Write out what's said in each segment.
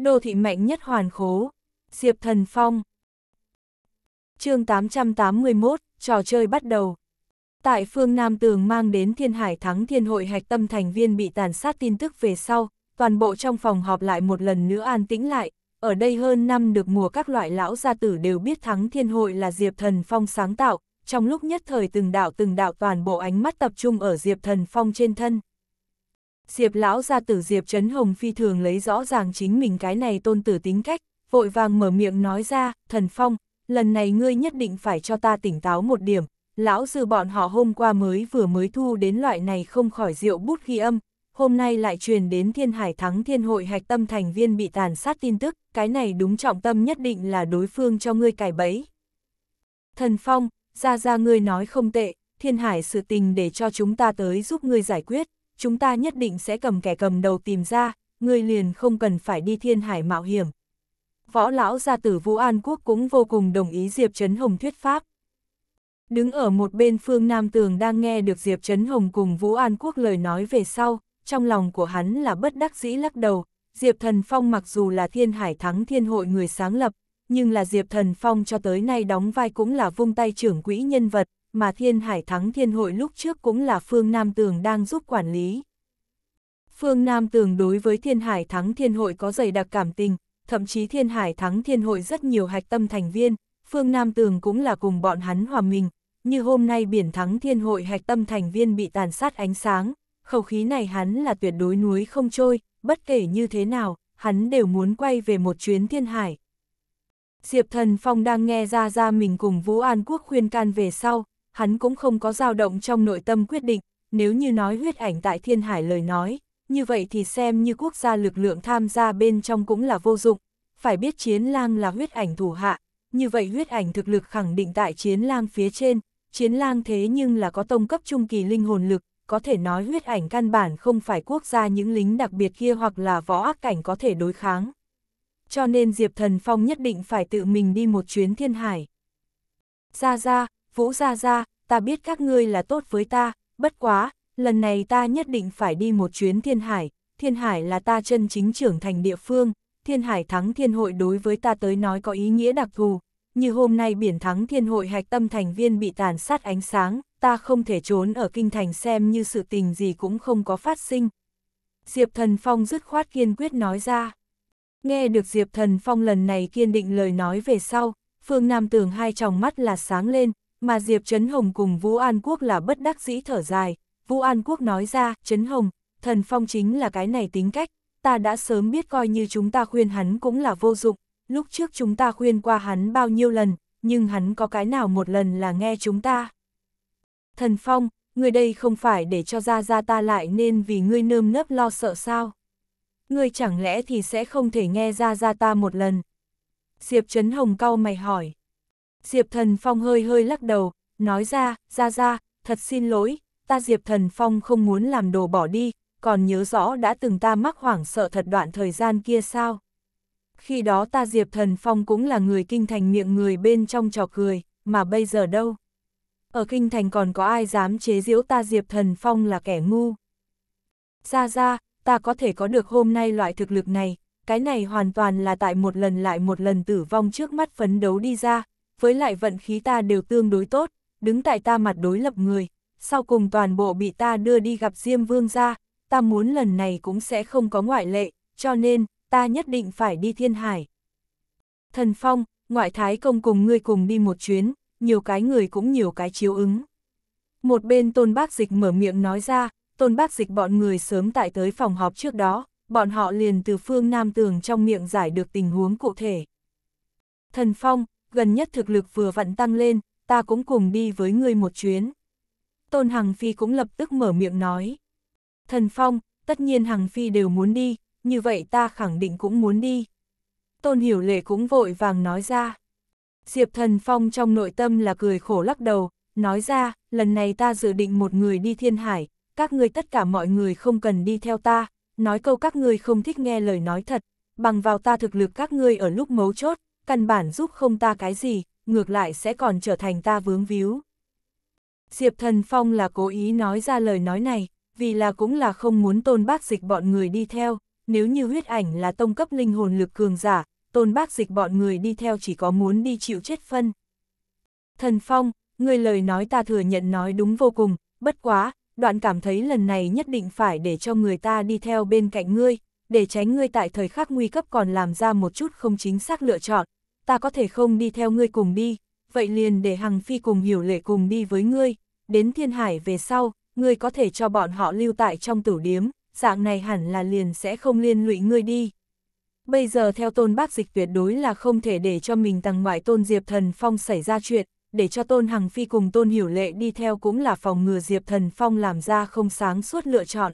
Nô thị mạnh nhất hoàn khố, Diệp Thần Phong. chương 881, trò chơi bắt đầu. Tại phương Nam Tường mang đến thiên hải thắng thiên hội hạch tâm thành viên bị tàn sát tin tức về sau, toàn bộ trong phòng họp lại một lần nữa an tĩnh lại, ở đây hơn năm được mùa các loại lão gia tử đều biết thắng thiên hội là Diệp Thần Phong sáng tạo, trong lúc nhất thời từng đạo từng đạo toàn bộ ánh mắt tập trung ở Diệp Thần Phong trên thân. Diệp lão gia tử Diệp Trấn Hồng phi thường lấy rõ ràng chính mình cái này tôn tử tính cách, vội vàng mở miệng nói ra, thần phong, lần này ngươi nhất định phải cho ta tỉnh táo một điểm, lão sư bọn họ hôm qua mới vừa mới thu đến loại này không khỏi rượu bút ghi âm, hôm nay lại truyền đến thiên hải thắng thiên hội hạch tâm thành viên bị tàn sát tin tức, cái này đúng trọng tâm nhất định là đối phương cho ngươi cài bẫy. Thần phong, ra ra ngươi nói không tệ, thiên hải sự tình để cho chúng ta tới giúp ngươi giải quyết, chúng ta nhất định sẽ cầm kẻ cầm đầu tìm ra, ngươi liền không cần phải đi thiên hải mạo hiểm. Võ lão gia tử Vũ An Quốc cũng vô cùng đồng ý Diệp Trấn Hồng thuyết pháp. Đứng ở một bên phương Nam Tường đang nghe được Diệp Trấn Hồng cùng Vũ An Quốc lời nói về sau, trong lòng của hắn là bất đắc dĩ lắc đầu, Diệp Thần Phong mặc dù là thiên hải thắng thiên hội người sáng lập, nhưng là Diệp Thần Phong cho tới nay đóng vai cũng là vung tay trưởng quỹ nhân vật, mà thiên hải thắng thiên hội lúc trước cũng là phương Nam Tường đang giúp quản lý. Phương Nam Tường đối với thiên hải thắng thiên hội có dày đặc cảm tình, thậm chí thiên hải thắng thiên hội rất nhiều hạch tâm thành viên, phương Nam Tường cũng là cùng bọn hắn hòa mình, như hôm nay biển thắng thiên hội hạch tâm thành viên bị tàn sát ánh sáng, khẩu khí này hắn là tuyệt đối núi không trôi, bất kể như thế nào, hắn đều muốn quay về một chuyến thiên hải. Diệp Thần Phong đang nghe ra ra mình cùng Vũ An Quốc khuyên can về sau, hắn cũng không có dao động trong nội tâm quyết định, nếu như nói huyết ảnh tại thiên hải lời nói, như vậy thì xem như quốc gia lực lượng tham gia bên trong cũng là vô dụng, phải biết chiến lang là huyết ảnh thủ hạ, như vậy huyết ảnh thực lực khẳng định tại chiến lang phía trên, chiến lang thế nhưng là có tông cấp trung kỳ linh hồn lực, có thể nói huyết ảnh căn bản không phải quốc gia những lính đặc biệt kia hoặc là võ ác cảnh có thể đối kháng. Cho nên Diệp Thần Phong nhất định phải tự mình đi một chuyến thiên hải. Ra ra, Vũ Gia Gia, ta biết các ngươi là tốt với ta, bất quá, lần này ta nhất định phải đi một chuyến thiên hải, thiên hải là ta chân chính trưởng thành địa phương, thiên hải thắng thiên hội đối với ta tới nói có ý nghĩa đặc thù, như hôm nay biển thắng thiên hội hạch tâm thành viên bị tàn sát ánh sáng, ta không thể trốn ở kinh thành xem như sự tình gì cũng không có phát sinh. Diệp Thần Phong dứt khoát kiên quyết nói ra. Nghe được Diệp Thần Phong lần này kiên định lời nói về sau, Phương Nam Tường hai tròng mắt là sáng lên, mà Diệp Trấn Hồng cùng Vũ An Quốc là bất đắc dĩ thở dài, Vũ An Quốc nói ra, Trấn Hồng, thần phong chính là cái này tính cách, ta đã sớm biết coi như chúng ta khuyên hắn cũng là vô dụng, lúc trước chúng ta khuyên qua hắn bao nhiêu lần, nhưng hắn có cái nào một lần là nghe chúng ta. Thần phong, người đây không phải để cho ra ra ta lại nên vì ngươi nơm nớp lo sợ sao. Ngươi chẳng lẽ thì sẽ không thể nghe ra ra ta một lần. Diệp Trấn Hồng cau mày hỏi. Diệp Thần Phong hơi hơi lắc đầu, nói ra, ra ra, thật xin lỗi, ta Diệp Thần Phong không muốn làm đồ bỏ đi, còn nhớ rõ đã từng ta mắc hoảng sợ thật đoạn thời gian kia sao. Khi đó ta Diệp Thần Phong cũng là người kinh thành miệng người bên trong trò cười, mà bây giờ đâu. Ở kinh thành còn có ai dám chế giễu ta Diệp Thần Phong là kẻ ngu. Ra ra, ta có thể có được hôm nay loại thực lực này, cái này hoàn toàn là tại một lần lại một lần tử vong trước mắt phấn đấu đi ra, với lại vận khí ta đều tương đối tốt, đứng tại ta mặt đối lập người, sau cùng toàn bộ bị ta đưa đi gặp Diêm Vương ra, ta muốn lần này cũng sẽ không có ngoại lệ, cho nên, ta nhất định phải đi thiên hải. Thần Phong, ngoại thái công cùng ngươi cùng đi một chuyến, nhiều cái người cũng nhiều cái chiếu ứng. Một bên tôn bác dịch mở miệng nói ra, tôn bác dịch bọn người sớm tại tới phòng họp trước đó, bọn họ liền từ phương Nam Tường trong miệng giải được tình huống cụ thể. Thần Phong, gần nhất thực lực vừa vặn tăng lên, ta cũng cùng đi với ngươi một chuyến. Tôn Hằng Phi cũng lập tức mở miệng nói. Thần Phong, tất nhiên Hằng Phi đều muốn đi, như vậy ta khẳng định cũng muốn đi. Tôn Hiểu Lệ cũng vội vàng nói ra. Diệp Thần Phong trong nội tâm là cười khổ lắc đầu, nói ra, lần này ta dự định một người đi thiên hải, các ngươi tất cả mọi người không cần đi theo ta, nói câu các ngươi không thích nghe lời nói thật, bằng vào ta thực lực các ngươi ở lúc mấu chốt, căn bản giúp không ta cái gì, ngược lại sẽ còn trở thành ta vướng víu. Diệp Thần Phong là cố ý nói ra lời nói này, vì là cũng là không muốn tôn bác dịch bọn người đi theo, nếu như huyết ảnh là tông cấp linh hồn lực cường giả, tôn bác dịch bọn người đi theo chỉ có muốn đi chịu chết phân. Thần Phong, người lời nói ta thừa nhận nói đúng vô cùng, bất quá, đoạn cảm thấy lần này nhất định phải để cho người ta đi theo bên cạnh ngươi, để tránh ngươi tại thời khắc nguy cấp còn làm ra một chút không chính xác lựa chọn, ta có thể không đi theo ngươi cùng đi, vậy liền để Hằng Phi cùng hiểu lệ cùng đi với ngươi, đến thiên hải về sau, ngươi có thể cho bọn họ lưu tại trong tử điếm, dạng này hẳn là liền sẽ không liên lụy ngươi đi. Bây giờ theo tôn bác dịch tuyệt đối là không thể để cho mình tầng ngoại tôn Diệp Thần Phong xảy ra chuyện, để cho tôn Hằng Phi cùng tôn hiểu lệ đi theo cũng là phòng ngừa Diệp Thần Phong làm ra không sáng suốt lựa chọn.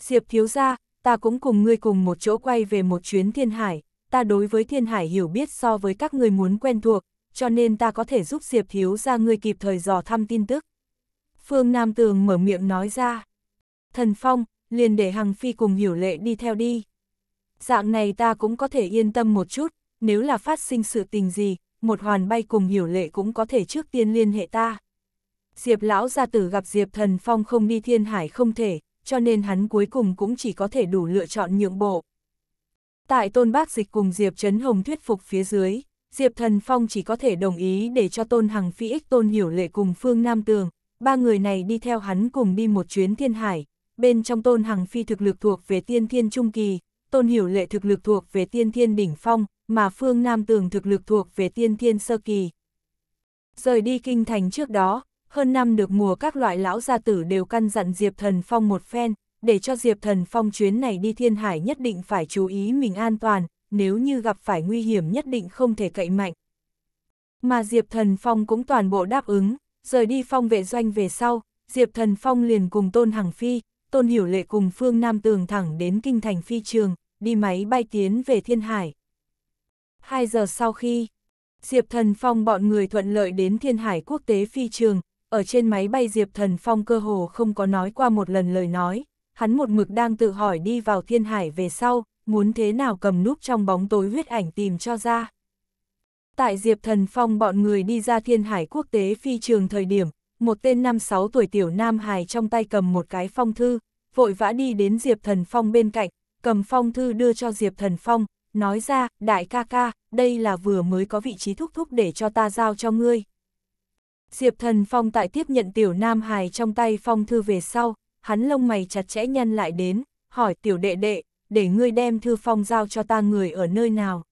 Diệp thiếu ra, ta cũng cùng ngươi cùng một chỗ quay về một chuyến thiên hải, ta đối với thiên hải hiểu biết so với các người muốn quen thuộc, cho nên ta có thể giúp Diệp Thiếu ra người kịp thời dò thăm tin tức. Phương Nam Tường mở miệng nói ra. Thần Phong, liền để Hằng Phi cùng hiểu lệ đi theo đi. Dạng này ta cũng có thể yên tâm một chút, nếu là phát sinh sự tình gì, một hoàn bay cùng hiểu lệ cũng có thể trước tiên liên hệ ta. Diệp lão gia tử gặp Diệp Thần Phong không đi thiên hải không thể, cho nên hắn cuối cùng cũng chỉ có thể đủ lựa chọn nhượng bộ. Tại Tôn Bác Dịch cùng Diệp Trấn Hồng thuyết phục phía dưới, Diệp Thần Phong chỉ có thể đồng ý để cho Tôn Hằng Phi ích Tôn Hiểu Lệ cùng Phương Nam Tường, ba người này đi theo hắn cùng đi một chuyến thiên hải, bên trong Tôn Hằng Phi thực lực thuộc về tiên thiên trung kỳ, Tôn Hiểu Lệ thực lực thuộc về tiên thiên đỉnh phong, mà Phương Nam Tường thực lực thuộc về tiên thiên sơ kỳ. Rời đi kinh thành trước đó, hơn năm được mùa các loại lão gia tử đều căn dặn Diệp Thần Phong một phen, để cho Diệp Thần Phong chuyến này đi thiên hải nhất định phải chú ý mình an toàn, nếu như gặp phải nguy hiểm nhất định không thể cậy mạnh. Mà Diệp Thần Phong cũng toàn bộ đáp ứng, rời đi phong vệ doanh về sau, Diệp Thần Phong liền cùng Tôn Hằng Phi, Tôn Hiểu Lệ cùng Phương Nam Tường thẳng đến kinh thành phi trường, đi máy bay tiến về thiên hải. Hai giờ sau khi, Diệp Thần Phong bọn người thuận lợi đến thiên hải quốc tế phi trường, ở trên máy bay Diệp Thần Phong cơ hồ không có nói qua một lần lời nói, hắn một mực đang tự hỏi đi vào thiên hải về sau, muốn thế nào cầm núp trong bóng tối huyết ảnh tìm cho ra. Tại Diệp Thần Phong bọn người đi ra thiên hải quốc tế phi trường thời điểm, một tên năm sáu tuổi tiểu nam hài trong tay cầm một cái phong thư, vội vã đi đến Diệp Thần Phong bên cạnh, cầm phong thư đưa cho Diệp Thần Phong, nói ra, đại ca ca, đây là vừa mới có vị trí thúc thúc để cho ta giao cho ngươi. Diệp Thần Phong tại tiếp nhận tiểu nam hài trong tay phong thư về sau, hắn lông mày chặt chẽ nhăn lại đến, hỏi tiểu đệ đệ, để ngươi đem thư phong giao cho ta người ở nơi nào.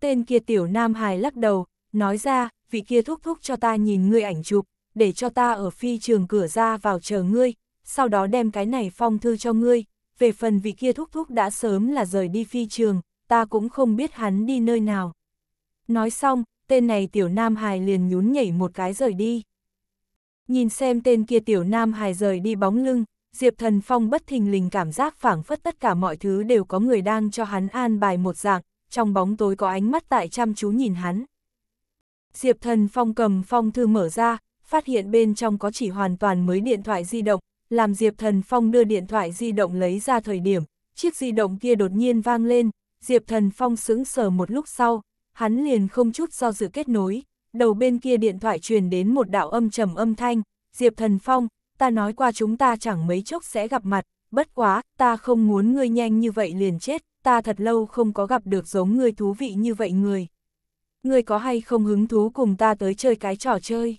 Tên kia tiểu nam hài lắc đầu, nói ra, vị kia thúc thúc cho ta nhìn ngươi ảnh chụp, để cho ta ở phi trường cửa ra vào chờ ngươi, sau đó đem cái này phong thư cho ngươi, về phần vị kia thúc thúc đã sớm là rời đi phi trường, ta cũng không biết hắn đi nơi nào. Nói xong, tên này tiểu nam hài liền nhún nhảy một cái rời đi. Nhìn xem tên kia tiểu nam hài rời đi bóng lưng, Diệp Thần Phong bất thình lình cảm giác phảng phất tất cả mọi thứ đều có người đang cho hắn an bài một dạng, trong bóng tối có ánh mắt tại chăm chú nhìn hắn. Diệp Thần Phong cầm phong thư mở ra, phát hiện bên trong có chỉ hoàn toàn mới điện thoại di động, làm Diệp Thần Phong đưa điện thoại di động lấy ra thời điểm, chiếc di động kia đột nhiên vang lên, Diệp Thần Phong sững sờ một lúc sau, hắn liền không chút do dự kết nối, đầu bên kia điện thoại truyền đến một đạo âm trầm âm thanh, Diệp Thần Phong, ta nói qua chúng ta chẳng mấy chốc sẽ gặp mặt, bất quá, ta không muốn ngươi nhanh như vậy liền chết, ta thật lâu không có gặp được giống ngươi thú vị như vậy người. Ngươi có hay không hứng thú cùng ta tới chơi cái trò chơi?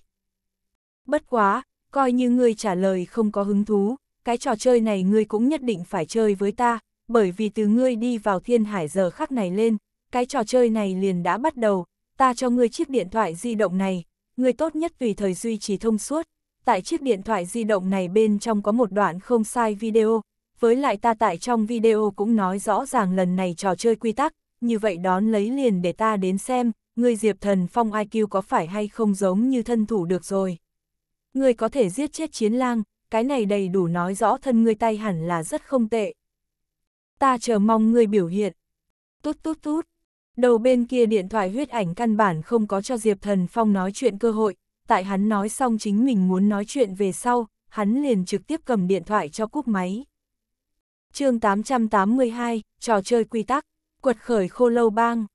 Bất quá, coi như ngươi trả lời không có hứng thú, cái trò chơi này ngươi cũng nhất định phải chơi với ta, bởi vì từ ngươi đi vào thiên hải giờ khắc này lên, cái trò chơi này liền đã bắt đầu, ta cho ngươi chiếc điện thoại di động này, ngươi tốt nhất tùy thời duy trì thông suốt. Tại chiếc điện thoại di động này bên trong có một đoạn không sai video, với lại ta tại trong video cũng nói rõ ràng lần này trò chơi quy tắc, như vậy đón lấy liền để ta đến xem, ngươi Diệp Thần Phong IQ có phải hay không giống như thân thủ được rồi. Ngươi có thể giết chết chiến lang, cái này đầy đủ nói rõ thân ngươi tay hẳn là rất không tệ. Ta chờ mong ngươi biểu hiện. Tút tút tút. Đầu bên kia điện thoại huyết ảnh căn bản không có cho Diệp Thần Phong nói chuyện cơ hội, tại hắn nói xong chính mình muốn nói chuyện về sau, hắn liền trực tiếp cầm điện thoại cho cúp máy. chương 882, trò chơi quy tắc, quật khởi khô lâu bang.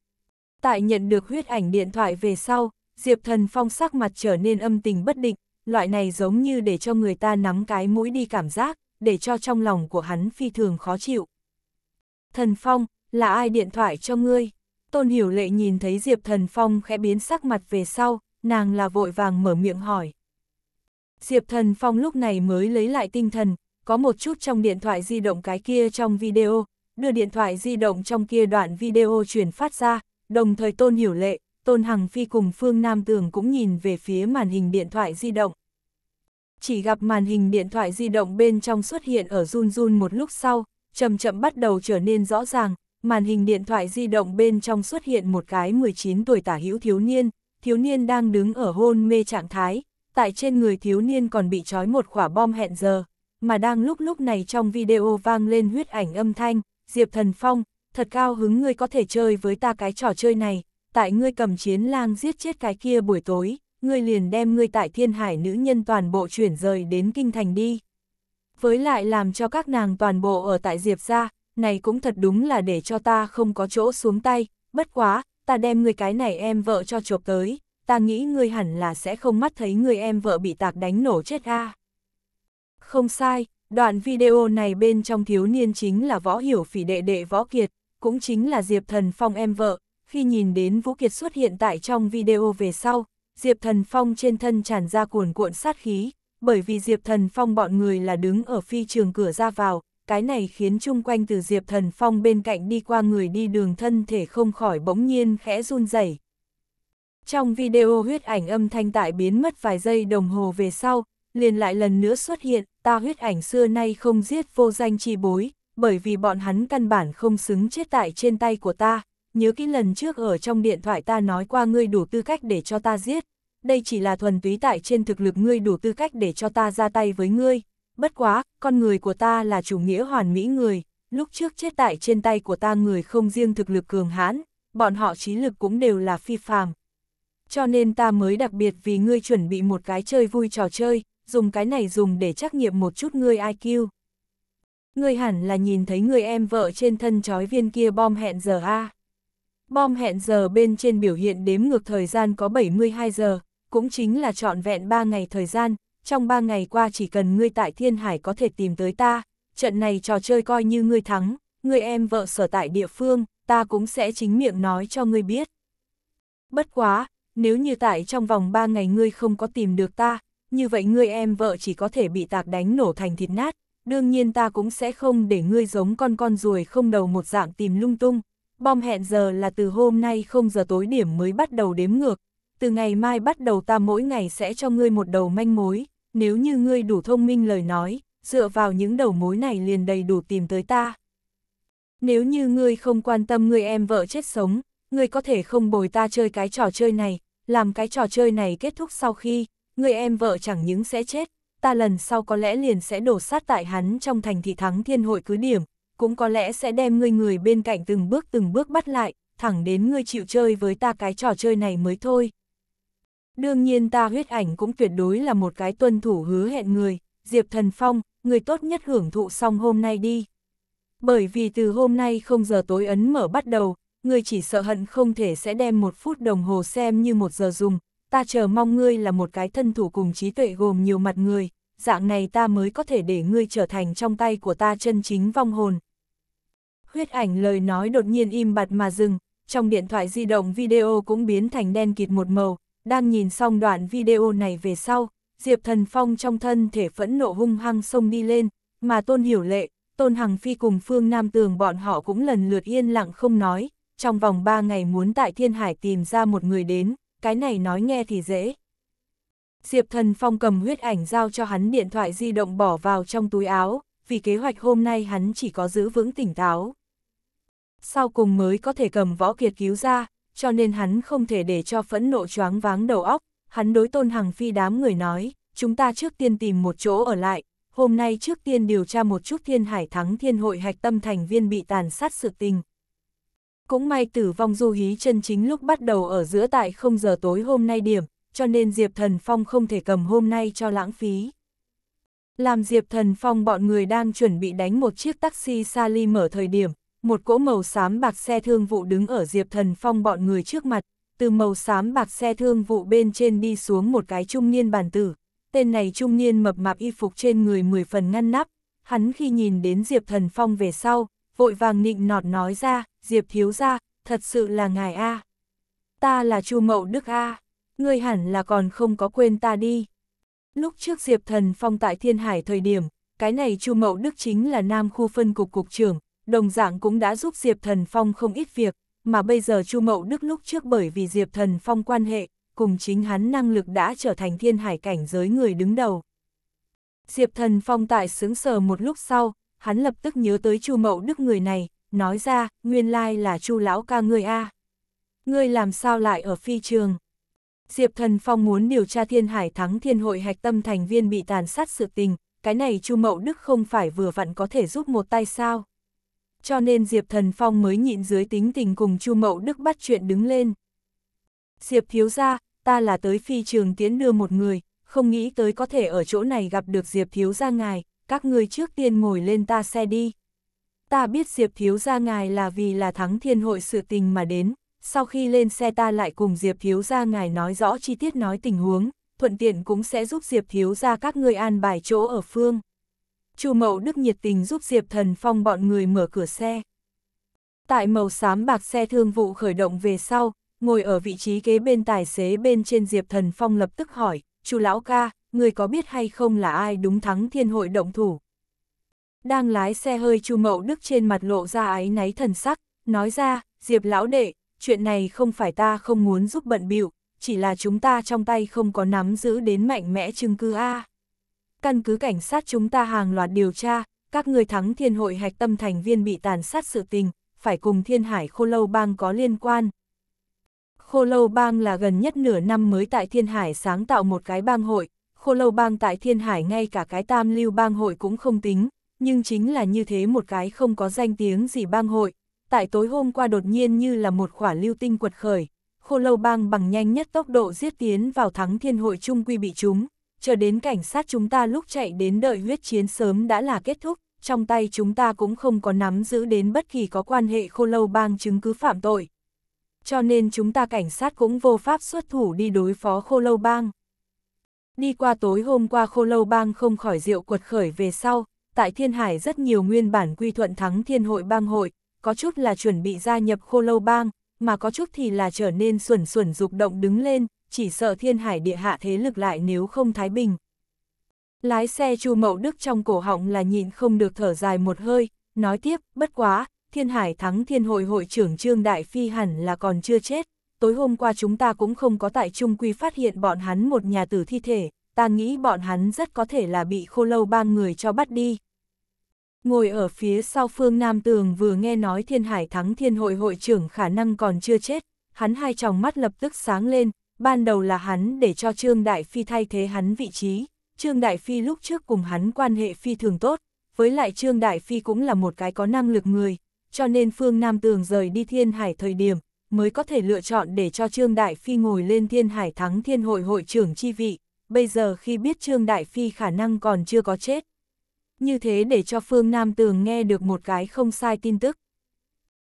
Tại nhận được huyết ảnh điện thoại về sau, Diệp Thần Phong sắc mặt trở nên âm tình bất định, loại này giống như để cho người ta nắm cái mũi đi cảm giác, để cho trong lòng của hắn phi thường khó chịu. Thần Phong, là ai điện thoại cho ngươi? Tôn Hiểu Lệ nhìn thấy Diệp Thần Phong khẽ biến sắc mặt về sau, nàng là vội vàng mở miệng hỏi. Diệp Thần Phong lúc này mới lấy lại tinh thần, có một chút trong điện thoại di động cái kia trong video, đưa điện thoại di động trong kia đoạn video truyền phát ra, đồng thời Tôn Hiểu Lệ, Tôn Hằng Phi cùng Phương Nam Tường cũng nhìn về phía màn hình điện thoại di động. Chỉ gặp màn hình điện thoại di động bên trong xuất hiện ở run run một lúc sau, chậm chậm bắt đầu trở nên rõ ràng, màn hình điện thoại di động bên trong xuất hiện một cái 19 tuổi tả hữu thiếu niên, thiếu niên đang đứng ở hôn mê trạng thái, tại trên người thiếu niên còn bị trói một quả bom hẹn giờ, mà đang lúc lúc này trong video vang lên huyết ảnh âm thanh, Diệp Thần Phong, thật cao hứng ngươi có thể chơi với ta cái trò chơi này, tại ngươi cầm chiến lang giết chết cái kia buổi tối, ngươi liền đem ngươi tại thiên hải nữ nhân toàn bộ chuyển rời đến kinh thành đi. Với lại làm cho các nàng toàn bộ ở tại Diệp gia này cũng thật đúng là để cho ta không có chỗ xuống tay, bất quá, ta đem người cái này em vợ cho chộp tới, ta nghĩ ngươi hẳn là sẽ không mắt thấy người em vợ bị tạc đánh nổ chết a. Không sai, đoạn video này bên trong thiếu niên chính là võ hiểu phỉ đệ đệ võ kiệt, cũng chính là Diệp Thần Phong em vợ, khi nhìn đến Vũ Kiệt xuất hiện tại trong video về sau, Diệp Thần Phong trên thân tràn ra cuồn cuộn sát khí, bởi vì Diệp Thần Phong bọn người là đứng ở phi trường cửa ra vào, cái này khiến chung quanh từ Diệp Thần Phong bên cạnh đi qua người đi đường thân thể không khỏi bỗng nhiên khẽ run rẩy. Trong video huyết ảnh âm thanh tại biến mất vài giây đồng hồ về sau, liền lại lần nữa xuất hiện, ta huyết ảnh xưa nay không giết vô danh chi bối, bởi vì bọn hắn căn bản không xứng chết tại trên tay của ta, nhớ kỹ lần trước ở trong điện thoại ta nói qua ngươi đủ tư cách để cho ta giết, đây chỉ là thuần túy tại trên thực lực ngươi đủ tư cách để cho ta ra tay với ngươi, bất quá, con người của ta là chủ nghĩa hoàn mỹ người, lúc trước chết tại trên tay của ta người không riêng thực lực cường hãn, bọn họ trí lực cũng đều là phi phàm. Cho nên ta mới đặc biệt vì ngươi chuẩn bị một cái chơi vui trò chơi, dùng cái này dùng để trắc nghiệm một chút ngươi IQ. Ngươi hẳn là nhìn thấy người em vợ trên thân chói viên kia bom hẹn giờ A. Bom hẹn giờ bên trên biểu hiện đếm ngược thời gian có 72 giờ, cũng chính là trọn vẹn 3 ngày thời gian, trong ba ngày qua chỉ cần ngươi tại Thiên Hải có thể tìm tới ta, trận này trò chơi coi như ngươi thắng, ngươi em vợ sở tại địa phương, ta cũng sẽ chính miệng nói cho ngươi biết. Bất quá, nếu như tại trong vòng ba ngày ngươi không có tìm được ta, như vậy ngươi em vợ chỉ có thể bị tạc đánh nổ thành thịt nát, đương nhiên ta cũng sẽ không để ngươi giống con con ruồi không đầu một dạng tìm lung tung. Bom hẹn giờ là từ hôm nay không giờ tối điểm mới bắt đầu đếm ngược, từ ngày mai bắt đầu ta mỗi ngày sẽ cho ngươi một đầu manh mối, nếu như ngươi đủ thông minh lời nói, dựa vào những đầu mối này liền đầy đủ tìm tới ta. Nếu như ngươi không quan tâm người em vợ chết sống, ngươi có thể không bồi ta chơi cái trò chơi này, làm cái trò chơi này kết thúc sau khi, người em vợ chẳng những sẽ chết, ta lần sau có lẽ liền sẽ đổ sát tại hắn trong thành thị thắng thiên hội cứ điểm, cũng có lẽ sẽ đem ngươi người bên cạnh từng bước từng bước bắt lại, thẳng đến ngươi chịu chơi với ta cái trò chơi này mới thôi. Đương nhiên ta huyết ảnh cũng tuyệt đối là một cái tuân thủ hứa hẹn người, Diệp Thần Phong, người tốt nhất hưởng thụ xong hôm nay đi. Bởi vì từ hôm nay không giờ tối ấn mở bắt đầu, người chỉ sợ hận không thể sẽ đem một phút đồng hồ xem như một giờ dùng, ta chờ mong ngươi là một cái thân thủ cùng trí tuệ gồm nhiều mặt người, dạng này ta mới có thể để ngươi trở thành trong tay của ta chân chính vong hồn. Huyết ảnh lời nói đột nhiên im bặt mà dừng, trong điện thoại di động video cũng biến thành đen kịt một màu, đang nhìn xong đoạn video này về sau, Diệp Thần Phong trong thân thể phẫn nộ hung hăng xông đi lên, mà Tôn Hiểu Lệ, Tôn Hằng Phi cùng Phương Nam Tường bọn họ cũng lần lượt yên lặng không nói, trong vòng 3 ngày muốn tại Thiên Hải tìm ra một người đến, cái này nói nghe thì dễ. Diệp Thần Phong cầm huyết ảnh giao cho hắn điện thoại di động bỏ vào trong túi áo, vì kế hoạch hôm nay hắn chỉ có giữ vững tỉnh táo. Sau cùng mới có thể cầm võ kiệt cứu ra, cho nên hắn không thể để cho phẫn nộ choáng váng đầu óc, hắn đối tôn hằng phi đám người nói, chúng ta trước tiên tìm một chỗ ở lại, hôm nay trước tiên điều tra một chút thiên hải thắng thiên hội hạch tâm thành viên bị tàn sát sự tình. Cũng may tử vong du hí chân chính lúc bắt đầu ở giữa tại không giờ tối hôm nay điểm, cho nên Diệp Thần Phong không thể cầm hôm nay cho lãng phí. Làm Diệp Thần Phong bọn người đang chuẩn bị đánh một chiếc taxi xa ly mở thời điểm, một cỗ màu xám bạc xe thương vụ đứng ở Diệp Thần Phong bọn người trước mặt, từ màu xám bạc xe thương vụ bên trên đi xuống một cái trung niên bản tử. Tên này trung niên mập mạp y phục trên người mười phần ngăn nắp, hắn khi nhìn đến Diệp Thần Phong về sau, vội vàng nịnh nọt nói ra, Diệp thiếu ra, thật sự là ngài A. Ta là Chu Mậu Đức A, ngươi hẳn là còn không có quên ta đi. Lúc trước Diệp Thần Phong tại Thiên Hải thời điểm, cái này Chu Mậu Đức chính là Nam khu phân cục cục trưởng, đồng dạng cũng đã giúp Diệp Thần Phong không ít việc, mà bây giờ Chu Mậu Đức lúc trước bởi vì Diệp Thần Phong quan hệ, cùng chính hắn năng lực đã trở thành thiên hải cảnh giới người đứng đầu. Diệp Thần Phong tại sướng sờ một lúc sau, hắn lập tức nhớ tới Chu Mậu Đức người này, nói ra, nguyên lai là Chu lão ca người a. Ngươi làm sao lại ở phi trường? Diệp Thần Phong muốn điều tra Thiên Hải thắng Thiên hội hạch tâm thành viên bị tàn sát sự tình, cái này Chu Mậu Đức không phải vừa vặn có thể giúp một tay sao? cho nên Diệp Thần Phong mới nhịn dưới tính tình cùng Chu Mậu Đức bắt chuyện đứng lên. Diệp thiếu gia, ta là tới phi trường tiến đưa một người, không nghĩ tới có thể ở chỗ này gặp được Diệp thiếu gia ngài, các ngươi trước tiên ngồi lên ta xe đi. Ta biết Diệp thiếu gia ngài là vì là thắng thiên hội sự tình mà đến, sau khi lên xe ta lại cùng Diệp thiếu gia ngài nói rõ chi tiết nói tình huống, thuận tiện cũng sẽ giúp Diệp thiếu gia các ngươi an bài chỗ ở phương. Chu Mậu Đức nhiệt tình giúp Diệp Thần Phong bọn người mở cửa xe. Tại màu xám bạc xe thương vụ khởi động về sau, ngồi ở vị trí kế bên tài xế bên trên Diệp Thần Phong lập tức hỏi, Chu lão ca, người có biết hay không là ai đúng thắng thiên hội động thủ? Đang lái xe hơi Chu Mậu Đức trên mặt lộ ra áy náy thần sắc, nói ra, Diệp lão đệ, chuyện này không phải ta không muốn giúp bận bịu, chỉ là chúng ta trong tay không có nắm giữ đến mạnh mẽ chứng cứ A. À căn cứ cảnh sát chúng ta hàng loạt điều tra, các người thắng thiên hội hạch tâm thành viên bị tàn sát sự tình, phải cùng thiên hải khô lâu bang có liên quan. Khô lâu bang là gần nhất nửa năm mới tại thiên hải sáng tạo một cái bang hội, khô lâu bang tại thiên hải ngay cả cái tam lưu bang hội cũng không tính, nhưng chính là như thế một cái không có danh tiếng gì bang hội. Tại tối hôm qua đột nhiên như là một quả lưu tinh quật khởi, khô lâu bang bằng nhanh nhất tốc độ giết tiến vào thắng thiên hội trung quy bị chúng, chờ đến cảnh sát chúng ta lúc chạy đến đợi huyết chiến sớm đã là kết thúc, trong tay chúng ta cũng không có nắm giữ đến bất kỳ có quan hệ khô lâu bang chứng cứ phạm tội. Cho nên chúng ta cảnh sát cũng vô pháp xuất thủ đi đối phó khô lâu bang. Đi qua tối hôm qua khô lâu bang không khỏi rượu quật khởi về sau, tại Thiên Hải rất nhiều nguyên bản quy thuận thắng thiên hội bang hội, có chút là chuẩn bị gia nhập khô lâu bang, mà có chút thì là trở nên xuẩn xuẩn dục động đứng lên, chỉ sợ thiên hải địa hạ thế lực lại nếu không thái bình. Lái xe Chu Mậu Đức trong cổ họng là nhịn không được thở dài một hơi, nói tiếp, bất quá, thiên hải thắng thiên hội hội trưởng Trương Đại Phi hẳn là còn chưa chết, tối hôm qua chúng ta cũng không có tại Trung Quy phát hiện bọn hắn một nhà tử thi thể, ta nghĩ bọn hắn rất có thể là bị khô lâu ba người cho bắt đi. Ngồi ở phía sau phương Nam Tường vừa nghe nói thiên hải thắng thiên hội hội trưởng khả năng còn chưa chết, hắn hai tròng mắt lập tức sáng lên, ban đầu là hắn để cho Trương Đại Phi thay thế hắn vị trí, Trương Đại Phi lúc trước cùng hắn quan hệ phi thường tốt, với lại Trương Đại Phi cũng là một cái có năng lực người, cho nên Phương Nam Tường rời đi Thiên Hải thời điểm, mới có thể lựa chọn để cho Trương Đại Phi ngồi lên Thiên Hải thắng Thiên Hội hội trưởng chi vị, bây giờ khi biết Trương Đại Phi khả năng còn chưa có chết. Như thế để cho Phương Nam Tường nghe được một cái không sai tin tức.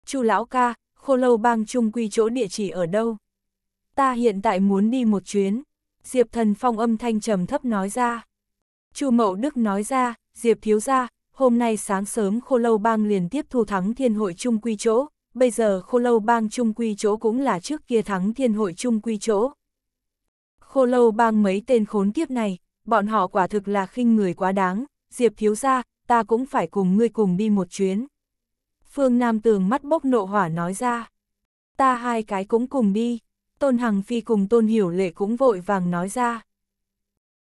Chu lão ca, khô lâu bang trung quy chỗ địa chỉ ở đâu? ta hiện tại muốn đi một chuyến. Diệp Thần Phong âm thanh trầm thấp nói ra. Chu Mậu Đức nói ra, Diệp Thiếu Gia, hôm nay sáng sớm Khô Lâu Bang liền tiếp thu thắng thiên hội chung quy chỗ, bây giờ Khô Lâu Bang chung quy chỗ cũng là trước kia thắng thiên hội chung quy chỗ. Khô Lâu Bang mấy tên khốn kiếp này, bọn họ quả thực là khinh người quá đáng, Diệp Thiếu Gia, ta cũng phải cùng ngươi cùng đi một chuyến. Phương Nam Tường mắt bốc nộ hỏa nói ra, ta hai cái cũng cùng đi. Tôn Hằng Phi cùng Tôn Hiểu Lệ cũng vội vàng nói ra.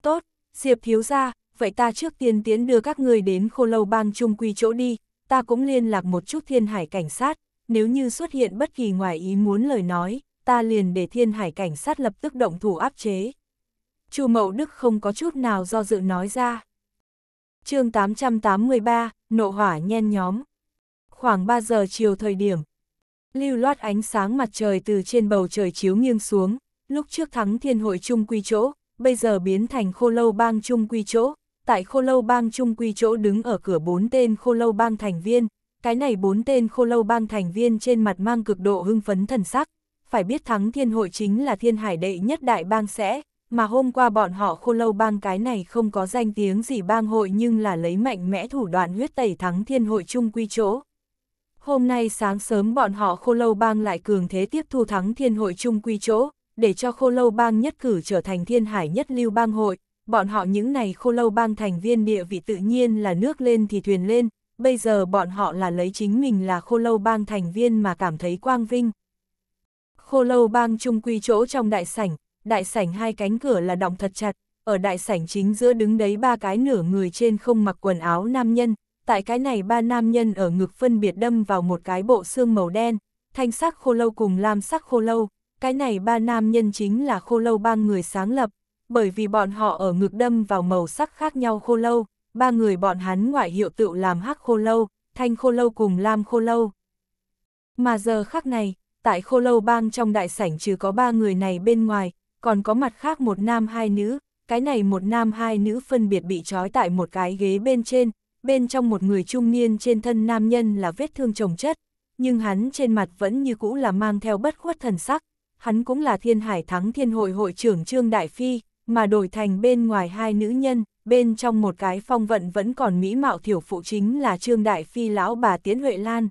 Tốt, Diệp thiếu ra, vậy ta trước tiên tiến đưa các người đến khô lâu bang trung quy chỗ đi, ta cũng liên lạc một chút thiên hải cảnh sát, nếu như xuất hiện bất kỳ ngoài ý muốn lời nói, ta liền để thiên hải cảnh sát lập tức động thủ áp chế. Chu Mậu Đức không có chút nào do dự nói ra. chương 883, Nộ Hỏa nhen nhóm. Khoảng 3 giờ chiều thời điểm, lưu loát ánh sáng mặt trời từ trên bầu trời chiếu nghiêng xuống, lúc trước thắng thiên hội chung quy chỗ, bây giờ biến thành khô lâu bang chung quy chỗ, tại khô lâu bang chung quy chỗ đứng ở cửa bốn tên khô lâu bang thành viên, cái này bốn tên khô lâu bang thành viên trên mặt mang cực độ hưng phấn thần sắc, phải biết thắng thiên hội chính là thiên hải đệ nhất đại bang sẽ, mà hôm qua bọn họ khô lâu bang cái này không có danh tiếng gì bang hội nhưng là lấy mạnh mẽ thủ đoạn huyết tẩy thắng thiên hội chung quy chỗ. Hôm nay sáng sớm bọn họ khô lâu bang lại cường thế tiếp thu thắng thiên hội chung quy chỗ, để cho khô lâu bang nhất cử trở thành thiên hải nhất lưu bang hội. Bọn họ những này khô lâu bang thành viên địa vị tự nhiên là nước lên thì thuyền lên, bây giờ bọn họ là lấy chính mình là khô lâu bang thành viên mà cảm thấy quang vinh. Khô lâu bang chung quy chỗ trong đại sảnh, đại sảnh hai cánh cửa là đọng thật chặt, ở đại sảnh chính giữa đứng đấy ba cái nửa người trên không mặc quần áo nam nhân, tại cái này ba nam nhân ở ngực phân biệt đâm vào một cái bộ xương màu đen, thanh sắc khô lâu cùng lam sắc khô lâu, cái này ba nam nhân chính là khô lâu ba người sáng lập, bởi vì bọn họ ở ngực đâm vào màu sắc khác nhau khô lâu, ba người bọn hắn ngoại hiệu tự làm hắc khô lâu, thanh khô lâu cùng lam khô lâu. Mà giờ khác này, tại khô lâu bang trong đại sảnh trừ có ba người này bên ngoài, còn có mặt khác một nam hai nữ, cái này một nam hai nữ phân biệt bị trói tại một cái ghế bên trên, bên trong một người trung niên trên thân nam nhân là vết thương trồng chất, nhưng hắn trên mặt vẫn như cũ là mang theo bất khuất thần sắc, hắn cũng là thiên hải thắng thiên hội hội trưởng Trương Đại Phi, mà đổi thành bên ngoài hai nữ nhân, bên trong một cái phong vận vẫn còn mỹ mạo thiểu phụ chính là Trương Đại Phi lão bà Tiến Huệ Lan.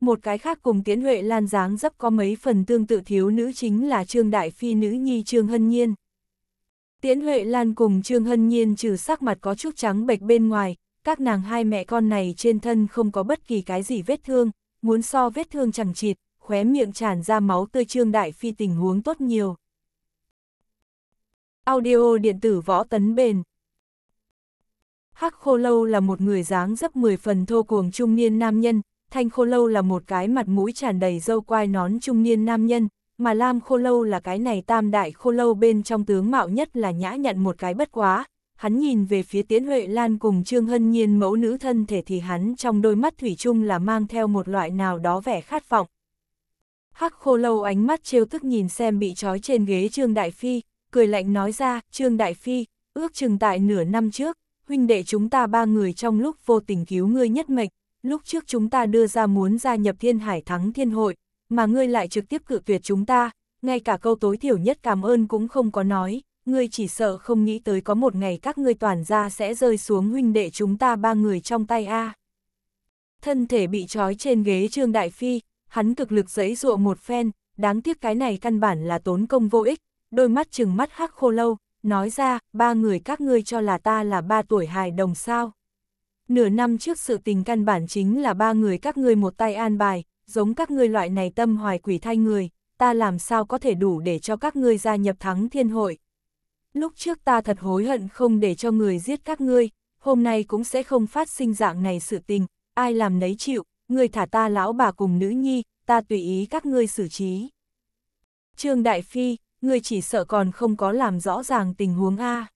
Một cái khác cùng Tiến Huệ Lan dáng dấp có mấy phần tương tự thiếu nữ chính là Trương Đại Phi nữ nhi Trương Hân Nhiên. Tiễn Huệ Lan cùng Trương Hân Nhiên trừ sắc mặt có chút trắng bệch bên ngoài, các nàng hai mẹ con này trên thân không có bất kỳ cái gì vết thương, muốn so vết thương chẳng chịt, khóe miệng tràn ra máu tươi trương đại phi tình huống tốt nhiều. Audio điện tử võ tấn bền Hắc Khô Lâu là một người dáng dấp 10 phần thô cuồng trung niên nam nhân, Thanh Khô Lâu là một cái mặt mũi tràn đầy dâu quai nón trung niên nam nhân, mà Lam Khô Lâu là cái này tam đại Khô Lâu bên trong tướng mạo nhất là nhã nhặn một cái bất quá, hắn nhìn về phía Tiễn Huệ Lan cùng Trương Hân Nhiên mẫu nữ thân thể thì hắn trong đôi mắt thủy chung là mang theo một loại nào đó vẻ khát vọng. Hắc khô lâu ánh mắt trêu tức nhìn xem bị trói trên ghế Trương Đại Phi, cười lạnh nói ra, Trương Đại Phi, ước chừng tại nửa năm trước, huynh đệ chúng ta ba người trong lúc vô tình cứu ngươi nhất mệnh, lúc trước chúng ta đưa ra muốn gia nhập thiên hải thắng thiên hội, mà ngươi lại trực tiếp cự tuyệt chúng ta, ngay cả câu tối thiểu nhất cảm ơn cũng không có nói, ngươi chỉ sợ không nghĩ tới có một ngày các ngươi toàn ra sẽ rơi xuống huynh đệ chúng ta ba người trong tay a. Thân thể bị trói trên ghế Trương Đại Phi, hắn cực lực giãy dụa một phen, đáng tiếc cái này căn bản là tốn công vô ích, đôi mắt chừng mắt hắc khô lâu, nói ra, ba người các ngươi cho là ta là ba tuổi hài đồng sao. Nửa năm trước sự tình căn bản chính là ba người các ngươi một tay an bài, giống các ngươi loại này tâm hoài quỷ thay người, ta làm sao có thể đủ để cho các ngươi gia nhập thắng thiên hội lúc trước ta thật hối hận không để cho người giết các ngươi, hôm nay cũng sẽ không phát sinh dạng này sự tình, ai làm nấy chịu, người thả ta lão bà cùng nữ nhi, ta tùy ý các ngươi xử trí. Trương Đại Phi, người chỉ sợ còn không có làm rõ ràng tình huống A.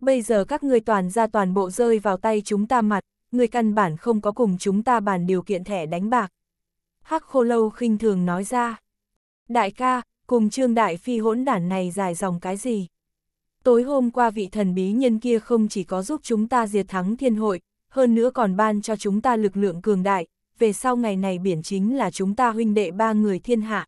Bây giờ các ngươi toàn ra toàn bộ rơi vào tay chúng ta mặt, người căn bản không có cùng chúng ta bàn điều kiện thẻ đánh bạc. Hắc khô lâu khinh thường nói ra. Đại ca, cùng Trương Đại Phi hỗn đản này dài dòng cái gì? tối hôm qua vị thần bí nhân kia không chỉ có giúp chúng ta diệt thắng thiên hội, hơn nữa còn ban cho chúng ta lực lượng cường đại, về sau ngày này biển chính là chúng ta huynh đệ ba người thiên hạ.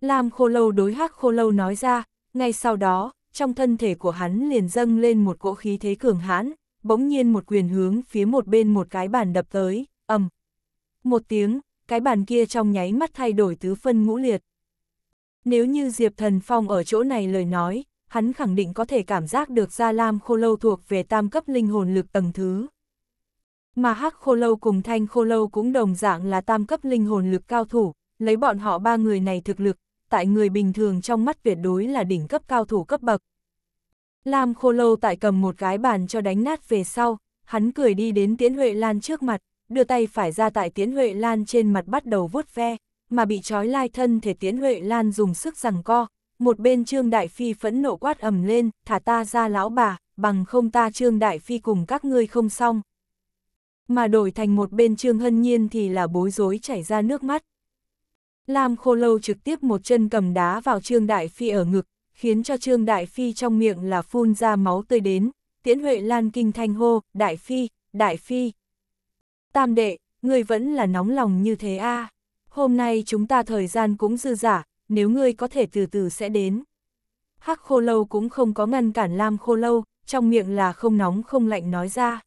Lam khô lâu đối hắc khô lâu nói ra, ngay sau đó, trong thân thể của hắn liền dâng lên một cỗ khí thế cường hãn, bỗng nhiên một quyền hướng phía một bên một cái bàn đập tới, ầm. Một tiếng, cái bàn kia trong nháy mắt thay đổi tứ phân ngũ liệt. Nếu như Diệp Thần Phong ở chỗ này lời nói, hắn khẳng định có thể cảm giác được Gia Lam Khô Lâu thuộc về tam cấp linh hồn lực tầng thứ. Mà Hắc Khô Lâu cùng Thanh Khô Lâu cũng đồng dạng là tam cấp linh hồn lực cao thủ, lấy bọn họ ba người này thực lực, tại người bình thường trong mắt tuyệt đối là đỉnh cấp cao thủ cấp bậc. Lam Khô Lâu tại cầm một cái bàn cho đánh nát về sau, hắn cười đi đến Tiễn Huệ Lan trước mặt, đưa tay phải ra tại Tiễn Huệ Lan trên mặt bắt đầu vuốt ve, mà bị trói lai thân thể Tiễn Huệ Lan dùng sức rằng co, một bên Trương Đại Phi phẫn nộ quát ầm lên, thả ta ra lão bà, bằng không ta Trương Đại Phi cùng các ngươi không xong. Mà đổi thành một bên Trương Hân Nhiên thì là bối rối chảy ra nước mắt. Lam Khô Lâu trực tiếp một chân cầm đá vào Trương Đại Phi ở ngực, khiến cho Trương Đại Phi trong miệng là phun ra máu tươi đến, tiễn Huệ Lan kinh thanh hô, Đại Phi, Đại Phi. Tam đệ, người vẫn là nóng lòng như thế a à. hôm nay chúng ta thời gian cũng dư giả, nếu ngươi có thể từ từ sẽ đến. Hắc khô lâu cũng không có ngăn cản Lam khô lâu, trong miệng là không nóng không lạnh nói ra.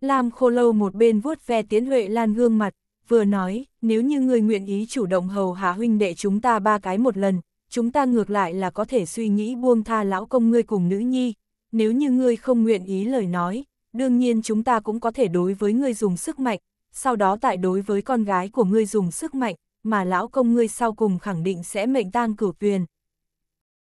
Lam khô lâu một bên vuốt ve tiến Huệ Lan gương mặt, vừa nói, nếu như ngươi nguyện ý chủ động hầu hạ huynh đệ chúng ta ba cái một lần, chúng ta ngược lại là có thể suy nghĩ buông tha lão công ngươi cùng nữ nhi, nếu như ngươi không nguyện ý lời nói, đương nhiên chúng ta cũng có thể đối với ngươi dùng sức mạnh, sau đó tại đối với con gái của ngươi dùng sức mạnh, mà lão công ngươi sau cùng khẳng định sẽ mệnh tang cửu tuyền.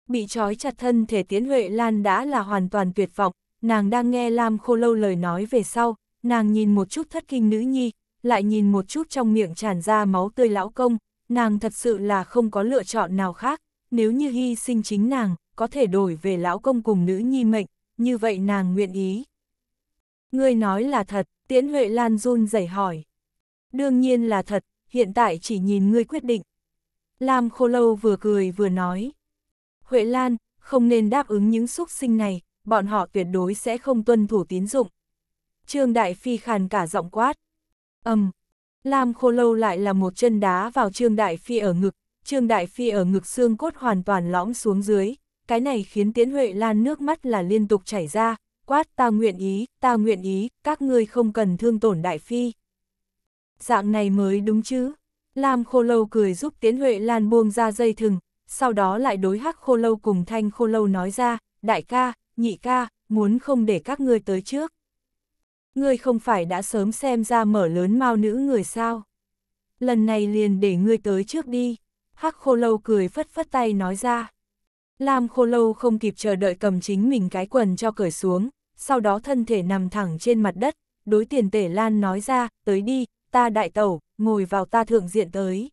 Bị trói chặt thân thể Tiến Huệ Lan đã là hoàn toàn tuyệt vọng, nàng đang nghe Lam Khô Lâu lời nói về sau, nàng nhìn một chút thất kinh nữ nhi, lại nhìn một chút trong miệng tràn ra máu tươi lão công, nàng thật sự là không có lựa chọn nào khác, nếu như hy sinh chính nàng, có thể đổi về lão công cùng nữ nhi mệnh, như vậy nàng nguyện ý. Ngươi nói là thật, tiến Huệ Lan run rẩy hỏi. Đương nhiên là thật, hiện tại chỉ nhìn ngươi quyết định. Lam khô lâu vừa cười vừa nói. Huệ Lan, không nên đáp ứng những xúc sinh này, bọn họ tuyệt đối sẽ không tuân thủ tín dụng. Trương Đại Phi khàn cả giọng quát. Âm, um, Lam khô lâu lại là một chân đá vào Trương Đại Phi ở ngực, Trương Đại Phi ở ngực xương cốt hoàn toàn lõm xuống dưới, cái này khiến Tiễn Huệ Lan nước mắt là liên tục chảy ra, quát ta nguyện ý, ta nguyện ý, các ngươi không cần thương tổn Đại Phi dạng này mới đúng chứ. Lam khô lâu cười giúp Tiến Huệ Lan buông ra dây thừng, sau đó lại đối hắc khô lâu cùng thanh khô lâu nói ra, đại ca, nhị ca, muốn không để các ngươi tới trước. Ngươi không phải đã sớm xem ra mở lớn mau nữ người sao? Lần này liền để ngươi tới trước đi. Hắc khô lâu cười phất phất tay nói ra. Lam khô lâu không kịp chờ đợi cầm chính mình cái quần cho cởi xuống, sau đó thân thể nằm thẳng trên mặt đất, đối tiền tể lan nói ra, tới đi, ta đại tẩu, ngồi vào ta thượng diện tới.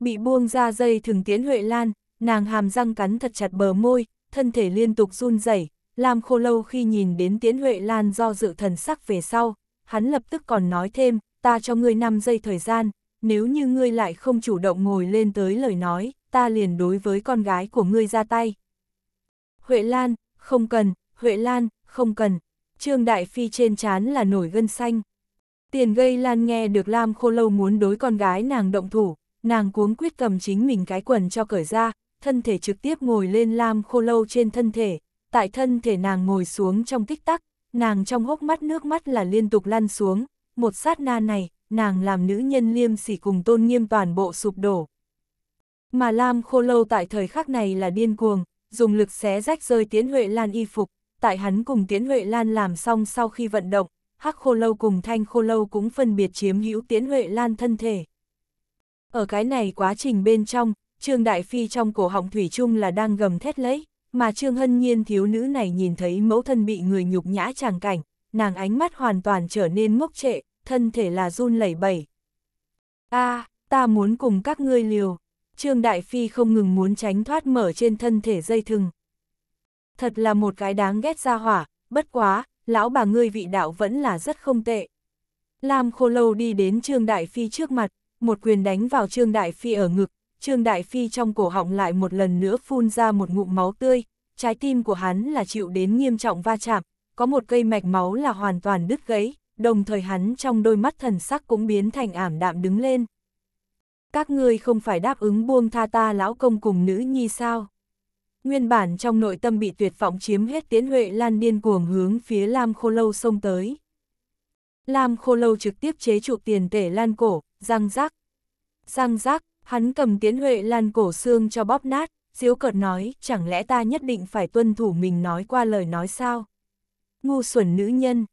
Bị buông ra dây thường tiến Huệ Lan, nàng hàm răng cắn thật chặt bờ môi, thân thể liên tục run rẩy làm khô lâu khi nhìn đến tiến Huệ Lan do dự thần sắc về sau, hắn lập tức còn nói thêm, ta cho ngươi 5 giây thời gian, nếu như ngươi lại không chủ động ngồi lên tới lời nói, ta liền đối với con gái của ngươi ra tay. Huệ Lan, không cần, Huệ Lan, không cần, Trương Đại Phi trên chán là nổi gân xanh. Tiền gây lan nghe được Lam Khô Lâu muốn đối con gái nàng động thủ, nàng cuống quyết cầm chính mình cái quần cho cởi ra, thân thể trực tiếp ngồi lên Lam Khô Lâu trên thân thể, tại thân thể nàng ngồi xuống trong tích tắc, nàng trong hốc mắt nước mắt là liên tục lăn xuống, một sát na này, nàng làm nữ nhân liêm sỉ cùng tôn nghiêm toàn bộ sụp đổ. Mà Lam Khô Lâu tại thời khắc này là điên cuồng, dùng lực xé rách rơi Tiến Huệ Lan y phục, tại hắn cùng Tiến Huệ Lan làm xong sau khi vận động, hắc khô lâu cùng thanh khô lâu cũng phân biệt chiếm hữu tiễn huệ lan thân thể. Ở cái này quá trình bên trong, Trương Đại Phi trong cổ họng thủy chung là đang gầm thét lấy, mà Trương Hân Nhiên thiếu nữ này nhìn thấy mẫu thân bị người nhục nhã chàng cảnh, nàng ánh mắt hoàn toàn trở nên ngốc trệ, thân thể là run lẩy bẩy. a à, ta muốn cùng các ngươi liều. Trương Đại Phi không ngừng muốn tránh thoát mở trên thân thể dây thừng. Thật là một cái đáng ghét ra hỏa, bất quá, lão bà ngươi vị đạo vẫn là rất không tệ. Lam khô lâu đi đến Trương Đại Phi trước mặt, một quyền đánh vào Trương Đại Phi ở ngực, Trương Đại Phi trong cổ họng lại một lần nữa phun ra một ngụm máu tươi, trái tim của hắn là chịu đến nghiêm trọng va chạm, có một cây mạch máu là hoàn toàn đứt gãy, đồng thời hắn trong đôi mắt thần sắc cũng biến thành ảm đạm đứng lên. Các ngươi không phải đáp ứng buông tha ta lão công cùng nữ nhi sao? nguyên bản trong nội tâm bị tuyệt vọng chiếm hết tiễn Huệ Lan điên cuồng hướng phía Lam Khô Lâu xông tới. Lam Khô Lâu trực tiếp chế trụ tiền tể Lan cổ, răng rác. Răng rác, hắn cầm tiễn Huệ Lan cổ xương cho bóp nát, diếu cợt nói, chẳng lẽ ta nhất định phải tuân thủ mình nói qua lời nói sao? Ngu xuẩn nữ nhân,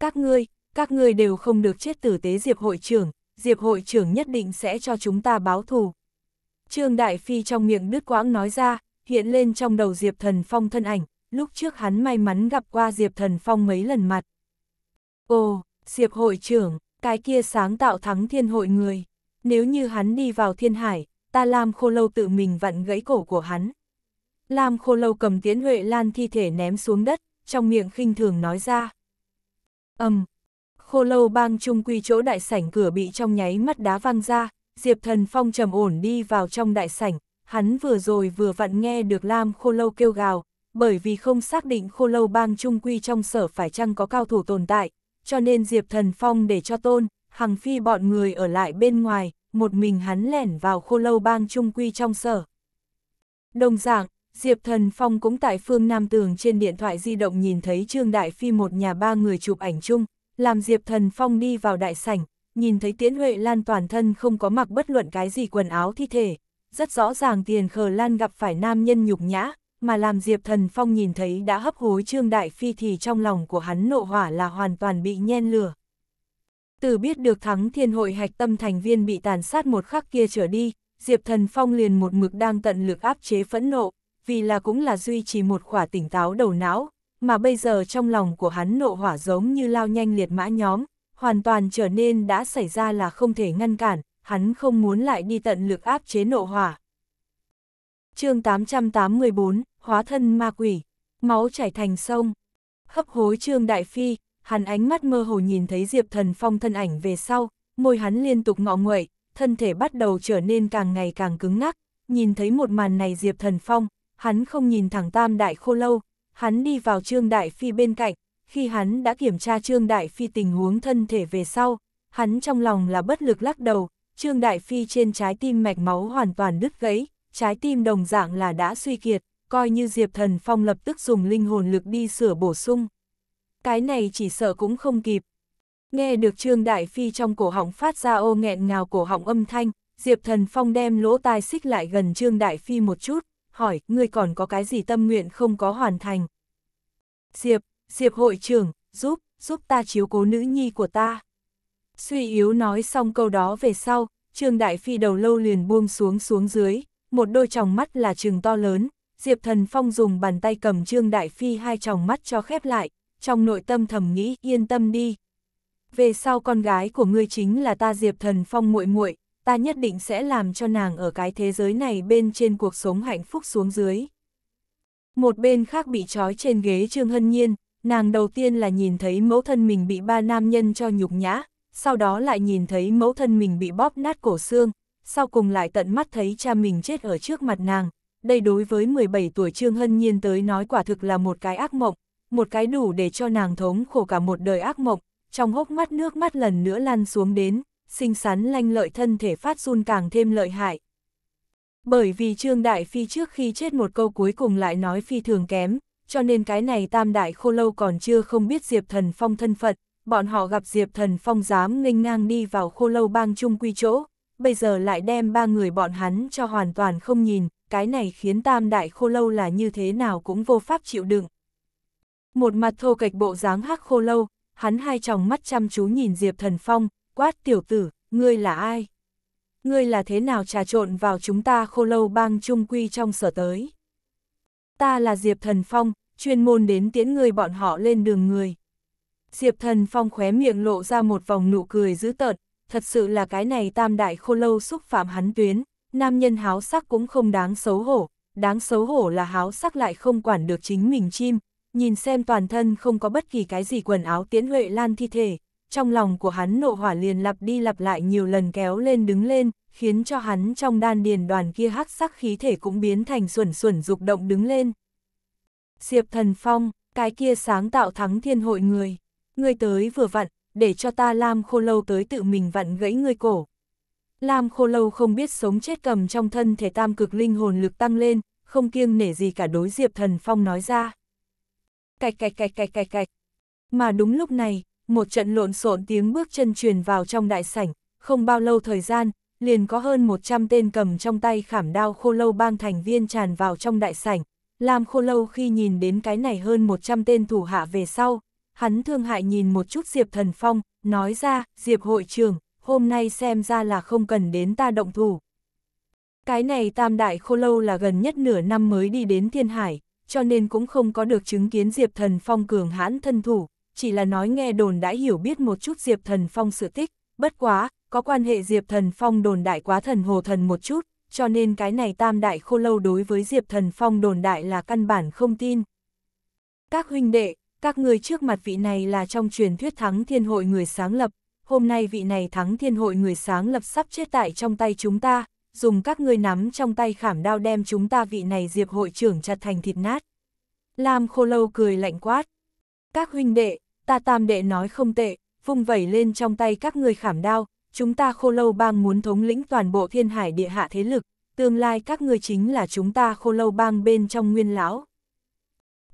các ngươi, các ngươi đều không được chết tử tế Diệp hội trưởng, Diệp hội trưởng nhất định sẽ cho chúng ta báo thù. Trương Đại Phi trong miệng đứt quãng nói ra, hiện lên trong đầu Diệp Thần Phong thân ảnh, lúc trước hắn may mắn gặp qua Diệp Thần Phong mấy lần mặt. Ồ, Diệp hội trưởng, cái kia sáng tạo thắng thiên hội người, nếu như hắn đi vào thiên hải, ta làm Khô Lâu tự mình vặn gãy cổ của hắn. Lam Khô Lâu cầm tiến Huệ Lan thi thể ném xuống đất, trong miệng khinh thường nói ra. Ầm, um, Khô Lâu bang trung quy chỗ đại sảnh cửa bị trong nháy mắt đá văng ra, Diệp Thần Phong trầm ổn đi vào trong đại sảnh, hắn vừa rồi vừa vặn nghe được Lam Khô Lâu kêu gào, bởi vì không xác định Khô Lâu bang trung quy trong sở phải chăng có cao thủ tồn tại, cho nên Diệp Thần Phong để cho tôn, hàng phi bọn người ở lại bên ngoài, một mình hắn lẻn vào Khô Lâu bang trung quy trong sở. Đồng dạng, Diệp Thần Phong cũng tại phương Nam Tường trên điện thoại di động nhìn thấy Trương Đại Phi một nhà ba người chụp ảnh chung, làm Diệp Thần Phong đi vào đại sảnh, nhìn thấy Tiễn Huệ Lan toàn thân không có mặc bất luận cái gì quần áo thi thể, rất rõ ràng tiền khờ lan gặp phải nam nhân nhục nhã, mà làm Diệp Thần Phong nhìn thấy đã hấp hối Trương Đại Phi thì trong lòng của hắn nộ hỏa là hoàn toàn bị nhen lửa. Từ biết được thắng thiên hội hạch tâm thành viên bị tàn sát một khắc kia trở đi, Diệp Thần Phong liền một mực đang tận lực áp chế phẫn nộ, vì là cũng là duy trì một khỏa tỉnh táo đầu não, mà bây giờ trong lòng của hắn nộ hỏa giống như lao nhanh liệt mã nhóm, hoàn toàn trở nên đã xảy ra là không thể ngăn cản, hắn không muốn lại đi tận lực áp chế nộ hỏa. chương 884, Hóa thân ma quỷ, máu chảy thành sông. Hấp hối Trương Đại Phi, hắn ánh mắt mơ hồ nhìn thấy Diệp Thần Phong thân ảnh về sau, môi hắn liên tục ngọ nguậy, thân thể bắt đầu trở nên càng ngày càng cứng ngắc. Nhìn thấy một màn này Diệp Thần Phong, hắn không nhìn thẳng Tam Đại Khô Lâu, hắn đi vào Trương Đại Phi bên cạnh, khi hắn đã kiểm tra Trương Đại Phi tình huống thân thể về sau, hắn trong lòng là bất lực lắc đầu, Trương Đại Phi trên trái tim mạch máu hoàn toàn đứt gãy, trái tim đồng dạng là đã suy kiệt, coi như Diệp Thần Phong lập tức dùng linh hồn lực đi sửa bổ sung. Cái này chỉ sợ cũng không kịp. Nghe được Trương Đại Phi trong cổ họng phát ra ô nghẹn ngào cổ họng âm thanh, Diệp Thần Phong đem lỗ tai xích lại gần Trương Đại Phi một chút, hỏi, ngươi còn có cái gì tâm nguyện không có hoàn thành? Diệp, Diệp hội trưởng, giúp, giúp ta chiếu cố nữ nhi của ta. Suy yếu nói xong câu đó về sau, Trương Đại Phi đầu lâu liền buông xuống xuống dưới, một đôi tròng mắt là trừng to lớn, Diệp Thần Phong dùng bàn tay cầm Trương Đại Phi hai tròng mắt cho khép lại, trong nội tâm thầm nghĩ yên tâm đi. Về sau con gái của ngươi chính là ta Diệp Thần Phong muội muội, ta nhất định sẽ làm cho nàng ở cái thế giới này bên trên cuộc sống hạnh phúc xuống dưới. Một bên khác bị trói trên ghế Trương Hân Nhiên, nàng đầu tiên là nhìn thấy mẫu thân mình bị ba nam nhân cho nhục nhã, sau đó lại nhìn thấy mẫu thân mình bị bóp nát cổ xương, sau cùng lại tận mắt thấy cha mình chết ở trước mặt nàng. Đây đối với 17 tuổi Trương Hân Nhiên tới nói quả thực là một cái ác mộng, một cái đủ để cho nàng thống khổ cả một đời ác mộng, trong hốc mắt nước mắt lần nữa lan xuống đến, xinh xắn lanh lợi thân thể phát run càng thêm lợi hại. Bởi vì Trương Đại Phi trước khi chết một câu cuối cùng lại nói phi thường kém, cho nên cái này tam đại khô lâu còn chưa không biết Diệp Thần Phong thân phận, bọn họ gặp Diệp Thần Phong dám nghênh ngang đi vào khô lâu bang chung quy chỗ, bây giờ lại đem ba người bọn hắn cho hoàn toàn không nhìn, cái này khiến tam đại khô lâu là như thế nào cũng vô pháp chịu đựng. Một mặt thô kịch bộ dáng hắc khô lâu, hắn hai tròng mắt chăm chú nhìn Diệp Thần Phong, quát tiểu tử, ngươi là ai? Ngươi là thế nào trà trộn vào chúng ta khô lâu bang trung quy trong sở tới? Ta là Diệp Thần Phong, chuyên môn đến tiễn người bọn họ lên đường người. Diệp Thần Phong khóe miệng lộ ra một vòng nụ cười dữ tợn, thật sự là cái này tam đại khô lâu xúc phạm hắn tuyến, nam nhân háo sắc cũng không đáng xấu hổ, đáng xấu hổ là háo sắc lại không quản được chính mình chim, nhìn xem toàn thân không có bất kỳ cái gì quần áo tiễn huệ lan thi thể, trong lòng của hắn nộ hỏa liền lặp đi lặp lại nhiều lần kéo lên đứng lên, khiến cho hắn trong đan điền đoàn kia hắc sắc khí thể cũng biến thành xuẩn xuẩn dục động đứng lên. Diệp Thần Phong, cái kia sáng tạo thắng thiên hội người ngươi tới vừa vặn, để cho ta Lam Khô Lâu tới tự mình vặn gãy ngươi cổ. Lam Khô Lâu không biết sống chết cầm trong thân thể tam cực linh hồn lực tăng lên, không kiêng nể gì cả đối Diệp Thần Phong nói ra. Cạch cạch cạch cạch cạch cạch. Mà đúng lúc này, một trận lộn xộn tiếng bước chân truyền vào trong đại sảnh, không bao lâu thời gian, liền có hơn 100 tên cầm trong tay khảm đao khô lâu bang thành viên tràn vào trong đại sảnh. Lam khô lâu khi nhìn đến cái này hơn 100 tên thủ hạ về sau, hắn thương hại nhìn một chút Diệp Thần Phong, nói ra, Diệp hội trưởng, hôm nay xem ra là không cần đến ta động thủ. Cái này tam đại khô lâu là gần nhất nửa năm mới đi đến thiên hải, cho nên cũng không có được chứng kiến Diệp Thần Phong cường hãn thân thủ, chỉ là nói nghe đồn đã hiểu biết một chút Diệp Thần Phong sự tích, bất quá, có quan hệ Diệp Thần Phong đồn đại quá thần hồ thần một chút, cho nên cái này tam đại khô lâu đối với Diệp Thần Phong đồn đại là căn bản không tin. Các huynh đệ, các người trước mặt vị này là trong truyền thuyết thắng thiên hội người sáng lập, hôm nay vị này thắng thiên hội người sáng lập sắp chết tại trong tay chúng ta, dùng các ngươi nắm trong tay khảm đao đem chúng ta vị này diệp hội trưởng chặt thành thịt nát. Lam khô lâu cười lạnh quát. Các huynh đệ, ta tam đệ nói không tệ, vung vẩy lên trong tay các người khảm đao, chúng ta khô lâu bang muốn thống lĩnh toàn bộ thiên hải địa hạ thế lực, tương lai các người chính là chúng ta khô lâu bang bên trong nguyên lão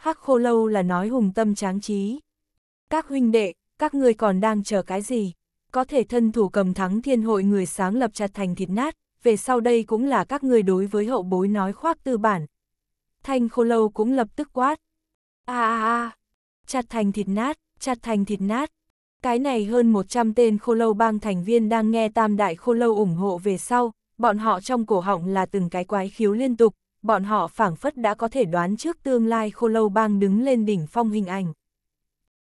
hắc khô lâu là nói hùng tâm tráng trí. Các huynh đệ, các người còn đang chờ cái gì? Có thể thân thủ cầm thắng thiên hội người sáng lập chặt thành thịt nát, về sau đây cũng là các người đối với hậu bối nói khoác tư bản. Thanh khô lâu cũng lập tức quát. a a a, chặt thành thịt nát, chặt thành thịt nát. Cái này hơn 100 tên khô lâu bang thành viên đang nghe tam đại khô lâu ủng hộ về sau, bọn họ trong cổ họng là từng cái quái khiếu liên tục, bọn họ phảng phất đã có thể đoán trước tương lai khô lâu bang đứng lên đỉnh phong hình ảnh.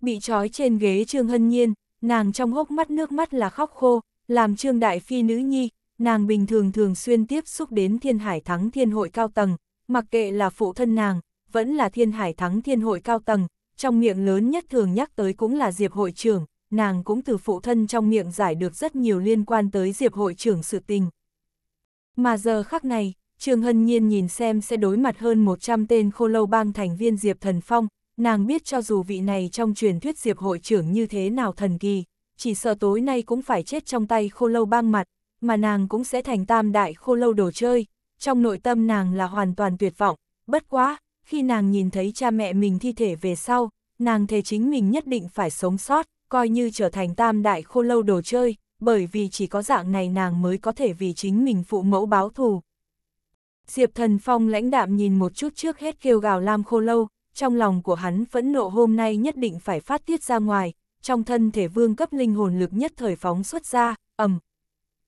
Bị trói trên ghế Trương Hân Nhiên, nàng trong hốc mắt nước mắt là khóc khô, làm Trương Đại Phi nữ nhi, nàng bình thường thường xuyên tiếp xúc đến thiên hải thắng thiên hội cao tầng, mặc kệ là phụ thân nàng, vẫn là thiên hải thắng thiên hội cao tầng, trong miệng lớn nhất thường nhắc tới cũng là diệp hội trưởng, nàng cũng từ phụ thân trong miệng giải được rất nhiều liên quan tới diệp hội trưởng sự tình. Mà giờ khắc này, Trương Hân Nhiên nhìn xem sẽ đối mặt hơn 100 tên khô lâu bang thành viên Diệp Thần Phong, nàng biết cho dù vị này trong truyền thuyết Diệp hội trưởng như thế nào thần kỳ, chỉ sợ tối nay cũng phải chết trong tay khô lâu bang mặt, mà nàng cũng sẽ thành tam đại khô lâu đồ chơi, trong nội tâm nàng là hoàn toàn tuyệt vọng, bất quá, khi nàng nhìn thấy cha mẹ mình thi thể về sau, nàng thề chính mình nhất định phải sống sót, coi như trở thành tam đại khô lâu đồ chơi, bởi vì chỉ có dạng này nàng mới có thể vì chính mình phụ mẫu báo thù, Diệp Thần Phong lãnh đạm nhìn một chút trước hết kêu gào Lam Khô Lâu, trong lòng của hắn phẫn nộ hôm nay nhất định phải phát tiết ra ngoài, trong thân thể vương cấp linh hồn lực nhất thời phóng xuất ra, ầm,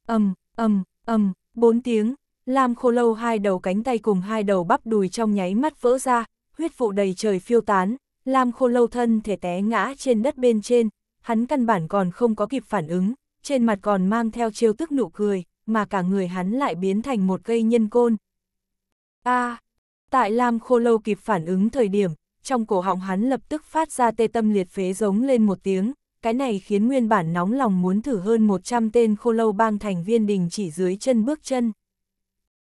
ầm, ầm, ầm, bốn tiếng, Lam Khô Lâu hai đầu cánh tay cùng hai đầu bắp đùi trong nháy mắt vỡ ra, huyết vụ đầy trời phiêu tán, Lam Khô Lâu thân thể té ngã trên đất bên trên, hắn căn bản còn không có kịp phản ứng, trên mặt còn mang theo chiêu tức nụ cười, mà cả người hắn lại biến thành một cây nhân côn, a à, tại Lam Khô Lâu kịp phản ứng thời điểm, trong cổ họng hắn lập tức phát ra tê tâm liệt phế giống lên một tiếng, cái này khiến nguyên bản nóng lòng muốn thử hơn 100 tên Khô Lâu bang thành viên đình chỉ dưới chân bước chân.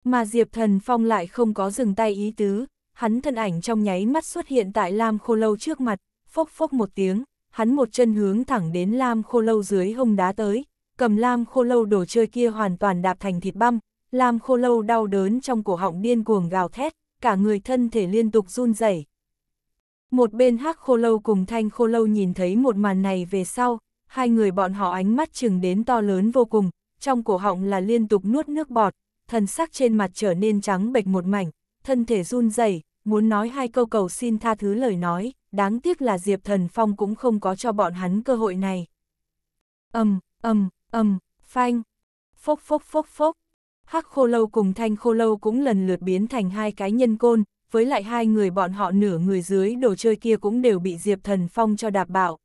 Mà Diệp Thần Phong lại không có dừng tay ý tứ, hắn thân ảnh trong nháy mắt xuất hiện tại Lam Khô Lâu trước mặt, phốc phốc một tiếng, hắn một chân hướng thẳng đến Lam Khô Lâu dưới hông đá tới, cầm Lam Khô Lâu đồ chơi kia hoàn toàn đạp thành thịt băm, Lam khô lâu đau đớn trong cổ họng điên cuồng gào thét, cả người thân thể liên tục run rẩy. Một bên hắc khô lâu cùng thanh khô lâu nhìn thấy một màn này về sau, hai người bọn họ ánh mắt chừng đến to lớn vô cùng, trong cổ họng là liên tục nuốt nước bọt, thần sắc trên mặt trở nên trắng bệch một mảnh, thân thể run rẩy, muốn nói hai câu cầu xin tha thứ lời nói, đáng tiếc là Diệp Thần Phong cũng không có cho bọn hắn cơ hội này. âm âm âm phanh, phốc phốc phốc phốc. Hắc Khô Lâu cùng Thanh Khô Lâu cũng lần lượt biến thành hai cái nhân côn, với lại hai người bọn họ nửa người dưới đồ chơi kia cũng đều bị Diệp Thần Phong cho đạp bạo.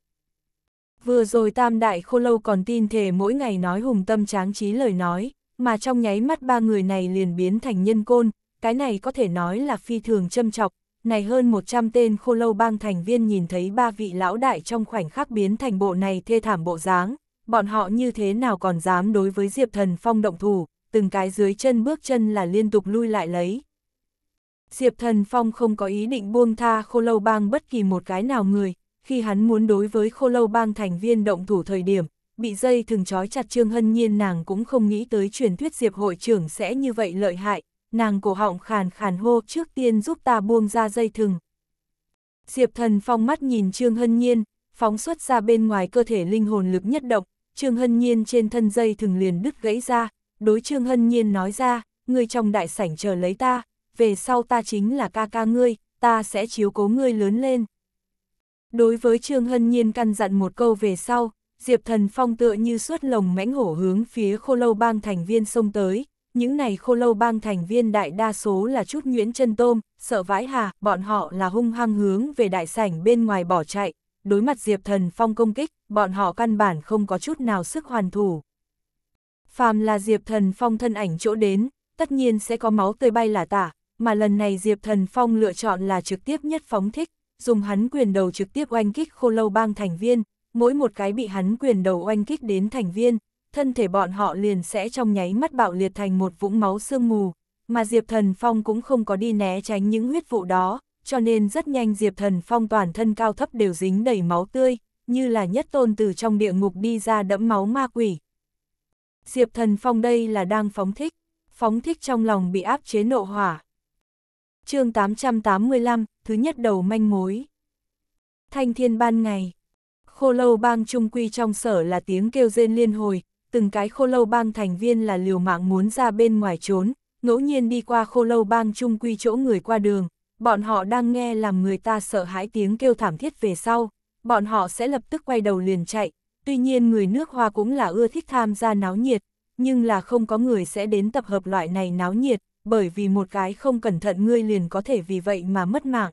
Vừa rồi Tam Đại Khô Lâu còn tin thể mỗi ngày nói hùng tâm tráng trí lời nói, mà trong nháy mắt ba người này liền biến thành nhân côn, cái này có thể nói là phi thường châm chọc, này hơn 100 tên Khô Lâu bang thành viên nhìn thấy ba vị lão đại trong khoảnh khắc biến thành bộ này thê thảm bộ dáng, bọn họ như thế nào còn dám đối với Diệp Thần Phong động thủ, từng cái dưới chân bước chân là liên tục lui lại lấy. Diệp Thần Phong không có ý định buông tha khô lâu bang bất kỳ một cái nào người, khi hắn muốn đối với khô lâu bang thành viên động thủ thời điểm, bị dây thường trói chặt Trương Hân Nhiên nàng cũng không nghĩ tới truyền thuyết Diệp hội trưởng sẽ như vậy lợi hại, nàng cổ họng khàn khàn hô trước tiên giúp ta buông ra dây thừng. Diệp Thần Phong mắt nhìn Trương Hân Nhiên, phóng xuất ra bên ngoài cơ thể linh hồn lực nhất động, Trương Hân Nhiên trên thân dây thừng liền đứt gãy ra, đối Trương Hân Nhiên nói ra, ngươi trong đại sảnh chờ lấy ta, về sau ta chính là ca ca ngươi, ta sẽ chiếu cố ngươi lớn lên. Đối với Trương Hân Nhiên căn dặn một câu về sau, Diệp Thần Phong tựa như suốt lồng mãnh hổ hướng phía khô lâu bang thành viên xông tới, những này khô lâu bang thành viên đại đa số là chút nhuyễn chân tôm, sợ vãi hà, bọn họ là hung hăng hướng về đại sảnh bên ngoài bỏ chạy, đối mặt Diệp Thần Phong công kích, bọn họ căn bản không có chút nào sức hoàn thủ phàm là Diệp Thần Phong thân ảnh chỗ đến, tất nhiên sẽ có máu tươi bay là tả, mà lần này Diệp Thần Phong lựa chọn là trực tiếp nhất phóng thích, dùng hắn quyền đầu trực tiếp oanh kích khô lâu bang thành viên, mỗi một cái bị hắn quyền đầu oanh kích đến thành viên, thân thể bọn họ liền sẽ trong nháy mắt bạo liệt thành một vũng máu sương mù, mà Diệp Thần Phong cũng không có đi né tránh những huyết vụ đó, cho nên rất nhanh Diệp Thần Phong toàn thân cao thấp đều dính đầy máu tươi, như là nhất tôn từ trong địa ngục đi ra đẫm máu ma quỷ. Diệp Thần Phong đây là đang phóng thích, phóng thích trong lòng bị áp chế nộ hỏa. chương 885, thứ nhất đầu manh mối. Thanh thiên ban ngày. Khô lâu bang trung quy trong sở là tiếng kêu rên liên hồi, từng cái khô lâu bang thành viên là liều mạng muốn ra bên ngoài trốn, ngẫu nhiên đi qua khô lâu bang trung quy chỗ người qua đường, bọn họ đang nghe làm người ta sợ hãi tiếng kêu thảm thiết về sau, bọn họ sẽ lập tức quay đầu liền chạy, Tuy nhiên người nước hoa cũng là ưa thích tham gia náo nhiệt, nhưng là không có người sẽ đến tập hợp loại này náo nhiệt, bởi vì một cái không cẩn thận ngươi liền có thể vì vậy mà mất mạng.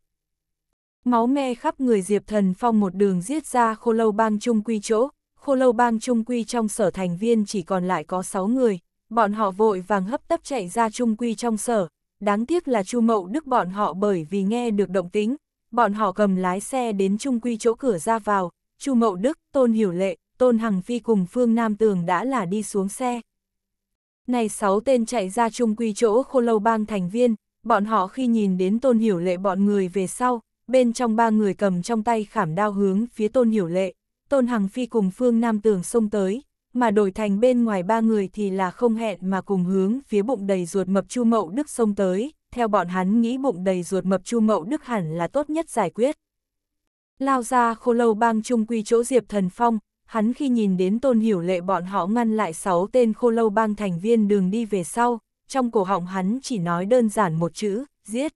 Máu me khắp người Diệp Thần Phong một đường giết ra khô lâu bang trung quy chỗ, khô lâu bang trung quy trong sở thành viên chỉ còn lại có 6 người, bọn họ vội vàng hấp tấp chạy ra trung quy trong sở, đáng tiếc là Chu Mậu Đức bọn họ bởi vì nghe được động tính, bọn họ cầm lái xe đến trung quy chỗ cửa ra vào, Chu Mậu Đức, Tôn Hiểu Lệ, Tôn Hằng Phi cùng Phương Nam Tường đã là đi xuống xe. Này sáu tên chạy ra chung quy chỗ khô lâu bang thành viên, bọn họ khi nhìn đến Tôn Hiểu Lệ bọn người về sau, bên trong ba người cầm trong tay khảm đao hướng phía Tôn Hiểu Lệ, Tôn Hằng Phi cùng Phương Nam Tường xông tới, mà đổi thành bên ngoài ba người thì là không hẹn mà cùng hướng phía bụng đầy ruột mập Chu Mậu Đức xông tới, theo bọn hắn nghĩ bụng đầy ruột mập Chu Mậu Đức hẳn là tốt nhất giải quyết. Lao ra khô lâu bang chung quy chỗ Diệp Thần Phong, hắn khi nhìn đến tôn hiểu lệ bọn họ ngăn lại 6 tên khô lâu bang thành viên đường đi về sau, trong cổ họng hắn chỉ nói đơn giản một chữ, giết.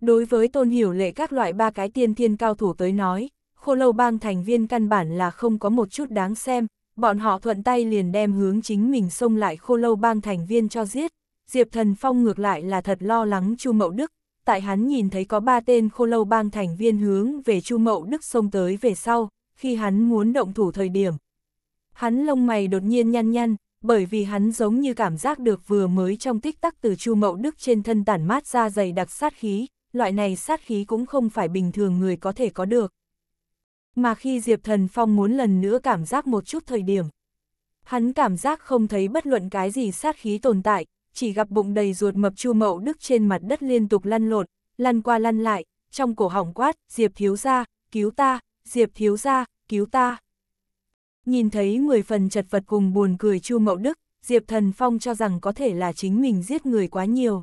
Đối với tôn hiểu lệ các loại ba cái tiên thiên cao thủ tới nói, khô lâu bang thành viên căn bản là không có một chút đáng xem, bọn họ thuận tay liền đem hướng chính mình xông lại khô lâu bang thành viên cho giết. Diệp Thần Phong ngược lại là thật lo lắng Chu Mậu Đức, tại hắn nhìn thấy có ba tên khô lâu bang thành viên hướng về Chu Mậu Đức xông tới về sau, khi hắn muốn động thủ thời điểm. Hắn lông mày đột nhiên nhăn nhăn, bởi vì hắn giống như cảm giác được vừa mới trong tích tắc từ Chu Mậu Đức trên thân tản mát ra dày đặc sát khí, loại này sát khí cũng không phải bình thường người có thể có được. Mà khi Diệp Thần Phong muốn lần nữa cảm giác một chút thời điểm, hắn cảm giác không thấy bất luận cái gì sát khí tồn tại, chỉ gặp bụng đầy ruột mập Chu Mậu Đức trên mặt đất liên tục lăn lộn, lăn qua lăn lại, trong cổ hỏng quát, Diệp thiếu gia, cứu ta, Diệp thiếu gia cứu ta. Nhìn thấy 10 phần chật vật cùng buồn cười Chu Mậu Đức, Diệp Thần Phong cho rằng có thể là chính mình giết người quá nhiều.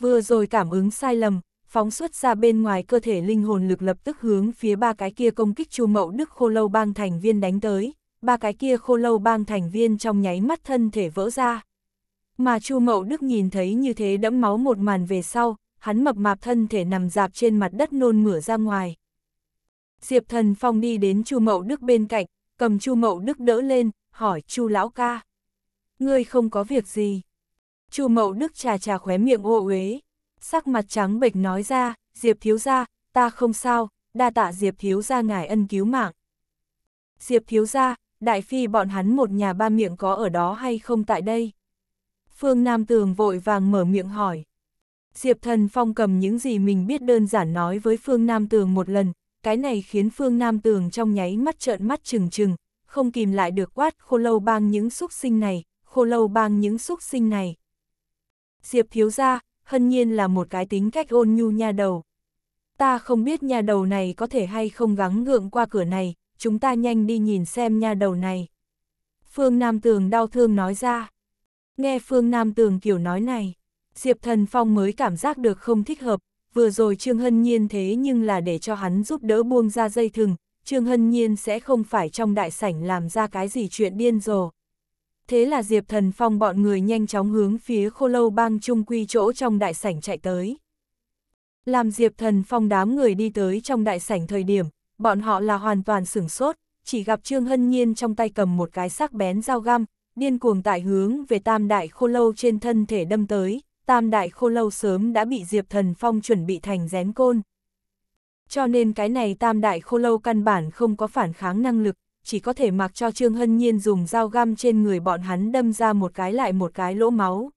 Vừa rồi cảm ứng sai lầm, phóng xuất ra bên ngoài cơ thể linh hồn lực lập tức hướng phía ba cái kia công kích Chu Mậu Đức khô lâu bang thành viên đánh tới, ba cái kia khô lâu bang thành viên trong nháy mắt thân thể vỡ ra. Mà Chu Mậu Đức nhìn thấy như thế đẫm máu một màn về sau, hắn mập mạp thân thể nằm dạp trên mặt đất nôn mửa ra ngoài. Diệp Thần Phong đi đến Chu Mậu Đức bên cạnh, cầm Chu Mậu Đức đỡ lên, hỏi Chu lão ca: "Ngươi không có việc gì?" Chu Mậu Đức trà trà khóe miệng ô uế, sắc mặt trắng bệch nói ra: "Diệp thiếu gia, ta không sao, đa tạ Diệp thiếu gia ngài ân cứu mạng." Diệp thiếu gia, đại phi bọn hắn một nhà ba miệng có ở đó hay không tại đây? Phương Nam Tường vội vàng mở miệng hỏi. Diệp Thần Phong cầm những gì mình biết đơn giản nói với Phương Nam Tường một lần, cái này khiến phương Nam Tường trong nháy mắt trợn mắt trừng trừng, không kìm lại được quát khô lâu bang những xúc sinh này, khô lâu bang những xúc sinh này. Diệp thiếu ra, hân nhiên là một cái tính cách ôn nhu nha đầu. Ta không biết nhà đầu này có thể hay không gắng ngượng qua cửa này, chúng ta nhanh đi nhìn xem nhà đầu này. Phương Nam Tường đau thương nói ra. Nghe Phương Nam Tường kiểu nói này, Diệp Thần Phong mới cảm giác được không thích hợp, vừa rồi Trương Hân Nhiên thế nhưng là để cho hắn giúp đỡ buông ra dây thừng, Trương Hân Nhiên sẽ không phải trong đại sảnh làm ra cái gì chuyện điên rồ. Thế là Diệp Thần Phong bọn người nhanh chóng hướng phía khô lâu bang trung quy chỗ trong đại sảnh chạy tới. Làm Diệp Thần Phong đám người đi tới trong đại sảnh thời điểm, bọn họ là hoàn toàn sửng sốt, chỉ gặp Trương Hân Nhiên trong tay cầm một cái sắc bén dao găm, điên cuồng tại hướng về tam đại khô lâu trên thân thể đâm tới, tam đại khô lâu sớm đã bị Diệp Thần Phong chuẩn bị thành rén côn. Cho nên cái này tam đại khô lâu căn bản không có phản kháng năng lực, chỉ có thể mặc cho Trương Hân Nhiên dùng dao găm trên người bọn hắn đâm ra một cái lại một cái lỗ máu.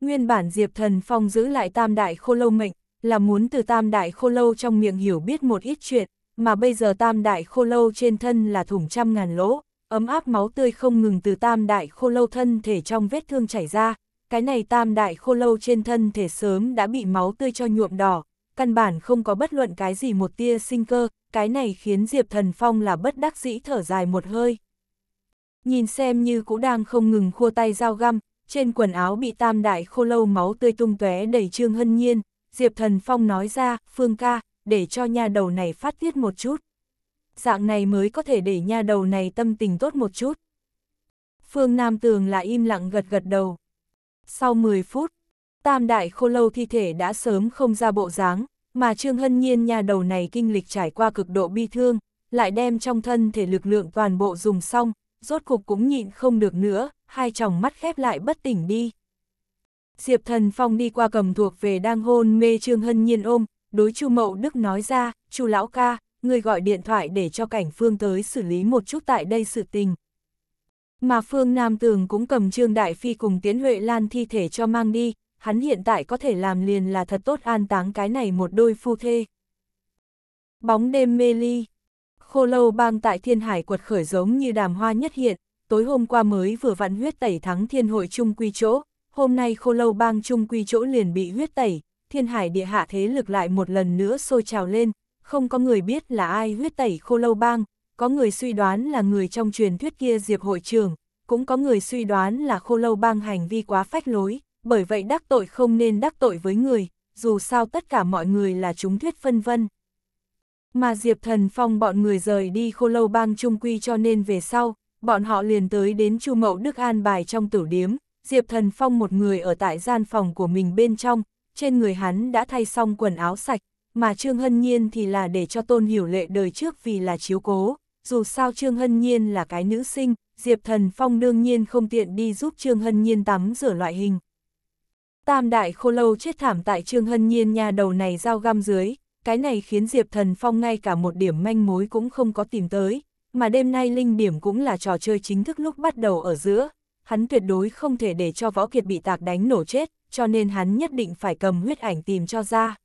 Nguyên bản Diệp Thần Phong giữ lại tam đại khô lâu mệnh, là muốn từ tam đại khô lâu trong miệng hiểu biết một ít chuyện, mà bây giờ tam đại khô lâu trên thân là thủng trăm ngàn lỗ, ấm áp máu tươi không ngừng từ tam đại khô lâu thân thể trong vết thương chảy ra, cái này tam đại khô lâu trên thân thể sớm đã bị máu tươi cho nhuộm đỏ, căn bản không có bất luận cái gì một tia sinh cơ, cái này khiến Diệp Thần Phong là bất đắc dĩ thở dài một hơi. Nhìn xem như cũng đang không ngừng khua tay dao găm, trên quần áo bị tam đại khô lâu máu tươi tung tóe đầy trương hân nhiên, Diệp Thần Phong nói ra, Phương ca, để cho nha đầu này phát tiết một chút. Dạng này mới có thể để nha đầu này tâm tình tốt một chút. Phương Nam Tường là im lặng gật gật đầu. Sau 10 phút, tam đại khô lâu thi thể đã sớm không ra bộ dáng, mà Trương Hân Nhiên nhà đầu này kinh lịch trải qua cực độ bi thương, lại đem trong thân thể lực lượng toàn bộ dùng xong, rốt cục cũng nhịn không được nữa, hai tròng mắt khép lại bất tỉnh đi. Diệp Thần Phong đi qua cầm thuộc về đang hôn mê Trương Hân Nhiên ôm, đối Chu Mậu Đức nói ra, "Chu lão ca, người gọi điện thoại để cho Cảnh Phương tới xử lý một chút tại đây sự tình, mà Phương Nam Tường cũng cầm Trương Đại Phi cùng Tiến Huệ Lan thi thể cho mang đi, hắn hiện tại có thể làm liền là thật tốt an táng cái này một đôi phu thê. Bóng đêm mê ly Khô lâu bang tại thiên hải quật khởi giống như đàm hoa nhất hiện, tối hôm qua mới vừa vặn huyết tẩy thắng thiên hội chung quy chỗ, hôm nay khô lâu bang chung quy chỗ liền bị huyết tẩy, thiên hải địa hạ thế lực lại một lần nữa sôi trào lên, không có người biết là ai huyết tẩy khô lâu bang, có người suy đoán là người trong truyền thuyết kia Diệp hội trưởng, cũng có người suy đoán là khô lâu bang hành vi quá phách lối, bởi vậy đắc tội không nên đắc tội với người, dù sao tất cả mọi người là chúng thuyết phân vân. Mà Diệp Thần Phong bọn người rời đi khô lâu bang trung quy cho nên về sau, bọn họ liền tới đến Chu Mậu Đức an bài trong tử điếm, Diệp Thần Phong một người ở tại gian phòng của mình bên trong, trên người hắn đã thay xong quần áo sạch, mà Trương Hân Nhiên thì là để cho Tôn Hiểu Lệ đời trước vì là chiếu cố, dù sao Trương Hân Nhiên là cái nữ sinh, Diệp Thần Phong đương nhiên không tiện đi giúp Trương Hân Nhiên tắm rửa loại hình. Tam đại khô lâu chết thảm tại Trương Hân Nhiên nhà đầu này giao găm dưới, cái này khiến Diệp Thần Phong ngay cả một điểm manh mối cũng không có tìm tới, mà đêm nay linh điểm cũng là trò chơi chính thức lúc bắt đầu ở giữa, hắn tuyệt đối không thể để cho Võ Kiệt bị tạc đánh nổ chết, cho nên hắn nhất định phải cầm huyết ảnh tìm cho ra.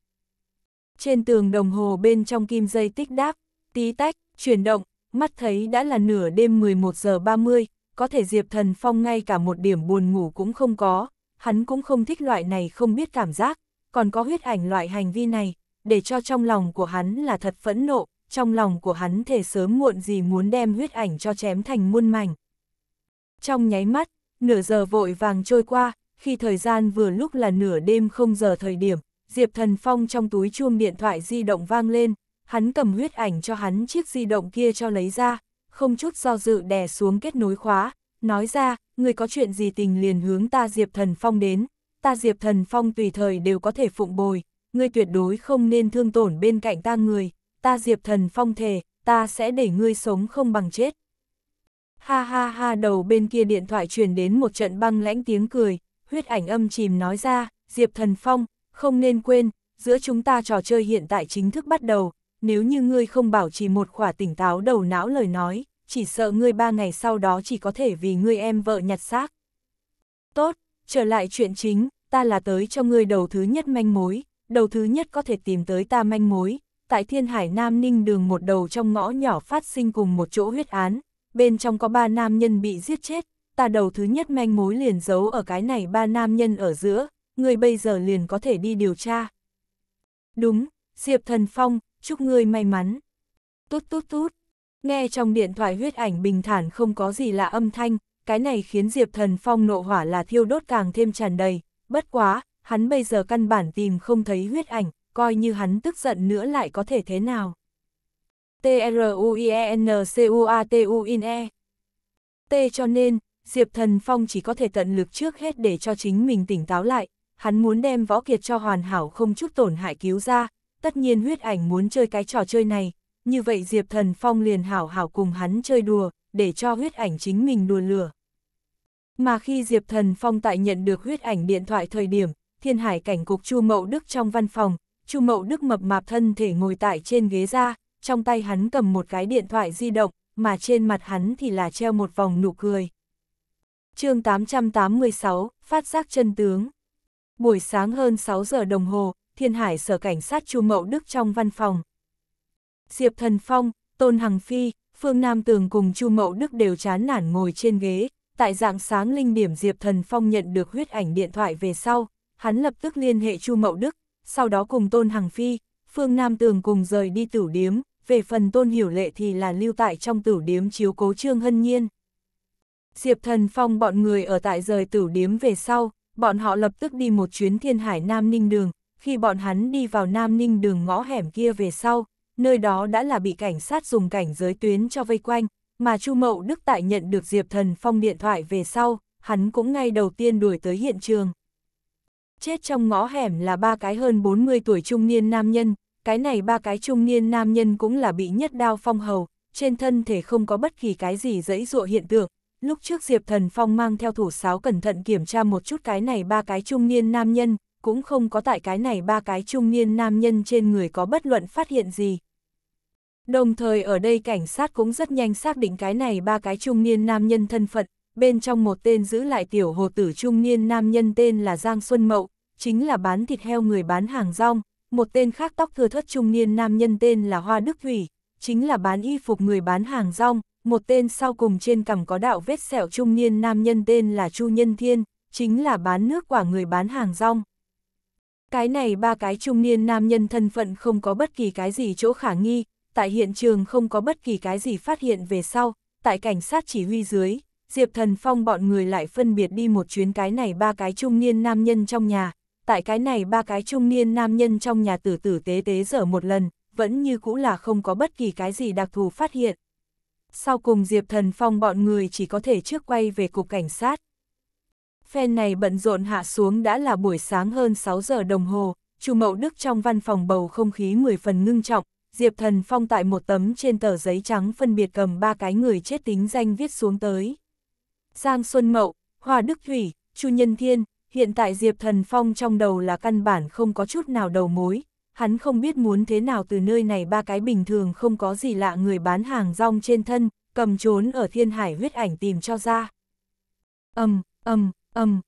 Trên tường đồng hồ bên trong kim dây tích đáp, tí tách, chuyển động, mắt thấy đã là nửa đêm 11 giờ 30, có thể Diệp Thần Phong ngay cả một điểm buồn ngủ cũng không có, hắn cũng không thích loại này không biết cảm giác, còn có huyết ảnh loại hành vi này, để cho trong lòng của hắn là thật phẫn nộ, trong lòng của hắn thể sớm muộn gì muốn đem huyết ảnh cho chém thành muôn mảnh. Trong nháy mắt, nửa giờ vội vàng trôi qua, khi thời gian vừa lúc là nửa đêm không giờ thời điểm, Diệp Thần Phong trong túi chuông điện thoại di động vang lên, hắn cầm huyết ảnh cho hắn chiếc di động kia cho lấy ra, không chút do dự đè xuống kết nối khóa, nói ra, người có chuyện gì tình liền hướng ta Diệp Thần Phong đến, ta Diệp Thần Phong tùy thời đều có thể phụng bồi, người tuyệt đối không nên thương tổn bên cạnh ta người, ta Diệp Thần Phong thề, ta sẽ để ngươi sống không bằng chết. Ha ha ha đầu bên kia điện thoại truyền đến một trận băng lãnh tiếng cười, huyết ảnh âm chìm nói ra, Diệp Thần Phong, không nên quên, giữa chúng ta trò chơi hiện tại chính thức bắt đầu, nếu như ngươi không bảo trì một khỏa tỉnh táo đầu não lời nói, chỉ sợ ngươi ba ngày sau đó chỉ có thể vì ngươi em vợ nhặt xác. Tốt, trở lại chuyện chính, ta là tới cho ngươi đầu thứ nhất manh mối, đầu thứ nhất có thể tìm tới ta manh mối, tại Thiên Hải Nam Ninh đường một đầu trong ngõ nhỏ phát sinh cùng một chỗ huyết án, bên trong có ba nam nhân bị giết chết, ta đầu thứ nhất manh mối liền giấu ở cái này ba nam nhân ở giữa, ngươi bây giờ liền có thể đi điều tra. Đúng, Diệp Thần Phong, chúc ngươi may mắn. Tút tút tút, nghe trong điện thoại huyết ảnh bình thản không có gì lạ âm thanh, cái này khiến Diệp Thần Phong nộ hỏa là thiêu đốt càng thêm tràn đầy, bất quá, hắn bây giờ căn bản tìm không thấy huyết ảnh, coi như hắn tức giận nữa lại có thể thế nào. T-R-U-I-E-N-C-U-A-T-U-I-N-E e. T cho nên, Diệp Thần Phong chỉ có thể tận lực trước hết để cho chính mình tỉnh táo lại, hắn muốn đem võ kiệt cho hoàn hảo không chút tổn hại cứu ra, tất nhiên huyết ảnh muốn chơi cái trò chơi này, như vậy Diệp Thần Phong liền hảo hảo cùng hắn chơi đùa, để cho huyết ảnh chính mình đùa lửa. Mà khi Diệp Thần Phong tại nhận được huyết ảnh điện thoại thời điểm, thiên hải cảnh cục Chu Mậu Đức trong văn phòng, Chu Mậu Đức mập mạp thân thể ngồi tại trên ghế ra, trong tay hắn cầm một cái điện thoại di động, mà trên mặt hắn thì là treo một vòng nụ cười. chương 886, phát giác chân tướng. Buổi sáng hơn 6 giờ đồng hồ, thiên hải sở cảnh sát Chu Mậu Đức trong văn phòng. Diệp Thần Phong, Tôn Hằng Phi, Phương Nam Tường cùng Chu Mậu Đức đều chán nản ngồi trên ghế, tại dạng sáng linh điểm Diệp Thần Phong nhận được huyết ảnh điện thoại về sau, hắn lập tức liên hệ Chu Mậu Đức, sau đó cùng Tôn Hằng Phi, Phương Nam Tường cùng rời đi tử điếm, về phần Tôn Hiểu Lệ thì là lưu tại trong tử điếm chiếu cố Trương Hân Nhiên. Diệp Thần Phong bọn người ở tại rời tử điếm về sau, bọn họ lập tức đi một chuyến thiên hải Nam Ninh Đường, khi bọn hắn đi vào Nam Ninh đường ngõ hẻm kia về sau, nơi đó đã là bị cảnh sát dùng cảnh giới tuyến cho vây quanh, mà Chu Mậu Đức tại nhận được Diệp Thần Phong điện thoại về sau, hắn cũng ngay đầu tiên đuổi tới hiện trường. Chết trong ngõ hẻm là ba cái hơn 40 tuổi trung niên nam nhân, cái này ba cái trung niên nam nhân cũng là bị nhất đao phong hầu, trên thân thể không có bất kỳ cái gì dẫy dụa hiện tượng. Lúc trước Diệp Thần Phong mang theo thủ sáo cẩn thận kiểm tra một chút cái này ba cái trung niên nam nhân, cũng không có tại cái này ba cái trung niên nam nhân trên người có bất luận phát hiện gì. Đồng thời ở đây cảnh sát cũng rất nhanh xác định cái này ba cái trung niên nam nhân thân phận, bên trong một tên giữ lại tiểu hồ tử trung niên nam nhân tên là Giang Xuân Mậu, chính là bán thịt heo người bán hàng rong, một tên khác tóc thừa thất trung niên nam nhân tên là Hoa Đức Thủy, chính là bán y phục người bán hàng rong, một tên sau cùng trên cằm có đạo vết sẹo trung niên nam nhân tên là Chu Nhân Thiên, chính là bán nước quả người bán hàng rong. Cái này ba cái trung niên nam nhân thân phận không có bất kỳ cái gì chỗ khả nghi, tại hiện trường không có bất kỳ cái gì phát hiện về sau, tại cảnh sát chỉ huy dưới, Diệp Thần Phong bọn người lại phân biệt đi một chuyến cái này ba cái trung niên nam nhân trong nhà, tại cái này ba cái trung niên nam nhân trong nhà tử tử tế tế dở một lần, vẫn như cũ là không có bất kỳ cái gì đặc thù phát hiện. Sau cùng Diệp Thần Phong bọn người chỉ có thể trước quay về cục cảnh sát, phen này bận rộn hạ xuống đã là buổi sáng hơn 6 giờ đồng hồ, chủ mậu đức trong văn phòng bầu không khí 10 phần ngưng trọng, Diệp Thần Phong tại một tấm trên tờ giấy trắng phân biệt cầm ba cái người chết tính danh viết xuống tới. Giang Xuân Mậu, Hoa Đức Thủy, Chu Nhân Thiên, hiện tại Diệp Thần Phong trong đầu là căn bản không có chút nào đầu mối, hắn không biết muốn thế nào từ nơi này ba cái bình thường không có gì lạ người bán hàng rong trên thân, cầm trốn ở thiên hải huyết ảnh tìm cho ra. Âm, um, âm, um, Ầm. Um,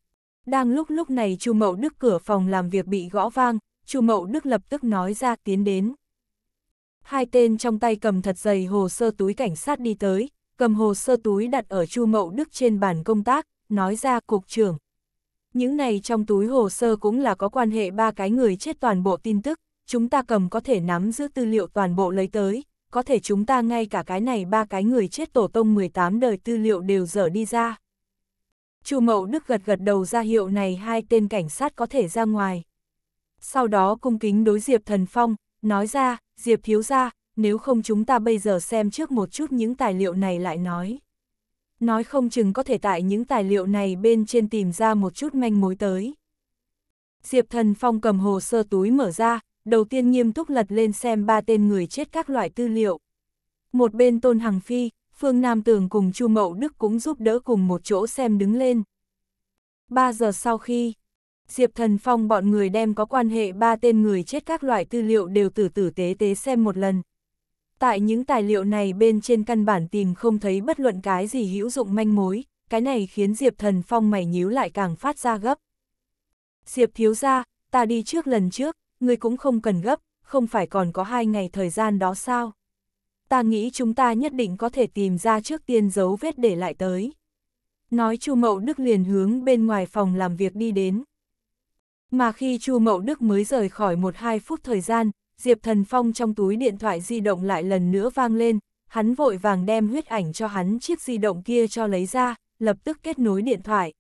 đang lúc lúc này Chu Mậu Đức cửa phòng làm việc bị gõ vang, Chu Mậu Đức lập tức nói ra tiến đến. Hai tên trong tay cầm thật dày hồ sơ túi cảnh sát đi tới, cầm hồ sơ túi đặt ở Chu Mậu Đức trên bàn công tác, nói ra cục trưởng. Những này trong túi hồ sơ cũng là có quan hệ ba cái người chết toàn bộ tin tức, chúng ta cầm có thể nắm giữ tư liệu toàn bộ lấy tới, có thể chúng ta ngay cả cái này ba cái người chết tổ tông 18 đời tư liệu đều dở đi ra. Chu Mậu Đức gật gật đầu ra hiệu này hai tên cảnh sát có thể ra ngoài. Sau đó cung kính đối Diệp Thần Phong, nói ra, Diệp thiếu ra, nếu không chúng ta bây giờ xem trước một chút những tài liệu này lại nói. Nói không chừng có thể tại những tài liệu này bên trên tìm ra một chút manh mối tới. Diệp Thần Phong cầm hồ sơ túi mở ra, đầu tiên nghiêm túc lật lên xem ba tên người chết các loại tư liệu. Một bên Tôn Hằng Phi, Phương Nam Tường cùng Chu Mậu Đức cũng giúp đỡ cùng một chỗ xem đứng lên. Ba giờ sau khi, Diệp Thần Phong bọn người đem có quan hệ ba tên người chết các loại tư liệu đều tử tử tế tế xem một lần. Tại những tài liệu này bên trên căn bản tìm không thấy bất luận cái gì hữu dụng manh mối, cái này khiến Diệp Thần Phong mày nhíu lại càng phát ra gấp. Diệp thiếu ra, ta đi trước lần trước, người cũng không cần gấp, không phải còn có hai ngày thời gian đó sao? ta nghĩ chúng ta nhất định có thể tìm ra trước tiên dấu vết để lại tới. Nói Chu Mậu Đức liền hướng bên ngoài phòng làm việc đi đến. Mà khi Chu Mậu Đức mới rời khỏi một hai phút thời gian, Diệp Thần Phong trong túi điện thoại di động lại lần nữa vang lên, hắn vội vàng đem huyết ảnh cho hắn chiếc di động kia cho lấy ra, lập tức kết nối điện thoại.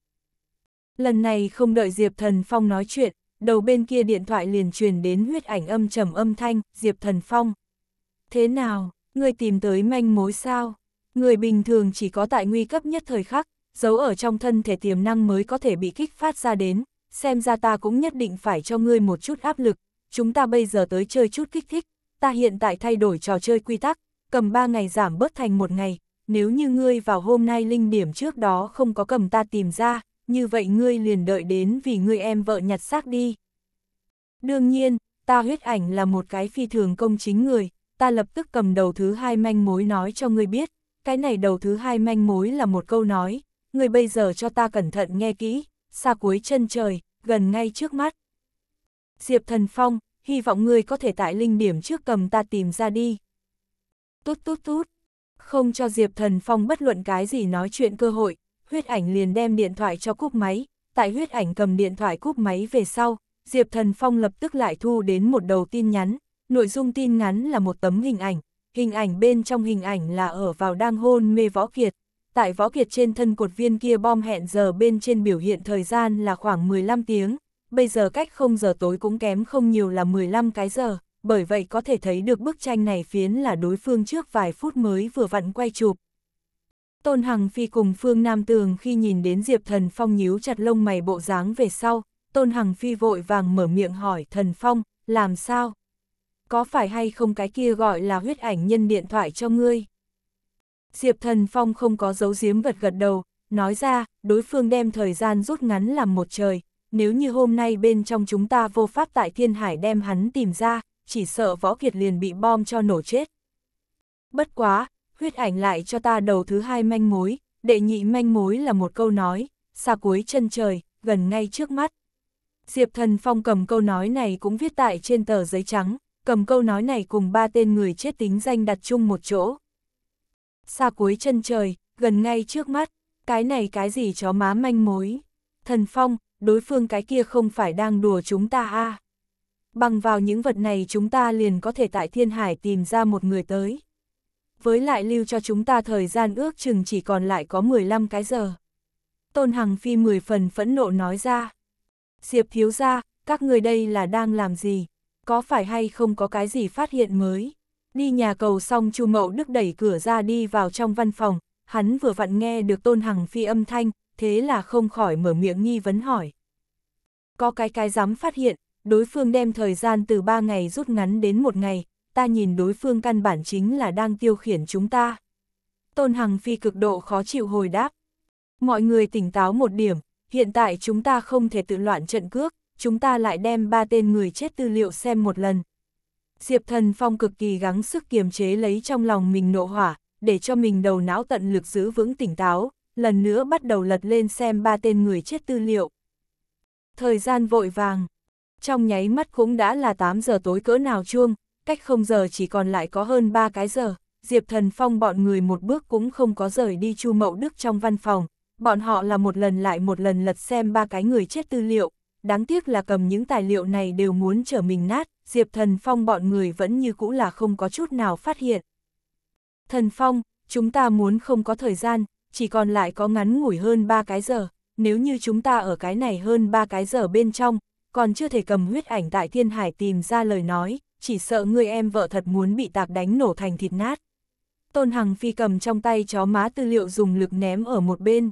Lần này không đợi Diệp Thần Phong nói chuyện, đầu bên kia điện thoại liền truyền đến huyết ảnh âm trầm âm thanh, Diệp Thần Phong. Thế nào, Người tìm tới manh mối sao? Người bình thường chỉ có tại nguy cấp nhất thời khắc, giấu ở trong thân thể tiềm năng mới có thể bị kích phát ra đến, xem ra ta cũng nhất định phải cho ngươi một chút áp lực, chúng ta bây giờ tới chơi chút kích thích, ta hiện tại thay đổi trò chơi quy tắc, cầm 3 ngày giảm bớt thành một ngày, nếu như ngươi vào hôm nay linh điểm trước đó không có cầm ta tìm ra, như vậy ngươi liền đợi đến vì ngươi em vợ nhặt xác đi. Đương nhiên, ta huyết ảnh là một cái phi thường công chính người, ta lập tức cầm đầu thứ hai manh mối nói cho ngươi biết, cái này đầu thứ hai manh mối là một câu nói, ngươi bây giờ cho ta cẩn thận nghe kỹ, xa cuối chân trời, gần ngay trước mắt. Diệp Thần Phong, hy vọng ngươi có thể tại linh điểm trước cầm ta tìm ra đi. Tút tút tút, không cho Diệp Thần Phong bất luận cái gì nói chuyện cơ hội, huyết ảnh liền đem điện thoại cho cúp máy, tại huyết ảnh cầm điện thoại cúp máy về sau, Diệp Thần Phong lập tức lại thu đến một đầu tin nhắn, nội dung tin ngắn là một tấm hình ảnh, hình ảnh bên trong hình ảnh là ở vào đang hôn mê Võ Kiệt. Tại Võ Kiệt trên thân cột viên kia bom hẹn giờ bên trên biểu hiện thời gian là khoảng 15 tiếng, bây giờ cách không giờ tối cũng kém không nhiều là 15 cái giờ, bởi vậy có thể thấy được bức tranh này phiến là đối phương trước vài phút mới vừa vặn quay chụp. Tôn Hằng Phi cùng Phương Nam Tường khi nhìn đến Diệp Thần Phong nhíu chặt lông mày bộ dáng về sau, Tôn Hằng Phi vội vàng mở miệng hỏi Thần Phong, làm sao? có phải hay không cái kia gọi là huyết ảnh nhân điện thoại cho ngươi? Diệp Thần Phong không có dấu giếm gật gật đầu, nói ra, đối phương đem thời gian rút ngắn làm một trời, nếu như hôm nay bên trong chúng ta vô pháp tại thiên hải đem hắn tìm ra, chỉ sợ võ kiệt liền bị bom cho nổ chết. Bất quá, huyết ảnh lại cho ta đầu thứ hai manh mối, đệ nhị manh mối là một câu nói, xa cuối chân trời, gần ngay trước mắt. Diệp Thần Phong cầm câu nói này cũng viết tại trên tờ giấy trắng, cầm câu nói này cùng ba tên người chết tính danh đặt chung một chỗ. Xa cuối chân trời, gần ngay trước mắt, cái này cái gì chó má manh mối. Thần Phong, đối phương cái kia không phải đang đùa chúng ta a à. Bằng vào những vật này chúng ta liền có thể tại thiên hải tìm ra một người tới. Với lại lưu cho chúng ta thời gian ước chừng chỉ còn lại có 15 cái giờ. Tôn Hằng Phi 10 phần phẫn nộ nói ra. Diệp thiếu ra, các người đây là đang làm gì? có phải hay không có cái gì phát hiện mới. Đi nhà cầu xong Chu Mậu Đức đẩy cửa ra đi vào trong văn phòng, hắn vừa vặn nghe được Tôn Hằng phi âm thanh, thế là không khỏi mở miệng nghi vấn hỏi. Có cái cái dám phát hiện, đối phương đem thời gian từ 3 ngày rút ngắn đến một ngày, ta nhìn đối phương căn bản chính là đang tiêu khiển chúng ta. Tôn Hằng Phi cực độ khó chịu hồi đáp. Mọi người tỉnh táo một điểm, hiện tại chúng ta không thể tự loạn trận cước, chúng ta lại đem ba tên người chết tư liệu xem một lần. Diệp Thần Phong cực kỳ gắng sức kiềm chế lấy trong lòng mình nộ hỏa, để cho mình đầu não tận lực giữ vững tỉnh táo, lần nữa bắt đầu lật lên xem ba tên người chết tư liệu. Thời gian vội vàng, trong nháy mắt cũng đã là 8 giờ tối cỡ nào chuông, cách không giờ chỉ còn lại có hơn 3 cái giờ, Diệp Thần Phong bọn người một bước cũng không có rời đi Chu Mậu Đức trong văn phòng, bọn họ là một lần lại một lần lật xem ba cái người chết tư liệu, đáng tiếc là cầm những tài liệu này đều muốn trở mình nát, Diệp Thần Phong bọn người vẫn như cũ là không có chút nào phát hiện. Thần Phong, chúng ta muốn không có thời gian, chỉ còn lại có ngắn ngủi hơn 3 cái giờ, nếu như chúng ta ở cái này hơn 3 cái giờ bên trong, còn chưa thể cầm huyết ảnh tại thiên hải tìm ra lời nói, chỉ sợ người em vợ thật muốn bị tạc đánh nổ thành thịt nát. Tôn Hằng Phi cầm trong tay chó má tư liệu dùng lực ném ở một bên.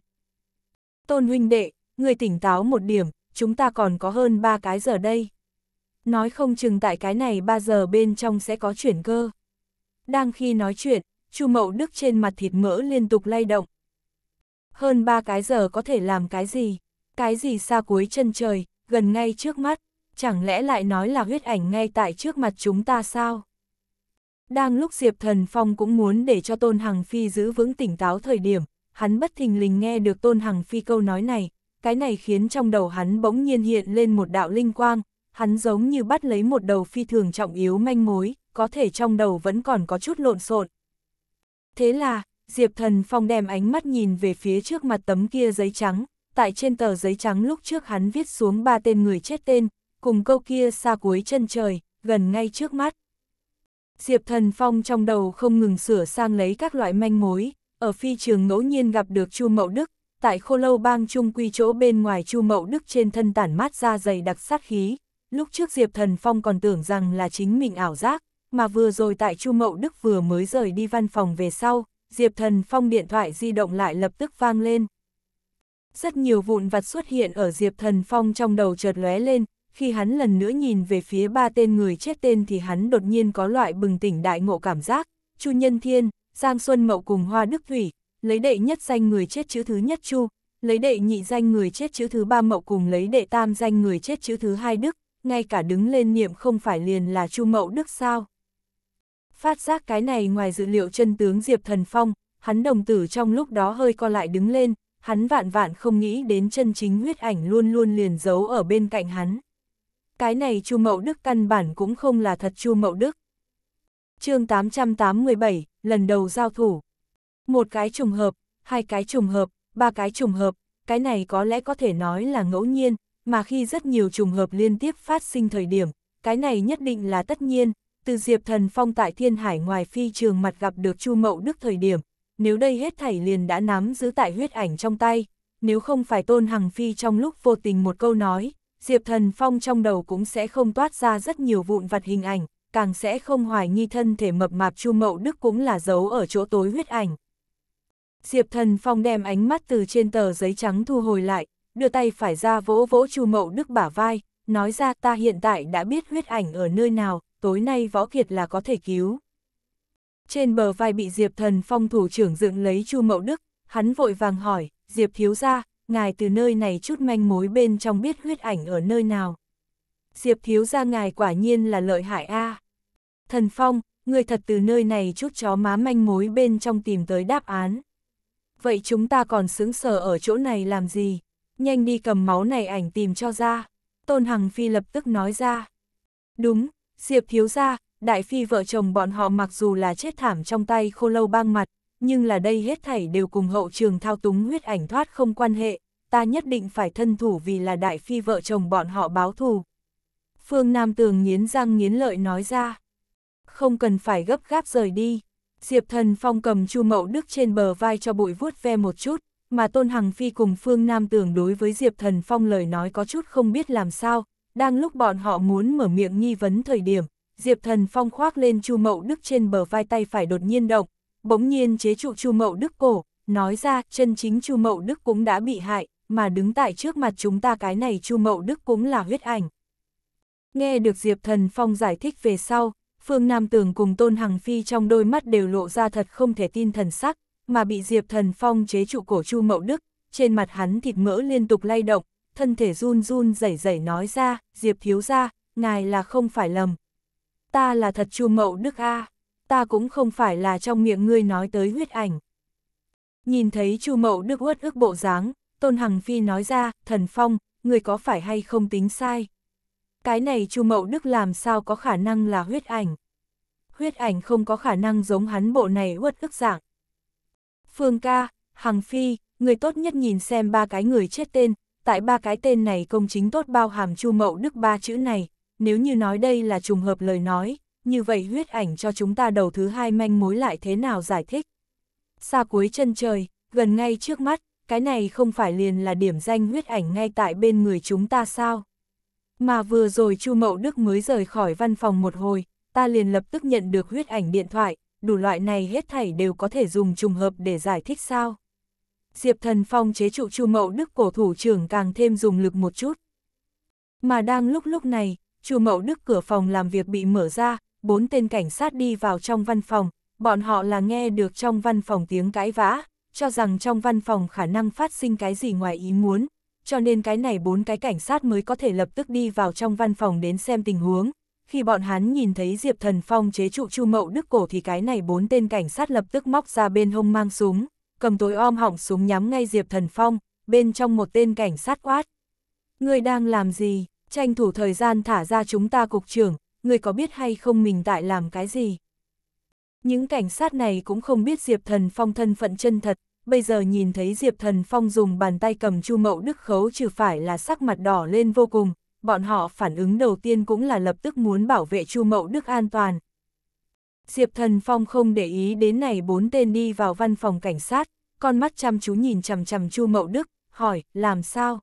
Tôn huynh đệ, người tỉnh táo một điểm, chúng ta còn có hơn 3 cái giờ đây. Nói không chừng tại cái này 3 giờ bên trong sẽ có chuyển cơ. Đang khi nói chuyện, Chu Mậu Đức trên mặt thịt mỡ liên tục lay động. Hơn 3 cái giờ có thể làm cái gì? Cái gì xa cuối chân trời, gần ngay trước mắt? Chẳng lẽ lại nói là huyết ảnh ngay tại trước mặt chúng ta sao? Đang lúc Diệp Thần Phong cũng muốn để cho Tôn Hằng Phi giữ vững tỉnh táo thời điểm, hắn bất thình lình nghe được Tôn Hằng Phi câu nói này, cái này khiến trong đầu hắn bỗng nhiên hiện lên một đạo linh quang, hắn giống như bắt lấy một đầu phi thường trọng yếu manh mối, có thể trong đầu vẫn còn có chút lộn xộn. Thế là, Diệp Thần Phong đem ánh mắt nhìn về phía trước mặt tấm kia giấy trắng, tại trên tờ giấy trắng lúc trước hắn viết xuống ba tên người chết tên, cùng câu kia xa cuối chân trời, gần ngay trước mắt. Diệp Thần Phong trong đầu không ngừng sửa sang lấy các loại manh mối, ở phi trường ngẫu nhiên gặp được Chu Mậu Đức, tại khô lâu bang trung quy chỗ bên ngoài chu mậu đức trên thân tản mát ra dày đặc sát khí, lúc trước Diệp Thần Phong còn tưởng rằng là chính mình ảo giác, mà vừa rồi tại chu mậu đức vừa mới rời đi văn phòng về sau, Diệp Thần Phong điện thoại di động lại lập tức vang lên. Rất nhiều vụn vặt xuất hiện ở Diệp Thần Phong trong đầu chợt lóe lên, khi hắn lần nữa nhìn về phía ba tên người chết tên thì hắn đột nhiên có loại bừng tỉnh đại ngộ cảm giác, Chu Nhân Thiên, Giang Xuân Mậu cùng Hoa Đức Thủy, lấy đệ nhất danh người chết chữ thứ nhất Chu, lấy đệ nhị danh người chết chữ thứ ba Mậu cùng lấy đệ tam danh người chết chữ thứ hai Đức, ngay cả đứng lên niệm không phải liền là Chu Mậu Đức sao. Phát giác cái này ngoài dự liệu chân tướng Diệp Thần Phong, hắn đồng tử trong lúc đó hơi co lại đứng lên, hắn vạn vạn không nghĩ đến chân chính huyết ảnh luôn luôn liền giấu ở bên cạnh hắn. Cái này Chu Mậu Đức căn bản cũng không là thật Chu Mậu Đức. chương 887, lần đầu giao thủ. Một cái trùng hợp, hai cái trùng hợp, ba cái trùng hợp, cái này có lẽ có thể nói là ngẫu nhiên, mà khi rất nhiều trùng hợp liên tiếp phát sinh thời điểm, cái này nhất định là tất nhiên, từ Diệp Thần Phong tại Thiên Hải ngoài phi trường mặt gặp được Chu Mậu Đức thời điểm, nếu đây hết thảy liền đã nắm giữ tại huyết ảnh trong tay, nếu không phải Tôn Hằng Phi trong lúc vô tình một câu nói, Diệp Thần Phong trong đầu cũng sẽ không toát ra rất nhiều vụn vặt hình ảnh, càng sẽ không hoài nghi thân thể mập mạp Chu Mậu Đức cũng là giấu ở chỗ tối huyết ảnh. Diệp Thần Phong đem ánh mắt từ trên tờ giấy trắng thu hồi lại, đưa tay phải ra vỗ vỗ Chu Mậu Đức bả vai, nói ra ta hiện tại đã biết huyết ảnh ở nơi nào, tối nay võ kiệt là có thể cứu. Trên bờ vai bị Diệp Thần Phong thủ trưởng dựng lấy Chu Mậu Đức, hắn vội vàng hỏi, Diệp thiếu gia, ngài từ nơi này chút manh mối bên trong biết huyết ảnh ở nơi nào. Diệp thiếu gia ngài quả nhiên là lợi hại a. Thần Phong, người thật từ nơi này chút chó má manh mối bên trong tìm tới đáp án vậy chúng ta còn xứng sở ở chỗ này làm gì? Nhanh đi cầm máu này ảnh tìm cho ra. Tôn Hằng Phi lập tức nói ra. Đúng, Diệp Thiếu ra, Đại Phi vợ chồng bọn họ mặc dù là chết thảm trong tay khô lâu bang mặt, nhưng là đây hết thảy đều cùng hậu trường thao túng huyết ảnh thoát không quan hệ, ta nhất định phải thân thủ vì là Đại Phi vợ chồng bọn họ báo thù. Phương Nam Tường nghiến răng nghiến lợi nói ra. Không cần phải gấp gáp rời đi, Diệp Thần Phong cầm Chu Mậu Đức trên bờ vai cho bụi vuốt ve một chút, mà Tôn Hằng Phi cùng Phương Nam Tường đối với Diệp Thần Phong lời nói có chút không biết làm sao, đang lúc bọn họ muốn mở miệng nghi vấn thời điểm, Diệp Thần Phong khoác lên Chu Mậu Đức trên bờ vai tay phải đột nhiên động, bỗng nhiên chế trụ Chu Mậu Đức cổ, nói ra chân chính Chu Mậu Đức cũng đã bị hại, mà đứng tại trước mặt chúng ta cái này Chu Mậu Đức cũng là huyết ảnh. Nghe được Diệp Thần Phong giải thích về sau, Phương Nam Tường cùng Tôn Hằng Phi trong đôi mắt đều lộ ra thật không thể tin thần sắc, mà bị Diệp Thần Phong chế trụ cổ Chu Mậu Đức, trên mặt hắn thịt mỡ liên tục lay động, thân thể run run rẩy rẩy nói ra, Diệp thiếu ra, ngài là không phải lầm. Ta là thật Chu Mậu Đức a, ta cũng không phải là trong miệng ngươi nói tới huyết ảnh. Nhìn thấy Chu Mậu Đức uất ức bộ dáng, Tôn Hằng Phi nói ra, Thần Phong, người có phải hay không tính sai? cái này Chu Mậu Đức làm sao có khả năng là huyết ảnh. Huyết ảnh không có khả năng giống hắn bộ này uất ức dạng. Phương ca, Hằng Phi, người tốt nhất nhìn xem ba cái người chết tên, tại ba cái tên này công chính tốt bao hàm Chu Mậu Đức ba chữ này, nếu như nói đây là trùng hợp lời nói, như vậy huyết ảnh cho chúng ta đầu thứ hai manh mối lại thế nào giải thích. Xa cuối chân trời, gần ngay trước mắt, cái này không phải liền là điểm danh huyết ảnh ngay tại bên người chúng ta sao? Mà vừa rồi Chu Mậu Đức mới rời khỏi văn phòng một hồi, ta liền lập tức nhận được huyết ảnh điện thoại, đủ loại này hết thảy đều có thể dùng trùng hợp để giải thích sao. Diệp Thần Phong chế trụ Chu Mậu Đức cổ thủ trưởng càng thêm dùng lực một chút. Mà đang lúc lúc này, Chu Mậu Đức cửa phòng làm việc bị mở ra, bốn tên cảnh sát đi vào trong văn phòng, bọn họ là nghe được trong văn phòng tiếng cãi vã, cho rằng trong văn phòng khả năng phát sinh cái gì ngoài ý muốn, cho nên cái này bốn cái cảnh sát mới có thể lập tức đi vào trong văn phòng đến xem tình huống. Khi bọn hắn nhìn thấy Diệp Thần Phong chế trụ Chu Mậu Đức cổ thì cái này bốn tên cảnh sát lập tức móc ra bên hông mang súng, cầm tối om hỏng súng nhắm ngay Diệp Thần Phong, bên trong một tên cảnh sát quát. Người đang làm gì? Tranh thủ thời gian thả ra chúng ta cục trưởng, người có biết hay không mình tại làm cái gì? Những cảnh sát này cũng không biết Diệp Thần Phong thân phận chân thật, bây giờ nhìn thấy Diệp Thần Phong dùng bàn tay cầm Chu Mậu Đức khấu trừ phải là sắc mặt đỏ lên vô cùng, bọn họ phản ứng đầu tiên cũng là lập tức muốn bảo vệ Chu Mậu Đức an toàn. Diệp Thần Phong không để ý đến này bốn tên đi vào văn phòng cảnh sát, con mắt chăm chú nhìn chằm chằm Chu Mậu Đức, hỏi, làm sao?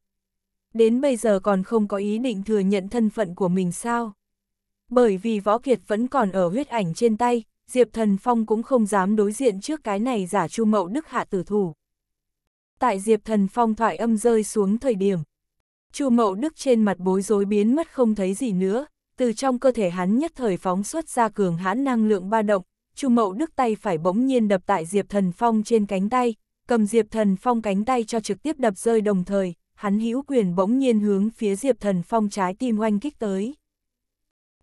Đến bây giờ còn không có ý định thừa nhận thân phận của mình sao? Bởi vì Võ Kiệt vẫn còn ở huyết ảnh trên tay, Diệp Thần Phong cũng không dám đối diện trước cái này giả Chu Mậu Đức hạ tử thủ. Tại Diệp Thần Phong thoại âm rơi xuống thời điểm, Chu Mậu Đức trên mặt bối rối biến mất không thấy gì nữa, từ trong cơ thể hắn nhất thời phóng xuất ra cường hãn năng lượng ba động, Chu Mậu Đức tay phải bỗng nhiên đập tại Diệp Thần Phong trên cánh tay, cầm Diệp Thần Phong cánh tay cho trực tiếp đập rơi đồng thời, hắn hữu quyền bỗng nhiên hướng phía Diệp Thần Phong trái tim oanh kích tới.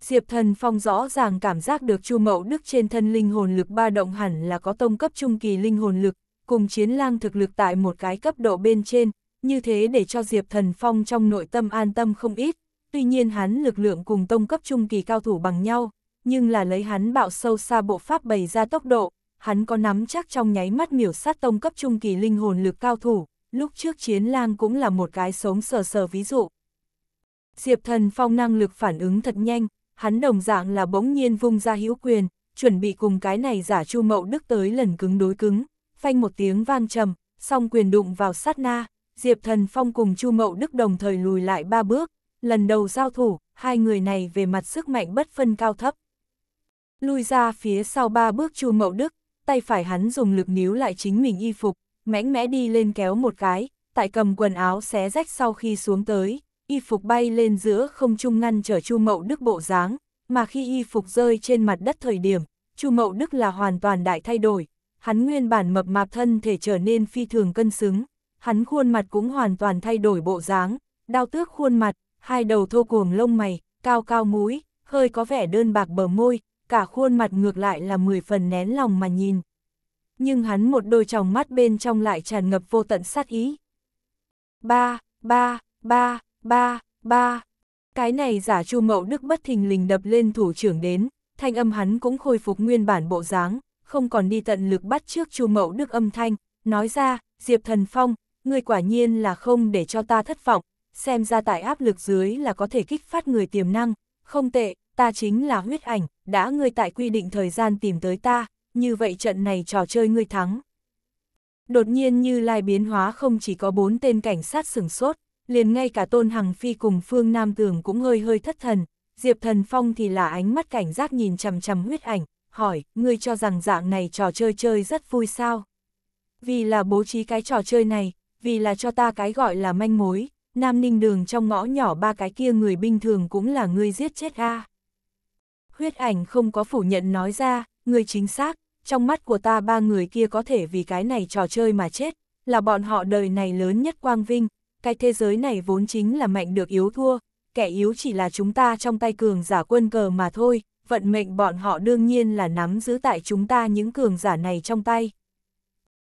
Diệp Thần Phong rõ ràng cảm giác được Chu Mậu Đức trên thân linh hồn lực ba động hẳn là có tông cấp trung kỳ linh hồn lực, cùng chiến lang thực lực tại một cái cấp độ bên trên, như thế để cho Diệp Thần Phong trong nội tâm an tâm không ít, tuy nhiên hắn lực lượng cùng tông cấp trung kỳ cao thủ bằng nhau, nhưng là lấy hắn bạo sâu xa bộ pháp bày ra tốc độ, hắn có nắm chắc trong nháy mắt miểu sát tông cấp trung kỳ linh hồn lực cao thủ, lúc trước chiến lang cũng là một cái sống sờ sờ ví dụ. Diệp Thần Phong năng lực phản ứng thật nhanh, hắn đồng dạng là bỗng nhiên vung ra hữu quyền, chuẩn bị cùng cái này giả chu mậu đức tới lần cứng đối cứng, phanh một tiếng vang trầm, song quyền đụng vào sát na, Diệp Thần Phong cùng chu mậu đức đồng thời lùi lại ba bước, lần đầu giao thủ, hai người này về mặt sức mạnh bất phân cao thấp. Lùi ra phía sau ba bước chu mậu đức, tay phải hắn dùng lực níu lại chính mình y phục, mãnh mẽ đi lên kéo một cái, tại cầm quần áo xé rách sau khi xuống tới, y phục bay lên giữa không trung ngăn trở Chu Mậu Đức bộ dáng, mà khi y phục rơi trên mặt đất thời điểm, Chu Mậu Đức là hoàn toàn đại thay đổi, hắn nguyên bản mập mạp thân thể trở nên phi thường cân xứng, hắn khuôn mặt cũng hoàn toàn thay đổi bộ dáng, đau tước khuôn mặt, hai đầu thô cuồng lông mày, cao cao mũi, hơi có vẻ đơn bạc bờ môi, cả khuôn mặt ngược lại là mười phần nén lòng mà nhìn. Nhưng hắn một đôi tròng mắt bên trong lại tràn ngập vô tận sát ý. Ba, ba, ba, ba, ba. Cái này giả chu mậu đức bất thình lình đập lên thủ trưởng đến, thanh âm hắn cũng khôi phục nguyên bản bộ dáng, không còn đi tận lực bắt trước chu mậu đức âm thanh, nói ra, Diệp Thần Phong, người quả nhiên là không để cho ta thất vọng, xem ra tại áp lực dưới là có thể kích phát người tiềm năng, không tệ, ta chính là huyết ảnh, đã ngươi tại quy định thời gian tìm tới ta, như vậy trận này trò chơi ngươi thắng. Đột nhiên như lai biến hóa không chỉ có bốn tên cảnh sát sửng sốt, liền ngay cả Tôn Hằng Phi cùng Phương Nam Tường cũng hơi hơi thất thần, Diệp Thần Phong thì là ánh mắt cảnh giác nhìn chằm chằm huyết ảnh, hỏi, ngươi cho rằng dạng này trò chơi chơi rất vui sao? Vì là bố trí cái trò chơi này, vì là cho ta cái gọi là manh mối, Nam Ninh Đường trong ngõ nhỏ ba cái kia người bình thường cũng là ngươi giết chết a. Huyết ảnh không có phủ nhận nói ra, ngươi chính xác, trong mắt của ta ba người kia có thể vì cái này trò chơi mà chết, là bọn họ đời này lớn nhất quang vinh, cái thế giới này vốn chính là mạnh được yếu thua, kẻ yếu chỉ là chúng ta trong tay cường giả quân cờ mà thôi, vận mệnh bọn họ đương nhiên là nắm giữ tại chúng ta những cường giả này trong tay.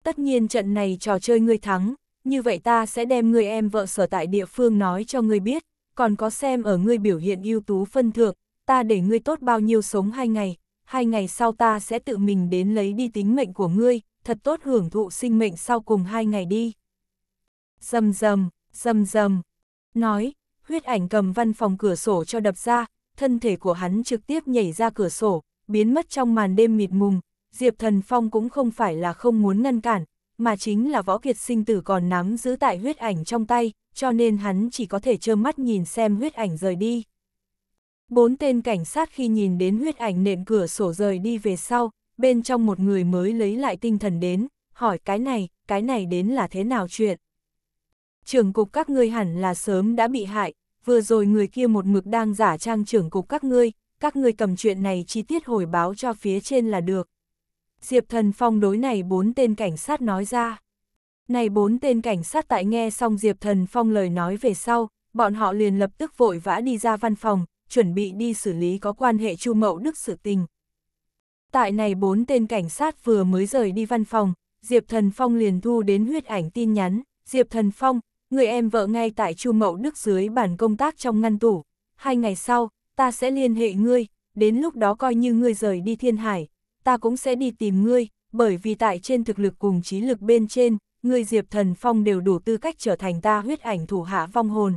Tất nhiên trận này trò chơi ngươi thắng, như vậy ta sẽ đem ngươi em vợ sở tại địa phương nói cho ngươi biết, còn có xem ở ngươi biểu hiện ưu tú phân thượng, ta để ngươi tốt bao nhiêu sống hai ngày, hai ngày sau ta sẽ tự mình đến lấy đi tính mệnh của ngươi, thật tốt hưởng thụ sinh mệnh sau cùng hai ngày đi. Dầm dầm, Dầm dầm. Nói, huyết ảnh cầm văn phòng cửa sổ cho đập ra, thân thể của hắn trực tiếp nhảy ra cửa sổ, biến mất trong màn đêm mịt mùng. Diệp Thần Phong cũng không phải là không muốn ngăn cản, mà chính là võ kiệt sinh tử còn nắm giữ tại huyết ảnh trong tay, cho nên hắn chỉ có thể trơ mắt nhìn xem huyết ảnh rời đi. Bốn tên cảnh sát khi nhìn đến huyết ảnh nện cửa sổ rời đi về sau, bên trong một người mới lấy lại tinh thần đến, hỏi cái này, cái này đến là thế nào chuyện trưởng cục các ngươi hẳn là sớm đã bị hại, vừa rồi người kia một mực đang giả trang trưởng cục các ngươi, các ngươi cầm chuyện này chi tiết hồi báo cho phía trên là được. Diệp Thần Phong đối này bốn tên cảnh sát nói ra. Này bốn tên cảnh sát tại nghe xong Diệp Thần Phong lời nói về sau, bọn họ liền lập tức vội vã đi ra văn phòng, chuẩn bị đi xử lý có quan hệ Chu Mậu Đức sự tình. Tại này bốn tên cảnh sát vừa mới rời đi văn phòng, Diệp Thần Phong liền thu đến huyết ảnh tin nhắn, Diệp Thần Phong, Người em vợ ngay tại Chu Mậu Đức dưới bàn công tác trong ngăn tủ. Hai ngày sau, ta sẽ liên hệ ngươi, đến lúc đó coi như ngươi rời đi thiên hải, ta cũng sẽ đi tìm ngươi, bởi vì tại trên thực lực cùng trí lực bên trên, ngươi Diệp Thần Phong đều đủ tư cách trở thành ta huyết ảnh thủ hạ vong hồn.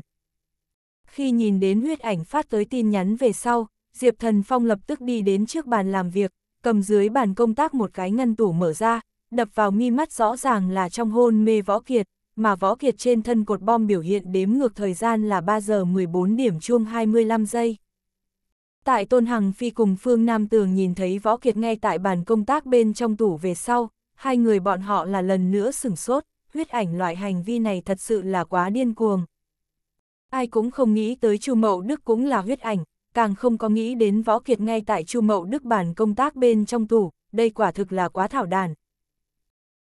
Khi nhìn đến huyết ảnh phát tới tin nhắn về sau, Diệp Thần Phong lập tức đi đến trước bàn làm việc, cầm dưới bàn công tác một cái ngăn tủ mở ra, đập vào mi mắt rõ ràng là trong hôn mê võ kiệt mà võ kiệt trên thân cột bom biểu hiện đếm ngược thời gian là 3 giờ 14 điểm chuông 25 giây. Tại Tôn Hằng Phi cùng Phương Nam Tường nhìn thấy Võ Kiệt ngay tại bàn công tác bên trong tủ về sau, hai người bọn họ là lần nữa sửng sốt, huyết ảnh loại hành vi này thật sự là quá điên cuồng. Ai cũng không nghĩ tới Chu Mậu Đức cũng là huyết ảnh, càng không có nghĩ đến Võ Kiệt ngay tại Chu Mậu Đức bàn công tác bên trong tủ, đây quả thực là quá thảo đàn,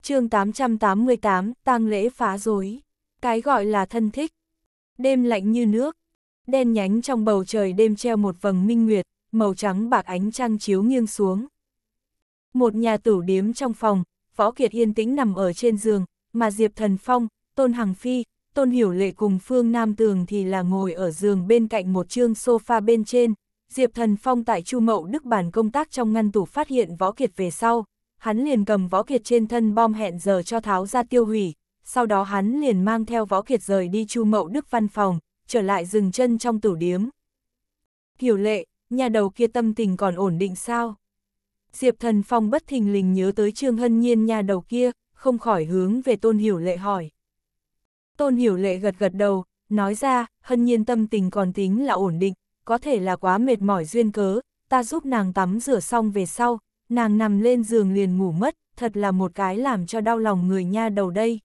chương 888, tang lễ phá rối. Cái gọi là thân thích. Đêm lạnh như nước. Đen nhánh trong bầu trời đêm treo một vầng minh nguyệt, màu trắng bạc ánh trăng chiếu nghiêng xuống. Một nhà tử điếm trong phòng, Võ Kiệt yên tĩnh nằm ở trên giường, mà Diệp Thần Phong, Tôn Hằng Phi, Tôn Hiểu Lệ cùng Phương Nam Tường thì là ngồi ở giường bên cạnh một chương sofa bên trên. Diệp Thần Phong tại Chu Mậu Đức bàn công tác trong ngăn tủ phát hiện Võ Kiệt về sau, hắn liền cầm võ kiệt trên thân bom hẹn giờ cho tháo ra tiêu hủy, sau đó hắn liền mang theo võ kiệt rời đi chu mậu đức văn phòng, trở lại dừng chân trong tử điếm. Kiểu lệ, nhà đầu kia tâm tình còn ổn định sao? Diệp thần phong bất thình lình nhớ tới trương hân nhiên nhà đầu kia, không khỏi hướng về tôn hiểu lệ hỏi. Tôn hiểu lệ gật gật đầu, nói ra, hân nhiên tâm tình còn tính là ổn định, có thể là quá mệt mỏi duyên cớ, ta giúp nàng tắm rửa xong về sau, nàng nằm lên giường liền ngủ mất, thật là một cái làm cho đau lòng người nha đầu đây.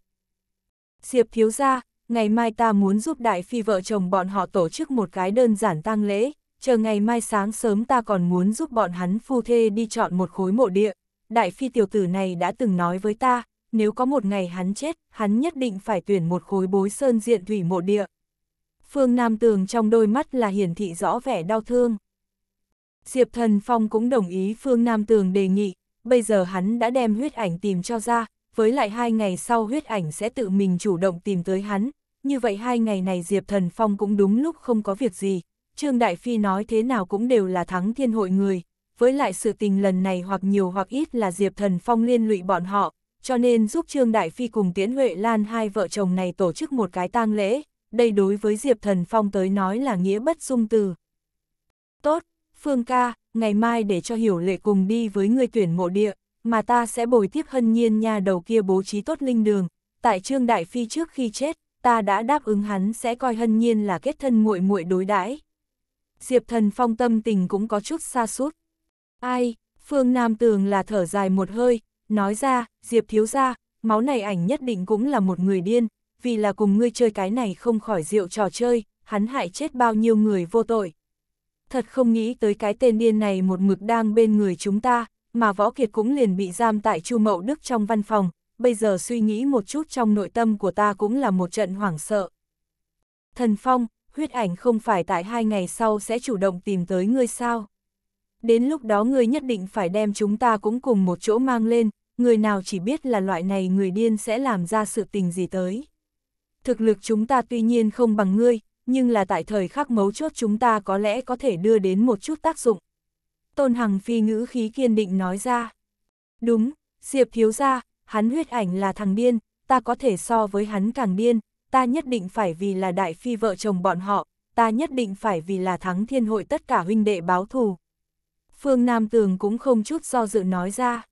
Diệp thiếu ra, ngày mai ta muốn giúp đại phi vợ chồng bọn họ tổ chức một cái đơn giản tang lễ, chờ ngày mai sáng sớm ta còn muốn giúp bọn hắn phu thê đi chọn một khối mộ địa. Đại phi tiểu tử này đã từng nói với ta, nếu có một ngày hắn chết, hắn nhất định phải tuyển một khối bối sơn diện thủy mộ địa. Phương Nam Tường trong đôi mắt là hiển thị rõ vẻ đau thương. Diệp Thần Phong cũng đồng ý Phương Nam Tường đề nghị, bây giờ hắn đã đem huyết ảnh tìm cho ra, với lại hai ngày sau huyết ảnh sẽ tự mình chủ động tìm tới hắn, như vậy hai ngày này Diệp Thần Phong cũng đúng lúc không có việc gì, Trương Đại Phi nói thế nào cũng đều là thắng thiên hội người, với lại sự tình lần này hoặc nhiều hoặc ít là Diệp Thần Phong liên lụy bọn họ, cho nên giúp Trương Đại Phi cùng Tiễn Huệ Lan hai vợ chồng này tổ chức một cái tang lễ, đây đối với Diệp Thần Phong tới nói là nghĩa bất dung từ. Tốt, Phương ca, ngày mai để cho hiểu lệ cùng đi với người tuyển mộ địa, mà ta sẽ bồi tiếp hân nhiên nhà đầu kia bố trí tốt linh đường. Tại Trương Đại Phi trước khi chết, ta đã đáp ứng hắn sẽ coi hân nhiên là kết thân muội muội đối đãi. Diệp thần phong tâm tình cũng có chút xa sút Ai, Phương Nam Tường là thở dài một hơi, nói ra, Diệp thiếu ra, máu này ảnh nhất định cũng là một người điên, vì là cùng ngươi chơi cái này không khỏi rượu trò chơi, hắn hại chết bao nhiêu người vô tội thật không nghĩ tới cái tên điên này một mực đang bên người chúng ta, mà Võ Kiệt cũng liền bị giam tại Chu Mậu Đức trong văn phòng, bây giờ suy nghĩ một chút trong nội tâm của ta cũng là một trận hoảng sợ. Thần Phong, huyết ảnh không phải tại hai ngày sau sẽ chủ động tìm tới ngươi sao? Đến lúc đó ngươi nhất định phải đem chúng ta cũng cùng một chỗ mang lên, người nào chỉ biết là loại này người điên sẽ làm ra sự tình gì tới. Thực lực chúng ta tuy nhiên không bằng ngươi, nhưng là tại thời khắc mấu chốt chúng ta có lẽ có thể đưa đến một chút tác dụng. Tôn Hằng Phi ngữ khí kiên định nói ra. Đúng, Diệp thiếu ra, hắn huyết ảnh là thằng điên, ta có thể so với hắn càng điên, ta nhất định phải vì là đại phi vợ chồng bọn họ, ta nhất định phải vì là thắng thiên hội tất cả huynh đệ báo thù. Phương Nam Tường cũng không chút do dự nói ra.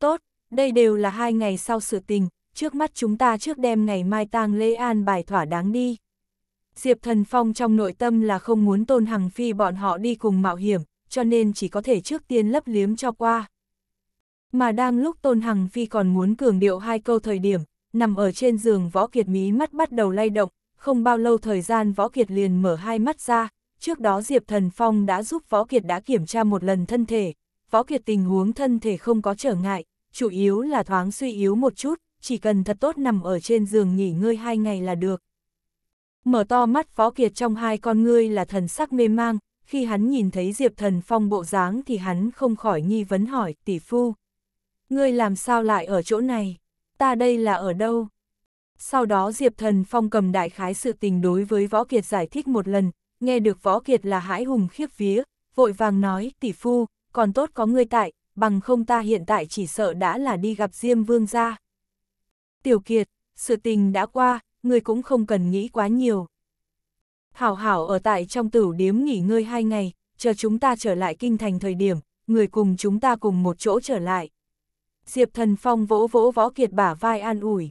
Tốt, đây đều là hai ngày sau sự tình, trước mắt chúng ta trước đêm ngày mai tang lễ an bài thỏa đáng đi. Diệp Thần Phong trong nội tâm là không muốn Tôn Hằng Phi bọn họ đi cùng mạo hiểm, cho nên chỉ có thể trước tiên lấp liếm cho qua. Mà đang lúc Tôn Hằng Phi còn muốn cường điệu hai câu thời điểm, nằm ở trên giường Võ Kiệt mí mắt bắt đầu lay động, không bao lâu thời gian Võ Kiệt liền mở hai mắt ra, trước đó Diệp Thần Phong đã giúp Võ Kiệt đã kiểm tra một lần thân thể, Võ Kiệt tình huống thân thể không có trở ngại, chủ yếu là thoáng suy yếu một chút, chỉ cần thật tốt nằm ở trên giường nghỉ ngơi hai ngày là được, Mở to mắt Phó Kiệt trong hai con ngươi là thần sắc mê mang, khi hắn nhìn thấy Diệp Thần Phong bộ dáng thì hắn không khỏi nghi vấn hỏi tỷ phu. Ngươi làm sao lại ở chỗ này? Ta đây là ở đâu? Sau đó Diệp Thần Phong cầm đại khái sự tình đối với Võ Kiệt giải thích một lần, nghe được Võ Kiệt là hãi hùng khiếp vía, vội vàng nói tỷ phu, còn tốt có ngươi tại, bằng không ta hiện tại chỉ sợ đã là đi gặp Diêm Vương gia. Tiểu Kiệt, sự tình đã qua, ngươi cũng không cần nghĩ quá nhiều. Hảo hảo ở tại trong tử điếm nghỉ ngơi hai ngày, chờ chúng ta trở lại kinh thành thời điểm, người cùng chúng ta cùng một chỗ trở lại. Diệp Thần Phong vỗ vỗ võ kiệt bả vai an ủi.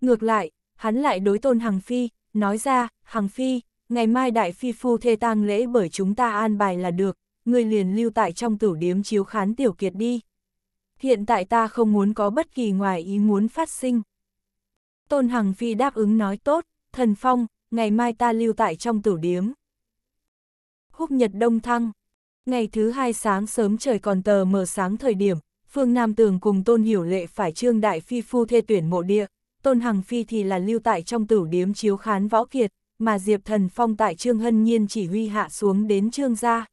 Ngược lại, hắn lại đối tôn Hằng Phi, nói ra, Hằng Phi, ngày mai đại phi phu thê tang lễ bởi chúng ta an bài là được, người liền lưu tại trong tử điếm chiếu khán tiểu kiệt đi. Hiện tại ta không muốn có bất kỳ ngoài ý muốn phát sinh. Tôn Hằng Phi đáp ứng nói tốt, thần phong, ngày mai ta lưu tại trong tử điếm. Húc nhật đông thăng. Ngày thứ hai sáng sớm trời còn tờ mờ sáng thời điểm, Phương Nam Tường cùng Tôn Hiểu Lệ phải trương đại phi phu thê tuyển mộ địa, Tôn Hằng Phi thì là lưu tại trong tử điếm chiếu khán võ kiệt, mà Diệp Thần Phong tại Trương Hân Nhiên chỉ huy hạ xuống đến Trương gia.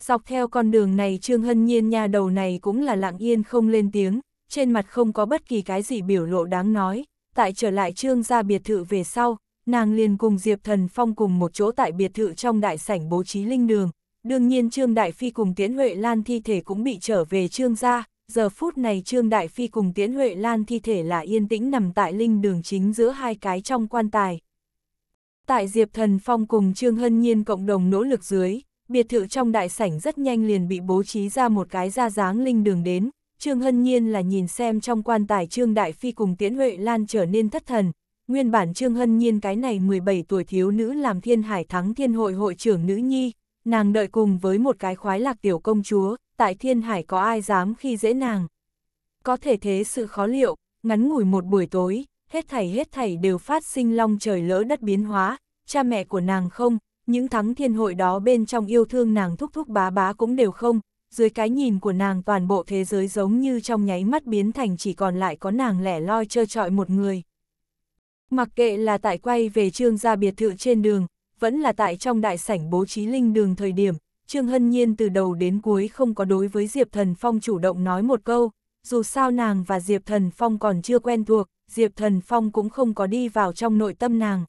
Dọc theo con đường này Trương Hân Nhiên nhà đầu này cũng là lặng yên không lên tiếng, trên mặt không có bất kỳ cái gì biểu lộ đáng nói, tại trở lại trương gia biệt thự về sau, nàng liền cùng Diệp Thần Phong cùng một chỗ tại biệt thự trong đại sảnh bố trí linh đường. Đương nhiên Trương Đại Phi cùng Tiễn Huệ Lan thi thể cũng bị trở về Trương gia, giờ phút này Trương Đại Phi cùng Tiễn Huệ Lan thi thể là yên tĩnh nằm tại linh đường chính giữa hai cái trong quan tài. Tại Diệp Thần Phong cùng Trương Hân Nhiên cộng đồng nỗ lực dưới, biệt thự trong đại sảnh rất nhanh liền bị bố trí ra một cái ra dáng linh đường đến, Trương Hân Nhiên là nhìn xem trong quan tài Trương Đại Phi cùng Tiễn Huệ Lan trở nên thất thần, nguyên bản Trương Hân Nhiên cái này 17 tuổi thiếu nữ làm thiên hải thắng thiên hội hội trưởng nữ nhi, nàng đợi cùng với một cái khoái lạc tiểu công chúa, tại thiên hải có ai dám khi dễ nàng. Có thể thế sự khó liệu, ngắn ngủi một buổi tối, hết thảy hết thảy đều phát sinh long trời lỡ đất biến hóa, cha mẹ của nàng không, những thắng thiên hội đó bên trong yêu thương nàng thúc thúc bá bá cũng đều không, dưới cái nhìn của nàng toàn bộ thế giới giống như trong nháy mắt biến thành chỉ còn lại có nàng lẻ loi trơ trọi một người. Mặc kệ là tại quay về trương gia biệt thự trên đường, vẫn là tại trong đại sảnh bố trí linh đường thời điểm, Trương Hân Nhiên từ đầu đến cuối không có đối với Diệp Thần Phong chủ động nói một câu, dù sao nàng và Diệp Thần Phong còn chưa quen thuộc, Diệp Thần Phong cũng không có đi vào trong nội tâm nàng.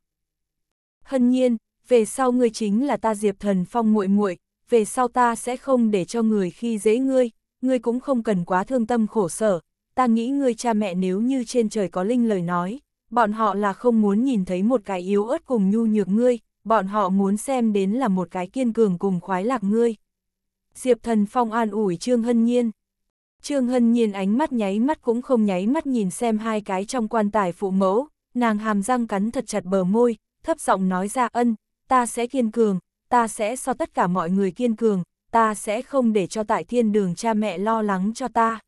Hân Nhiên, về sau ngươi chính là ta Diệp Thần Phong muội muội, về sau ta sẽ không để cho người khi dễ ngươi, ngươi cũng không cần quá thương tâm khổ sở, ta nghĩ ngươi cha mẹ nếu như trên trời có linh lời nói, bọn họ là không muốn nhìn thấy một cái yếu ớt cùng nhu nhược ngươi, bọn họ muốn xem đến là một cái kiên cường cùng khoái lạc ngươi. Diệp Thần Phong an ủi Trương Hân Nhiên. Trương Hân Nhiên ánh mắt nháy mắt cũng không nháy mắt nhìn xem hai cái trong quan tài phụ mẫu, nàng hàm răng cắn thật chặt bờ môi, thấp giọng nói ra ân, ta sẽ kiên cường, ta sẽ so tất cả mọi người kiên cường, ta sẽ không để cho tại thiên đường cha mẹ lo lắng cho ta.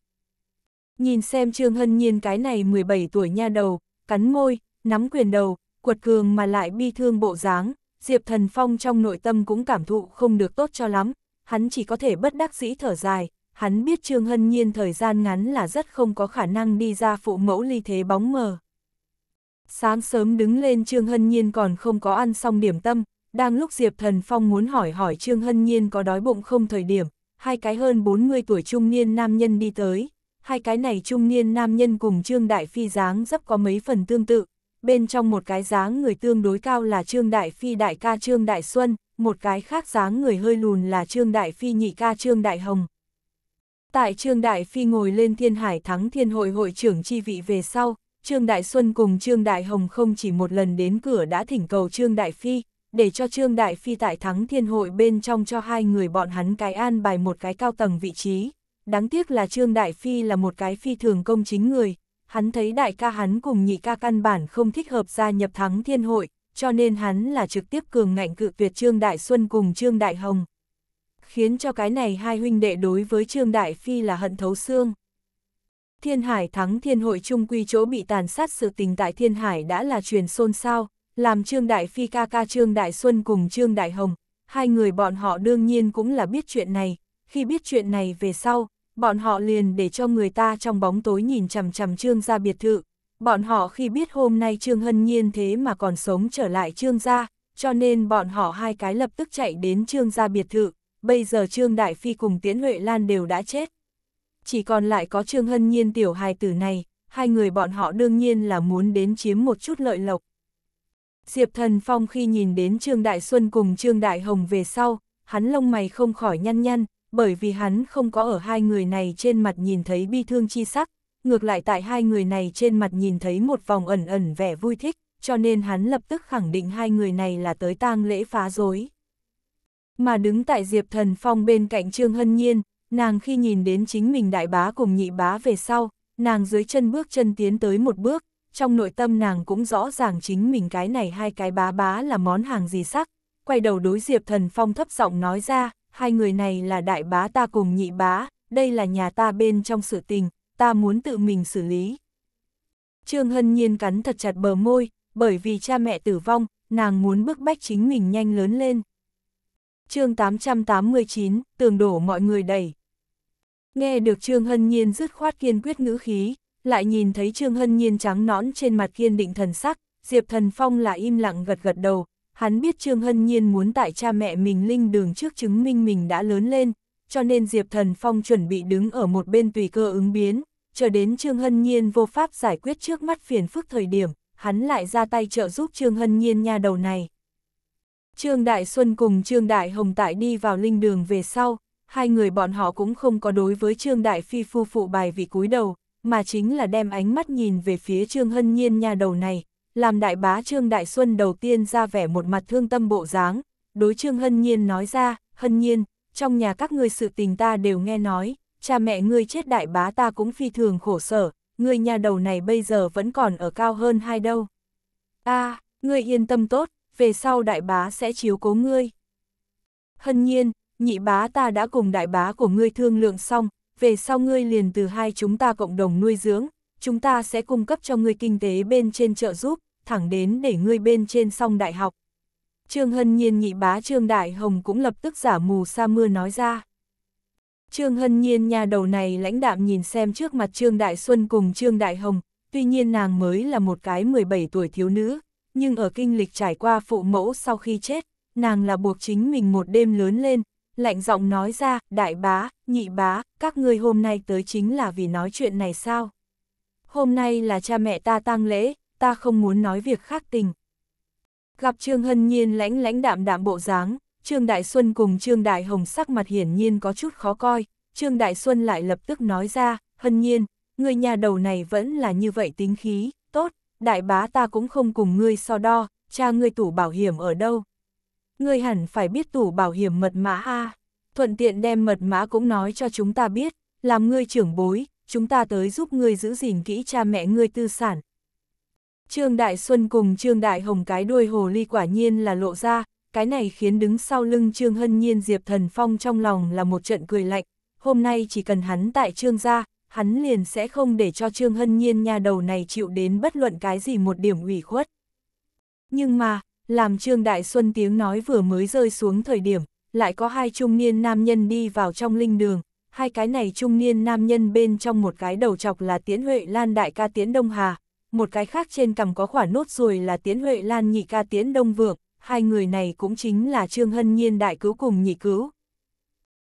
Nhìn xem Trương Hân Nhiên cái này 17 tuổi nha đầu, cắn môi, nắm quyền đầu, quật cường mà lại bi thương bộ dáng, Diệp Thần Phong trong nội tâm cũng cảm thụ không được tốt cho lắm, hắn chỉ có thể bất đắc dĩ thở dài, hắn biết Trương Hân Nhiên thời gian ngắn là rất không có khả năng đi ra phụ mẫu ly thế bóng mờ. Sáng sớm đứng lên Trương Hân Nhiên còn không có ăn xong điểm tâm, đang lúc Diệp Thần Phong muốn hỏi hỏi Trương Hân Nhiên có đói bụng không thời điểm, hai cái hơn 40 tuổi trung niên nam nhân đi tới, hai cái này trung niên nam nhân cùng Trương Đại Phi dáng dấp có mấy phần tương tự, bên trong một cái dáng người tương đối cao là Trương Đại Phi đại ca Trương Đại Xuân, một cái khác dáng người hơi lùn là Trương Đại Phi nhị ca Trương Đại Hồng. Tại Trương Đại Phi ngồi lên Thiên Hải Thắng Thiên Hội hội trưởng chi vị về sau, Trương Đại Xuân cùng Trương Đại Hồng không chỉ một lần đến cửa đã thỉnh cầu Trương Đại Phi, để cho Trương Đại Phi tại thắng thiên hội bên trong cho hai người bọn hắn cái an bài một cái cao tầng vị trí. Đáng tiếc là Trương Đại Phi là một cái phi thường công chính người, hắn thấy đại ca hắn cùng nhị ca căn bản không thích hợp gia nhập thắng thiên hội, cho nên hắn là trực tiếp cường ngạnh cự tuyệt Trương Đại Xuân cùng Trương Đại Hồng. Khiến cho cái này hai huynh đệ đối với Trương Đại Phi là hận thấu xương. Thiên Hải thắng thiên hội trung quy chỗ bị tàn sát sự tình tại Thiên Hải đã là truyền xôn xao, làm Trương Đại Phi ca ca Trương Đại Xuân cùng Trương Đại Hồng, hai người bọn họ đương nhiên cũng là biết chuyện này, khi biết chuyện này về sau, bọn họ liền để cho người ta trong bóng tối nhìn chằm chằm Trương gia biệt thự. Bọn họ khi biết hôm nay Trương Hân Nhiên thế mà còn sống trở lại Trương gia, cho nên bọn họ hai cái lập tức chạy đến Trương gia biệt thự, bây giờ Trương Đại Phi cùng Tiễn Huệ Lan đều đã chết. Chỉ còn lại có Trương Hân Nhiên tiểu hài tử này, hai người bọn họ đương nhiên là muốn đến chiếm một chút lợi lộc, Diệp Thần Phong khi nhìn đến Trương Đại Xuân cùng Trương Đại Hồng về sau, hắn lông mày không khỏi nhăn nhăn, bởi vì hắn không có ở hai người này trên mặt nhìn thấy bi thương chi sắc, ngược lại tại hai người này trên mặt nhìn thấy một vòng ẩn ẩn vẻ vui thích, cho nên hắn lập tức khẳng định hai người này là tới tang lễ phá rối. Mà đứng tại Diệp Thần Phong bên cạnh Trương Hân Nhiên, nàng khi nhìn đến chính mình đại bá cùng nhị bá về sau, nàng dưới chân bước chân tiến tới một bước, trong nội tâm nàng cũng rõ ràng chính mình cái này hai cái bá bá là món hàng gì sắc, quay đầu đối Diệp Thần Phong thấp giọng nói ra, hai người này là đại bá ta cùng nhị bá, đây là nhà ta bên trong sự tình, ta muốn tự mình xử lý. Trương Hân Nhiên cắn thật chặt bờ môi, bởi vì cha mẹ tử vong, nàng muốn bức bách chính mình nhanh lớn lên. chương 889, tường đổ mọi người đẩy. Nghe được Trương Hân Nhiên dứt khoát kiên quyết ngữ khí, lại nhìn thấy Trương Hân Nhiên trắng nõn trên mặt kiên định thần sắc, Diệp Thần Phong là im lặng gật gật đầu, hắn biết Trương Hân Nhiên muốn tại cha mẹ mình linh đường trước chứng minh mình đã lớn lên, cho nên Diệp Thần Phong chuẩn bị đứng ở một bên tùy cơ ứng biến, chờ đến Trương Hân Nhiên vô pháp giải quyết trước mắt phiền phức thời điểm, hắn lại ra tay trợ giúp Trương Hân Nhiên nha đầu này. Trương Đại Xuân cùng Trương Đại Hồng Tại đi vào linh đường về sau, hai người bọn họ cũng không có đối với Trương Đại Phi phu phụ bài vị cúi đầu, mà chính là đem ánh mắt nhìn về phía Trương Hân Nhiên nhà đầu này, làm đại bá Trương Đại Xuân đầu tiên ra vẻ một mặt thương tâm bộ dáng, đối Trương Hân Nhiên nói ra, Hân Nhiên, trong nhà các ngươi sự tình ta đều nghe nói, cha mẹ ngươi chết đại bá ta cũng phi thường khổ sở, ngươi nhà đầu này bây giờ vẫn còn ở cao hơn hai đâu. a ngươi yên tâm tốt, về sau đại bá sẽ chiếu cố ngươi. Hân Nhiên, nhị bá ta đã cùng đại bá của ngươi thương lượng xong, về sau ngươi liền từ hai chúng ta cộng đồng nuôi dưỡng, chúng ta sẽ cung cấp cho ngươi kinh tế bên trên trợ giúp, thẳng đến để ngươi bên trên xong đại học. Trương Hân Nhiên nhị bá Trương Đại Hồng cũng lập tức giả mù sa mưa nói ra. Trương Hân Nhiên nhà đầu này lãnh đạm nhìn xem trước mặt Trương Đại Xuân cùng Trương Đại Hồng, tuy nhiên nàng mới là một cái 17 tuổi thiếu nữ, nhưng ở kinh lịch trải qua phụ mẫu sau khi chết, nàng là buộc chính mình một đêm lớn lên, lạnh giọng nói ra, đại bá, nhị bá, các ngươi hôm nay tới chính là vì nói chuyện này sao? Hôm nay là cha mẹ ta tang lễ, ta không muốn nói việc khác tình. Gặp Trương Hân Nhiên lãnh lãnh đạm đạm bộ dáng, Trương Đại Xuân cùng Trương Đại Hồng sắc mặt hiển nhiên có chút khó coi, Trương Đại Xuân lại lập tức nói ra, Hân Nhiên, người nhà đầu này vẫn là như vậy tính khí, tốt, đại bá ta cũng không cùng ngươi so đo, cha ngươi tủ bảo hiểm ở đâu ngươi hẳn phải biết tủ bảo hiểm mật mã A, thuận tiện đem mật mã cũng nói cho chúng ta biết, làm ngươi trưởng bối, chúng ta tới giúp ngươi giữ gìn kỹ cha mẹ ngươi tư sản. Trương Đại Xuân cùng Trương Đại Hồng cái đuôi hồ ly quả nhiên là lộ ra, cái này khiến đứng sau lưng Trương Hân Nhiên Diệp Thần Phong trong lòng là một trận cười lạnh, hôm nay chỉ cần hắn tại Trương gia, hắn liền sẽ không để cho Trương Hân Nhiên nhà đầu này chịu đến bất luận cái gì một điểm ủy khuất. Nhưng mà, làm Trương Đại Xuân tiếng nói vừa mới rơi xuống thời điểm, lại có hai trung niên nam nhân đi vào trong linh đường, hai cái này trung niên nam nhân bên trong một cái đầu chọc là Tiễn Huệ Lan đại ca Tiễn Đông Hà, một cái khác trên cằm có khỏa nốt ruồi là Tiễn Huệ Lan nhị ca Tiễn Đông Vượng, hai người này cũng chính là Trương Hân Nhiên đại cứu cùng nhị cứu.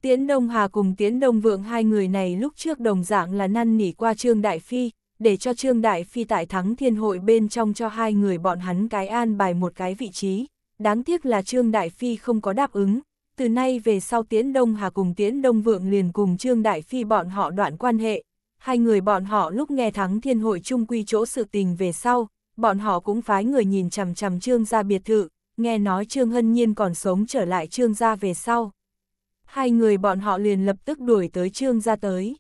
Tiễn Đông Hà cùng Tiễn Đông Vượng hai người này lúc trước đồng dạng là năn nỉ qua Trương Đại Phi, để cho Trương Đại Phi tại thắng thiên hội bên trong cho hai người bọn hắn cái an bài một cái vị trí. Đáng tiếc là Trương Đại Phi không có đáp ứng, từ nay về sau tiến Đông Hà cùng tiến Đông Vượng liền cùng Trương Đại Phi bọn họ đoạn quan hệ. Hai người bọn họ lúc nghe thắng thiên hội chung quy chỗ sự tình về sau, bọn họ cũng phái người nhìn chằm chằm Trương gia biệt thự, nghe nói Trương Hân Nhiên còn sống trở lại Trương gia về sau. Hai người bọn họ liền lập tức đuổi tới Trương gia tới.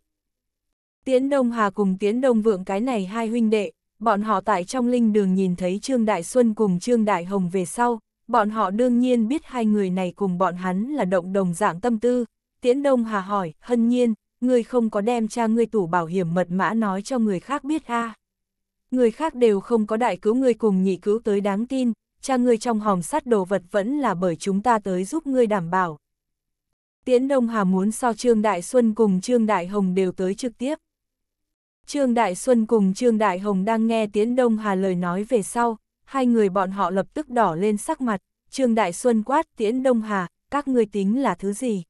Tiến Đông Hà cùng Tiến Đông Vượng cái này hai huynh đệ, bọn họ tại trong linh đường nhìn thấy Trương Đại Xuân cùng Trương Đại Hồng về sau, bọn họ đương nhiên biết hai người này cùng bọn hắn là động đồng dạng tâm tư. Tiến Đông Hà hỏi, hân nhiên, ngươi không có đem cha ngươi tủ bảo hiểm mật mã nói cho người khác biết a à? Người khác đều không có đại cứu ngươi cùng nhị cứu tới đáng tin, cha ngươi trong hòm sắt đồ vật vẫn là bởi chúng ta tới giúp ngươi đảm bảo. Tiến Đông Hà muốn so Trương Đại Xuân cùng Trương Đại Hồng đều tới trực tiếp. Trương Đại Xuân cùng Trương Đại Hồng đang nghe Tiến Đông Hà lời nói về sau, hai người bọn họ lập tức đỏ lên sắc mặt, Trương Đại Xuân quát Tiến Đông Hà, các ngươi tính là thứ gì?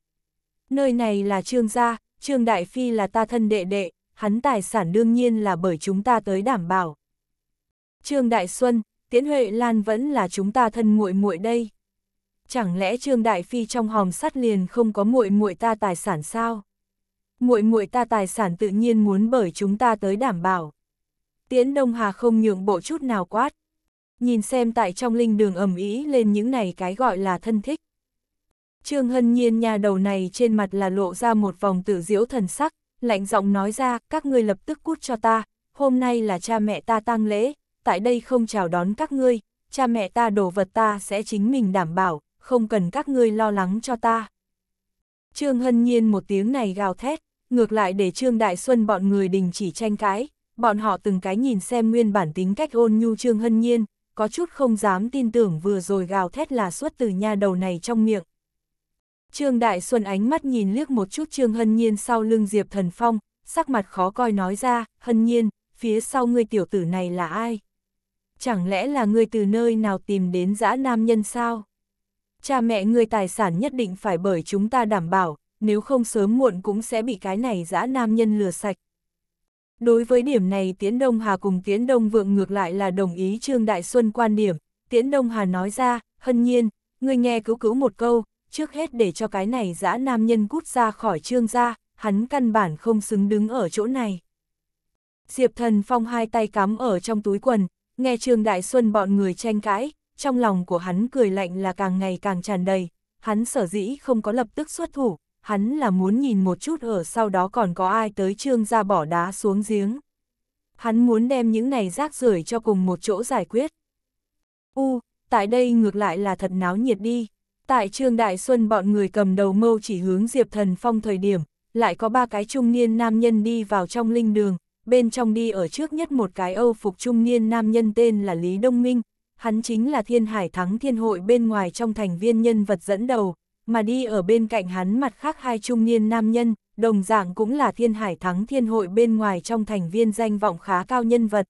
Nơi này là Trương gia, Trương Đại Phi là ta thân đệ đệ, hắn tài sản đương nhiên là bởi chúng ta tới đảm bảo. Trương Đại Xuân, Tiễn Huệ Lan vẫn là chúng ta thân muội muội đây. Chẳng lẽ Trương Đại Phi trong hòm sắt liền không có muội muội ta tài sản sao? muội muội ta tài sản tự nhiên muốn bởi chúng ta tới đảm bảo. Tiễn Đông Hà không nhượng bộ chút nào quát. Nhìn xem tại trong linh đường ẩm ý lên những này cái gọi là thân thích. Trương Hân Nhiên nhà đầu này trên mặt là lộ ra một vòng tử diễu thần sắc, lạnh giọng nói ra, các ngươi lập tức cút cho ta, hôm nay là cha mẹ ta tang lễ, tại đây không chào đón các ngươi, cha mẹ ta đồ vật ta sẽ chính mình đảm bảo, không cần các ngươi lo lắng cho ta. Trương Hân Nhiên một tiếng này gào thét, ngược lại để Trương Đại Xuân bọn người đình chỉ tranh cãi, bọn họ từng cái nhìn xem nguyên bản tính cách ôn nhu Trương Hân Nhiên, có chút không dám tin tưởng vừa rồi gào thét là xuất từ nha đầu này trong miệng. Trương Đại Xuân ánh mắt nhìn liếc một chút Trương Hân Nhiên sau lưng Diệp Thần Phong, sắc mặt khó coi nói ra, Hân Nhiên, phía sau người tiểu tử này là ai? Chẳng lẽ là người từ nơi nào tìm đến dã nam nhân sao? Cha mẹ người tài sản nhất định phải bởi chúng ta đảm bảo, nếu không sớm muộn cũng sẽ bị cái này dã nam nhân lừa sạch. Đối với điểm này Tiến Đông Hà cùng Tiến Đông Vượng ngược lại là đồng ý Trương Đại Xuân quan điểm, Tiến Đông Hà nói ra, hân nhiên, người nghe cứu cứu một câu, trước hết để cho cái này dã nam nhân cút ra khỏi Trương gia, hắn căn bản không xứng đứng ở chỗ này. Diệp Thần Phong hai tay cắm ở trong túi quần, nghe Trương Đại Xuân bọn người tranh cãi, trong lòng của hắn cười lạnh là càng ngày càng tràn đầy, hắn sở dĩ không có lập tức xuất thủ, hắn là muốn nhìn một chút ở sau đó còn có ai tới trương ra bỏ đá xuống giếng. Hắn muốn đem những này rác rưởi cho cùng một chỗ giải quyết. U, tại đây ngược lại là thật náo nhiệt đi. Tại Trương Đại Xuân bọn người cầm đầu mâu chỉ hướng Diệp Thần Phong thời điểm, lại có ba cái trung niên nam nhân đi vào trong linh đường, bên trong đi ở trước nhất một cái Âu phục trung niên nam nhân tên là Lý Đông Minh, hắn chính là Thiên Hải Thắng Thiên Hội bên ngoài trong thành viên nhân vật dẫn đầu, mà đi ở bên cạnh hắn mặt khác hai trung niên nam nhân, đồng dạng cũng là thiên hải thắng thiên hội bên ngoài trong thành viên danh vọng khá cao nhân vật.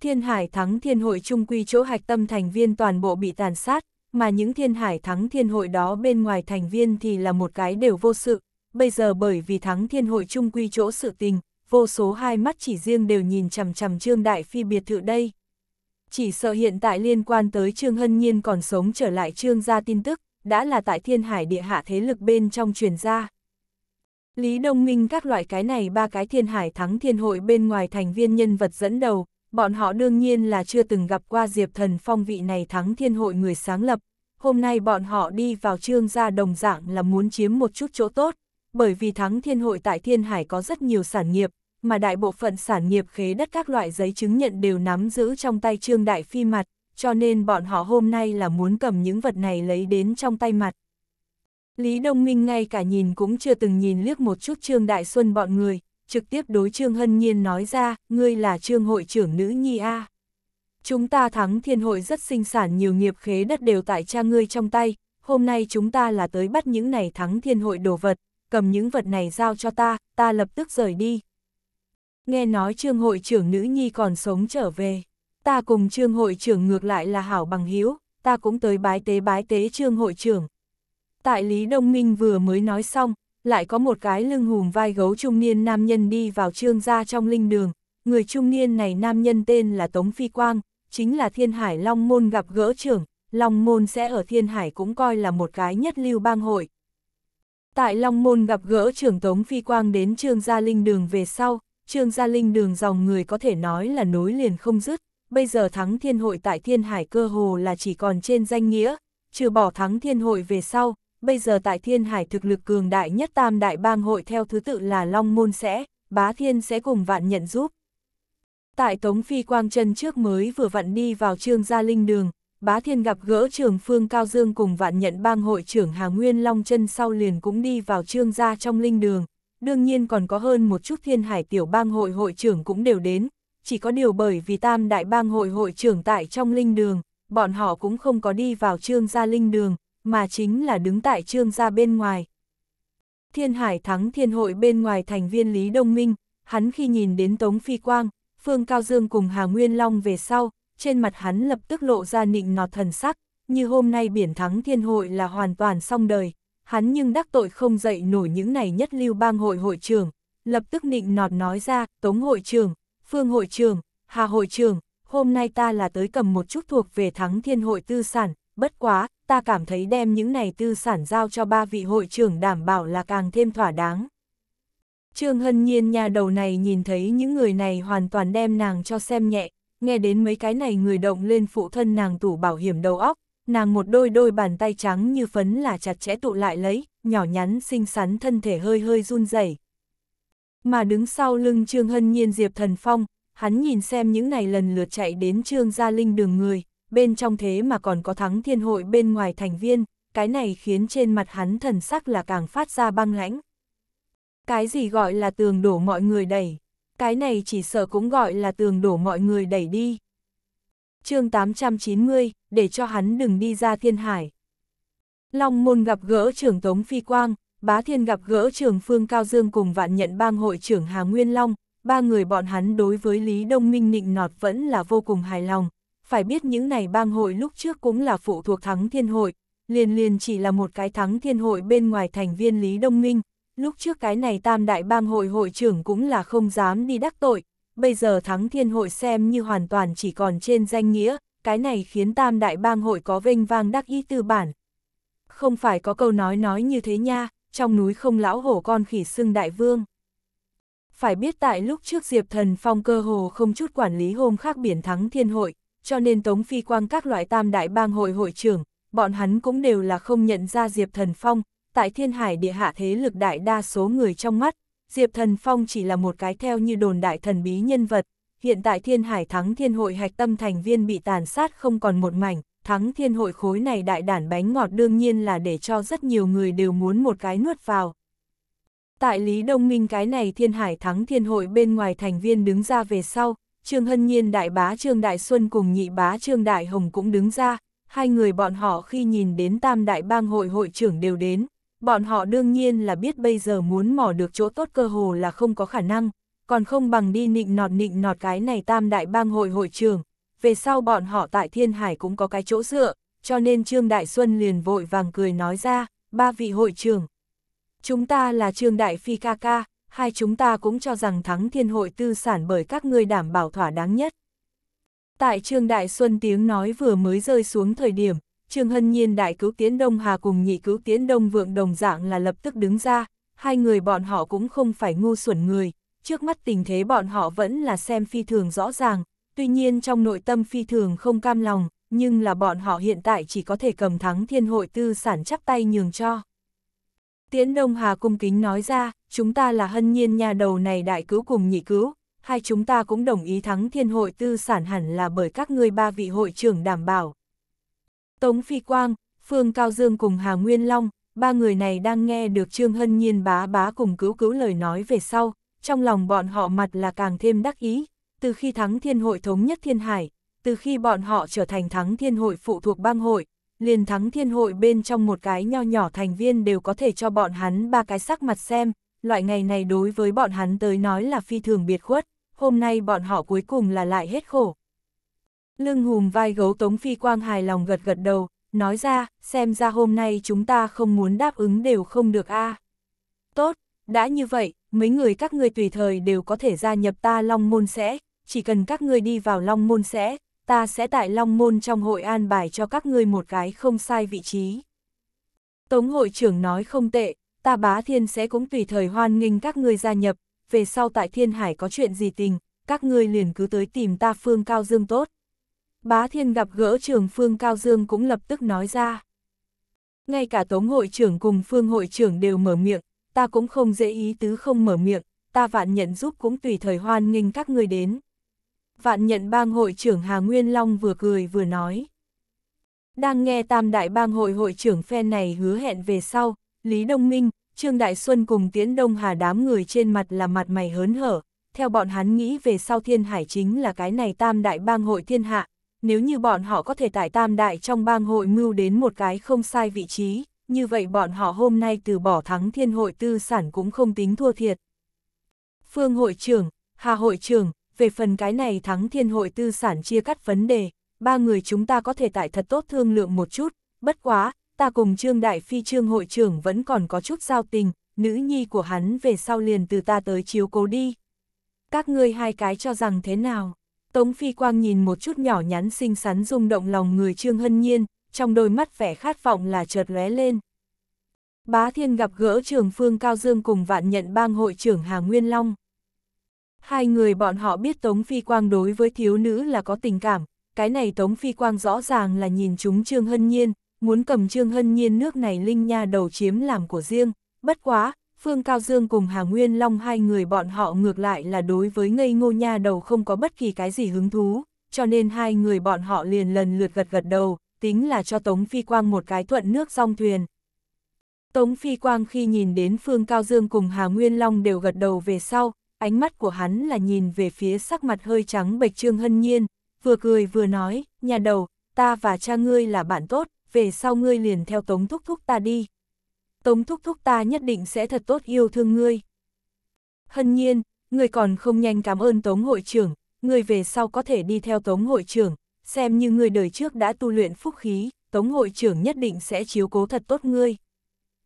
Thiên hải thắng thiên hội trung quy chỗ hạch tâm thành viên toàn bộ bị tàn sát, mà những thiên hải thắng thiên hội đó bên ngoài thành viên thì là một cái đều vô sự. Bây giờ bởi vì thắng thiên hội trung quy chỗ sự tình, vô số hai mắt chỉ riêng đều nhìn chằm chằm Trương Đại Phi biệt thự đây. Chỉ sợ hiện tại liên quan tới Trương Hân Nhiên còn sống trở lại Trương gia tin tức, đã là tại thiên hải địa hạ thế lực bên trong truyền ra. Lý Đông Minh các loại cái này ba cái thiên hải thắng thiên hội bên ngoài thành viên nhân vật dẫn đầu, bọn họ đương nhiên là chưa từng gặp qua Diệp Thần Phong vị này thắng thiên hội người sáng lập. Hôm nay bọn họ đi vào trương gia đồng dạng là muốn chiếm một chút chỗ tốt, bởi vì thắng thiên hội tại thiên hải có rất nhiều sản nghiệp, mà đại bộ phận sản nghiệp khế đất các loại giấy chứng nhận đều nắm giữ trong tay trương đại phi mặt, cho nên bọn họ hôm nay là muốn cầm những vật này lấy đến trong tay mặt. Lý Đông Minh ngay cả nhìn cũng chưa từng nhìn liếc một chút Trương Đại Xuân bọn người, trực tiếp đối Trương Hân Nhiên nói ra, ngươi là Trương hội trưởng nữ Nhi A. Chúng ta thắng thiên hội rất sinh sản nhiều nghiệp khế đất đều tại cha ngươi trong tay, hôm nay chúng ta là tới bắt những này thắng thiên hội đồ vật, cầm những vật này giao cho ta, ta lập tức rời đi. Nghe nói Trương hội trưởng nữ Nhi còn sống trở về ta cùng trương hội trưởng ngược lại là hảo bằng hữu ta cũng tới bái tế bái tế trương hội trưởng. Tại Lý Đông Minh vừa mới nói xong, lại có một cái lưng hùm vai gấu trung niên nam nhân đi vào trương gia trong linh đường, người trung niên này nam nhân tên là Tống Phi Quang, chính là thiên hải Long Môn gặp gỡ trưởng, Long Môn sẽ ở thiên hải cũng coi là một cái nhất lưu bang hội. Tại Long Môn gặp gỡ trưởng Tống Phi Quang đến trương gia linh đường về sau, trương gia linh đường dòng người có thể nói là nối liền không dứt bây giờ thắng thiên hội tại thiên hải cơ hồ là chỉ còn trên danh nghĩa, trừ bỏ thắng thiên hội về sau, bây giờ tại thiên hải thực lực cường đại nhất tam đại bang hội theo thứ tự là Long Môn sẽ, Bá Thiên sẽ cùng vạn nhận giúp. Tại Tống Phi Quang chân trước mới vừa vặn đi vào trương gia linh đường, Bá Thiên gặp gỡ trường Phương Cao Dương cùng vạn nhận bang hội trưởng Hà Nguyên Long chân sau liền cũng đi vào trương gia trong linh đường, đương nhiên còn có hơn một chút thiên hải tiểu bang hội hội trưởng cũng đều đến, chỉ có điều bởi vì tam đại bang hội hội trưởng tại trong linh đường, bọn họ cũng không có đi vào trương gia linh đường, mà chính là đứng tại trương gia bên ngoài. Thiên Hải thắng thiên hội bên ngoài thành viên Lý Đông Minh, hắn khi nhìn đến Tống Phi Quang, Phương Cao Dương cùng Hà Nguyên Long về sau, trên mặt hắn lập tức lộ ra nịnh nọt thần sắc, như hôm nay biển thắng thiên hội là hoàn toàn xong đời, hắn nhưng đắc tội không dậy nổi những này nhất lưu bang hội hội trưởng, lập tức nịnh nọt nói ra, Tống hội trưởng, Phương hội trưởng, Hà hội trưởng, hôm nay ta là tới cầm một chút thuộc về thắng thiên hội tư sản, bất quá, ta cảm thấy đem những này tư sản giao cho ba vị hội trưởng đảm bảo là càng thêm thỏa đáng. Trương Hân Nhiên nhà đầu này nhìn thấy những người này hoàn toàn đem nàng cho xem nhẹ, nghe đến mấy cái này người động lên phụ thân nàng tủ bảo hiểm đầu óc, nàng một đôi đôi bàn tay trắng như phấn là chặt chẽ tụ lại lấy, nhỏ nhắn xinh xắn thân thể hơi hơi run rẩy mà đứng sau lưng Trương Hân Nhiên Diệp Thần Phong, hắn nhìn xem những này lần lượt chạy đến Trương Gia Linh đường người, bên trong thế mà còn có thắng thiên hội bên ngoài thành viên, cái này khiến trên mặt hắn thần sắc là càng phát ra băng lãnh. Cái gì gọi là tường đổ mọi người đẩy, cái này chỉ sợ cũng gọi là tường đổ mọi người đẩy đi. chương 890, để cho hắn đừng đi ra thiên hải. Long môn gặp gỡ trưởng tống phi quang, Bá Thiên gặp gỡ trưởng Phương Cao Dương cùng vạn nhận bang hội trưởng Hà Nguyên Long, ba người bọn hắn đối với Lý Đông Minh nịnh nọt vẫn là vô cùng hài lòng. Phải biết những này bang hội lúc trước cũng là phụ thuộc thắng thiên hội, liền liền chỉ là một cái thắng thiên hội bên ngoài thành viên Lý Đông Minh. Lúc trước cái này tam đại bang hội hội trưởng cũng là không dám đi đắc tội, bây giờ thắng thiên hội xem như hoàn toàn chỉ còn trên danh nghĩa, cái này khiến tam đại bang hội có vinh vang đắc ý tư bản. Không phải có câu nói nói như thế nha, trong núi không lão hổ con khỉ xưng đại vương. Phải biết tại lúc trước Diệp Thần Phong cơ hồ không chút quản lý hôm khác biển thắng thiên hội, cho nên Tống Phi Quang các loại tam đại bang hội hội trưởng, bọn hắn cũng đều là không nhận ra Diệp Thần Phong, tại thiên hải địa hạ thế lực đại đa số người trong mắt, Diệp Thần Phong chỉ là một cái theo như đồn đại thần bí nhân vật, hiện tại thiên hải thắng thiên hội hạch tâm thành viên bị tàn sát không còn một mảnh, thắng thiên hội khối này đại đản bánh ngọt đương nhiên là để cho rất nhiều người đều muốn một cái nuốt vào. Tại Lý Đông Minh cái này thiên hải thắng thiên hội bên ngoài thành viên đứng ra về sau, Trương Hân Nhiên đại bá Trương Đại Xuân cùng nhị bá Trương Đại Hồng cũng đứng ra, hai người bọn họ khi nhìn đến tam đại bang hội hội trưởng đều đến, bọn họ đương nhiên là biết bây giờ muốn mỏ được chỗ tốt cơ hồ là không có khả năng, còn không bằng đi nịnh nọt nịnh nọt cái này tam đại bang hội hội trưởng, về sau bọn họ tại Thiên Hải cũng có cái chỗ dựa, cho nên Trương Đại Xuân liền vội vàng cười nói ra, ba vị hội trưởng. Chúng ta là Trương Đại Phi ca ca, hai chúng ta cũng cho rằng thắng thiên hội tư sản bởi các ngươi đảm bảo thỏa đáng nhất. Tại Trương Đại Xuân tiếng nói vừa mới rơi xuống thời điểm, Trương Hân Nhiên đại cứu tiến Đông Hà cùng nhị cứu tiến Đông Vượng đồng dạng là lập tức đứng ra, hai người bọn họ cũng không phải ngu xuẩn người, trước mắt tình thế bọn họ vẫn là xem phi thường rõ ràng, Tuy nhiên trong nội tâm phi thường không cam lòng, nhưng là bọn họ hiện tại chỉ có thể cầm thắng thiên hội tư sản chắp tay nhường cho. Tiễn Đông Hà cung kính nói ra, chúng ta là hân nhiên nhà đầu này đại cứu cùng nhị cứu, hai chúng ta cũng đồng ý thắng thiên hội tư sản hẳn là bởi các ngươi ba vị hội trưởng đảm bảo. Tống Phi Quang, Phương Cao Dương cùng Hà Nguyên Long, ba người này đang nghe được Trương Hân Nhiên bá bá cùng cứu cứu lời nói về sau, trong lòng bọn họ mặt là càng thêm đắc ý, từ khi thắng thiên hội thống nhất thiên hải, từ khi bọn họ trở thành thắng thiên hội phụ thuộc bang hội, liền thắng thiên hội bên trong một cái nho nhỏ thành viên đều có thể cho bọn hắn ba cái sắc mặt xem, loại ngày này đối với bọn hắn tới nói là phi thường biệt khuất, hôm nay bọn họ cuối cùng là lại hết khổ. Lưng hùm vai gấu Tống Phi Quang hài lòng gật gật đầu, nói ra, xem ra hôm nay chúng ta không muốn đáp ứng đều không được a. À. Tốt, đã như vậy, mấy người các ngươi tùy thời đều có thể gia nhập ta Long Môn sẽ, chỉ cần các ngươi đi vào Long Môn sẽ, ta sẽ tại Long Môn trong hội an bài cho các ngươi một cái không sai vị trí. Tống hội trưởng nói không tệ, ta bá thiên sẽ cũng tùy thời hoan nghênh các ngươi gia nhập, về sau tại thiên hải có chuyện gì tình, các ngươi liền cứ tới tìm ta Phương Cao Dương tốt. Bá thiên gặp gỡ trường Phương Cao Dương cũng lập tức nói ra. Ngay cả Tống hội trưởng cùng Phương hội trưởng đều mở miệng, ta cũng không dễ ý tứ không mở miệng, ta vạn nhận giúp cũng tùy thời hoan nghênh các ngươi đến vạn nhận bang hội trưởng Hà Nguyên Long vừa cười vừa nói. Đang nghe tam đại bang hội hội trưởng phe này hứa hẹn về sau, Lý Đông Minh, Trương Đại Xuân cùng Tiến Đông Hà đám người trên mặt là mặt mày hớn hở, theo bọn hắn nghĩ về sau thiên hải chính là cái này tam đại bang hội thiên hạ, nếu như bọn họ có thể tại tam đại trong bang hội mưu đến một cái không sai vị trí, như vậy bọn họ hôm nay từ bỏ thắng thiên hội tư sản cũng không tính thua thiệt. Phương hội trưởng, Hà hội trưởng, về phần cái này thắng thiên hội tư sản chia cắt vấn đề, ba người chúng ta có thể tại thật tốt thương lượng một chút, bất quá, ta cùng Trương Đại Phi Trương hội trưởng vẫn còn có chút giao tình, nữ nhi của hắn về sau liền từ ta tới chiếu cố đi. Các ngươi hai cái cho rằng thế nào? Tống Phi Quang nhìn một chút nhỏ nhắn xinh xắn rung động lòng người Trương Hân Nhiên, trong đôi mắt vẻ khát vọng là chợt lóe lên. Bá Thiên gặp gỡ trường Phương Cao Dương cùng vạn nhận bang hội trưởng Hà Nguyên Long. Hai người bọn họ biết Tống Phi Quang đối với thiếu nữ là có tình cảm, cái này Tống Phi Quang rõ ràng là nhìn chúng Trương Hân Nhiên, muốn cầm Trương Hân Nhiên nước này Linh Nha đầu chiếm làm của riêng, bất quá, Phương Cao Dương cùng Hà Nguyên Long hai người bọn họ ngược lại là đối với ngây ngô nha đầu không có bất kỳ cái gì hứng thú, cho nên hai người bọn họ liền lần lượt gật gật đầu, tính là cho Tống Phi Quang một cái thuận nước song thuyền. Tống Phi Quang khi nhìn đến Phương Cao Dương cùng Hà Nguyên Long đều gật đầu về sau, ánh mắt của hắn là nhìn về phía sắc mặt hơi trắng bệch Trương Hân Nhiên, vừa cười vừa nói, nhà đầu, ta và cha ngươi là bạn tốt, về sau ngươi liền theo Tống Thúc Thúc ta đi. Tống Thúc Thúc ta nhất định sẽ thật tốt yêu thương ngươi. Hân Nhiên, ngươi còn không nhanh cảm ơn Tống Hội trưởng, ngươi về sau có thể đi theo Tống Hội trưởng, xem như ngươi đời trước đã tu luyện phúc khí, Tống Hội trưởng nhất định sẽ chiếu cố thật tốt ngươi.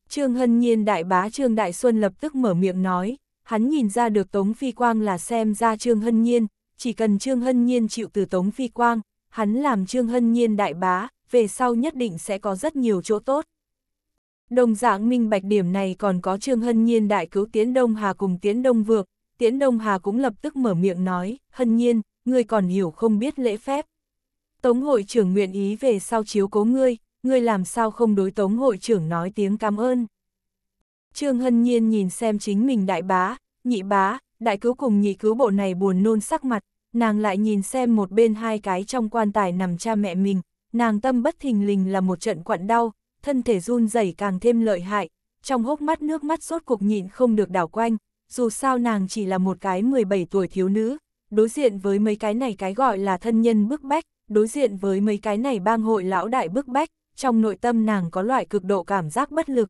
Trương Hân Nhiên đại bá Trương Đại Xuân lập tức mở miệng nói, hắn nhìn ra được Tống Phi Quang là xem ra Trương Hân Nhiên, chỉ cần Trương Hân Nhiên chịu từ Tống Phi Quang, hắn làm Trương Hân Nhiên đại bá, về sau nhất định sẽ có rất nhiều chỗ tốt. Đồng dạng minh bạch điểm này còn có Trương Hân Nhiên đại cứu Tiến Đông Hà cùng Tiến Đông vượt Tiến Đông Hà cũng lập tức mở miệng nói, Hân Nhiên, ngươi còn hiểu không biết lễ phép. Tống hội trưởng nguyện ý về sau chiếu cố ngươi, ngươi làm sao không đối tống hội trưởng nói tiếng cảm ơn. Trương Hân Nhiên nhìn xem chính mình đại bá, nhị bá, đại cứu cùng nhị cứu bộ này buồn nôn sắc mặt, nàng lại nhìn xem một bên hai cái trong quan tài nằm cha mẹ mình, nàng tâm bất thình lình là một trận quặn đau, thân thể run rẩy càng thêm lợi hại, trong hốc mắt nước mắt rốt cuộc nhịn không được đảo quanh, dù sao nàng chỉ là một cái 17 tuổi thiếu nữ, đối diện với mấy cái này cái gọi là thân nhân bức bách, đối diện với mấy cái này bang hội lão đại bức bách, trong nội tâm nàng có loại cực độ cảm giác bất lực,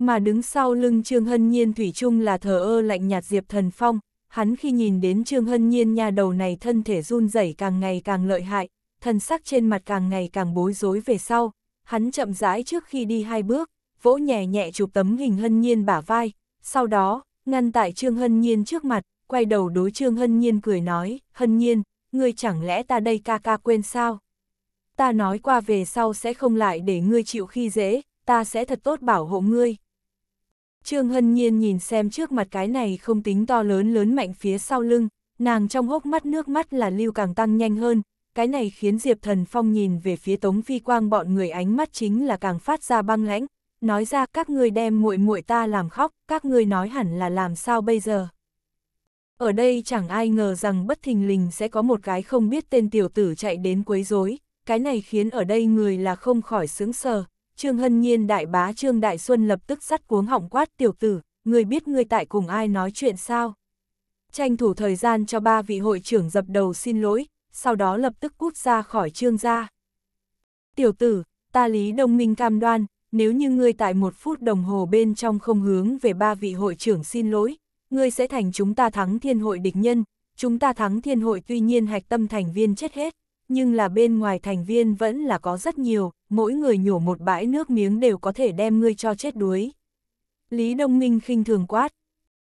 mà đứng sau lưng Trương Hân Nhiên Thủy chung là thờ ơ lạnh nhạt Diệp Thần Phong, hắn khi nhìn đến Trương Hân Nhiên nhà đầu này thân thể run rẩy càng ngày càng lợi hại, thần sắc trên mặt càng ngày càng bối rối về sau, hắn chậm rãi trước khi đi hai bước, vỗ nhẹ nhẹ chụp tấm hình Hân Nhiên bả vai, sau đó, ngăn tại Trương Hân Nhiên trước mặt, quay đầu đối Trương Hân Nhiên cười nói, Hân Nhiên, ngươi chẳng lẽ ta đây ca ca quên sao? Ta nói qua về sau sẽ không lại để ngươi chịu khi dễ, ta sẽ thật tốt bảo hộ ngươi. Trương Hân Nhiên nhìn xem trước mặt cái này không tính to lớn lớn mạnh phía sau lưng, nàng trong hốc mắt nước mắt là lưu càng tăng nhanh hơn, cái này khiến Diệp Thần Phong nhìn về phía Tống Phi Quang bọn người ánh mắt chính là càng phát ra băng lãnh, nói ra các ngươi đem muội muội ta làm khóc, các ngươi nói hẳn là làm sao bây giờ. Ở đây chẳng ai ngờ rằng bất thình lình sẽ có một cái không biết tên tiểu tử chạy đến quấy rối, cái này khiến ở đây người là không khỏi sướng sờ, Trương Hân Nhiên đại bá Trương Đại Xuân lập tức sắt cuống họng quát tiểu tử, người biết người tại cùng ai nói chuyện sao. Tranh thủ thời gian cho ba vị hội trưởng dập đầu xin lỗi, sau đó lập tức cút ra khỏi trương gia. Tiểu tử, ta Lý Đông Minh cam đoan, nếu như ngươi tại một phút đồng hồ bên trong không hướng về ba vị hội trưởng xin lỗi, ngươi sẽ thành chúng ta thắng thiên hội địch nhân, chúng ta thắng thiên hội tuy nhiên hạch tâm thành viên chết hết, nhưng là bên ngoài thành viên vẫn là có rất nhiều, mỗi người nhổ một bãi nước miếng đều có thể đem ngươi cho chết đuối. Lý Đông Minh khinh thường quát.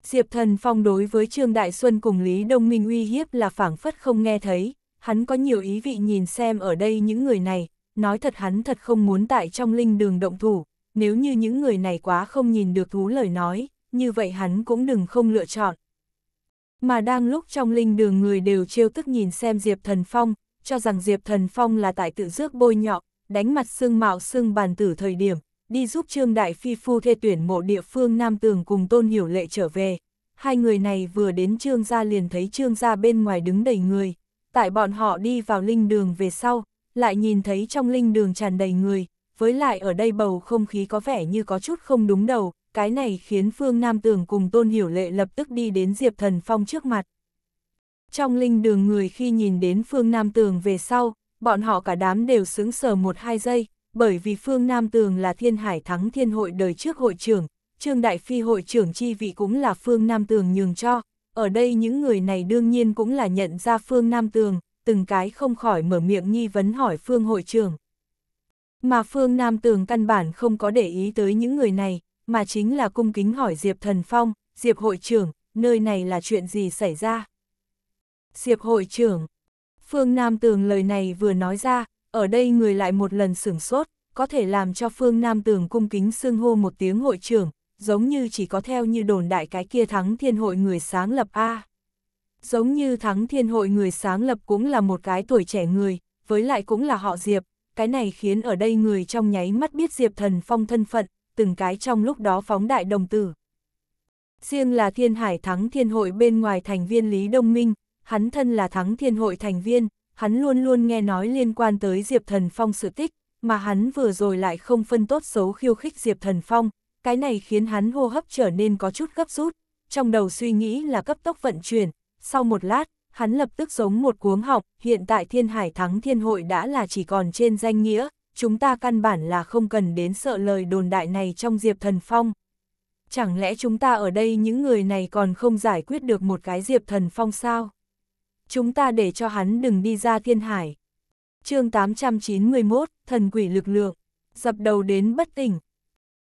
Diệp Thần Phong đối với Trương Đại Xuân cùng Lý Đông Minh uy hiếp là phảng phất không nghe thấy, hắn có nhiều ý vị nhìn xem ở đây những người này, nói thật hắn thật không muốn tại trong linh đường động thủ, nếu như những người này quá không nhìn được thú lời nói, như vậy hắn cũng đừng không lựa chọn. Mà đang lúc trong linh đường người đều trêu tức nhìn xem Diệp Thần Phong, cho rằng Diệp Thần Phong là tại tự rước bôi nhọ, đánh mặt xương mạo xương bàn tử thời điểm, đi giúp Trương Đại Phi Phu thê tuyển mộ địa phương Nam Tường cùng Tôn Hiểu Lệ trở về. Hai người này vừa đến Trương gia liền thấy Trương gia bên ngoài đứng đầy người, tại bọn họ đi vào linh đường về sau, lại nhìn thấy trong linh đường tràn đầy người, với lại ở đây bầu không khí có vẻ như có chút không đúng đầu, cái này khiến Phương Nam Tường cùng Tôn Hiểu Lệ lập tức đi đến Diệp Thần Phong trước mặt, trong linh đường người khi nhìn đến phương Nam Tường về sau, bọn họ cả đám đều sững sờ một hai giây, bởi vì phương Nam Tường là thiên hải thắng thiên hội đời trước hội trưởng, Trương Đại Phi hội trưởng chi vị cũng là phương Nam Tường nhường cho, ở đây những người này đương nhiên cũng là nhận ra phương Nam Tường, từng cái không khỏi mở miệng nghi vấn hỏi phương hội trưởng. Mà phương Nam Tường căn bản không có để ý tới những người này, mà chính là cung kính hỏi Diệp Thần Phong, Diệp hội trưởng, nơi này là chuyện gì xảy ra? Diệp hội trưởng. Phương Nam Tường lời này vừa nói ra, ở đây người lại một lần sửng sốt, có thể làm cho Phương Nam Tường cung kính xưng hô một tiếng hội trưởng, giống như chỉ có theo như đồn đại cái kia thắng thiên hội người sáng lập A. Giống như thắng thiên hội người sáng lập cũng là một cái tuổi trẻ người, với lại cũng là họ Diệp, cái này khiến ở đây người trong nháy mắt biết Diệp Thần Phong thân phận, từng cái trong lúc đó phóng đại đồng tử. Riêng là thiên hải thắng thiên hội bên ngoài thành viên Lý Đông Minh, hắn thân là thắng thiên hội thành viên, hắn luôn luôn nghe nói liên quan tới Diệp Thần Phong sự tích, mà hắn vừa rồi lại không phân tốt xấu khiêu khích Diệp Thần Phong, cái này khiến hắn hô hấp trở nên có chút gấp rút, trong đầu suy nghĩ là cấp tốc vận chuyển, sau một lát, hắn lập tức giống một cuống học, hiện tại thiên hải thắng thiên hội đã là chỉ còn trên danh nghĩa, chúng ta căn bản là không cần đến sợ lời đồn đại này trong Diệp Thần Phong. Chẳng lẽ chúng ta ở đây những người này còn không giải quyết được một cái Diệp Thần Phong sao? chúng ta để cho hắn đừng đi ra thiên hải. chương 891, thần quỷ lực lượng, dập đầu đến bất tỉnh.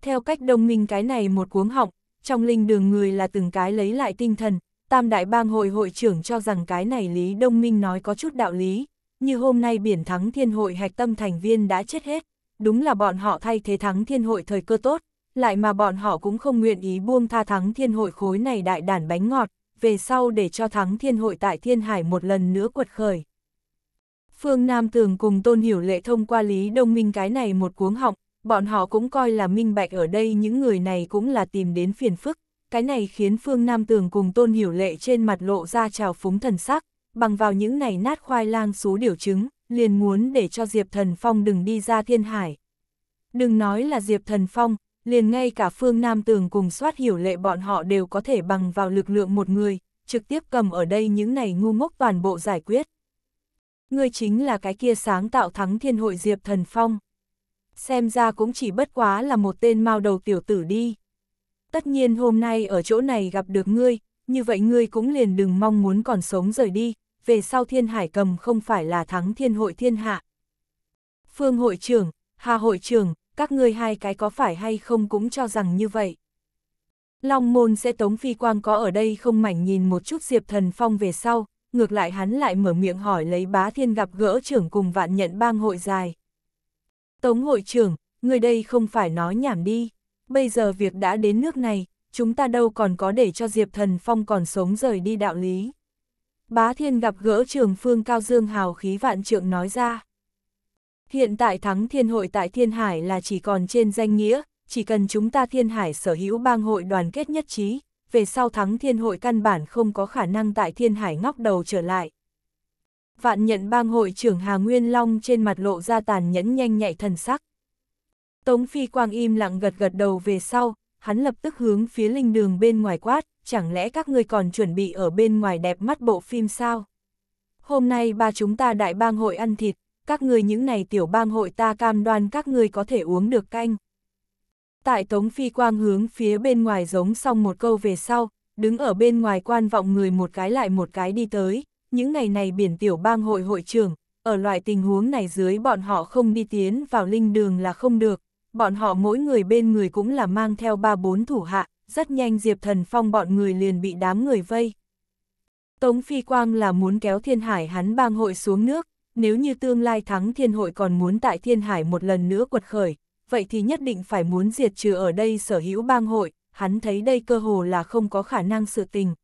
Theo cách đồng minh cái này một cuống họng, trong linh đường người là từng cái lấy lại tinh thần, tam đại bang hội hội trưởng cho rằng cái này Lý Đông Minh nói có chút đạo lý, như hôm nay biển thắng thiên hội hạch tâm thành viên đã chết hết, đúng là bọn họ thay thế thắng thiên hội thời cơ tốt, lại mà bọn họ cũng không nguyện ý buông tha thắng thiên hội khối này đại đàn bánh ngọt, về sau để cho thắng thiên hội tại thiên hải một lần nữa quật khởi. Phương Nam Tường cùng Tôn Hiểu Lệ thông qua Lý Đông Minh cái này một cuống họng, bọn họ cũng coi là minh bạch ở đây những người này cũng là tìm đến phiền phức, cái này khiến Phương Nam Tường cùng Tôn Hiểu Lệ trên mặt lộ ra trào phúng thần sắc, bằng vào những này nát khoai lang xú điều chứng, liền muốn để cho Diệp Thần Phong đừng đi ra thiên hải. Đừng nói là Diệp Thần Phong, liền ngay cả phương Nam Tường cùng soát hiểu lệ bọn họ đều có thể bằng vào lực lượng một người, trực tiếp cầm ở đây những này ngu ngốc toàn bộ giải quyết. Ngươi chính là cái kia sáng tạo thắng thiên hội Diệp Thần Phong. Xem ra cũng chỉ bất quá là một tên mao đầu tiểu tử đi. Tất nhiên hôm nay ở chỗ này gặp được ngươi, như vậy ngươi cũng liền đừng mong muốn còn sống rời đi, về sau thiên hải cầm không phải là thắng thiên hội thiên hạ. Phương hội trưởng, Hà hội trưởng, các ngươi hai cái có phải hay không cũng cho rằng như vậy. Long môn sẽ tống phi quang có ở đây không mảnh nhìn một chút Diệp Thần Phong về sau, ngược lại hắn lại mở miệng hỏi lấy bá thiên gặp gỡ trưởng cùng vạn nhận bang hội dài. Tống hội trưởng, người đây không phải nói nhảm đi, bây giờ việc đã đến nước này, chúng ta đâu còn có để cho Diệp Thần Phong còn sống rời đi đạo lý. Bá thiên gặp gỡ trường phương cao dương hào khí vạn trượng nói ra. Hiện tại thắng thiên hội tại thiên hải là chỉ còn trên danh nghĩa, chỉ cần chúng ta thiên hải sở hữu bang hội đoàn kết nhất trí, về sau thắng thiên hội căn bản không có khả năng tại thiên hải ngóc đầu trở lại. Vạn nhận bang hội trưởng Hà Nguyên Long trên mặt lộ ra tàn nhẫn nhanh nhạy thần sắc. Tống Phi Quang im lặng gật gật đầu về sau, hắn lập tức hướng phía linh đường bên ngoài quát, chẳng lẽ các ngươi còn chuẩn bị ở bên ngoài đẹp mắt bộ phim sao? Hôm nay ba chúng ta đại bang hội ăn thịt, các người những này tiểu bang hội ta cam đoan các người có thể uống được canh. Tại Tống Phi Quang hướng phía bên ngoài giống xong một câu về sau, đứng ở bên ngoài quan vọng người một cái lại một cái đi tới, những ngày này biển tiểu bang hội hội trưởng, ở loại tình huống này dưới bọn họ không đi tiến vào linh đường là không được, bọn họ mỗi người bên người cũng là mang theo ba bốn thủ hạ, rất nhanh Diệp Thần Phong bọn người liền bị đám người vây. Tống Phi Quang là muốn kéo Thiên Hải hắn bang hội xuống nước, nếu như tương lai thắng thiên hội còn muốn tại thiên hải một lần nữa quật khởi, vậy thì nhất định phải muốn diệt trừ ở đây sở hữu bang hội, hắn thấy đây cơ hồ là không có khả năng sự tình.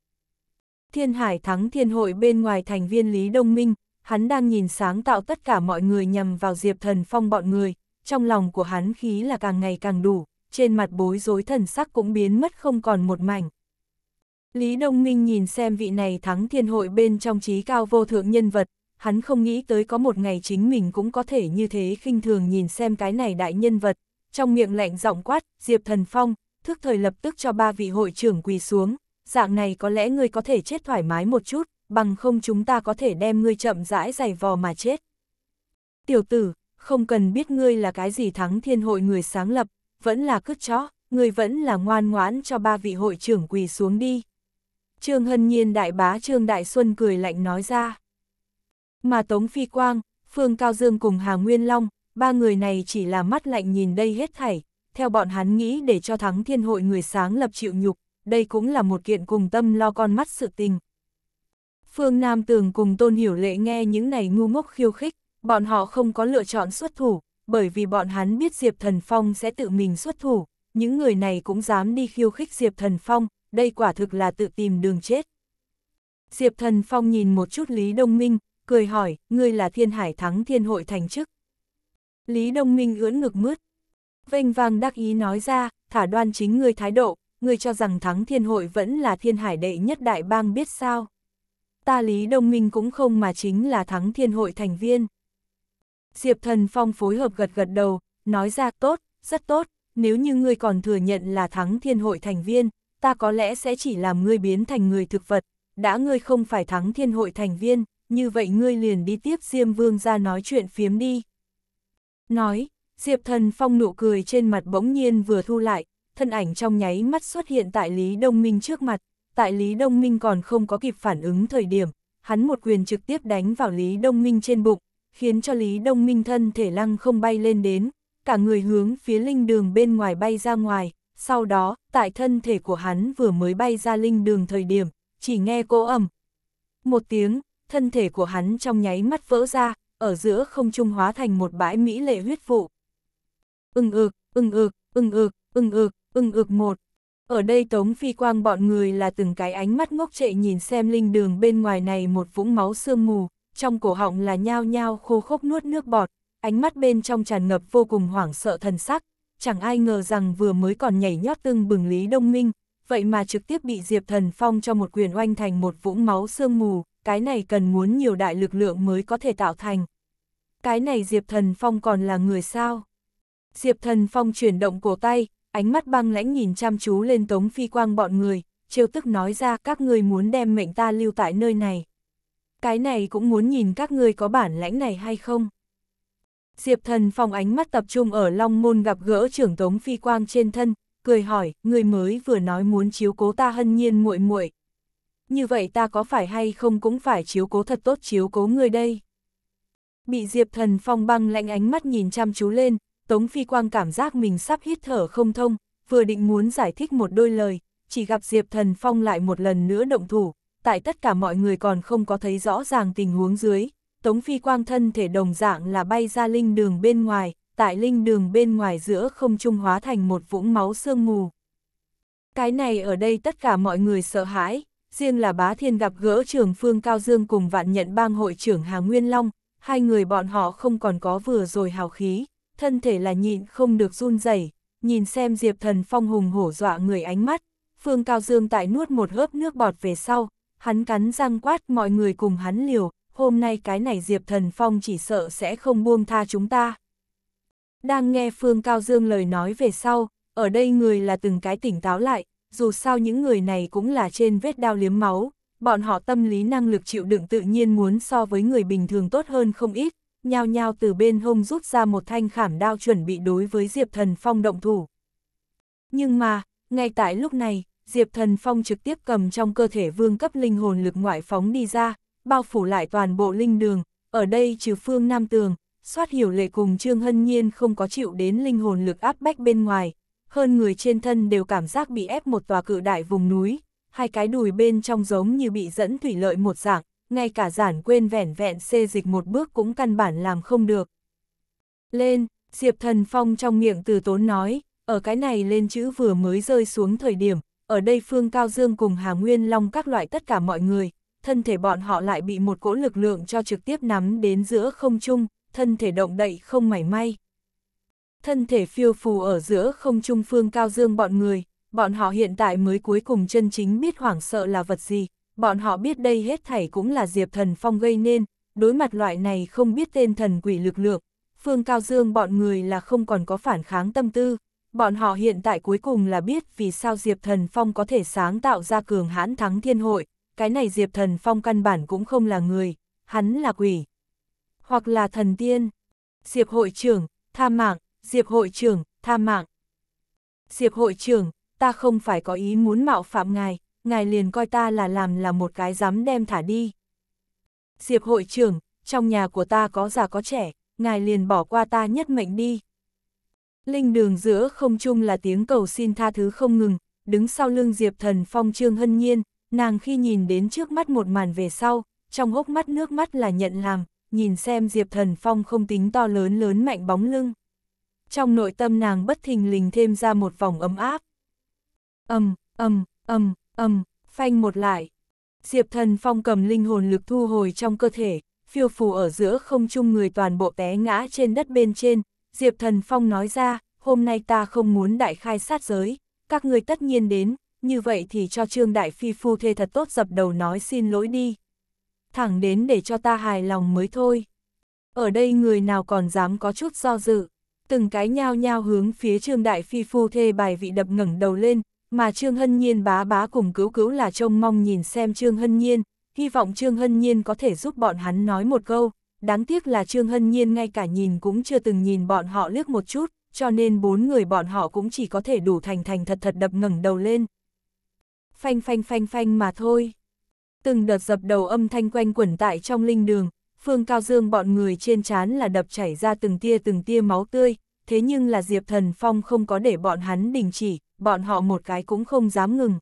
Thiên hải thắng thiên hội bên ngoài thành viên Lý Đông Minh, hắn đang nhìn sáng tạo tất cả mọi người nhằm vào diệp thần phong bọn người, trong lòng của hắn khí là càng ngày càng đủ, trên mặt bối rối thần sắc cũng biến mất không còn một mảnh. Lý Đông Minh nhìn xem vị này thắng thiên hội bên trong trí cao vô thượng nhân vật, hắn không nghĩ tới có một ngày chính mình cũng có thể như thế khinh thường nhìn xem cái này đại nhân vật. Trong miệng lạnh giọng quát, Diệp Thần Phong, thức thời lập tức cho ba vị hội trưởng quỳ xuống, dạng này có lẽ ngươi có thể chết thoải mái một chút, bằng không chúng ta có thể đem ngươi chậm rãi giày vò mà chết. Tiểu tử, không cần biết ngươi là cái gì thắng thiên hội người sáng lập, vẫn là cứt chó, ngươi vẫn là ngoan ngoãn cho ba vị hội trưởng quỳ xuống đi. Trương Hân Nhiên đại bá Trương Đại Xuân cười lạnh nói ra. Mà Tống Phi Quang, Phương Cao Dương cùng Hà Nguyên Long, ba người này chỉ là mắt lạnh nhìn đây hết thảy, theo bọn hắn nghĩ để cho thắng thiên hội người sáng lập chịu nhục, đây cũng là một kiện cùng tâm lo con mắt sự tình. Phương Nam Tường cùng Tôn Hiểu Lệ nghe những này ngu ngốc khiêu khích, bọn họ không có lựa chọn xuất thủ, bởi vì bọn hắn biết Diệp Thần Phong sẽ tự mình xuất thủ, những người này cũng dám đi khiêu khích Diệp Thần Phong, đây quả thực là tự tìm đường chết. Diệp Thần Phong nhìn một chút Lý Đông Minh, cười hỏi, ngươi là thiên hải thắng thiên hội thành chức. Lý Đông Minh ưỡn ngực mướt. Vênh vang đắc ý nói ra, thả đoan chính ngươi thái độ, ngươi cho rằng thắng thiên hội vẫn là thiên hải đệ nhất đại bang biết sao. Ta Lý Đông Minh cũng không mà chính là thắng thiên hội thành viên. Diệp Thần Phong phối hợp gật gật đầu, nói ra tốt, rất tốt, nếu như ngươi còn thừa nhận là thắng thiên hội thành viên, ta có lẽ sẽ chỉ làm ngươi biến thành người thực vật, đã ngươi không phải thắng thiên hội thành viên, như vậy ngươi liền đi tiếp Diêm Vương ra nói chuyện phiếm đi. Nói, Diệp Thần Phong nụ cười trên mặt bỗng nhiên vừa thu lại, thân ảnh trong nháy mắt xuất hiện tại Lý Đông Minh trước mặt, tại Lý Đông Minh còn không có kịp phản ứng thời điểm, hắn một quyền trực tiếp đánh vào Lý Đông Minh trên bụng, khiến cho Lý Đông Minh thân thể lăng không bay lên đến, cả người hướng phía linh đường bên ngoài bay ra ngoài, sau đó, tại thân thể của hắn vừa mới bay ra linh đường thời điểm, chỉ nghe cô ẩm. Một tiếng, thân thể của hắn trong nháy mắt vỡ ra, ở giữa không trung hóa thành một bãi mỹ lệ huyết vụ. Ưng ực, ưng ực, ưng ực, ưng ực, ưng ực một. Ở đây Tống Phi Quang bọn người là từng cái ánh mắt ngốc trệ nhìn xem linh đường bên ngoài này một vũng máu sương mù, trong cổ họng là nhao nhao khô khốc nuốt nước bọt, ánh mắt bên trong tràn ngập vô cùng hoảng sợ thần sắc, chẳng ai ngờ rằng vừa mới còn nhảy nhót tưng bừng lý đông minh, vậy mà trực tiếp bị Diệp Thần Phong cho một quyền oanh thành một vũng máu sương mù, cái này cần muốn nhiều đại lực lượng mới có thể tạo thành. Cái này Diệp Thần Phong còn là người sao? Diệp Thần Phong chuyển động cổ tay, ánh mắt băng lãnh nhìn chăm chú lên Tống Phi Quang bọn người, trêu tức nói ra các ngươi muốn đem mệnh ta lưu tại nơi này. Cái này cũng muốn nhìn các ngươi có bản lãnh này hay không. Diệp Thần Phong ánh mắt tập trung ở Long Môn gặp gỡ trưởng Tống Phi Quang trên thân, cười hỏi, người mới vừa nói muốn chiếu cố ta hân nhiên muội muội, như vậy ta có phải hay không cũng phải chiếu cố thật tốt chiếu cố người đây. Bị Diệp Thần Phong băng lạnh ánh mắt nhìn chăm chú lên, Tống Phi Quang cảm giác mình sắp hít thở không thông, vừa định muốn giải thích một đôi lời, chỉ gặp Diệp Thần Phong lại một lần nữa động thủ, tại tất cả mọi người còn không có thấy rõ ràng tình huống dưới, Tống Phi Quang thân thể đồng dạng là bay ra linh đường bên ngoài, tại linh đường bên ngoài giữa không trung hóa thành một vũng máu sương mù. Cái này ở đây tất cả mọi người sợ hãi, riêng là bá thiên gặp gỡ trưởng Phương Cao Dương cùng vạn nhận bang hội trưởng Hà Nguyên Long, hai người bọn họ không còn có vừa rồi hào khí, thân thể là nhịn không được run rẩy nhìn xem Diệp Thần Phong hùng hổ dọa người ánh mắt, Phương Cao Dương tại nuốt một hớp nước bọt về sau, hắn cắn răng quát mọi người cùng hắn liều, hôm nay cái này Diệp Thần Phong chỉ sợ sẽ không buông tha chúng ta. Đang nghe Phương Cao Dương lời nói về sau, ở đây người là từng cái tỉnh táo lại, dù sao những người này cũng là trên vết đao liếm máu, bọn họ tâm lý năng lực chịu đựng tự nhiên muốn so với người bình thường tốt hơn không ít, nhao nhao từ bên hông rút ra một thanh khảm đao chuẩn bị đối với Diệp Thần Phong động thủ. Nhưng mà, ngay tại lúc này, Diệp Thần Phong trực tiếp cầm trong cơ thể vương cấp linh hồn lực ngoại phóng đi ra, bao phủ lại toàn bộ linh đường, ở đây trừ phương Nam Tường, soát hiểu lệ cùng Trương Hân Nhiên không có chịu đến linh hồn lực áp bách bên ngoài, hơn người trên thân đều cảm giác bị ép một tòa cự đại vùng núi, hai cái đùi bên trong giống như bị dẫn thủy lợi một dạng, ngay cả giản quên vẻn vẹn xê dịch một bước cũng căn bản làm không được. Lên, Diệp Thần Phong trong miệng từ tốn nói, ở cái này lên chữ vừa mới rơi xuống thời điểm, ở đây Phương Cao Dương cùng Hà Nguyên Long các loại tất cả mọi người, thân thể bọn họ lại bị một cỗ lực lượng cho trực tiếp nắm đến giữa không trung, thân thể động đậy không mảy may thân thể phiêu phù ở giữa không trung phương cao dương bọn người, bọn họ hiện tại mới cuối cùng chân chính biết hoảng sợ là vật gì, bọn họ biết đây hết thảy cũng là Diệp Thần Phong gây nên, đối mặt loại này không biết tên thần quỷ lực lượng, phương cao dương bọn người là không còn có phản kháng tâm tư, bọn họ hiện tại cuối cùng là biết vì sao Diệp Thần Phong có thể sáng tạo ra cường hãn thắng thiên hội, cái này Diệp Thần Phong căn bản cũng không là người, hắn là quỷ, hoặc là thần tiên. Diệp hội trưởng, tha mạng, Diệp hội trưởng, tha mạng. Diệp hội trưởng, ta không phải có ý muốn mạo phạm ngài, ngài liền coi ta là làm là một cái dám đem thả đi. Diệp hội trưởng, trong nhà của ta có già có trẻ, ngài liền bỏ qua ta nhất mệnh đi. Linh đường giữa không trung là tiếng cầu xin tha thứ không ngừng, đứng sau lưng Diệp thần phong trương hân nhiên, nàng khi nhìn đến trước mắt một màn về sau, trong hốc mắt nước mắt là nhận làm, nhìn xem Diệp thần phong không tính to lớn lớn mạnh bóng lưng trong nội tâm nàng bất thình lình thêm ra một vòng ấm áp. Âm, âm, âm, âm, phanh một lại. Diệp thần phong cầm linh hồn lực thu hồi trong cơ thể, phiêu phù ở giữa không chung người toàn bộ té ngã trên đất bên trên. Diệp thần phong nói ra, hôm nay ta không muốn đại khai sát giới, các người tất nhiên đến, như vậy thì cho Trương Đại Phi phu thê thật tốt dập đầu nói xin lỗi đi. Thẳng đến để cho ta hài lòng mới thôi. Ở đây người nào còn dám có chút do dự từng cái nhao nhao hướng phía Trương Đại Phi phu thê bài vị đập ngẩng đầu lên, mà Trương Hân Nhiên bá bá cùng cứu cứu là trông mong nhìn xem Trương Hân Nhiên, hy vọng Trương Hân Nhiên có thể giúp bọn hắn nói một câu, đáng tiếc là Trương Hân Nhiên ngay cả nhìn cũng chưa từng nhìn bọn họ liếc một chút, cho nên bốn người bọn họ cũng chỉ có thể đủ thành thành thật thật đập ngẩng đầu lên. Phanh phanh phanh phanh mà thôi. Từng đợt dập đầu âm thanh quanh quẩn tại trong linh đường, Phương Cao Dương bọn người trên chán là đập chảy ra từng tia từng tia máu tươi, thế nhưng là Diệp Thần Phong không có để bọn hắn đình chỉ, bọn họ một cái cũng không dám ngừng.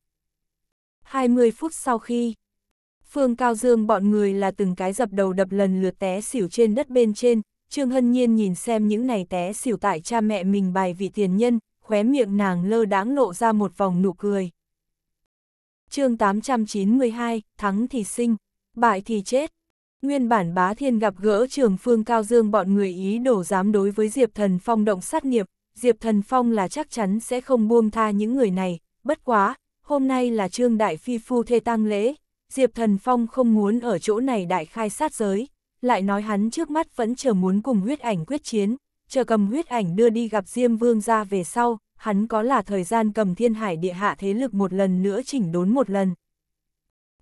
20 phút sau khi, Phương Cao Dương bọn người là từng cái dập đầu đập lần lượt té xỉu trên đất bên trên, Trương Hân Nhiên nhìn xem những này té xỉu tại cha mẹ mình bài vị tiền nhân, khóe miệng nàng lơ đáng lộ ra một vòng nụ cười. chương 892, thắng thì sinh, bại thì chết. Nguyên bản bá thiên gặp gỡ trường phương cao dương bọn người ý đổ dám đối với Diệp Thần Phong động sát nghiệp, Diệp Thần Phong là chắc chắn sẽ không buông tha những người này, bất quá, hôm nay là trương đại phi phu thê tang lễ, Diệp Thần Phong không muốn ở chỗ này đại khai sát giới, lại nói hắn trước mắt vẫn chờ muốn cùng huyết ảnh quyết chiến, chờ cầm huyết ảnh đưa đi gặp Diêm Vương ra về sau, hắn có là thời gian cầm thiên hải địa hạ thế lực một lần nữa chỉnh đốn một lần,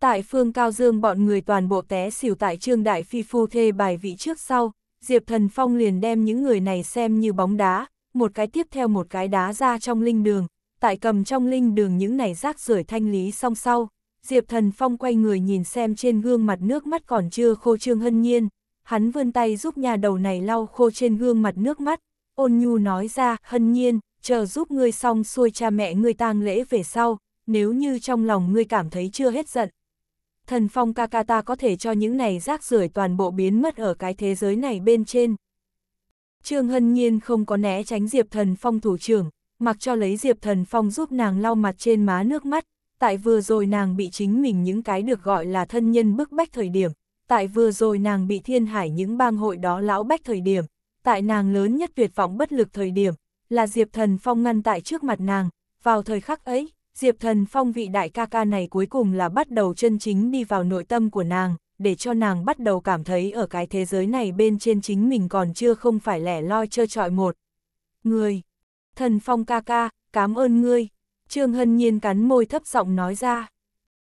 Tại phương Cao Dương bọn người toàn bộ té xỉu tại Trương Đại Phi phu thê bài vị trước sau, Diệp Thần Phong liền đem những người này xem như bóng đá, một cái tiếp theo một cái đá ra trong linh đường, tại cầm trong linh đường những này rác rưởi thanh lý xong sau. Diệp Thần Phong quay người nhìn xem trên gương mặt nước mắt còn chưa khô Trương Hân Nhiên, hắn vươn tay giúp nhà đầu này lau khô trên gương mặt nước mắt, ôn nhu nói ra, Hân Nhiên, chờ giúp ngươi xong xuôi cha mẹ ngươi tang lễ về sau, nếu như trong lòng ngươi cảm thấy chưa hết giận, thần phong Kakata có thể cho những này rác rưởi toàn bộ biến mất ở cái thế giới này bên trên. Trương Hân Nhiên không có né tránh Diệp Thần Phong thủ trưởng, mặc cho lấy Diệp Thần Phong giúp nàng lau mặt trên má nước mắt, tại vừa rồi nàng bị chính mình những cái được gọi là thân nhân bức bách thời điểm, tại vừa rồi nàng bị thiên hải những bang hội đó lão bách thời điểm, tại nàng lớn nhất tuyệt vọng bất lực thời điểm, là Diệp Thần Phong ngăn tại trước mặt nàng, vào thời khắc ấy, Diệp Thần Phong vị đại ca ca này cuối cùng là bắt đầu chân chính đi vào nội tâm của nàng, để cho nàng bắt đầu cảm thấy ở cái thế giới này bên trên chính mình còn chưa không phải lẻ loi trơ trọi một. Người, Thần Phong ca ca, cám ơn ngươi, Trương Hân Nhiên cắn môi thấp giọng nói ra.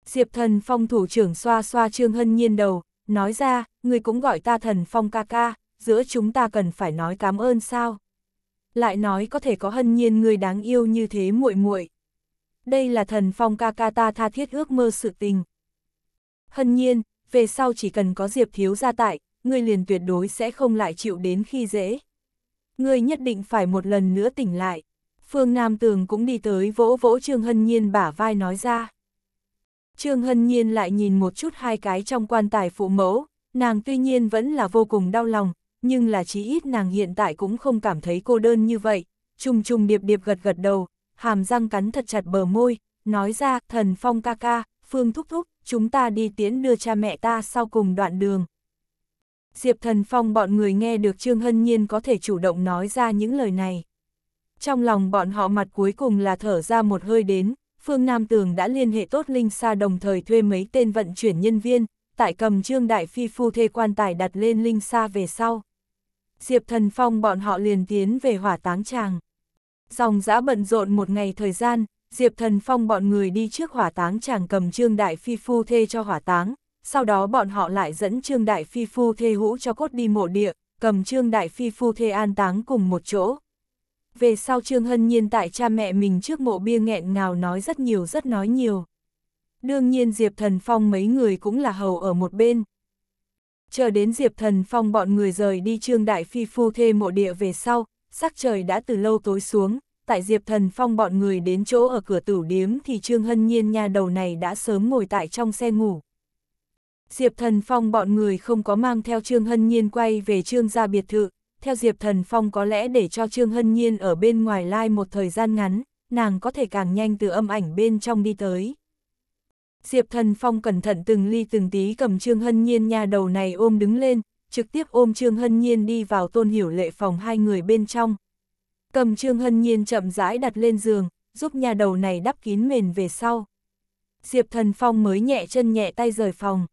Diệp Thần Phong thủ trưởng xoa xoa Trương Hân Nhiên đầu, nói ra, ngươi cũng gọi ta Thần Phong ca ca, giữa chúng ta cần phải nói cám ơn sao? Lại nói có thể có Hân Nhiên ngươi đáng yêu như thế muội muội đây là thần phong ca ca ta tha thiết ước mơ sự tình. Hân nhiên, về sau chỉ cần có Diệp Thiếu gia tại, ngươi liền tuyệt đối sẽ không lại chịu đến khi dễ. Ngươi nhất định phải một lần nữa tỉnh lại. Phương Nam Tường cũng đi tới vỗ vỗ Trương Hân Nhiên bả vai nói ra. Trương Hân Nhiên lại nhìn một chút hai cái trong quan tài phụ mẫu, nàng tuy nhiên vẫn là vô cùng đau lòng, nhưng là chí ít nàng hiện tại cũng không cảm thấy cô đơn như vậy. Trùng trùng điệp điệp gật gật đầu, hàm răng cắn thật chặt bờ môi, nói ra, thần phong ca ca, phương thúc thúc, chúng ta đi tiễn đưa cha mẹ ta sau cùng đoạn đường. Diệp thần phong bọn người nghe được Trương Hân Nhiên có thể chủ động nói ra những lời này. Trong lòng bọn họ mặt cuối cùng là thở ra một hơi đến, Phương Nam Tường đã liên hệ tốt Linh Sa đồng thời thuê mấy tên vận chuyển nhân viên, tại cầm Trương Đại Phi phu thê quan tài đặt lên Linh Sa về sau. Diệp Thần Phong bọn họ liền tiến về hỏa táng tràng. Dòng giã bận rộn một ngày thời gian, Diệp Thần Phong bọn người đi trước hỏa táng chàng cầm Trương Đại Phi Phu thê cho hỏa táng, sau đó bọn họ lại dẫn Trương Đại Phi Phu thê hũ cho cốt đi mộ địa, cầm Trương Đại Phi Phu thê an táng cùng một chỗ. Về sau Trương Hân Nhiên tại cha mẹ mình trước mộ bia nghẹn ngào nói rất nhiều rất nói nhiều. Đương nhiên Diệp Thần Phong mấy người cũng là hầu ở một bên. Chờ đến Diệp Thần Phong bọn người rời đi Trương Đại Phi Phu thê mộ địa về sau, sắc trời đã từ lâu tối xuống, tại Diệp Thần Phong bọn người đến chỗ ở cửa tử điếm thì Trương Hân Nhiên nhà đầu này đã sớm ngồi tại trong xe ngủ. Diệp Thần Phong bọn người không có mang theo Trương Hân Nhiên quay về Trương gia biệt thự, theo Diệp Thần Phong có lẽ để cho Trương Hân Nhiên ở bên ngoài lai like một thời gian ngắn, nàng có thể càng nhanh từ âm ảnh bên trong đi tới. Diệp Thần Phong cẩn thận từng ly từng tí cầm Trương Hân Nhiên nhà đầu này ôm đứng lên, trực tiếp ôm Trương Hân Nhiên đi vào tôn hiểu lệ phòng hai người bên trong. Cầm Trương Hân Nhiên chậm rãi đặt lên giường, giúp nhà đầu này đắp kín mền về sau. Diệp Thần Phong mới nhẹ chân nhẹ tay rời phòng.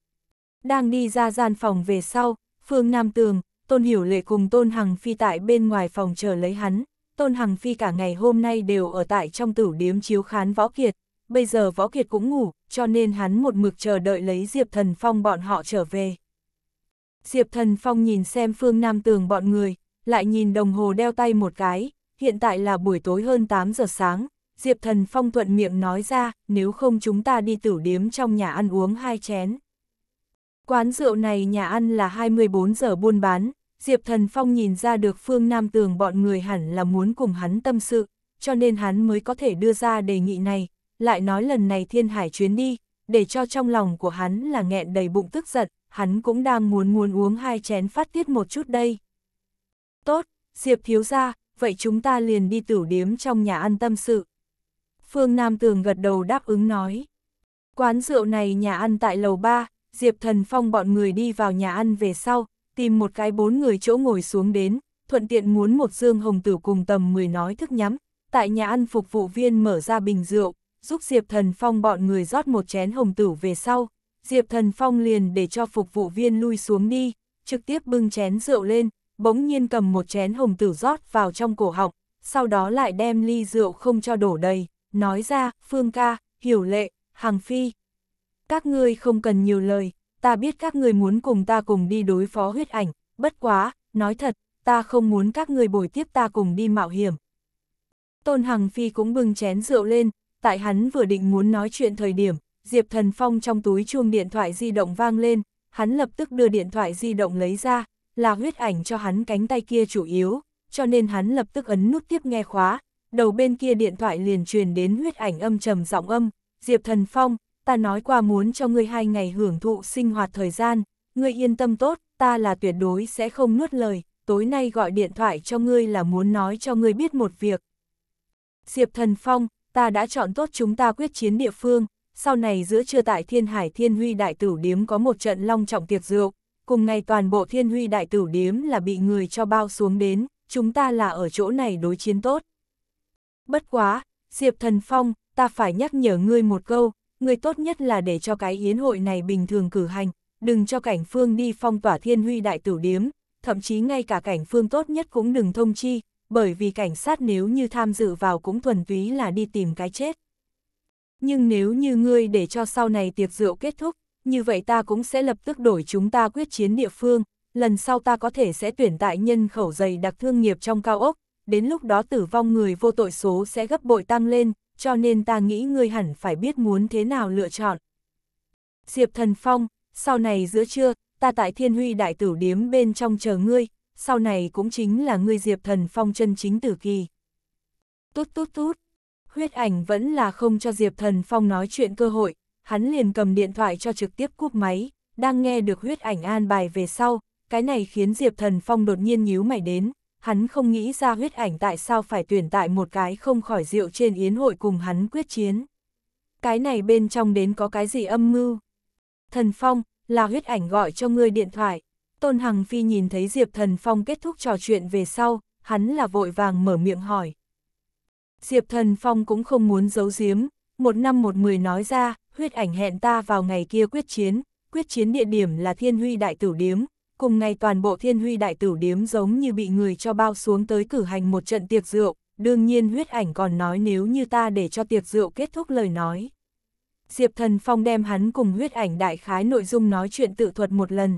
Đang đi ra gian phòng về sau, Phương Nam Tường, Tôn Hiểu Lệ cùng Tôn Hằng Phi tại bên ngoài phòng chờ lấy hắn. Tôn Hằng Phi cả ngày hôm nay đều ở tại trong tử điếm chiếu khán Võ Kiệt. Bây giờ Võ Kiệt cũng ngủ, cho nên hắn một mực chờ đợi lấy Diệp Thần Phong bọn họ trở về. Diệp Thần Phong nhìn xem phương Nam Tường bọn người, lại nhìn đồng hồ đeo tay một cái, hiện tại là buổi tối hơn 8 giờ sáng, Diệp Thần Phong thuận miệng nói ra, nếu không chúng ta đi tử điếm trong nhà ăn uống hai chén. Quán rượu này nhà ăn là 24 giờ buôn bán, Diệp Thần Phong nhìn ra được phương Nam Tường bọn người hẳn là muốn cùng hắn tâm sự, cho nên hắn mới có thể đưa ra đề nghị này, lại nói lần này thiên hải chuyến đi, để cho trong lòng của hắn là nghẹn đầy bụng tức giận, hắn cũng đang muốn muốn uống hai chén phát tiết một chút đây. Tốt, Diệp thiếu ra, vậy chúng ta liền đi tửu điếm trong nhà ăn tâm sự. Phương Nam Tường gật đầu đáp ứng nói. Quán rượu này nhà ăn tại lầu 3, Diệp Thần Phong bọn người đi vào nhà ăn về sau, tìm một cái bốn người chỗ ngồi xuống đến, thuận tiện muốn một dương hồng tử cùng tầm 10 nói thức nhắm. Tại nhà ăn phục vụ viên mở ra bình rượu, giúp Diệp Thần Phong bọn người rót một chén hồng tử về sau, Diệp Thần Phong liền để cho phục vụ viên lui xuống đi, trực tiếp bưng chén rượu lên, bỗng nhiên cầm một chén hồng tử rót vào trong cổ họng, sau đó lại đem ly rượu không cho đổ đầy, nói ra, Phương ca, Hiểu Lệ, Hằng Phi. Các ngươi không cần nhiều lời, ta biết các ngươi muốn cùng ta cùng đi đối phó huyết ảnh, bất quá, nói thật, ta không muốn các ngươi bồi tiếp ta cùng đi mạo hiểm. Tôn Hằng Phi cũng bưng chén rượu lên, tại hắn vừa định muốn nói chuyện thời điểm, Diệp Thần Phong trong túi chuông điện thoại di động vang lên, hắn lập tức đưa điện thoại di động lấy ra, là huyết ảnh cho hắn cánh tay kia chủ yếu, cho nên hắn lập tức ấn nút tiếp nghe khóa, đầu bên kia điện thoại liền truyền đến huyết ảnh âm trầm giọng âm, Diệp Thần Phong, ta nói qua muốn cho ngươi hai ngày hưởng thụ sinh hoạt thời gian, ngươi yên tâm tốt, ta là tuyệt đối sẽ không nuốt lời, tối nay gọi điện thoại cho ngươi là muốn nói cho ngươi biết một việc. Diệp Thần Phong, ta đã chọn tốt chúng ta quyết chiến địa phương, sau này giữa trưa tại Thiên Hải Thiên Huy Đại Tử Điếm có một trận long trọng tiệc rượu, cùng ngày toàn bộ Thiên Huy Đại Tử Điếm là bị người cho bao xuống đến, chúng ta là ở chỗ này đối chiến tốt. Bất quá, Diệp Thần Phong, ta phải nhắc nhở ngươi một câu, ngươi tốt nhất là để cho cái yến hội này bình thường cử hành, đừng cho cảnh phương đi phong tỏa Thiên Huy Đại Tử Điếm, thậm chí ngay cả cảnh phương tốt nhất cũng đừng thông chi, bởi vì cảnh sát nếu như tham dự vào cũng thuần túy là đi tìm cái chết nhưng nếu như ngươi để cho sau này tiệc rượu kết thúc, như vậy ta cũng sẽ lập tức đổi chúng ta quyết chiến địa phương, lần sau ta có thể sẽ tuyển tại nhân khẩu dày đặc thương nghiệp trong cao ốc, đến lúc đó tử vong người vô tội số sẽ gấp bội tăng lên, cho nên ta nghĩ ngươi hẳn phải biết muốn thế nào lựa chọn. Diệp Thần Phong, sau này giữa trưa, ta tại Thiên Huy Đại Tử Điếm bên trong chờ ngươi, sau này cũng chính là ngươi Diệp Thần Phong chân chính tử kỳ. Tút tút tút huyết ảnh vẫn là không cho Diệp Thần Phong nói chuyện cơ hội, hắn liền cầm điện thoại cho trực tiếp cúp máy, đang nghe được huyết ảnh an bài về sau, cái này khiến Diệp Thần Phong đột nhiên nhíu mày đến, hắn không nghĩ ra huyết ảnh tại sao phải tuyển tại một cái không khỏi rượu trên yến hội cùng hắn quyết chiến. Cái này bên trong đến có cái gì âm mưu? Thần Phong, là huyết ảnh gọi cho ngươi điện thoại. Tôn Hằng Phi nhìn thấy Diệp Thần Phong kết thúc trò chuyện về sau, hắn là vội vàng mở miệng hỏi. Diệp Thần Phong cũng không muốn giấu giếm, một năm một mười nói ra, huyết ảnh hẹn ta vào ngày kia quyết chiến, quyết chiến địa điểm là thiên huy đại tử điếm, cùng ngày toàn bộ thiên huy đại tử điếm giống như bị người cho bao xuống tới cử hành một trận tiệc rượu, đương nhiên huyết ảnh còn nói nếu như ta để cho tiệc rượu kết thúc lời nói. Diệp Thần Phong đem hắn cùng huyết ảnh đại khái nội dung nói chuyện tự thuật một lần.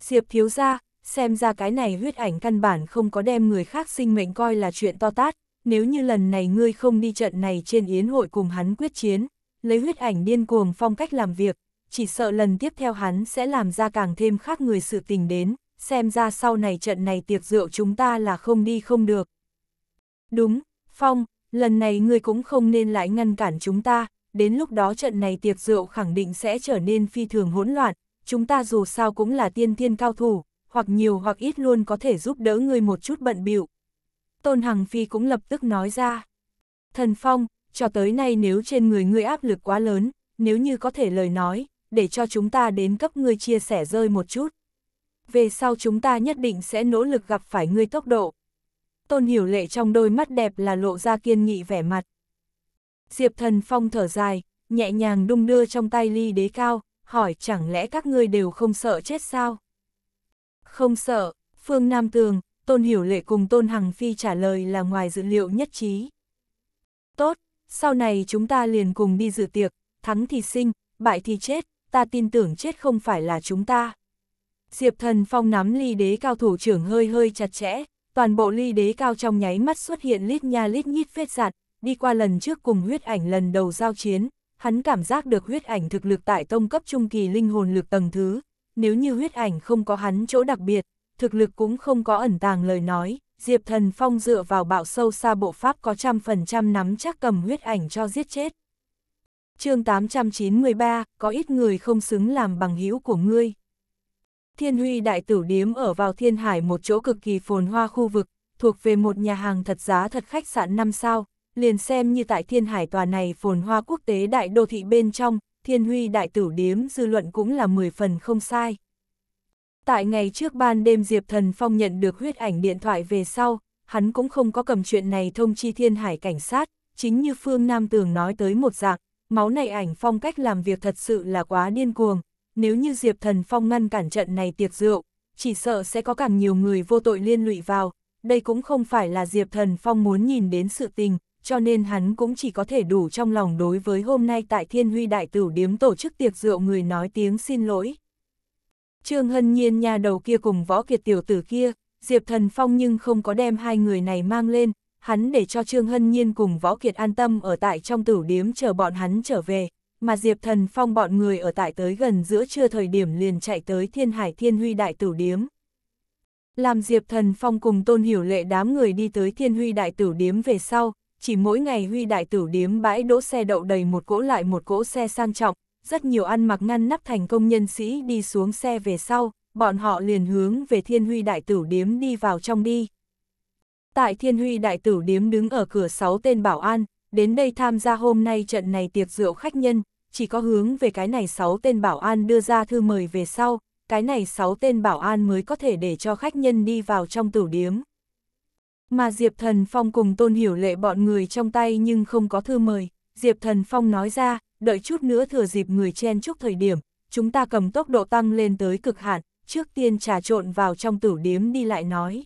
Diệp thiếu ra, xem ra cái này huyết ảnh căn bản không có đem người khác sinh mệnh coi là chuyện to tát, nếu như lần này ngươi không đi trận này trên yến hội cùng hắn quyết chiến, lấy huyết ảnh điên cuồng phong cách làm việc, chỉ sợ lần tiếp theo hắn sẽ làm ra càng thêm khác người sự tình đến, xem ra sau này trận này tiệc rượu chúng ta là không đi không được. Đúng, Phong, lần này ngươi cũng không nên lại ngăn cản chúng ta, đến lúc đó trận này tiệc rượu khẳng định sẽ trở nên phi thường hỗn loạn, chúng ta dù sao cũng là tiên thiên cao thủ, hoặc nhiều hoặc ít luôn có thể giúp đỡ ngươi một chút bận bịu Tôn Hằng Phi cũng lập tức nói ra. Thần Phong, cho tới nay nếu trên người ngươi áp lực quá lớn, nếu như có thể lời nói, để cho chúng ta đến cấp ngươi chia sẻ rơi một chút. Về sau chúng ta nhất định sẽ nỗ lực gặp phải ngươi tốc độ. Tôn Hiểu Lệ trong đôi mắt đẹp là lộ ra kiên nghị vẻ mặt. Diệp Thần Phong thở dài, nhẹ nhàng đung đưa trong tay ly đế cao, hỏi chẳng lẽ các ngươi đều không sợ chết sao? Không sợ, Phương Nam Tường, Tôn Hiểu Lệ cùng Tôn Hằng Phi trả lời là ngoài dự liệu nhất trí. Tốt, sau này chúng ta liền cùng đi dự tiệc, thắng thì sinh, bại thì chết, ta tin tưởng chết không phải là chúng ta. Diệp thần phong nắm ly đế cao thủ trưởng hơi hơi chặt chẽ, toàn bộ ly đế cao trong nháy mắt xuất hiện lít nha lít nhít vết giặt, đi qua lần trước cùng huyết ảnh lần đầu giao chiến, hắn cảm giác được huyết ảnh thực lực tại tông cấp trung kỳ linh hồn lực tầng thứ, nếu như huyết ảnh không có hắn chỗ đặc biệt, thực lực cũng không có ẩn tàng lời nói, Diệp Thần Phong dựa vào bạo sâu xa bộ pháp có trăm phần trăm nắm chắc cầm huyết ảnh cho giết chết. chương 893, có ít người không xứng làm bằng hữu của ngươi. Thiên Huy Đại Tử Điếm ở vào Thiên Hải một chỗ cực kỳ phồn hoa khu vực, thuộc về một nhà hàng thật giá thật khách sạn 5 sao, liền xem như tại Thiên Hải tòa này phồn hoa quốc tế đại đô thị bên trong, Thiên Huy Đại Tử Điếm dư luận cũng là 10 phần không sai. Tại ngày trước ban đêm Diệp Thần Phong nhận được huyết ảnh điện thoại về sau, hắn cũng không có cầm chuyện này thông chi thiên hải cảnh sát, chính như Phương Nam Tường nói tới một dạng, máu này ảnh phong cách làm việc thật sự là quá điên cuồng, nếu như Diệp Thần Phong ngăn cản trận này tiệc rượu, chỉ sợ sẽ có càng nhiều người vô tội liên lụy vào, đây cũng không phải là Diệp Thần Phong muốn nhìn đến sự tình, cho nên hắn cũng chỉ có thể đủ trong lòng đối với hôm nay tại Thiên Huy Đại Tử Điếm tổ chức tiệc rượu người nói tiếng xin lỗi. Trương Hân Nhiên nhà đầu kia cùng võ kiệt tiểu tử kia, Diệp Thần Phong nhưng không có đem hai người này mang lên, hắn để cho Trương Hân Nhiên cùng võ kiệt an tâm ở tại trong tử điếm chờ bọn hắn trở về, mà Diệp Thần Phong bọn người ở tại tới gần giữa trưa thời điểm liền chạy tới Thiên Hải Thiên Huy Đại Tử Điếm. Làm Diệp Thần Phong cùng Tôn Hiểu Lệ đám người đi tới Thiên Huy Đại Tử Điếm về sau, chỉ mỗi ngày Huy Đại Tử Điếm bãi đỗ xe đậu đầy một cỗ lại một cỗ xe sang trọng, rất nhiều ăn mặc ngăn nắp thành công nhân sĩ đi xuống xe về sau, bọn họ liền hướng về Thiên Huy Đại Tử Điếm đi vào trong đi. Tại Thiên Huy Đại Tử Điếm đứng ở cửa 6 tên bảo an, đến đây tham gia hôm nay trận này tiệc rượu khách nhân, chỉ có hướng về cái này 6 tên bảo an đưa ra thư mời về sau, cái này 6 tên bảo an mới có thể để cho khách nhân đi vào trong tử điếm. Mà Diệp Thần Phong cùng Tôn Hiểu Lệ bọn người trong tay nhưng không có thư mời, Diệp Thần Phong nói ra, đợi chút nữa thừa dịp người chen chúc thời điểm, chúng ta cầm tốc độ tăng lên tới cực hạn, trước tiên trà trộn vào trong tử điếm đi lại nói.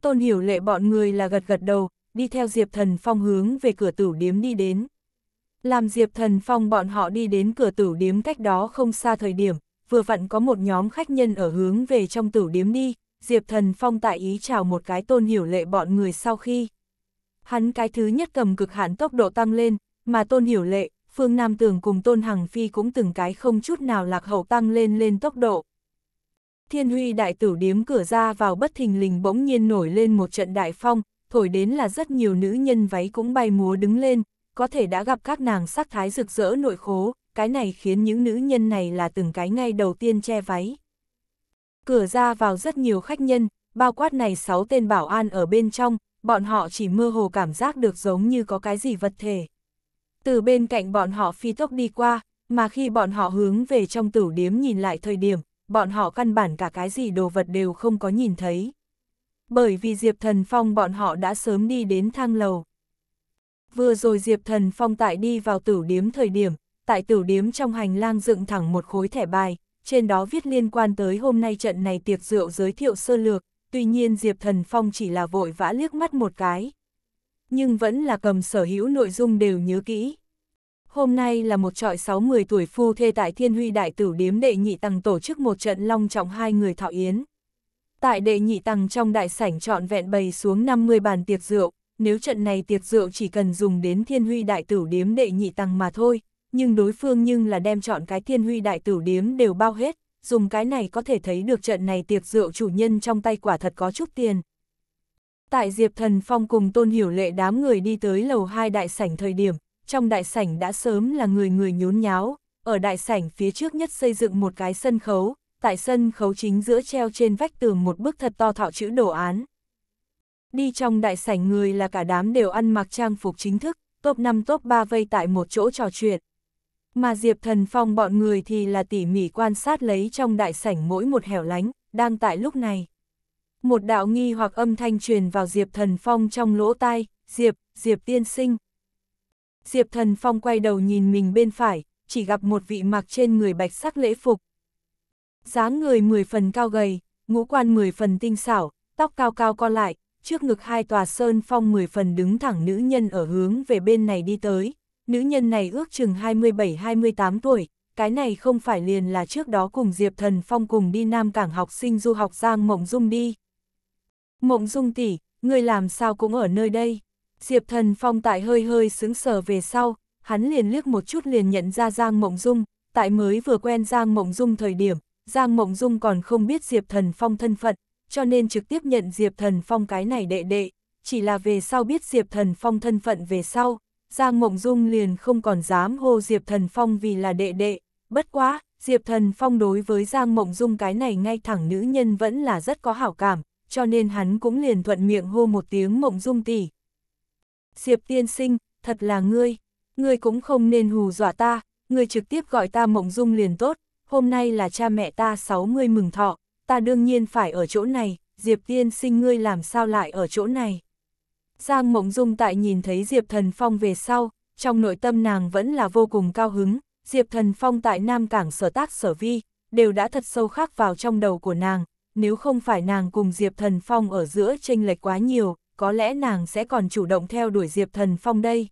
Tôn hiểu lệ bọn người là gật gật đầu, đi theo Diệp Thần Phong hướng về cửa tử điếm đi đến. Làm Diệp Thần Phong bọn họ đi đến cửa tử điếm cách đó không xa thời điểm, vừa vặn có một nhóm khách nhân ở hướng về trong tử điếm đi, Diệp Thần Phong tại ý chào một cái tôn hiểu lệ bọn người sau khi. Hắn cái thứ nhất cầm cực hạn tốc độ tăng lên, mà tôn hiểu lệ, Phương Nam Tường cùng Tôn Hằng Phi cũng từng cái không chút nào lạc hậu tăng lên lên tốc độ. Thiên Huy đại tử điếm cửa ra vào bất thình lình bỗng nhiên nổi lên một trận đại phong, thổi đến là rất nhiều nữ nhân váy cũng bay múa đứng lên, có thể đã gặp các nàng sắc thái rực rỡ nội khố, cái này khiến những nữ nhân này là từng cái ngay đầu tiên che váy. Cửa ra vào rất nhiều khách nhân, bao quát này sáu tên bảo an ở bên trong, bọn họ chỉ mơ hồ cảm giác được giống như có cái gì vật thể từ bên cạnh bọn họ phi tốc đi qua, mà khi bọn họ hướng về trong tử điếm nhìn lại thời điểm, bọn họ căn bản cả cái gì đồ vật đều không có nhìn thấy. Bởi vì Diệp Thần Phong bọn họ đã sớm đi đến thang lầu. Vừa rồi Diệp Thần Phong tại đi vào tử điếm thời điểm, tại tử điếm trong hành lang dựng thẳng một khối thẻ bài, trên đó viết liên quan tới hôm nay trận này tiệc rượu giới thiệu sơ lược, tuy nhiên Diệp Thần Phong chỉ là vội vã liếc mắt một cái, nhưng vẫn là cầm sở hữu nội dung đều nhớ kỹ. Hôm nay là một trọi 6-10 tuổi phu thê tại Thiên Huy Đại Tử Điếm Đệ Nhị Tăng tổ chức một trận long trọng hai người thọ yến. Tại Đệ Nhị Tăng trong đại sảnh trọn vẹn bày xuống 50 bàn tiệc rượu, nếu trận này tiệc rượu chỉ cần dùng đến Thiên Huy Đại Tử Điếm Đệ Nhị Tăng mà thôi, nhưng đối phương nhưng là đem chọn cái Thiên Huy Đại Tử Điếm đều bao hết, dùng cái này có thể thấy được trận này tiệc rượu chủ nhân trong tay quả thật có chút tiền, Tại Diệp Thần Phong cùng Tôn Hiểu Lệ đám người đi tới lầu hai đại sảnh thời điểm, trong đại sảnh đã sớm là người người nhốn nháo, ở đại sảnh phía trước nhất xây dựng một cái sân khấu, tại sân khấu chính giữa treo trên vách tường một bức thật to thọ chữ đồ án. Đi trong đại sảnh người là cả đám đều ăn mặc trang phục chính thức, top 5 top 3 vây tại một chỗ trò chuyện. Mà Diệp Thần Phong bọn người thì là tỉ mỉ quan sát lấy trong đại sảnh mỗi một hẻo lánh, đang tại lúc này một đạo nghi hoặc âm thanh truyền vào Diệp Thần Phong trong lỗ tai, Diệp, Diệp tiên sinh. Diệp Thần Phong quay đầu nhìn mình bên phải, chỉ gặp một vị mặc trên người bạch sắc lễ phục. dáng người mười phần cao gầy, ngũ quan mười phần tinh xảo, tóc cao cao co lại, trước ngực hai tòa sơn phong mười phần đứng thẳng nữ nhân ở hướng về bên này đi tới. Nữ nhân này ước chừng 27-28 tuổi, cái này không phải liền là trước đó cùng Diệp Thần Phong cùng đi Nam Cảng học sinh du học Giang Mộng Dung đi. Mộng dung tỷ, ngươi làm sao cũng ở nơi đây. Diệp thần phong tại hơi hơi sướng sờ về sau, hắn liền liếc một chút liền nhận ra Giang Mộng Dung, tại mới vừa quen Giang Mộng Dung thời điểm, Giang Mộng Dung còn không biết Diệp Thần Phong thân phận, cho nên trực tiếp nhận Diệp Thần Phong cái này đệ đệ, chỉ là về sau biết Diệp Thần Phong thân phận về sau, Giang Mộng Dung liền không còn dám hô Diệp Thần Phong vì là đệ đệ, bất quá, Diệp Thần Phong đối với Giang Mộng Dung cái này ngay thẳng nữ nhân vẫn là rất có hảo cảm, cho nên hắn cũng liền thuận miệng hô một tiếng mộng dung tỷ. Diệp tiên sinh, thật là ngươi, ngươi cũng không nên hù dọa ta, ngươi trực tiếp gọi ta mộng dung liền tốt, hôm nay là cha mẹ ta 60 mừng thọ, ta đương nhiên phải ở chỗ này, Diệp tiên sinh ngươi làm sao lại ở chỗ này. Giang mộng dung tại nhìn thấy Diệp thần phong về sau, trong nội tâm nàng vẫn là vô cùng cao hứng, Diệp thần phong tại Nam Cảng sở tác sở vi, đều đã thật sâu khắc vào trong đầu của nàng, nếu không phải nàng cùng Diệp Thần Phong ở giữa tranh lệch quá nhiều, có lẽ nàng sẽ còn chủ động theo đuổi Diệp Thần Phong đây.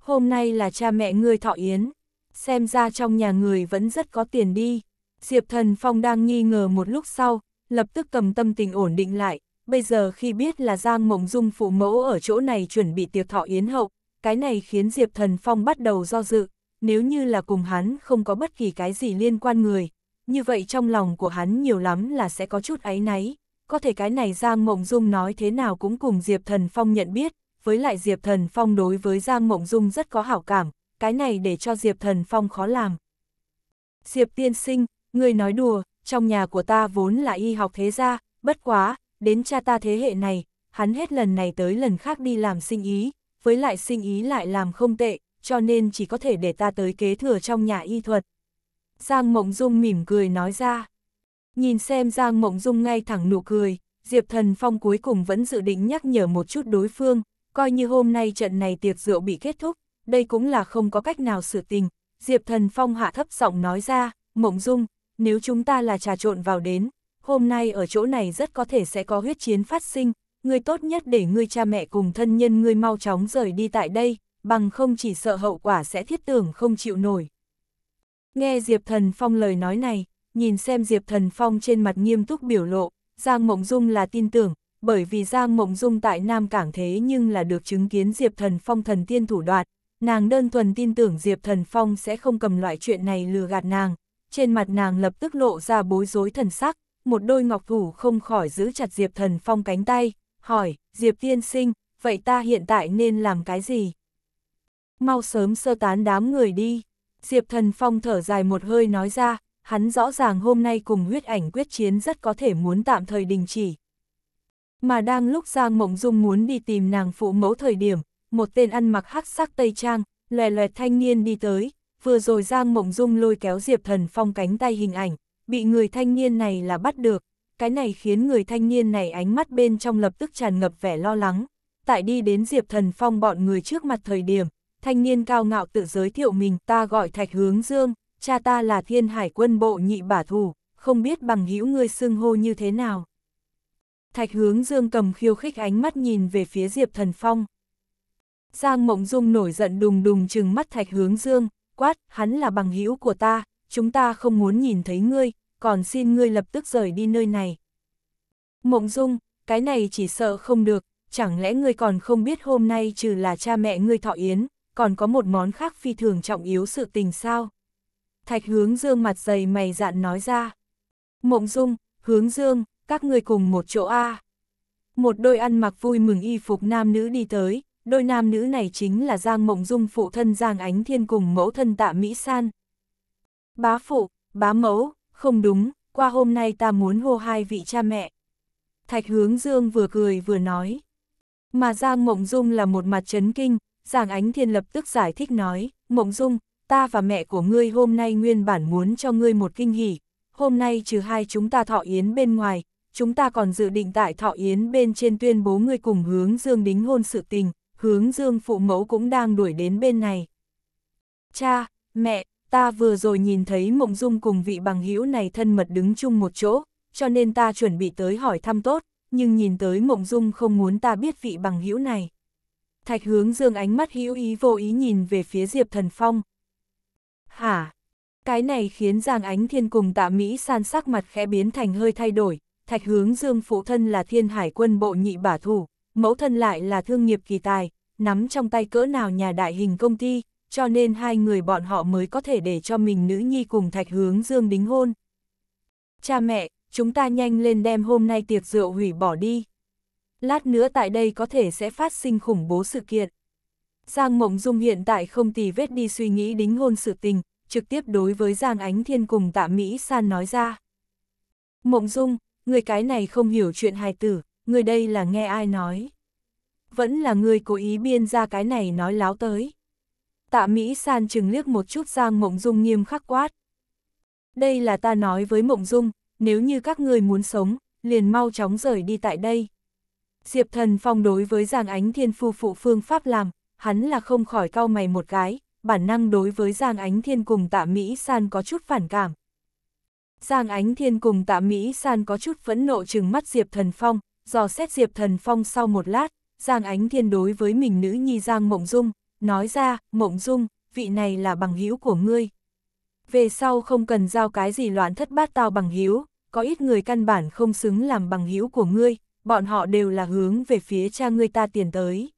Hôm nay là cha mẹ ngươi thọ yến, xem ra trong nhà người vẫn rất có tiền đi. Diệp Thần Phong đang nghi ngờ một lúc sau, lập tức cầm tâm tình ổn định lại, bây giờ khi biết là Giang Mộng Dung phụ mẫu ở chỗ này chuẩn bị tiệc thọ yến hậu, cái này khiến Diệp Thần Phong bắt đầu do dự, nếu như là cùng hắn không có bất kỳ cái gì liên quan người, như vậy trong lòng của hắn nhiều lắm là sẽ có chút áy náy, có thể cái này Giang Mộng Dung nói thế nào cũng cùng Diệp Thần Phong nhận biết, với lại Diệp Thần Phong đối với Giang Mộng Dung rất có hảo cảm, cái này để cho Diệp Thần Phong khó làm. Diệp tiên sinh, người nói đùa, trong nhà của ta vốn là y học thế gia, bất quá, đến cha ta thế hệ này, hắn hết lần này tới lần khác đi làm sinh ý, với lại sinh ý lại làm không tệ, cho nên chỉ có thể để ta tới kế thừa trong nhà y thuật, Giang Mộng Dung mỉm cười nói ra. Nhìn xem Giang Mộng Dung ngay thẳng nụ cười, Diệp Thần Phong cuối cùng vẫn dự định nhắc nhở một chút đối phương, coi như hôm nay trận này tiệc rượu bị kết thúc, đây cũng là không có cách nào sửa tình. Diệp Thần Phong hạ thấp giọng nói ra, Mộng Dung, nếu chúng ta là trà trộn vào đến, hôm nay ở chỗ này rất có thể sẽ có huyết chiến phát sinh, ngươi tốt nhất để ngươi cha mẹ cùng thân nhân ngươi mau chóng rời đi tại đây, bằng không chỉ sợ hậu quả sẽ thiết tưởng không chịu nổi. Nghe Diệp Thần Phong lời nói này, nhìn xem Diệp Thần Phong trên mặt nghiêm túc biểu lộ, Giang Mộng Dung là tin tưởng, bởi vì Giang Mộng Dung tại Nam Cảng thế nhưng là được chứng kiến Diệp Thần Phong thần tiên thủ đoạt, nàng đơn thuần tin tưởng Diệp Thần Phong sẽ không cầm loại chuyện này lừa gạt nàng, trên mặt nàng lập tức lộ ra bối rối thần sắc, một đôi ngọc thủ không khỏi giữ chặt Diệp Thần Phong cánh tay, hỏi, Diệp Tiên Sinh, vậy ta hiện tại nên làm cái gì? Mau sớm sơ tán đám người đi. Diệp Thần Phong thở dài một hơi nói ra, hắn rõ ràng hôm nay cùng huyết ảnh quyết chiến rất có thể muốn tạm thời đình chỉ. Mà đang lúc Giang Mộng Dung muốn đi tìm nàng phụ mẫu thời điểm, một tên ăn mặc hắc sắc tây trang, lòe lòe thanh niên đi tới, vừa rồi Giang Mộng Dung lôi kéo Diệp Thần Phong cánh tay hình ảnh, bị người thanh niên này là bắt được, cái này khiến người thanh niên này ánh mắt bên trong lập tức tràn ngập vẻ lo lắng, tại đi đến Diệp Thần Phong bọn người trước mặt thời điểm, thanh niên cao ngạo tự giới thiệu mình ta gọi thạch hướng dương, cha ta là thiên hải quân bộ nhị bả thủ, không biết bằng hữu ngươi xưng hô như thế nào. Thạch hướng dương cầm khiêu khích ánh mắt nhìn về phía Diệp Thần Phong. Giang Mộng Dung nổi giận đùng đùng chừng mắt thạch hướng dương, quát, hắn là bằng hữu của ta, chúng ta không muốn nhìn thấy ngươi, còn xin ngươi lập tức rời đi nơi này. Mộng Dung, cái này chỉ sợ không được, chẳng lẽ ngươi còn không biết hôm nay trừ là cha mẹ ngươi thọ yến, còn có một món khác phi thường trọng yếu sự tình sao? Thạch hướng dương mặt dày mày dạn nói ra. Mộng dung, hướng dương, các người cùng một chỗ A. Một đôi ăn mặc vui mừng y phục nam nữ đi tới, đôi nam nữ này chính là Giang Mộng Dung phụ thân Giang Ánh Thiên cùng mẫu thân tạ Mỹ San. Bá phụ, bá mẫu, không đúng, qua hôm nay ta muốn hô hai vị cha mẹ. Thạch hướng dương vừa cười vừa nói. Mà Giang Mộng Dung là một mặt chấn kinh, Giàng Ánh Thiên lập tức giải thích nói, Mộng Dung, ta và mẹ của ngươi hôm nay nguyên bản muốn cho ngươi một kinh hỉ. Hôm nay trừ hai chúng ta thọ yến bên ngoài, chúng ta còn dự định tại thọ yến bên trên tuyên bố ngươi cùng hướng dương đính hôn sự tình, hướng dương phụ mẫu cũng đang đuổi đến bên này. Cha, mẹ, ta vừa rồi nhìn thấy Mộng Dung cùng vị bằng hữu này thân mật đứng chung một chỗ, cho nên ta chuẩn bị tới hỏi thăm tốt, nhưng nhìn tới Mộng Dung không muốn ta biết vị bằng hữu này. Thạch hướng dương ánh mắt hữu ý vô ý nhìn về phía Diệp Thần Phong. Hả? Cái này khiến Giang Ánh Thiên cùng tạ Mỹ san sắc mặt khẽ biến thành hơi thay đổi. Thạch hướng dương phụ thân là thiên hải quân bộ nhị bả thủ, mẫu thân lại là thương nghiệp kỳ tài, nắm trong tay cỡ nào nhà đại hình công ty, cho nên hai người bọn họ mới có thể để cho mình nữ nhi cùng thạch hướng dương đính hôn. Cha mẹ, chúng ta nhanh lên đem hôm nay tiệc rượu hủy bỏ đi lát nữa tại đây có thể sẽ phát sinh khủng bố sự kiện. Giang Mộng Dung hiện tại không tì vết đi suy nghĩ đính hôn sự tình, trực tiếp đối với Giang Ánh Thiên cùng tạ Mỹ San nói ra. Mộng Dung, người cái này không hiểu chuyện hài tử, người đây là nghe ai nói. Vẫn là người cố ý biên ra cái này nói láo tới. Tạ Mỹ San chừng liếc một chút Giang Mộng Dung nghiêm khắc quát. Đây là ta nói với Mộng Dung, nếu như các người muốn sống, liền mau chóng rời đi tại đây. Diệp Thần Phong đối với Giang Ánh Thiên phu phụ phương pháp làm, hắn là không khỏi cau mày một cái, bản năng đối với Giang Ánh Thiên cùng tạ Mỹ San có chút phản cảm. Giang Ánh Thiên cùng tạ Mỹ San có chút phẫn nộ chừng mắt Diệp Thần Phong, dò xét Diệp Thần Phong sau một lát, Giang Ánh Thiên đối với mình nữ nhi Giang Mộng Dung, nói ra, Mộng Dung, vị này là bằng hữu của ngươi. Về sau không cần giao cái gì loạn thất bát tao bằng hữu, có ít người căn bản không xứng làm bằng hữu của ngươi, bọn họ đều là hướng về phía cha ngươi ta tiền tới.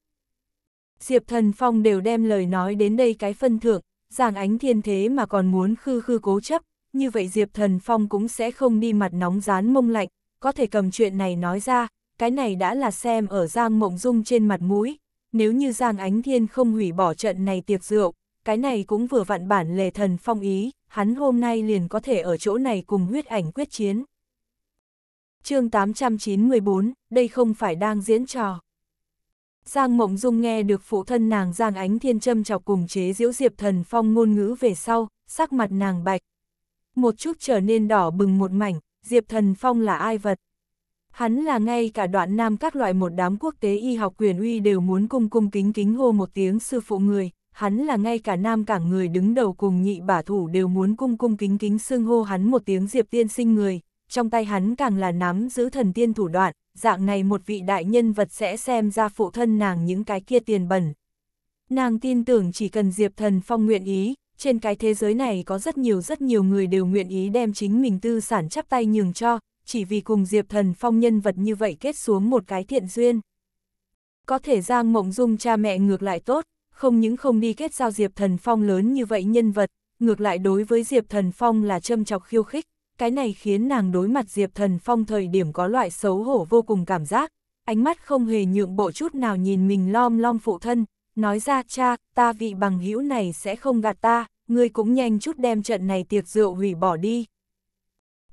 Diệp Thần Phong đều đem lời nói đến đây cái phân thượng, Giang Ánh Thiên thế mà còn muốn khư khư cố chấp, như vậy Diệp Thần Phong cũng sẽ không đi mặt nóng rán mông lạnh, có thể cầm chuyện này nói ra, cái này đã là xem ở Giang Mộng Dung trên mặt mũi, nếu như Giang Ánh Thiên không hủy bỏ trận này tiệc rượu, cái này cũng vừa vặn bản lề thần phong ý, hắn hôm nay liền có thể ở chỗ này cùng huyết ảnh quyết chiến chương 894, đây không phải đang diễn trò. Giang Mộng Dung nghe được phụ thân nàng Giang Ánh Thiên trâm chọc cùng chế diễu Diệp Thần Phong ngôn ngữ về sau, sắc mặt nàng bạch. Một chút trở nên đỏ bừng một mảnh, Diệp Thần Phong là ai vật? Hắn là ngay cả đoạn nam các loại một đám quốc tế y học quyền uy đều muốn cung cung kính kính hô một tiếng sư phụ người, hắn là ngay cả nam cảng người đứng đầu cùng nhị bả thủ đều muốn cung cung kính kính xưng hô hắn một tiếng Diệp Tiên sinh người, trong tay hắn càng là nắm giữ thần tiên thủ đoạn, dạng này một vị đại nhân vật sẽ xem ra phụ thân nàng những cái kia tiền bẩn. Nàng tin tưởng chỉ cần Diệp Thần Phong nguyện ý, trên cái thế giới này có rất nhiều rất nhiều người đều nguyện ý đem chính mình tư sản chắp tay nhường cho, chỉ vì cùng Diệp Thần Phong nhân vật như vậy kết xuống một cái thiện duyên. Có thể Giang Mộng Dung cha mẹ ngược lại tốt, không những không đi kết giao Diệp Thần Phong lớn như vậy nhân vật, ngược lại đối với Diệp Thần Phong là châm chọc khiêu khích, cái này khiến nàng đối mặt Diệp Thần Phong thời điểm có loại xấu hổ vô cùng cảm giác, ánh mắt không hề nhượng bộ chút nào nhìn mình lom lom phụ thân, nói ra cha, ta vị bằng hữu này sẽ không gạt ta, ngươi cũng nhanh chút đem trận này tiệc rượu hủy bỏ đi.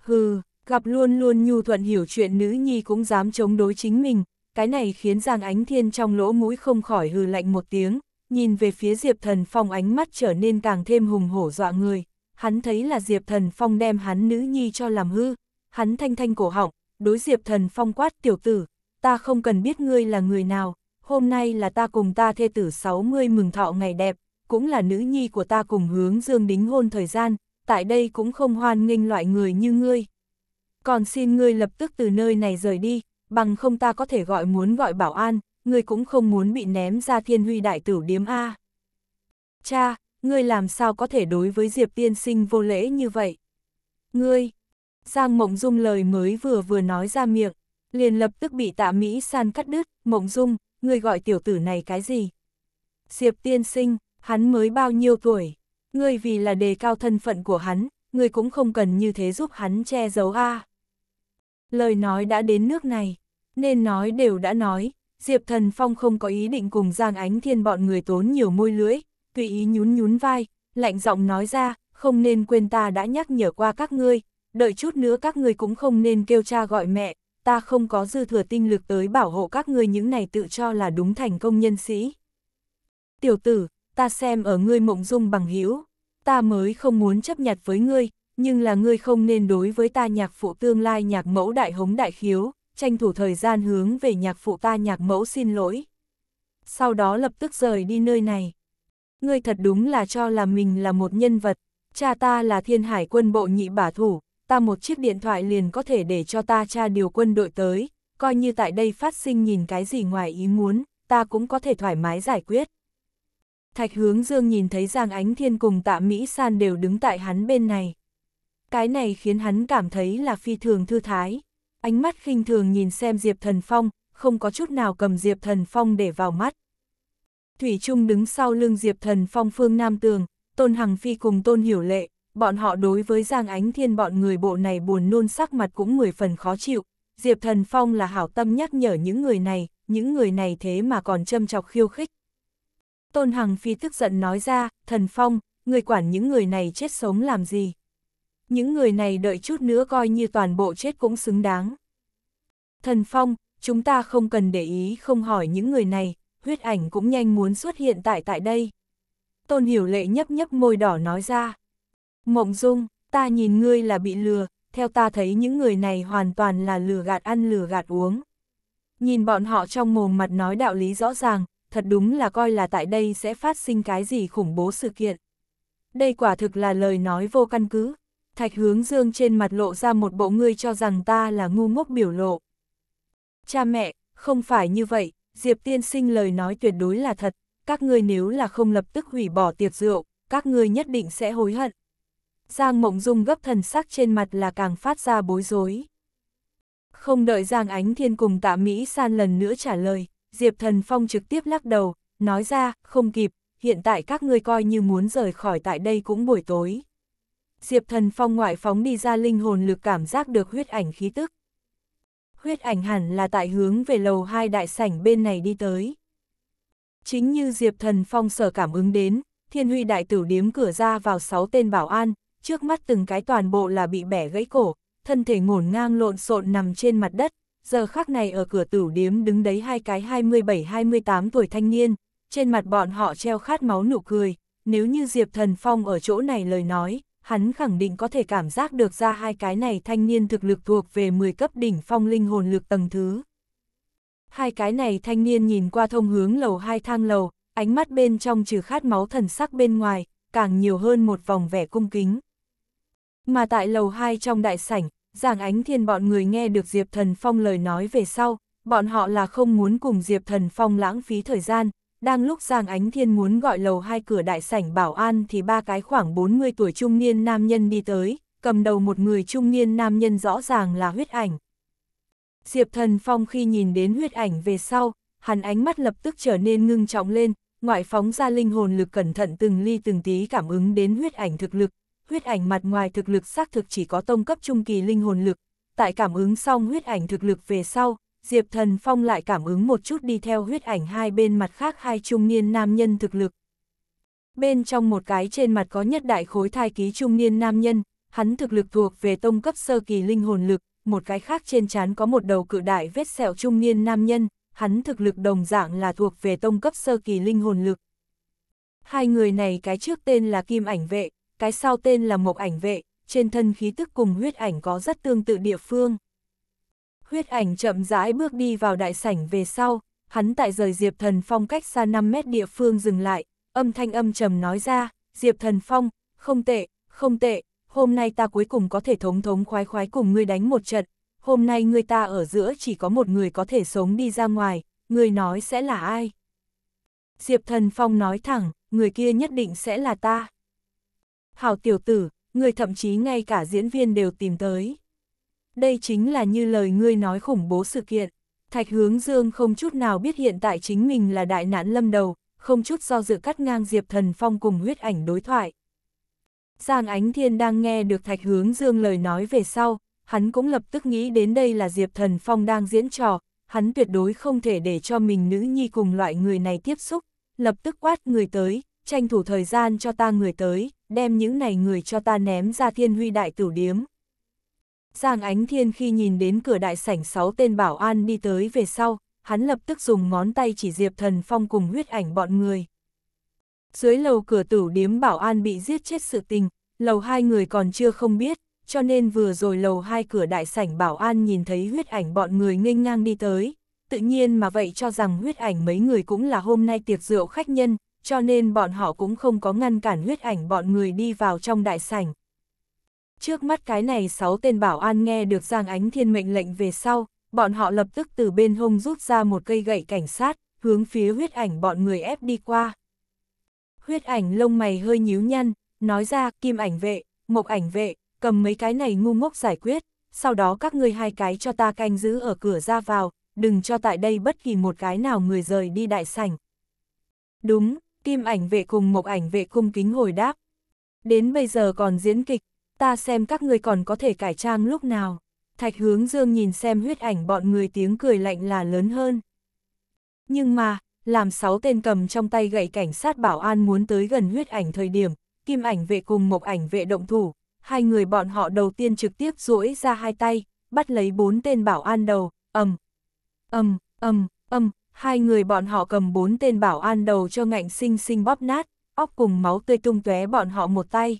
Hừ, gặp luôn luôn nhu thuận hiểu chuyện nữ nhi cũng dám chống đối chính mình, cái này khiến Giang Ánh Thiên trong lỗ mũi không khỏi hừ lạnh một tiếng, nhìn về phía Diệp Thần Phong ánh mắt trở nên càng thêm hùng hổ dọa người, hắn thấy là Diệp Thần Phong đem hắn nữ nhi cho làm hư, hắn thanh thanh cổ họng, đối Diệp Thần Phong quát tiểu tử, ta không cần biết ngươi là người nào, hôm nay là ta cùng ta thê tử 60 mừng thọ ngày đẹp, cũng là nữ nhi của ta cùng hướng dương đính hôn thời gian, tại đây cũng không hoan nghênh loại người như ngươi. Còn xin ngươi lập tức từ nơi này rời đi, bằng không ta có thể gọi muốn gọi bảo an, ngươi cũng không muốn bị ném ra thiên huy đại tử điếm A. Cha, ngươi làm sao có thể đối với Diệp tiên sinh vô lễ như vậy? Ngươi! Giang Mộng Dung lời mới vừa vừa nói ra miệng, liền lập tức bị tạ Mỹ san cắt đứt, Mộng Dung, ngươi gọi tiểu tử này cái gì? Diệp tiên sinh, hắn mới bao nhiêu tuổi? Ngươi vì là đề cao thân phận của hắn, ngươi cũng không cần như thế giúp hắn che giấu a. Lời nói đã đến nước này, nên nói đều đã nói, Diệp Thần Phong không có ý định cùng Giang Ánh Thiên bọn người tốn nhiều môi lưỡi, tùy ý nhún nhún vai, lạnh giọng nói ra, không nên quên ta đã nhắc nhở qua các ngươi, đợi chút nữa các ngươi cũng không nên kêu cha gọi mẹ, ta không có dư thừa tinh lực tới bảo hộ các ngươi những này tự cho là đúng thành công nhân sĩ. Tiểu tử, ta xem ở ngươi mộng dung bằng hữu ta mới không muốn chấp nhặt với ngươi, nhưng là ngươi không nên đối với ta nhạc phụ tương lai nhạc mẫu đại hống đại khiếu, tranh thủ thời gian hướng về nhạc phụ ta nhạc mẫu xin lỗi. Sau đó lập tức rời đi nơi này. Ngươi thật đúng là cho là mình là một nhân vật, cha ta là thiên hải quân bộ nhị bả thủ, ta một chiếc điện thoại liền có thể để cho ta cha điều quân đội tới, coi như tại đây phát sinh nhìn cái gì ngoài ý muốn, ta cũng có thể thoải mái giải quyết. Thạch hướng dương nhìn thấy Giang Ánh Thiên cùng tạ Mỹ San đều đứng tại hắn bên này. Cái này khiến hắn cảm thấy là phi thường thư thái. Ánh mắt khinh thường nhìn xem Diệp Thần Phong, không có chút nào cầm Diệp Thần Phong để vào mắt. Thủy Trung đứng sau lưng Diệp Thần Phong phương Nam Tường, Tôn Hằng Phi cùng Tôn Hiểu Lệ, bọn họ đối với Giang Ánh Thiên bọn người bộ này buồn nôn sắc mặt cũng mười phần khó chịu. Diệp Thần Phong là hảo tâm nhắc nhở những người này, những người này thế mà còn châm chọc khiêu khích. Tôn Hằng Phi tức giận nói ra, Thần Phong, người quản những người này chết sống làm gì? Những người này đợi chút nữa coi như toàn bộ chết cũng xứng đáng. Thần Phong, chúng ta không cần để ý không hỏi những người này, huyết ảnh cũng nhanh muốn xuất hiện tại tại đây. Tôn Hiểu Lệ nhấp nhấp môi đỏ nói ra. Mộng Dung, ta nhìn ngươi là bị lừa, theo ta thấy những người này hoàn toàn là lừa gạt ăn lừa gạt uống. Nhìn bọn họ trong mồm mặt nói đạo lý rõ ràng, thật đúng là coi là tại đây sẽ phát sinh cái gì khủng bố sự kiện. Đây quả thực là lời nói vô căn cứ. Thạch hướng dương trên mặt lộ ra một bộ ngươi cho rằng ta là ngu ngốc biểu lộ. Cha mẹ, không phải như vậy, Diệp tiên sinh lời nói tuyệt đối là thật, các ngươi nếu là không lập tức hủy bỏ tiệc rượu, các ngươi nhất định sẽ hối hận. Giang Mộng Dung gấp thần sắc trên mặt là càng phát ra bối rối. Không đợi Giang Ánh Thiên cùng tạ Mỹ San lần nữa trả lời, Diệp Thần Phong trực tiếp lắc đầu, nói ra, không kịp, hiện tại các ngươi coi như muốn rời khỏi tại đây cũng buổi tối. Diệp Thần Phong ngoại phóng đi ra linh hồn lực cảm giác được huyết ảnh khí tức huyết ảnh hẳn là tại hướng về lầu hai đại sảnh bên này đi tới. Chính như Diệp Thần Phong sở cảm ứng đến, thiên huy đại tử điếm cửa ra vào sáu tên bảo an, trước mắt từng cái toàn bộ là bị bẻ gãy cổ, thân thể ngổn ngang lộn xộn nằm trên mặt đất, giờ khắc này ở cửa tử điếm đứng đấy hai cái 27-28 tuổi thanh niên, trên mặt bọn họ treo khát máu nụ cười, nếu như Diệp Thần Phong ở chỗ này lời nói, hắn khẳng định có thể cảm giác được ra hai cái này thanh niên thực lực thuộc về 10 cấp đỉnh phong linh hồn lực tầng thứ. Hai cái này thanh niên nhìn qua thông hướng lầu hai thang lầu, ánh mắt bên trong trừ khát máu thần sắc bên ngoài, càng nhiều hơn một vòng vẻ cung kính. Mà tại lầu hai trong đại sảnh, Giảng Ánh Thiên bọn người nghe được Diệp Thần Phong lời nói về sau, bọn họ là không muốn cùng Diệp Thần Phong lãng phí thời gian, đang lúc Giang Ánh Thiên muốn gọi lầu hai cửa đại sảnh bảo an thì ba cái khoảng 40 tuổi trung niên nam nhân đi tới, cầm đầu một người trung niên nam nhân rõ ràng là huyết ảnh. Diệp Thần Phong khi nhìn đến huyết ảnh về sau, hắn ánh mắt lập tức trở nên ngưng trọng lên, ngoại phóng ra linh hồn lực cẩn thận từng ly từng tí cảm ứng đến huyết ảnh thực lực. Huyết ảnh mặt ngoài thực lực xác thực chỉ có tông cấp trung kỳ linh hồn lực, tại cảm ứng xong huyết ảnh thực lực về sau, Diệp Thần Phong lại cảm ứng một chút đi theo huyết ảnh hai bên mặt khác hai trung niên nam nhân thực lực. Bên trong một cái trên mặt có nhất đại khối thai ký trung niên nam nhân, hắn thực lực thuộc về tông cấp sơ kỳ linh hồn lực, một cái khác trên trán có một đầu cự đại vết sẹo trung niên nam nhân, hắn thực lực đồng dạng là thuộc về tông cấp sơ kỳ linh hồn lực. Hai người này cái trước tên là Kim Ảnh Vệ, cái sau tên là Mộc Ảnh Vệ, trên thân khí tức cùng huyết ảnh có rất tương tự địa phương. Huyết ảnh chậm rãi bước đi vào đại sảnh về sau, hắn tại rời Diệp Thần Phong cách xa 5 mét địa phương dừng lại, âm thanh âm trầm nói ra, Diệp Thần Phong, không tệ, không tệ, hôm nay ta cuối cùng có thể thống thống khoái khoái cùng ngươi đánh một trận, hôm nay ngươi ta ở giữa chỉ có một người có thể sống đi ra ngoài, ngươi nói sẽ là ai? Diệp Thần Phong nói thẳng, người kia nhất định sẽ là ta. Hảo tiểu tử, người thậm chí ngay cả diễn viên đều tìm tới đây chính là như lời ngươi nói khủng bố sự kiện. Thạch hướng dương không chút nào biết hiện tại chính mình là đại nạn lâm đầu, không chút do dự cắt ngang Diệp Thần Phong cùng huyết ảnh đối thoại. Giang Ánh Thiên đang nghe được Thạch Hướng Dương lời nói về sau, hắn cũng lập tức nghĩ đến đây là Diệp Thần Phong đang diễn trò, hắn tuyệt đối không thể để cho mình nữ nhi cùng loại người này tiếp xúc, lập tức quát người tới, tranh thủ thời gian cho ta người tới, đem những này người cho ta ném ra thiên huy đại tử điếm. Giang Ánh Thiên khi nhìn đến cửa đại sảnh sáu tên bảo an đi tới về sau, hắn lập tức dùng ngón tay chỉ Diệp Thần Phong cùng huyết ảnh bọn người. Dưới lầu cửa tử điếm bảo an bị giết chết sự tình, lầu hai người còn chưa không biết, cho nên vừa rồi lầu hai cửa đại sảnh bảo an nhìn thấy huyết ảnh bọn người nghênh ngang đi tới, tự nhiên mà vậy cho rằng huyết ảnh mấy người cũng là hôm nay tiệc rượu khách nhân, cho nên bọn họ cũng không có ngăn cản huyết ảnh bọn người đi vào trong đại sảnh, Trước mắt cái này sáu tên bảo an nghe được Giang Ánh Thiên mệnh lệnh về sau, bọn họ lập tức từ bên hông rút ra một cây gậy cảnh sát, hướng phía huyết ảnh bọn người ép đi qua. Huyết ảnh lông mày hơi nhíu nhăn, nói ra kim ảnh vệ, mộc ảnh vệ, cầm mấy cái này ngu ngốc giải quyết, sau đó các ngươi hai cái cho ta canh giữ ở cửa ra vào, đừng cho tại đây bất kỳ một cái nào người rời đi đại sảnh. Đúng, kim ảnh vệ cùng mộc ảnh vệ cung kính hồi đáp. Đến bây giờ còn diễn kịch, ta xem các ngươi còn có thể cải trang lúc nào. Thạch hướng dương nhìn xem huyết ảnh bọn người tiếng cười lạnh là lớn hơn. Nhưng mà, làm sáu tên cầm trong tay gậy cảnh sát bảo an muốn tới gần huyết ảnh thời điểm, kim ảnh vệ cùng mộc ảnh vệ động thủ, hai người bọn họ đầu tiên trực tiếp duỗi ra hai tay, bắt lấy bốn tên bảo an đầu, ầm, ầm, ầm, ầm, hai người bọn họ cầm bốn tên bảo an đầu cho ngạnh sinh sinh bóp nát, óc cùng máu tươi tung tóe bọn họ một tay.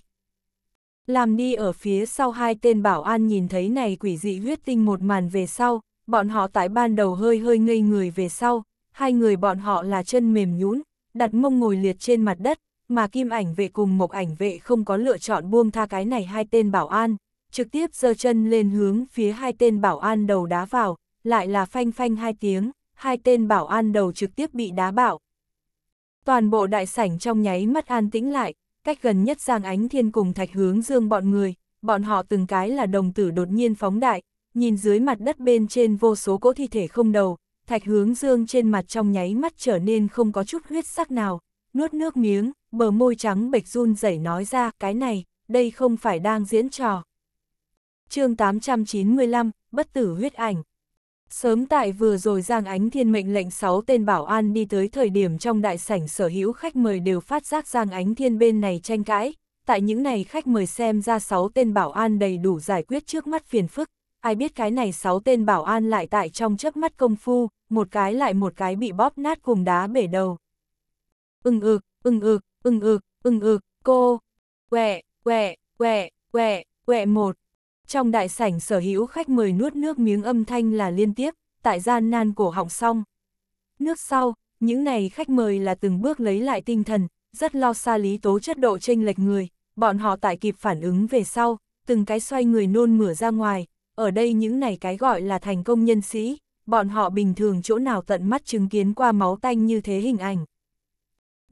Làm đi ở phía sau hai tên bảo an nhìn thấy này quỷ dị huyết tinh một màn về sau, bọn họ tại ban đầu hơi hơi ngây người về sau, hai người bọn họ là chân mềm nhũn, đặt mông ngồi liệt trên mặt đất, mà kim ảnh vệ cùng mộc ảnh vệ không có lựa chọn buông tha cái này hai tên bảo an, trực tiếp giơ chân lên hướng phía hai tên bảo an đầu đá vào, lại là phanh phanh hai tiếng, hai tên bảo an đầu trực tiếp bị đá bạo. Toàn bộ đại sảnh trong nháy mắt an tĩnh lại, cách gần nhất Giang Ánh Thiên cùng Thạch Hướng Dương bọn người, bọn họ từng cái là đồng tử đột nhiên phóng đại, nhìn dưới mặt đất bên trên vô số cỗ thi thể không đầu, Thạch Hướng Dương trên mặt trong nháy mắt trở nên không có chút huyết sắc nào, nuốt nước miếng, bờ môi trắng bệch run rẩy nói ra, cái này, đây không phải đang diễn trò. chương 895, bất tử huyết ảnh Sớm tại vừa rồi Giang Ánh Thiên mệnh lệnh 6 tên bảo an đi tới thời điểm trong đại sảnh sở hữu khách mời đều phát giác Giang Ánh Thiên bên này tranh cãi, tại những này khách mời xem ra 6 tên bảo an đầy đủ giải quyết trước mắt phiền phức, ai biết cái này 6 tên bảo an lại tại trong chớp mắt công phu, một cái lại một cái bị bóp nát cùng đá bể đầu. Ưng ực, ưng ực, ưng ực, ưng ực, cô, quẹ, quẹ, quẹ, quẹ, quẹ một, trong đại sảnh sở hữu khách mời nuốt nước miếng âm thanh là liên tiếp, tại gian nan cổ họng xong. Nước sau, những này khách mời là từng bước lấy lại tinh thần, rất lo xa lý tố chất độ chênh lệch người, bọn họ tại kịp phản ứng về sau, từng cái xoay người nôn mửa ra ngoài, ở đây những này cái gọi là thành công nhân sĩ, bọn họ bình thường chỗ nào tận mắt chứng kiến qua máu tanh như thế hình ảnh.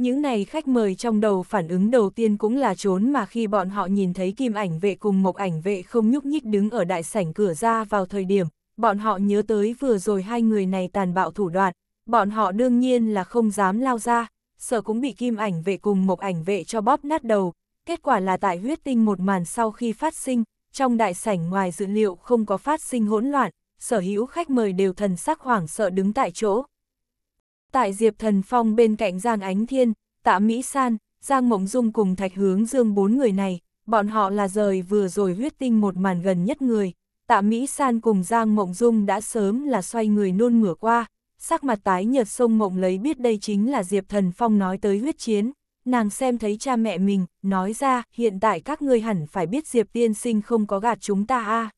Những này khách mời trong đầu phản ứng đầu tiên cũng là trốn mà khi bọn họ nhìn thấy kim ảnh vệ cùng mộc ảnh vệ không nhúc nhích đứng ở đại sảnh cửa ra vào thời điểm, bọn họ nhớ tới vừa rồi hai người này tàn bạo thủ đoạn, bọn họ đương nhiên là không dám lao ra, sợ cũng bị kim ảnh vệ cùng mộc ảnh vệ cho bóp nát đầu, kết quả là tại huyết tinh một màn sau khi phát sinh, trong đại sảnh ngoài dự liệu không có phát sinh hỗn loạn, sở hữu khách mời đều thần sắc hoảng sợ đứng tại chỗ. Tại Diệp Thần Phong bên cạnh Giang Ánh Thiên, Tạ Mỹ San, Giang Mộng Dung cùng Thạch Hướng Dương bốn người này, bọn họ là rời vừa rồi huyết tinh một màn gần nhất người. Tạ Mỹ San cùng Giang Mộng Dung đã sớm là xoay người nôn ngửa qua, sắc mặt tái nhợt sông Mộng lấy biết đây chính là Diệp Thần Phong nói tới huyết chiến. Nàng xem thấy cha mẹ mình, nói ra, hiện tại các ngươi hẳn phải biết Diệp Tiên Sinh không có gạt chúng ta a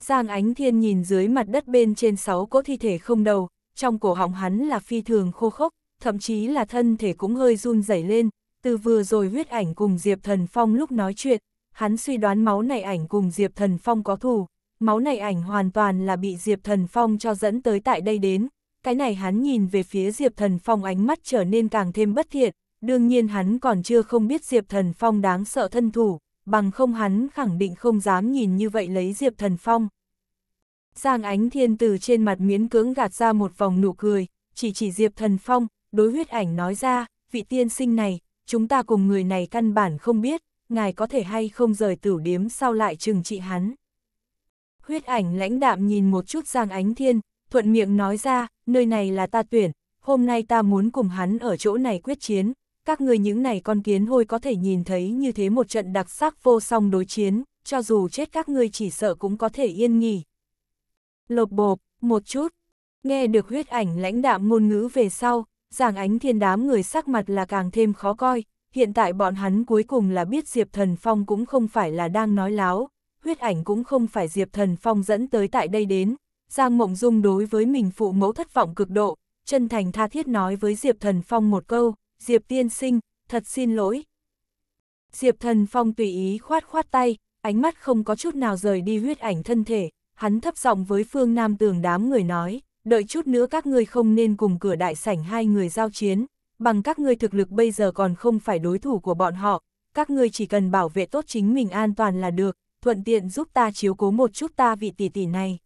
Giang Ánh Thiên nhìn dưới mặt đất bên trên sáu cỗ thi thể không đầu, trong cổ họng hắn là phi thường khô khốc, thậm chí là thân thể cũng hơi run rẩy lên, từ vừa rồi huyết ảnh cùng Diệp Thần Phong lúc nói chuyện, hắn suy đoán máu này ảnh cùng Diệp Thần Phong có thù, máu này ảnh hoàn toàn là bị Diệp Thần Phong cho dẫn tới tại đây đến, cái này hắn nhìn về phía Diệp Thần Phong ánh mắt trở nên càng thêm bất thiện, đương nhiên hắn còn chưa không biết Diệp Thần Phong đáng sợ thân thủ, bằng không hắn khẳng định không dám nhìn như vậy lấy Diệp Thần Phong. Giang ánh thiên từ trên mặt miến cưỡng gạt ra một vòng nụ cười, chỉ chỉ Diệp Thần Phong, đối huyết ảnh nói ra, vị tiên sinh này, chúng ta cùng người này căn bản không biết, ngài có thể hay không rời tử điếm sau lại trừng trị hắn. Huyết ảnh lãnh đạm nhìn một chút Giang Ánh Thiên, thuận miệng nói ra, nơi này là ta tuyển, hôm nay ta muốn cùng hắn ở chỗ này quyết chiến, các người những này con kiến hôi có thể nhìn thấy như thế một trận đặc sắc vô song đối chiến, cho dù chết các ngươi chỉ sợ cũng có thể yên nghỉ lột bộp, một chút. Nghe được huyết ảnh lãnh đạm ngôn ngữ về sau, giảng ánh thiên đám người sắc mặt là càng thêm khó coi, hiện tại bọn hắn cuối cùng là biết Diệp Thần Phong cũng không phải là đang nói láo, huyết ảnh cũng không phải Diệp Thần Phong dẫn tới tại đây đến. Giang Mộng Dung đối với mình phụ mẫu thất vọng cực độ, chân thành tha thiết nói với Diệp Thần Phong một câu, Diệp tiên sinh, thật xin lỗi. Diệp Thần Phong tùy ý khoát khoát tay, ánh mắt không có chút nào rời đi huyết ảnh thân thể, hắn thấp giọng với phương nam tường đám người nói, đợi chút nữa các ngươi không nên cùng cửa đại sảnh hai người giao chiến, bằng các ngươi thực lực bây giờ còn không phải đối thủ của bọn họ, các ngươi chỉ cần bảo vệ tốt chính mình an toàn là được, thuận tiện giúp ta chiếu cố một chút ta vị tỷ tỷ này.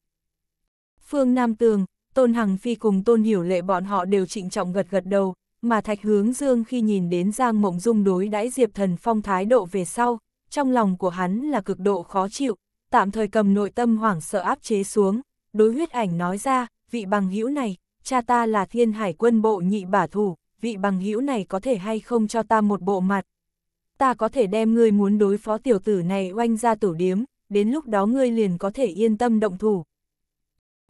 Phương Nam Tường, Tôn Hằng Phi cùng Tôn Hiểu Lệ bọn họ đều trịnh trọng gật gật đầu, mà Thạch Hướng Dương khi nhìn đến Giang Mộng Dung đối đãi Diệp Thần Phong thái độ về sau, trong lòng của hắn là cực độ khó chịu, tạm thời cầm nội tâm hoảng sợ áp chế xuống, đối huyết ảnh nói ra, vị bằng hữu này, cha ta là thiên hải quân bộ nhị bả thủ, vị bằng hữu này có thể hay không cho ta một bộ mặt. Ta có thể đem ngươi muốn đối phó tiểu tử này oanh ra tử điếm, đến lúc đó ngươi liền có thể yên tâm động thủ.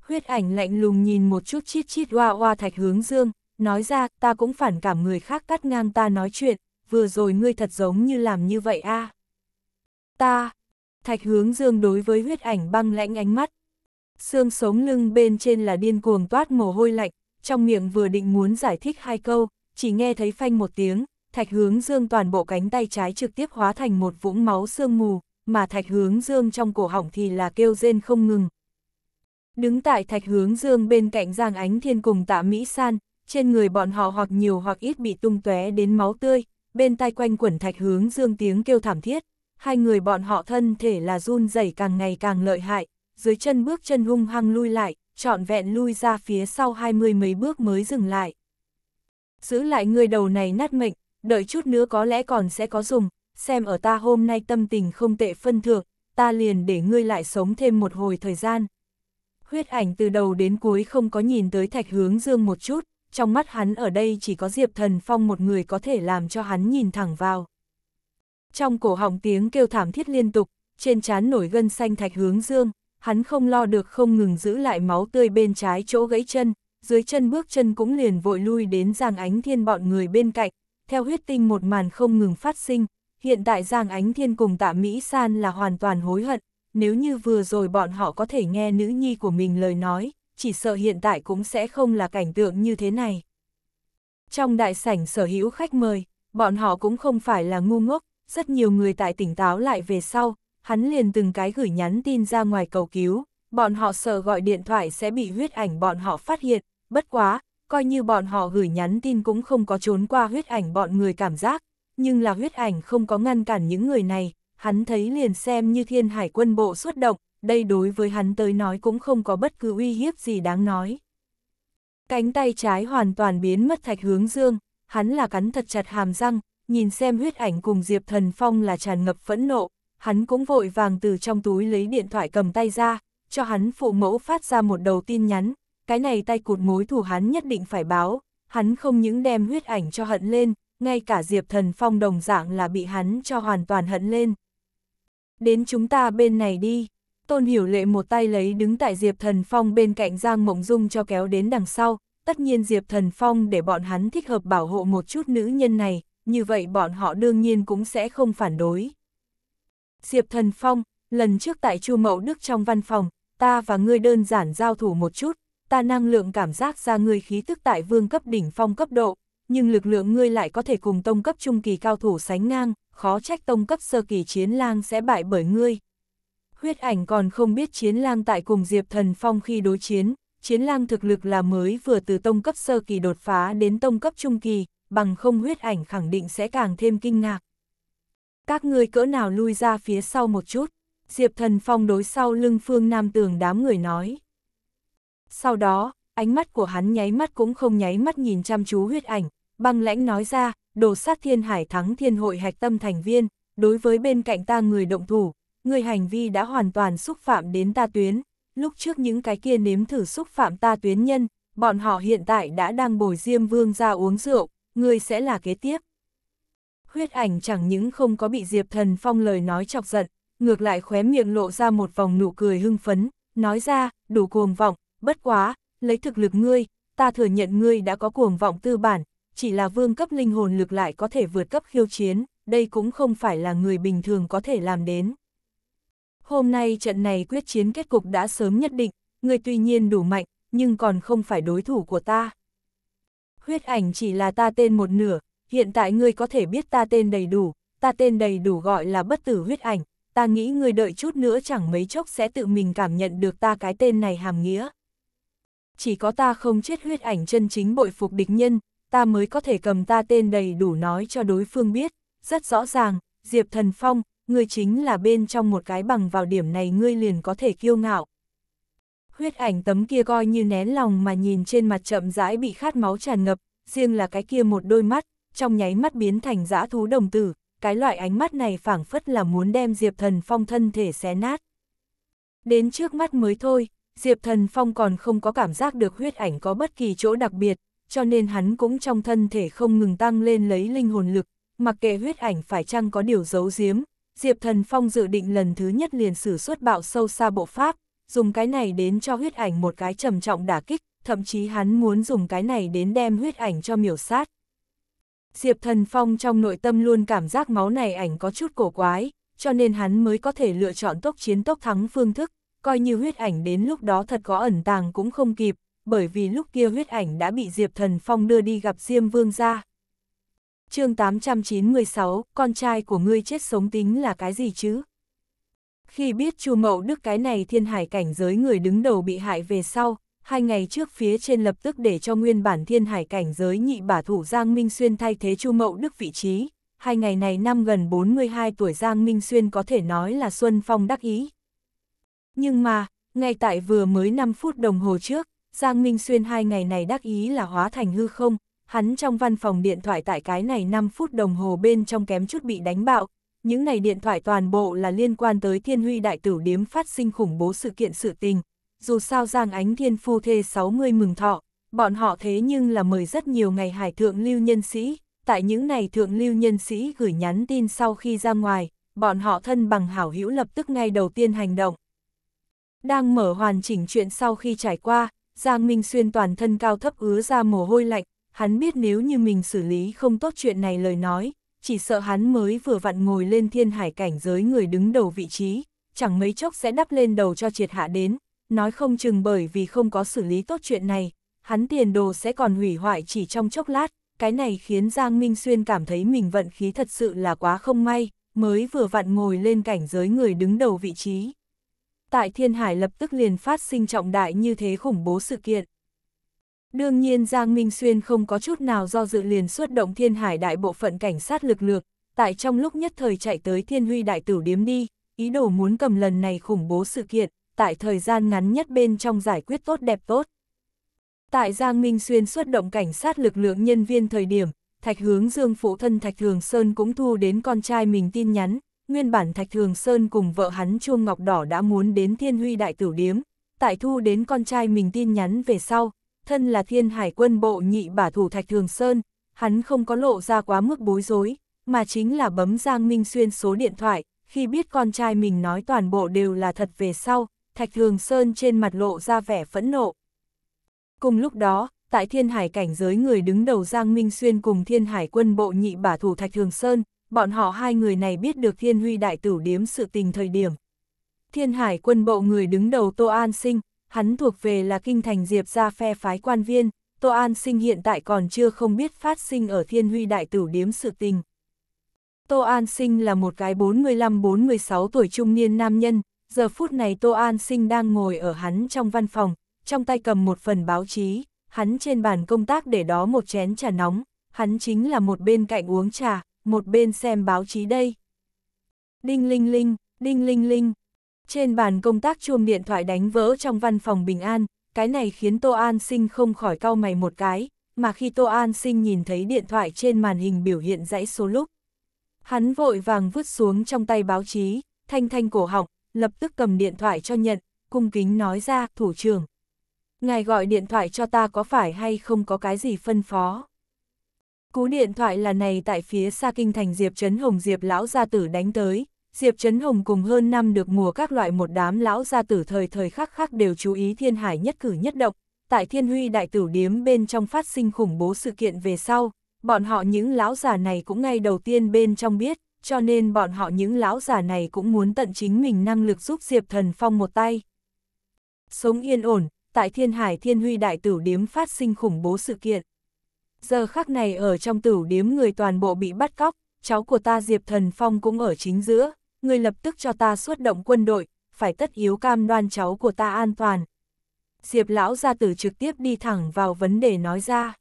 Huyết ảnh lạnh lùng nhìn một chút chít chít hoa hoa thạch hướng dương, nói ra ta cũng phản cảm người khác cắt ngang ta nói chuyện, vừa rồi ngươi thật giống như làm như vậy a Ta, Thạch hướng dương đối với huyết ảnh băng lãnh ánh mắt. Xương sống lưng bên trên là điên cuồng toát mồ hôi lạnh, trong miệng vừa định muốn giải thích hai câu, chỉ nghe thấy phanh một tiếng, thạch hướng dương toàn bộ cánh tay trái trực tiếp hóa thành một vũng máu sương mù, mà thạch hướng dương trong cổ họng thì là kêu rên không ngừng. Đứng tại thạch hướng dương bên cạnh Giang Ánh Thiên cùng tạ Mỹ San, trên người bọn họ hoặc nhiều hoặc ít bị tung tóe đến máu tươi, bên tai quanh quẩn thạch hướng dương tiếng kêu thảm thiết, hai người bọn họ thân thể là run rẩy càng ngày càng lợi hại, dưới chân bước chân hung hăng lui lại, trọn vẹn lui ra phía sau hai mươi mấy bước mới dừng lại. Giữ lại người đầu này nát mệnh, đợi chút nữa có lẽ còn sẽ có dùng, xem ở ta hôm nay tâm tình không tệ phân thượng, ta liền để ngươi lại sống thêm một hồi thời gian. Huyết ảnh từ đầu đến cuối không có nhìn tới thạch hướng dương một chút, trong mắt hắn ở đây chỉ có Diệp Thần Phong một người có thể làm cho hắn nhìn thẳng vào. Trong cổ họng tiếng kêu thảm thiết liên tục, trên trán nổi gân xanh thạch hướng dương, hắn không lo được không ngừng giữ lại máu tươi bên trái chỗ gãy chân, dưới chân bước chân cũng liền vội lui đến Giang Ánh Thiên bọn người bên cạnh, theo huyết tinh một màn không ngừng phát sinh, hiện tại Giang Ánh Thiên cùng tạ Mỹ San là hoàn toàn hối hận, nếu như vừa rồi bọn họ có thể nghe nữ nhi của mình lời nói, chỉ sợ hiện tại cũng sẽ không là cảnh tượng như thế này. Trong đại sảnh sở hữu khách mời, bọn họ cũng không phải là ngu ngốc, rất nhiều người tại tỉnh táo lại về sau, hắn liền từng cái gửi nhắn tin ra ngoài cầu cứu, bọn họ sợ gọi điện thoại sẽ bị huyết ảnh bọn họ phát hiện, bất quá, coi như bọn họ gửi nhắn tin cũng không có trốn qua huyết ảnh bọn người cảm giác, nhưng là huyết ảnh không có ngăn cản những người này, hắn thấy liền xem như thiên hải quân bộ xuất động, đây đối với hắn tới nói cũng không có bất cứ uy hiếp gì đáng nói. Cánh tay trái hoàn toàn biến mất thạch hướng dương, hắn là cắn thật chặt hàm răng, nhìn xem huyết ảnh cùng Diệp Thần Phong là tràn ngập phẫn nộ, hắn cũng vội vàng từ trong túi lấy điện thoại cầm tay ra, cho hắn phụ mẫu phát ra một đầu tin nhắn, cái này tay cụt mối thủ hắn nhất định phải báo, hắn không những đem huyết ảnh cho hận lên, ngay cả Diệp Thần Phong đồng dạng là bị hắn cho hoàn toàn hận lên. Đến chúng ta bên này đi, Tôn Hiểu Lệ một tay lấy đứng tại Diệp Thần Phong bên cạnh Giang Mộng Dung cho kéo đến đằng sau, tất nhiên Diệp Thần Phong để bọn hắn thích hợp bảo hộ một chút nữ nhân này, như vậy bọn họ đương nhiên cũng sẽ không phản đối. Diệp Thần Phong, lần trước tại Chu Mậu Đức trong văn phòng, ta và ngươi đơn giản giao thủ một chút, ta năng lượng cảm giác ra ngươi khí tức tại vương cấp đỉnh phong cấp độ, nhưng lực lượng ngươi lại có thể cùng tông cấp trung kỳ cao thủ sánh ngang, khó trách tông cấp sơ kỳ chiến lang sẽ bại bởi ngươi. Huyết ảnh còn không biết chiến lang tại cùng Diệp Thần Phong khi đối chiến, chiến lang thực lực là mới vừa từ tông cấp sơ kỳ đột phá đến tông cấp trung kỳ, bằng không huyết ảnh khẳng định sẽ càng thêm kinh ngạc. Các người cỡ nào lui ra phía sau một chút, Diệp Thần Phong đối sau lưng Phương Nam Tường đám người nói. Sau đó, ánh mắt của hắn nháy mắt cũng không nháy mắt nhìn chăm chú huyết ảnh, băng lãnh nói ra, đồ sát thiên hải thắng thiên hội hạch tâm thành viên, đối với bên cạnh ta người động thủ, người hành vi đã hoàn toàn xúc phạm đến ta tuyến, lúc trước những cái kia nếm thử xúc phạm ta tuyến nhân, bọn họ hiện tại đã đang bồi diêm vương ra uống rượu, ngươi sẽ là kế tiếp. Huyết ảnh chẳng những không có bị Diệp Thần Phong lời nói chọc giận, ngược lại khóe miệng lộ ra một vòng nụ cười hưng phấn, nói ra, đủ cuồng vọng, bất quá, lấy thực lực ngươi, ta thừa nhận ngươi đã có cuồng vọng tư bản, chỉ là vương cấp linh hồn lực lại có thể vượt cấp khiêu chiến, đây cũng không phải là người bình thường có thể làm đến. Hôm nay trận này quyết chiến kết cục đã sớm nhất định, ngươi tuy nhiên đủ mạnh, nhưng còn không phải đối thủ của ta huyết ảnh chỉ là ta tên một nửa, hiện tại ngươi có thể biết ta tên đầy đủ, ta tên đầy đủ gọi là bất tử huyết ảnh, ta nghĩ ngươi đợi chút nữa chẳng mấy chốc sẽ tự mình cảm nhận được ta cái tên này hàm nghĩa. Chỉ có ta không chết huyết ảnh chân chính bội phục địch nhân, ta mới có thể cầm ta tên đầy đủ nói cho đối phương biết, rất rõ ràng, Diệp Thần Phong, ngươi chính là bên trong một cái bằng vào điểm này ngươi liền có thể kiêu ngạo huyết ảnh tấm kia coi như nén lòng mà nhìn trên mặt chậm rãi bị khát máu tràn ngập, riêng là cái kia một đôi mắt, trong nháy mắt biến thành dã thú đồng tử, cái loại ánh mắt này phảng phất là muốn đem Diệp Thần Phong thân thể xé nát. Đến trước mắt mới thôi, Diệp Thần Phong còn không có cảm giác được huyết ảnh có bất kỳ chỗ đặc biệt, cho nên hắn cũng trong thân thể không ngừng tăng lên lấy linh hồn lực, mặc kệ huyết ảnh phải chăng có điều giấu giếm, Diệp Thần Phong dự định lần thứ nhất liền sử xuất bạo sâu xa bộ pháp, dùng cái này đến cho huyết ảnh một cái trầm trọng đả kích, thậm chí hắn muốn dùng cái này đến đem huyết ảnh cho miểu sát. Diệp Thần Phong trong nội tâm luôn cảm giác máu này ảnh có chút cổ quái, cho nên hắn mới có thể lựa chọn tốc chiến tốc thắng phương thức, coi như huyết ảnh đến lúc đó thật có ẩn tàng cũng không kịp, bởi vì lúc kia huyết ảnh đã bị Diệp Thần Phong đưa đi gặp Diêm Vương ra. chương 896, con trai của ngươi chết sống tính là cái gì chứ? Khi biết Chu Mậu Đức cái này thiên hải cảnh giới người đứng đầu bị hại về sau, hai ngày trước phía trên lập tức để cho nguyên bản thiên hải cảnh giới nhị bả thủ Giang Minh Xuyên thay thế Chu Mậu Đức vị trí. Hai ngày này năm gần 42 tuổi Giang Minh Xuyên có thể nói là Xuân Phong đắc ý. Nhưng mà, ngay tại vừa mới 5 phút đồng hồ trước, Giang Minh Xuyên hai ngày này đắc ý là hóa thành hư không, hắn trong văn phòng điện thoại tại cái này 5 phút đồng hồ bên trong kém chút bị đánh bạo, những này điện thoại toàn bộ là liên quan tới thiên huy đại tử điếm phát sinh khủng bố sự kiện sự tình. Dù sao Giang Ánh Thiên phu thê 60 mừng thọ, bọn họ thế nhưng là mời rất nhiều ngày hải thượng lưu nhân sĩ, tại những này thượng lưu nhân sĩ gửi nhắn tin sau khi ra ngoài, bọn họ thân bằng hảo hữu lập tức ngay đầu tiên hành động. Đang mở hoàn chỉnh chuyện sau khi trải qua, Giang Minh Xuyên toàn thân cao thấp ứa ra mồ hôi lạnh, hắn biết nếu như mình xử lý không tốt chuyện này lời nói, chỉ sợ hắn mới vừa vặn ngồi lên thiên hải cảnh giới người đứng đầu vị trí, chẳng mấy chốc sẽ đắp lên đầu cho triệt hạ đến, nói không chừng bởi vì không có xử lý tốt chuyện này, hắn tiền đồ sẽ còn hủy hoại chỉ trong chốc lát, cái này khiến Giang Minh Xuyên cảm thấy mình vận khí thật sự là quá không may, mới vừa vặn ngồi lên cảnh giới người đứng đầu vị trí. Tại Thiên Hải lập tức liền phát sinh trọng đại như thế khủng bố sự kiện. Đương nhiên Giang Minh Xuyên không có chút nào do dự liền xuất động thiên hải đại bộ phận cảnh sát lực lượng, tại trong lúc nhất thời chạy tới thiên huy đại tử điếm đi, ý đồ muốn cầm lần này khủng bố sự kiện, tại thời gian ngắn nhất bên trong giải quyết tốt đẹp tốt. Tại Giang Minh Xuyên xuất động cảnh sát lực lượng nhân viên thời điểm, Thạch Hướng Dương phụ thân Thạch Thường Sơn cũng thu đến con trai mình tin nhắn, nguyên bản Thạch Thường Sơn cùng vợ hắn Chuông Ngọc Đỏ đã muốn đến Thiên Huy Đại Tử Điếm, tại thu đến con trai mình tin nhắn về sau, thân là thiên hải quân bộ nhị bả thủ Thạch Thường Sơn, hắn không có lộ ra quá mức bối rối, mà chính là bấm Giang Minh Xuyên số điện thoại, khi biết con trai mình nói toàn bộ đều là thật về sau, Thạch Thường Sơn trên mặt lộ ra vẻ phẫn nộ. Cùng lúc đó, tại thiên hải cảnh giới người đứng đầu Giang Minh Xuyên cùng thiên hải quân bộ nhị bả thủ Thạch Thường Sơn, bọn họ hai người này biết được thiên huy đại tử điếm sự tình thời điểm. Thiên hải quân bộ người đứng đầu Tô An Sinh, hắn thuộc về là kinh thành Diệp ra phe phái quan viên, Tô An sinh hiện tại còn chưa không biết phát sinh ở thiên huy đại tử điếm sự tình. Tô An sinh là một cái 45-46 tuổi trung niên nam nhân, giờ phút này Tô An sinh đang ngồi ở hắn trong văn phòng, trong tay cầm một phần báo chí, hắn trên bàn công tác để đó một chén trà nóng, hắn chính là một bên cạnh uống trà, một bên xem báo chí đây. Đinh linh linh, đinh linh linh, trên bàn công tác chuông điện thoại đánh vỡ trong văn phòng bình an, cái này khiến Tô An Sinh không khỏi cau mày một cái, mà khi Tô An Sinh nhìn thấy điện thoại trên màn hình biểu hiện dãy số lúc. Hắn vội vàng vứt xuống trong tay báo chí, thanh thanh cổ họng, lập tức cầm điện thoại cho nhận, cung kính nói ra, thủ trưởng. Ngài gọi điện thoại cho ta có phải hay không có cái gì phân phó. Cú điện thoại là này tại phía xa kinh thành Diệp Trấn Hồng Diệp lão gia tử đánh tới, Diệp Trấn Hồng cùng hơn năm được mùa các loại một đám lão gia tử thời thời khắc khắc đều chú ý thiên hải nhất cử nhất động, tại thiên huy đại tử điếm bên trong phát sinh khủng bố sự kiện về sau, bọn họ những lão già này cũng ngay đầu tiên bên trong biết, cho nên bọn họ những lão già này cũng muốn tận chính mình năng lực giúp Diệp Thần Phong một tay. Sống yên ổn, tại thiên hải thiên huy đại tử điếm phát sinh khủng bố sự kiện. Giờ khắc này ở trong tử điếm người toàn bộ bị bắt cóc, cháu của ta Diệp Thần Phong cũng ở chính giữa, ngươi lập tức cho ta xuất động quân đội, phải tất yếu cam đoan cháu của ta an toàn. Diệp lão gia tử trực tiếp đi thẳng vào vấn đề nói ra.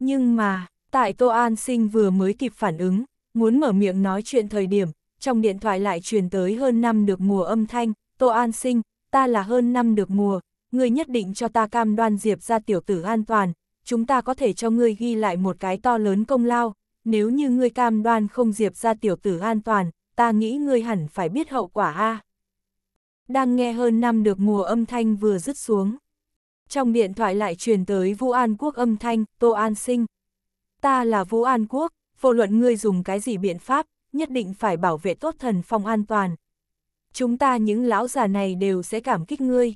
Nhưng mà, tại Tô An Sinh vừa mới kịp phản ứng, muốn mở miệng nói chuyện thời điểm, trong điện thoại lại truyền tới hơn năm được mùa âm thanh, Tô An Sinh, ta là hơn năm được mùa, ngươi nhất định cho ta cam đoan Diệp ra tiểu tử an toàn, chúng ta có thể cho ngươi ghi lại một cái to lớn công lao, nếu như ngươi cam đoan không Diệp ra tiểu tử an toàn, ta nghĩ ngươi hẳn phải biết hậu quả a. Đang nghe hơn năm được mùa âm thanh vừa dứt xuống. Trong điện thoại lại truyền tới Vũ An Quốc âm thanh, Tô An Sinh. Ta là Vũ An Quốc, vô luận ngươi dùng cái gì biện pháp, nhất định phải bảo vệ tốt thần phong an toàn. Chúng ta những lão già này đều sẽ cảm kích ngươi.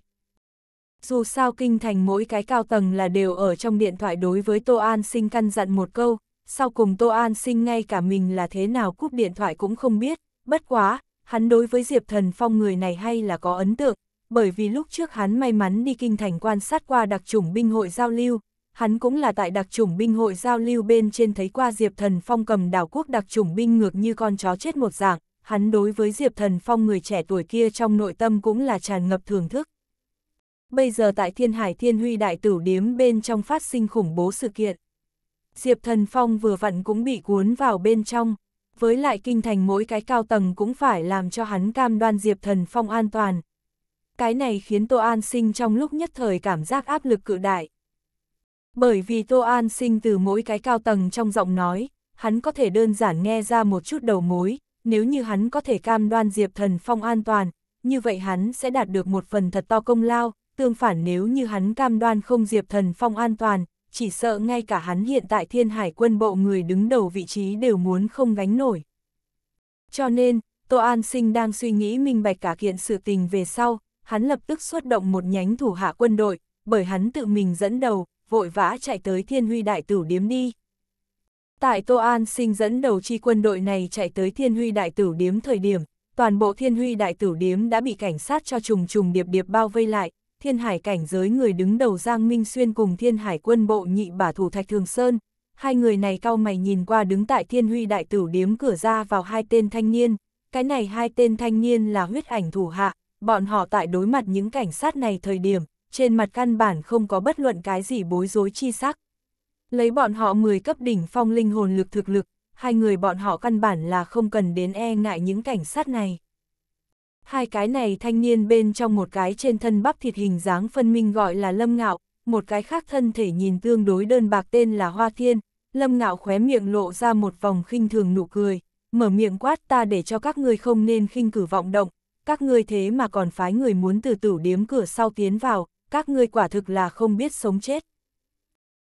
Dù sao kinh thành mỗi cái cao tầng là đều ở trong điện thoại đối với Tô An Sinh căn dặn một câu, sau cùng Tô An Sinh ngay cả mình là thế nào cúp điện thoại cũng không biết, Bất quá, hắn đối với Diệp Thần Phong người này hay là có ấn tượng, bởi vì lúc trước hắn may mắn đi kinh thành quan sát qua đặc chủng binh hội giao lưu, hắn cũng là tại đặc chủng binh hội giao lưu bên trên thấy qua Diệp Thần Phong cầm đảo quốc đặc chủng binh ngược như con chó chết một dạng, hắn đối với Diệp Thần Phong người trẻ tuổi kia trong nội tâm cũng là tràn ngập thưởng thức. Bây giờ tại Thiên Hải Thiên Huy Đại Tử Điếm bên trong phát sinh khủng bố sự kiện. Diệp Thần Phong vừa vặn cũng bị cuốn vào bên trong với lại kinh thành mỗi cái cao tầng cũng phải làm cho hắn cam đoan Diệp Thần Phong an toàn. Cái này khiến Tô An Sinh trong lúc nhất thời cảm giác áp lực cự đại. Bởi vì Tô An Sinh từ mỗi cái cao tầng trong giọng nói, hắn có thể đơn giản nghe ra một chút đầu mối, nếu như hắn có thể cam đoan Diệp Thần Phong an toàn, như vậy hắn sẽ đạt được một phần thật to công lao, tương phản nếu như hắn cam đoan không Diệp Thần Phong an toàn, chỉ sợ ngay cả hắn hiện tại thiên hải quân bộ người đứng đầu vị trí đều muốn không gánh nổi. Cho nên, Tô An Sinh đang suy nghĩ minh bạch cả kiện sự tình về sau, hắn lập tức xuất động một nhánh thủ hạ quân đội, bởi hắn tự mình dẫn đầu, vội vã chạy tới thiên huy đại tử điếm đi. Tại Tô An Sinh dẫn đầu chi quân đội này chạy tới thiên huy đại tử điếm thời điểm, toàn bộ thiên huy đại tử điếm đã bị cảnh sát cho trùng trùng điệp điệp bao vây lại, thiên hải cảnh giới người đứng đầu Giang Minh Xuyên cùng thiên hải quân bộ nhị bả thủ Thạch Thường Sơn. Hai người này cao mày nhìn qua đứng tại thiên huy đại tử điếm cửa ra vào hai tên thanh niên. Cái này hai tên thanh niên là huyết ảnh thủ hạ, bọn họ tại đối mặt những cảnh sát này thời điểm, trên mặt căn bản không có bất luận cái gì bối rối chi sắc. Lấy bọn họ 10 cấp đỉnh phong linh hồn lực thực lực, hai người bọn họ căn bản là không cần đến e ngại những cảnh sát này. Hai cái này thanh niên bên trong một cái trên thân bắp thịt hình dáng phân minh gọi là Lâm Ngạo, một cái khác thân thể nhìn tương đối đơn bạc tên là Hoa Thiên. Lâm Ngạo khóe miệng lộ ra một vòng khinh thường nụ cười, mở miệng quát ta để cho các ngươi không nên khinh cử vọng động, các ngươi thế mà còn phái người muốn từ tử điếm cửa sau tiến vào, các ngươi quả thực là không biết sống chết.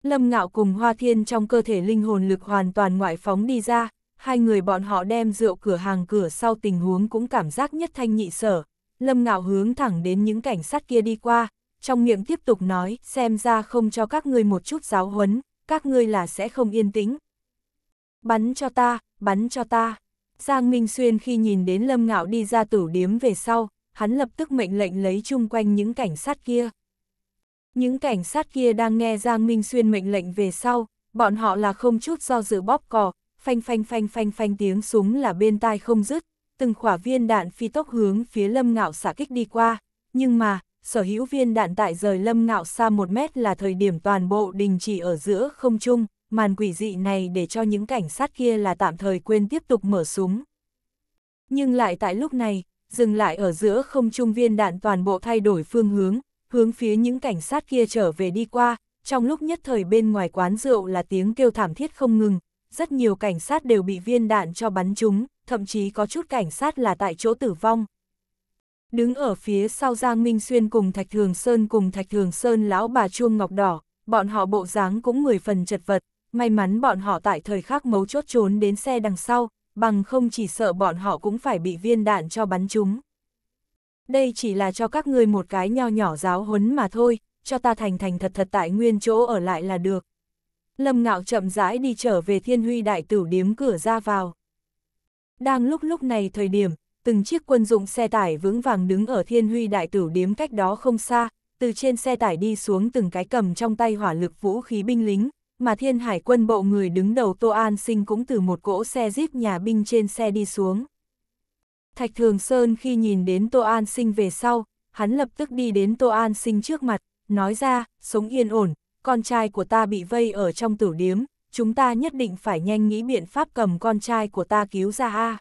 Lâm Ngạo cùng Hoa Thiên trong cơ thể linh hồn lực hoàn toàn ngoại phóng đi ra, hai người bọn họ đem rượu cửa hàng cửa sau tình huống cũng cảm giác nhất thanh nhị sở. Lâm Ngạo hướng thẳng đến những cảnh sát kia đi qua, trong miệng tiếp tục nói, xem ra không cho các ngươi một chút giáo huấn, các ngươi là sẽ không yên tĩnh. Bắn cho ta, bắn cho ta. Giang Minh Xuyên khi nhìn đến Lâm Ngạo đi ra tử điếm về sau, hắn lập tức mệnh lệnh lấy chung quanh những cảnh sát kia. Những cảnh sát kia đang nghe Giang Minh Xuyên mệnh lệnh về sau, bọn họ là không chút do dự bóp cò, phanh phanh phanh phanh phanh tiếng súng là bên tai không dứt, từng khỏa viên đạn phi tốc hướng phía lâm ngạo xả kích đi qua, nhưng mà, sở hữu viên đạn tại rời lâm ngạo xa một mét là thời điểm toàn bộ đình chỉ ở giữa không trung, màn quỷ dị này để cho những cảnh sát kia là tạm thời quên tiếp tục mở súng. Nhưng lại tại lúc này, dừng lại ở giữa không trung viên đạn toàn bộ thay đổi phương hướng, hướng phía những cảnh sát kia trở về đi qua, trong lúc nhất thời bên ngoài quán rượu là tiếng kêu thảm thiết không ngừng, rất nhiều cảnh sát đều bị viên đạn cho bắn trúng, thậm chí có chút cảnh sát là tại chỗ tử vong. Đứng ở phía sau Giang Minh Xuyên cùng Thạch Thường Sơn cùng Thạch Thường Sơn lão bà Chuông Ngọc Đỏ, bọn họ bộ dáng cũng người phần chật vật, may mắn bọn họ tại thời khắc mấu chốt trốn đến xe đằng sau, bằng không chỉ sợ bọn họ cũng phải bị viên đạn cho bắn trúng. Đây chỉ là cho các ngươi một cái nho nhỏ giáo huấn mà thôi, cho ta thành thành thật thật tại nguyên chỗ ở lại là được. Lâm Ngạo chậm rãi đi trở về Thiên Huy Đại Tử điếm cửa ra vào. Đang lúc lúc này thời điểm, từng chiếc quân dụng xe tải vững vàng đứng ở Thiên Huy Đại Tử điếm cách đó không xa, từ trên xe tải đi xuống từng cái cầm trong tay hỏa lực vũ khí binh lính, mà Thiên Hải quân bộ người đứng đầu Tô An Sinh cũng từ một cỗ xe jeep nhà binh trên xe đi xuống. Thạch Thường Sơn khi nhìn đến Tô An Sinh về sau, hắn lập tức đi đến Tô An Sinh trước mặt, nói ra, sống yên ổn, con trai của ta bị vây ở trong tử điếm, chúng ta nhất định phải nhanh nghĩ biện pháp cầm con trai của ta cứu ra a.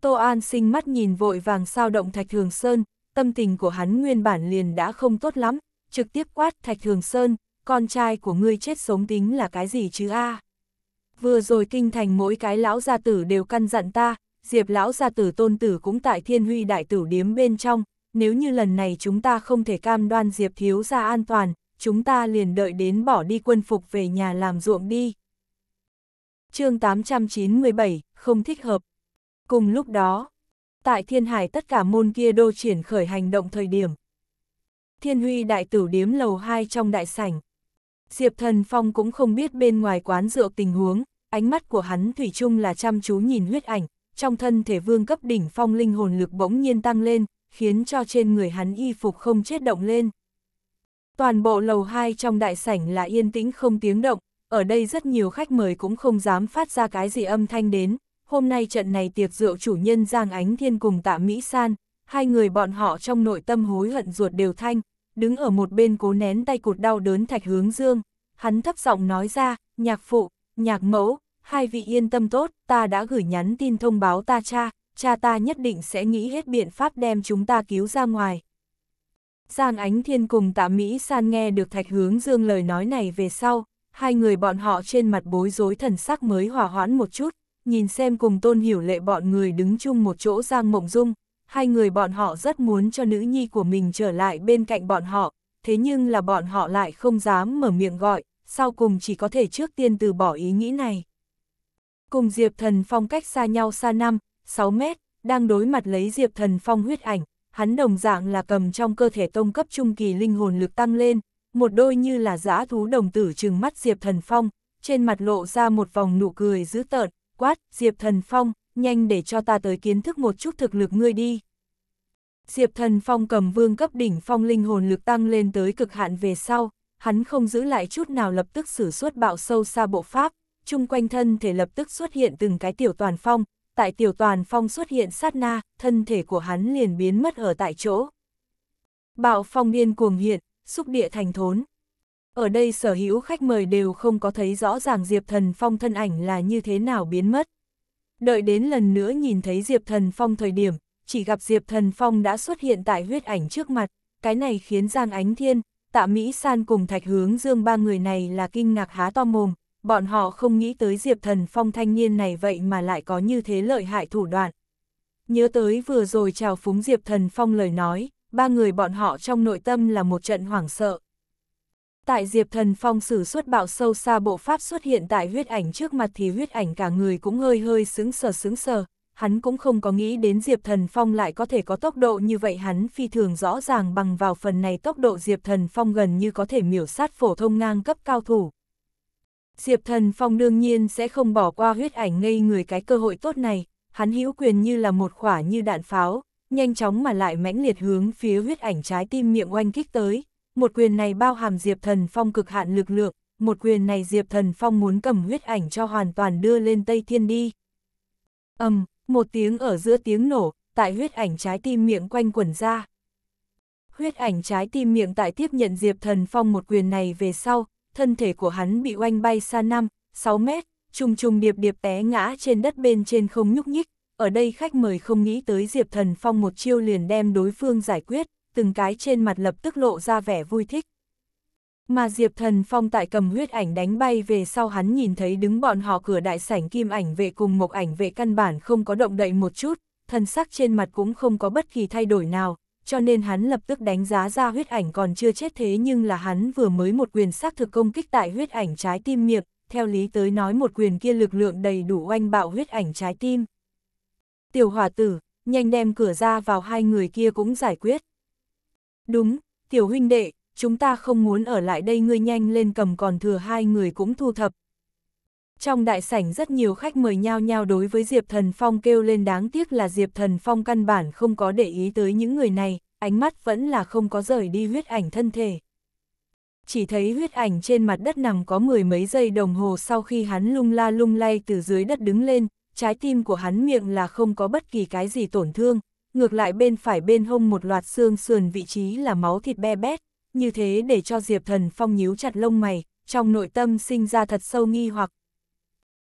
Tô An sinh mắt nhìn vội vàng sao động Thạch Thường Sơn, tâm tình của hắn nguyên bản liền đã không tốt lắm, trực tiếp quát Thạch Thường Sơn, con trai của ngươi chết sống tính là cái gì chứ a? Vừa rồi kinh thành mỗi cái lão gia tử đều căn dặn ta, diệp lão gia tử tôn tử cũng tại thiên huy đại tử điếm bên trong, nếu như lần này chúng ta không thể cam đoan diệp thiếu ra an toàn, chúng ta liền đợi đến bỏ đi quân phục về nhà làm ruộng đi. chương 897, không thích hợp. Cùng lúc đó, tại thiên hải tất cả môn kia đô triển khởi hành động thời điểm. Thiên huy đại tử điếm lầu 2 trong đại sảnh. Diệp thần phong cũng không biết bên ngoài quán rượu tình huống, ánh mắt của hắn thủy chung là chăm chú nhìn huyết ảnh, trong thân thể vương cấp đỉnh phong linh hồn lực bỗng nhiên tăng lên, khiến cho trên người hắn y phục không chết động lên. Toàn bộ lầu 2 trong đại sảnh là yên tĩnh không tiếng động, ở đây rất nhiều khách mời cũng không dám phát ra cái gì âm thanh đến. Hôm nay trận này tiệc rượu chủ nhân Giang Ánh Thiên cùng Tạ Mỹ San, hai người bọn họ trong nội tâm hối hận ruột đều thanh, đứng ở một bên cố nén tay cụt đau đớn thạch hướng dương. Hắn thấp giọng nói ra, nhạc phụ, nhạc mẫu, hai vị yên tâm tốt, ta đã gửi nhắn tin thông báo ta cha, cha ta nhất định sẽ nghĩ hết biện pháp đem chúng ta cứu ra ngoài. Giang Ánh Thiên cùng Tạ Mỹ San nghe được Thạch Hướng Dương lời nói này về sau, hai người bọn họ trên mặt bối rối thần sắc mới hòa hoãn một chút, nhìn xem cùng Tôn Hiểu Lệ bọn người đứng chung một chỗ Giang Mộng Dung, hai người bọn họ rất muốn cho nữ nhi của mình trở lại bên cạnh bọn họ, thế nhưng là bọn họ lại không dám mở miệng gọi, sau cùng chỉ có thể trước tiên từ bỏ ý nghĩ này. Cùng Diệp Thần Phong cách xa nhau xa năm, 6 mét, đang đối mặt lấy Diệp Thần Phong huyết ảnh, hắn đồng dạng là cầm trong cơ thể tông cấp trung kỳ linh hồn lực tăng lên, một đôi như là dã thú đồng tử trừng mắt Diệp Thần Phong, trên mặt lộ ra một vòng nụ cười dữ tợn, quát, Diệp Thần Phong, nhanh để cho ta tới kiến thức một chút thực lực ngươi đi. Diệp Thần Phong cầm vương cấp đỉnh phong linh hồn lực tăng lên tới cực hạn về sau, hắn không giữ lại chút nào lập tức sử xuất bạo sâu xa bộ pháp, chung quanh thân thể lập tức xuất hiện từng cái tiểu toàn phong, tại tiểu toàn phong xuất hiện sát na, thân thể của hắn liền biến mất ở tại chỗ. Bạo phong điên cuồng hiện, xúc địa thành thốn. Ở đây sở hữu khách mời đều không có thấy rõ ràng Diệp Thần Phong thân ảnh là như thế nào biến mất. Đợi đến lần nữa nhìn thấy Diệp Thần Phong thời điểm, chỉ gặp Diệp Thần Phong đã xuất hiện tại huyết ảnh trước mặt, cái này khiến Giang Ánh Thiên, Tạ Mỹ San cùng Thạch Hướng Dương ba người này là kinh ngạc há to mồm, bọn họ không nghĩ tới Diệp Thần Phong thanh niên này vậy mà lại có như thế lợi hại thủ đoạn. Nhớ tới vừa rồi chào phúng Diệp Thần Phong lời nói, ba người bọn họ trong nội tâm là một trận hoảng sợ. Tại Diệp Thần Phong sử xuất bạo sâu xa bộ pháp xuất hiện tại huyết ảnh trước mặt thì huyết ảnh cả người cũng hơi hơi sướng sờ sướng sờ, hắn cũng không có nghĩ đến Diệp Thần Phong lại có thể có tốc độ như vậy hắn phi thường rõ ràng bằng vào phần này tốc độ Diệp Thần Phong gần như có thể miểu sát phổ thông ngang cấp cao thủ. Diệp Thần Phong đương nhiên sẽ không bỏ qua huyết ảnh ngây người cái cơ hội tốt này, hắn hữu quyền như là một khỏa như đạn pháo, nhanh chóng mà lại mãnh liệt hướng phía huyết ảnh trái tim miệng oanh kích tới. Một quyền này bao hàm Diệp Thần Phong cực hạn lực lượng, một quyền này Diệp Thần Phong muốn cầm huyết ảnh cho hoàn toàn đưa lên Tây Thiên đi. ầm, um, một tiếng ở giữa tiếng nổ, tại huyết ảnh trái tim miệng quanh quẩn ra. Huyết ảnh trái tim miệng tại tiếp nhận Diệp Thần Phong một quyền này về sau, thân thể của hắn bị oanh bay xa 5, 6 mét, trùng trùng điệp điệp té ngã trên đất bên trên không nhúc nhích. Ở đây khách mời không nghĩ tới Diệp Thần Phong một chiêu liền đem đối phương giải quyết, từng cái trên mặt lập tức lộ ra vẻ vui thích. Mà Diệp Thần Phong tại cầm huyết ảnh đánh bay về sau hắn nhìn thấy đứng bọn họ cửa đại sảnh kim ảnh vệ cùng một ảnh vệ căn bản không có động đậy một chút, thân sắc trên mặt cũng không có bất kỳ thay đổi nào, cho nên hắn lập tức đánh giá ra huyết ảnh còn chưa chết thế nhưng là hắn vừa mới một quyền xác thực công kích tại huyết ảnh trái tim miệng, theo lý tới nói một quyền kia lực lượng đầy đủ oanh bạo huyết ảnh trái tim. Tiểu hòa tử, nhanh đem cửa ra vào hai người kia cũng giải quyết. Đúng, tiểu huynh đệ, chúng ta không muốn ở lại đây ngươi nhanh lên cầm còn thừa hai người cũng thu thập, trong đại sảnh rất nhiều khách mời nhao nhao đối với Diệp Thần Phong kêu lên đáng tiếc là Diệp Thần Phong căn bản không có để ý tới những người này, ánh mắt vẫn là không có rời đi huyết ảnh thân thể. Chỉ thấy huyết ảnh trên mặt đất nằm có mười mấy giây đồng hồ sau khi hắn lung la lung lay từ dưới đất đứng lên, trái tim của hắn miệng là không có bất kỳ cái gì tổn thương, ngược lại bên phải bên hông một loạt xương sườn vị trí là máu thịt be bét, như thế để cho Diệp Thần Phong nhíu chặt lông mày, trong nội tâm sinh ra thật sâu nghi hoặc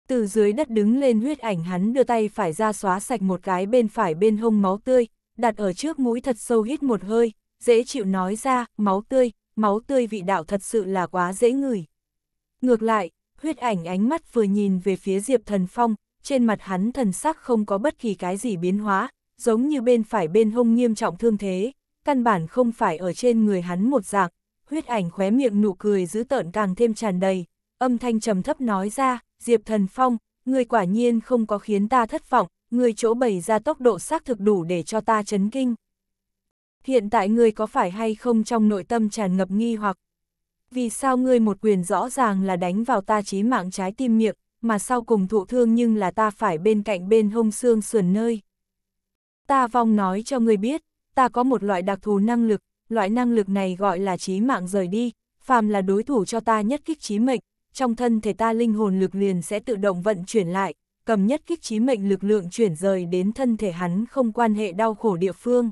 từ dưới đất đứng lên huyết ảnh hắn đưa tay phải ra xóa sạch một cái bên phải bên hông máu tươi, đặt ở trước mũi thật sâu hít một hơi, dễ chịu nói ra, máu tươi, máu tươi vị đạo thật sự là quá dễ ngửi. Ngược lại, huyết ảnh ánh mắt vừa nhìn về phía Diệp Thần Phong, trên mặt hắn thần sắc không có bất kỳ cái gì biến hóa, giống như bên phải bên hông nghiêm trọng thương thế, căn bản không phải ở trên người hắn một dạng, huyết ảnh khóe miệng nụ cười giữ tợn càng thêm tràn đầy, âm thanh trầm thấp nói ra, Diệp Thần Phong, người quả nhiên không có khiến ta thất vọng, người chỗ bày ra tốc độ xác thực đủ để cho ta chấn kinh. Hiện tại người có phải hay không trong nội tâm tràn ngập nghi hoặc, vì sao người một quyền rõ ràng là đánh vào ta trí mạng trái tim miệng, mà sau cùng thụ thương nhưng là ta phải bên cạnh bên hông xương sườn nơi. Ta vong nói cho người biết, ta có một loại đặc thù năng lực, loại năng lực này gọi là trí mạng rời đi, phàm là đối thủ cho ta nhất kích trí mệnh, trong thân thể ta linh hồn lực liền sẽ tự động vận chuyển lại, cầm nhất kích trí mệnh lực lượng chuyển rời đến thân thể hắn không quan hệ đau khổ địa phương.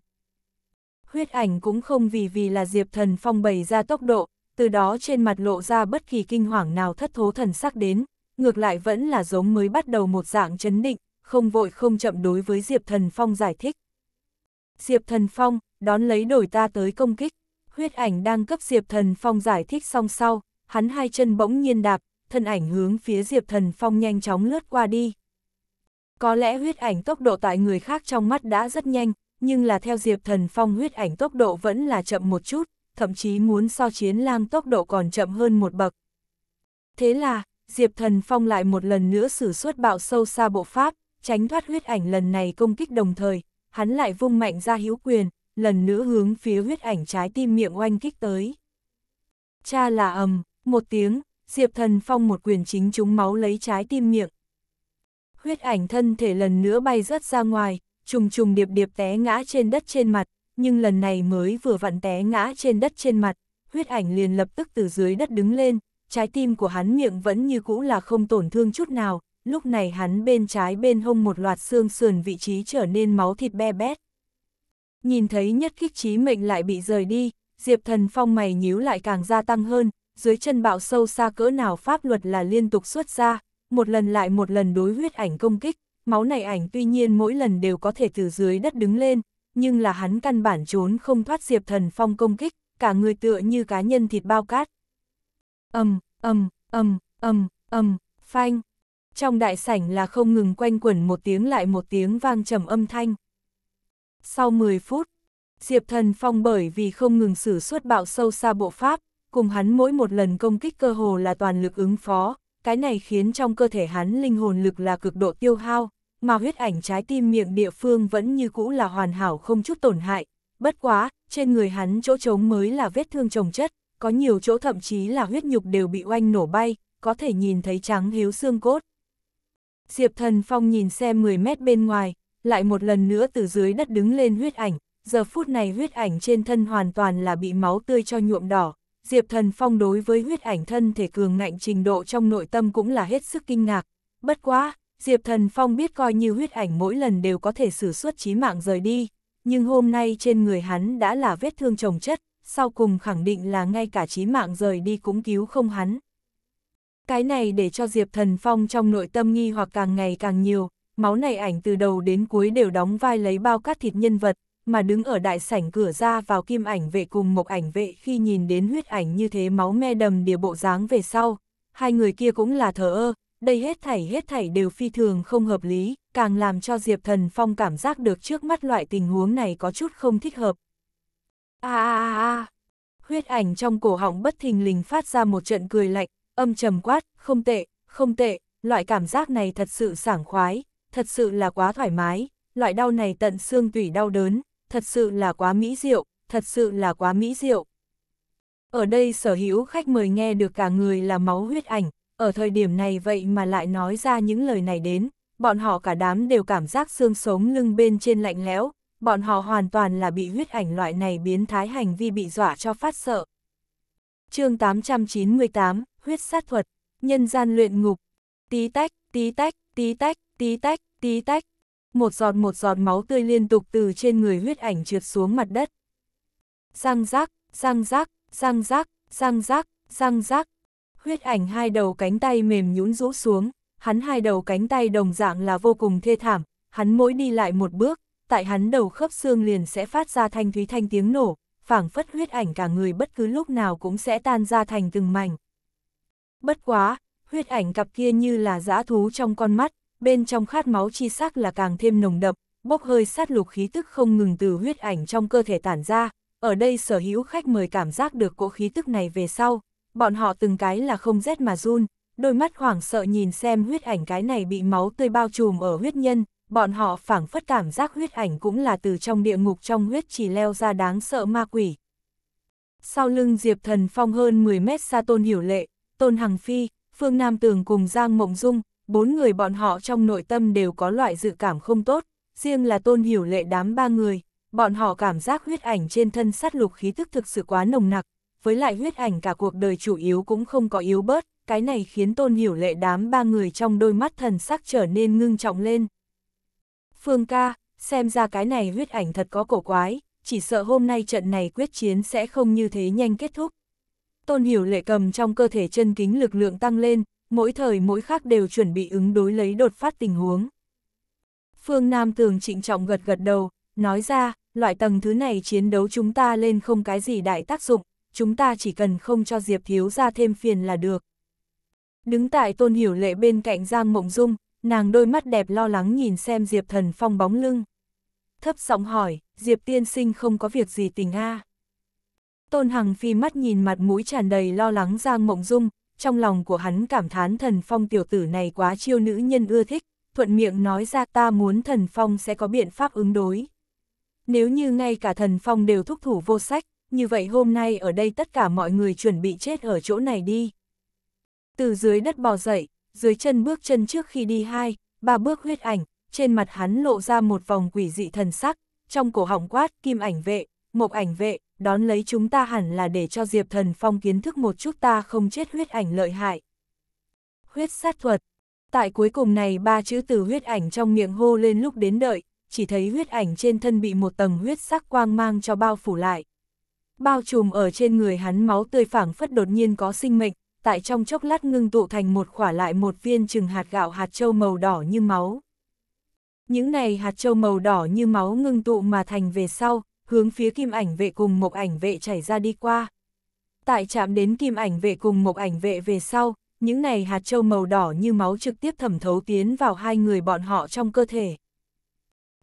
Huyết ảnh cũng không vì vì là Diệp Thần Phong bày ra tốc độ, từ đó trên mặt lộ ra bất kỳ kinh hoàng nào thất thố thần sắc đến, ngược lại vẫn là giống mới bắt đầu một dạng chấn định, không vội không chậm đối với Diệp Thần Phong giải thích. Diệp Thần Phong, đón lấy đổi ta tới công kích, huyết ảnh đang cấp Diệp Thần Phong giải thích song sau, hắn hai chân bỗng nhiên đạp, thân ảnh hướng phía Diệp Thần Phong nhanh chóng lướt qua đi. Có lẽ huyết ảnh tốc độ tại người khác trong mắt đã rất nhanh, nhưng là theo Diệp Thần Phong huyết ảnh tốc độ vẫn là chậm một chút, thậm chí muốn so chiến lam tốc độ còn chậm hơn một bậc. Thế là, Diệp Thần Phong lại một lần nữa sử xuất bạo sâu xa bộ pháp, tránh thoát huyết ảnh lần này công kích đồng thời, hắn lại vung mạnh ra hữu quyền, lần nữa hướng phía huyết ảnh trái tim miệng oanh kích tới. Cha là ầm, một tiếng, Diệp Thần Phong một quyền chính trúng máu lấy trái tim miệng. Huyết ảnh thân thể lần nữa bay rớt ra ngoài, trùng trùng điệp điệp té ngã trên đất trên mặt, nhưng lần này mới vừa vặn té ngã trên đất trên mặt, huyết ảnh liền lập tức từ dưới đất đứng lên, trái tim của hắn miệng vẫn như cũ là không tổn thương chút nào, lúc này hắn bên trái bên hông một loạt xương sườn vị trí trở nên máu thịt be bét. Nhìn thấy nhất kích trí mệnh lại bị rời đi, Diệp Thần Phong mày nhíu lại càng gia tăng hơn, dưới chân bạo sâu xa cỡ nào pháp luật là liên tục xuất ra, một lần lại một lần đối huyết ảnh công kích, máu này ảnh tuy nhiên mỗi lần đều có thể từ dưới đất đứng lên, nhưng là hắn căn bản trốn không thoát diệp thần phong công kích, cả người tựa như cá nhân thịt bao cát. Âm, âm, âm, âm, âm, phanh. Trong đại sảnh là không ngừng quanh quẩn một tiếng lại một tiếng vang trầm âm thanh. Sau 10 phút, Diệp Thần Phong bởi vì không ngừng sử xuất bạo sâu xa bộ pháp, cùng hắn mỗi một lần công kích cơ hồ là toàn lực ứng phó, cái này khiến trong cơ thể hắn linh hồn lực là cực độ tiêu hao, mà huyết ảnh trái tim miệng địa phương vẫn như cũ là hoàn hảo không chút tổn hại, bất quá, trên người hắn chỗ trống mới là vết thương trồng chất, có nhiều chỗ thậm chí là huyết nhục đều bị oanh nổ bay, có thể nhìn thấy trắng hiếu xương cốt. Diệp thần phong nhìn xem 10 mét bên ngoài, lại một lần nữa từ dưới đất đứng lên huyết ảnh, giờ phút này huyết ảnh trên thân hoàn toàn là bị máu tươi cho nhuộm đỏ, Diệp Thần Phong đối với huyết ảnh thân thể cường ngạnh trình độ trong nội tâm cũng là hết sức kinh ngạc. Bất quá, Diệp Thần Phong biết coi như huyết ảnh mỗi lần đều có thể sử xuất chí mạng rời đi, nhưng hôm nay trên người hắn đã là vết thương trồng chất, sau cùng khẳng định là ngay cả chí mạng rời đi cũng cứu không hắn. Cái này để cho Diệp Thần Phong trong nội tâm nghi hoặc càng ngày càng nhiều, máu này ảnh từ đầu đến cuối đều đóng vai lấy bao cát thịt nhân vật, mà đứng ở đại sảnh cửa ra vào kim ảnh vệ cùng mộc ảnh vệ khi nhìn đến huyết ảnh như thế máu me đầm đìa bộ dáng về sau, hai người kia cũng là thờ ơ, đây hết thảy hết thảy đều phi thường không hợp lý, càng làm cho Diệp Thần Phong cảm giác được trước mắt loại tình huống này có chút không thích hợp. A a a a. Huyết ảnh trong cổ họng bất thình lình phát ra một trận cười lạnh, âm trầm quát, không tệ, không tệ, loại cảm giác này thật sự sảng khoái, thật sự là quá thoải mái, loại đau này tận xương tủy đau đớn, thật sự là quá mỹ diệu, thật sự là quá mỹ diệu. Ở đây sở hữu khách mời nghe được cả người là máu huyết ảnh, ở thời điểm này vậy mà lại nói ra những lời này đến, bọn họ cả đám đều cảm giác xương sống lưng bên trên lạnh lẽo, bọn họ hoàn toàn là bị huyết ảnh loại này biến thái hành vi bị dọa cho phát sợ. chương 898, huyết sát thuật, nhân gian luyện ngục, tí tách, tí tách, tí tách, tí tách, tí tách, một giọt một giọt máu tươi liên tục từ trên người huyết ảnh trượt xuống mặt đất. Răng rác, răng rác, răng rác, răng rác, răng rác. Huyết ảnh hai đầu cánh tay mềm nhũn rũ xuống, hắn hai đầu cánh tay đồng dạng là vô cùng thê thảm, hắn mỗi đi lại một bước, tại hắn đầu khớp xương liền sẽ phát ra thanh thúy thanh tiếng nổ, phảng phất huyết ảnh cả người bất cứ lúc nào cũng sẽ tan ra thành từng mảnh. Bất quá, huyết ảnh cặp kia như là dã thú trong con mắt, bên trong khát máu chi sắc là càng thêm nồng đậm, bốc hơi sát lục khí tức không ngừng từ huyết ảnh trong cơ thể tản ra, ở đây sở hữu khách mời cảm giác được cỗ khí tức này về sau, bọn họ từng cái là không rét mà run, đôi mắt hoảng sợ nhìn xem huyết ảnh cái này bị máu tươi bao trùm ở huyết nhân, bọn họ phảng phất cảm giác huyết ảnh cũng là từ trong địa ngục trong huyết chỉ leo ra đáng sợ ma quỷ. Sau lưng Diệp Thần Phong hơn 10 mét xa Tôn Hiểu Lệ, Tôn Hằng Phi, Phương Nam Tường cùng Giang Mộng Dung, bốn người bọn họ trong nội tâm đều có loại dự cảm không tốt, riêng là tôn hiểu lệ đám ba người, bọn họ cảm giác huyết ảnh trên thân sát lục khí thức thực sự quá nồng nặc, với lại huyết ảnh cả cuộc đời chủ yếu cũng không có yếu bớt, cái này khiến tôn hiểu lệ đám ba người trong đôi mắt thần sắc trở nên ngưng trọng lên. Phương ca, xem ra cái này huyết ảnh thật có cổ quái, chỉ sợ hôm nay trận này quyết chiến sẽ không như thế nhanh kết thúc. Tôn hiểu lệ cầm trong cơ thể chân kính lực lượng tăng lên, mỗi thời mỗi khác đều chuẩn bị ứng đối lấy đột phát tình huống. Phương Nam Tường trịnh trọng gật gật đầu, nói ra, loại tầng thứ này chiến đấu chúng ta lên không cái gì đại tác dụng, chúng ta chỉ cần không cho Diệp Thiếu ra thêm phiền là được. Đứng tại tôn hiểu lệ bên cạnh Giang Mộng Dung, nàng đôi mắt đẹp lo lắng nhìn xem Diệp Thần Phong bóng lưng. Thấp giọng hỏi, Diệp Tiên Sinh không có việc gì tình a Tôn Hằng phi mắt nhìn mặt mũi tràn đầy lo lắng Giang Mộng Dung, trong lòng của hắn cảm thán thần phong tiểu tử này quá chiêu nữ nhân ưa thích, thuận miệng nói ra ta muốn thần phong sẽ có biện pháp ứng đối. Nếu như ngay cả thần phong đều thúc thủ vô sách, như vậy hôm nay ở đây tất cả mọi người chuẩn bị chết ở chỗ này đi. Từ dưới đất bò dậy, dưới chân bước chân trước khi đi hai, ba bước huyết ảnh, trên mặt hắn lộ ra một vòng quỷ dị thần sắc, trong cổ họng quát kim ảnh vệ, mộc ảnh vệ, đón lấy chúng ta hẳn là để cho Diệp Thần Phong kiến thức một chút ta không chết huyết ảnh lợi hại. Huyết sát thuật. Tại cuối cùng này ba chữ từ huyết ảnh trong miệng hô lên lúc đến đợi, chỉ thấy huyết ảnh trên thân bị một tầng huyết sắc quang mang cho bao phủ lại. Bao trùm ở trên người hắn máu tươi phảng phất đột nhiên có sinh mệnh, tại trong chốc lát ngưng tụ thành một khỏa lại một viên chừng hạt gạo hạt châu màu đỏ như máu. Những này hạt châu màu đỏ như máu ngưng tụ mà thành về sau, hướng phía kim ảnh vệ cùng mộc ảnh vệ chảy ra đi qua. Tại chạm đến kim ảnh vệ cùng mộc ảnh vệ về sau, những này hạt châu màu đỏ như máu trực tiếp thẩm thấu tiến vào hai người bọn họ trong cơ thể.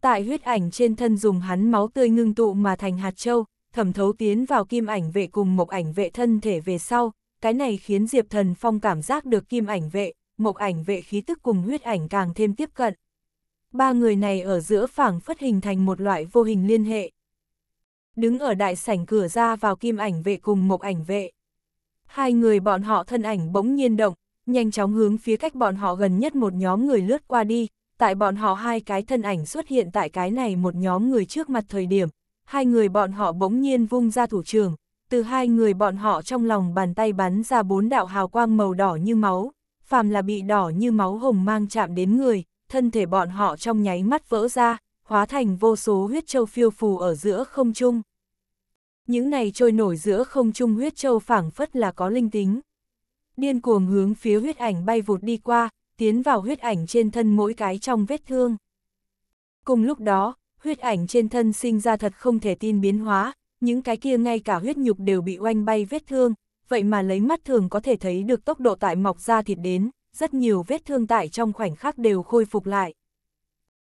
Tại huyết ảnh trên thân dùng hắn máu tươi ngưng tụ mà thành hạt châu, thẩm thấu tiến vào kim ảnh vệ cùng mộc ảnh vệ thân thể về sau, cái này khiến Diệp Thần Phong cảm giác được kim ảnh vệ, mộc ảnh vệ khí tức cùng huyết ảnh càng thêm tiếp cận. Ba người này ở giữa phảng phất hình thành một loại vô hình liên hệ, đứng ở đại sảnh cửa ra vào kim ảnh vệ cùng một ảnh vệ. Hai người bọn họ thân ảnh bỗng nhiên động, nhanh chóng hướng phía cách bọn họ gần nhất một nhóm người lướt qua đi, tại bọn họ hai cái thân ảnh xuất hiện tại cái này một nhóm người trước mặt thời điểm, hai người bọn họ bỗng nhiên vung ra thủ trường, từ hai người bọn họ trong lòng bàn tay bắn ra bốn đạo hào quang màu đỏ như máu, phàm là bị đỏ như máu hồng mang chạm đến người, thân thể bọn họ trong nháy mắt vỡ ra, hóa thành vô số huyết châu phiêu phù ở giữa không trung. Những này trôi nổi giữa không trung huyết châu phảng phất là có linh tính. Điên cuồng hướng phía huyết ảnh bay vụt đi qua, tiến vào huyết ảnh trên thân mỗi cái trong vết thương. Cùng lúc đó, huyết ảnh trên thân sinh ra thật không thể tin biến hóa, những cái kia ngay cả huyết nhục đều bị oanh bay vết thương, vậy mà lấy mắt thường có thể thấy được tốc độ tại mọc ra thịt đến, rất nhiều vết thương tại trong khoảnh khắc đều khôi phục lại.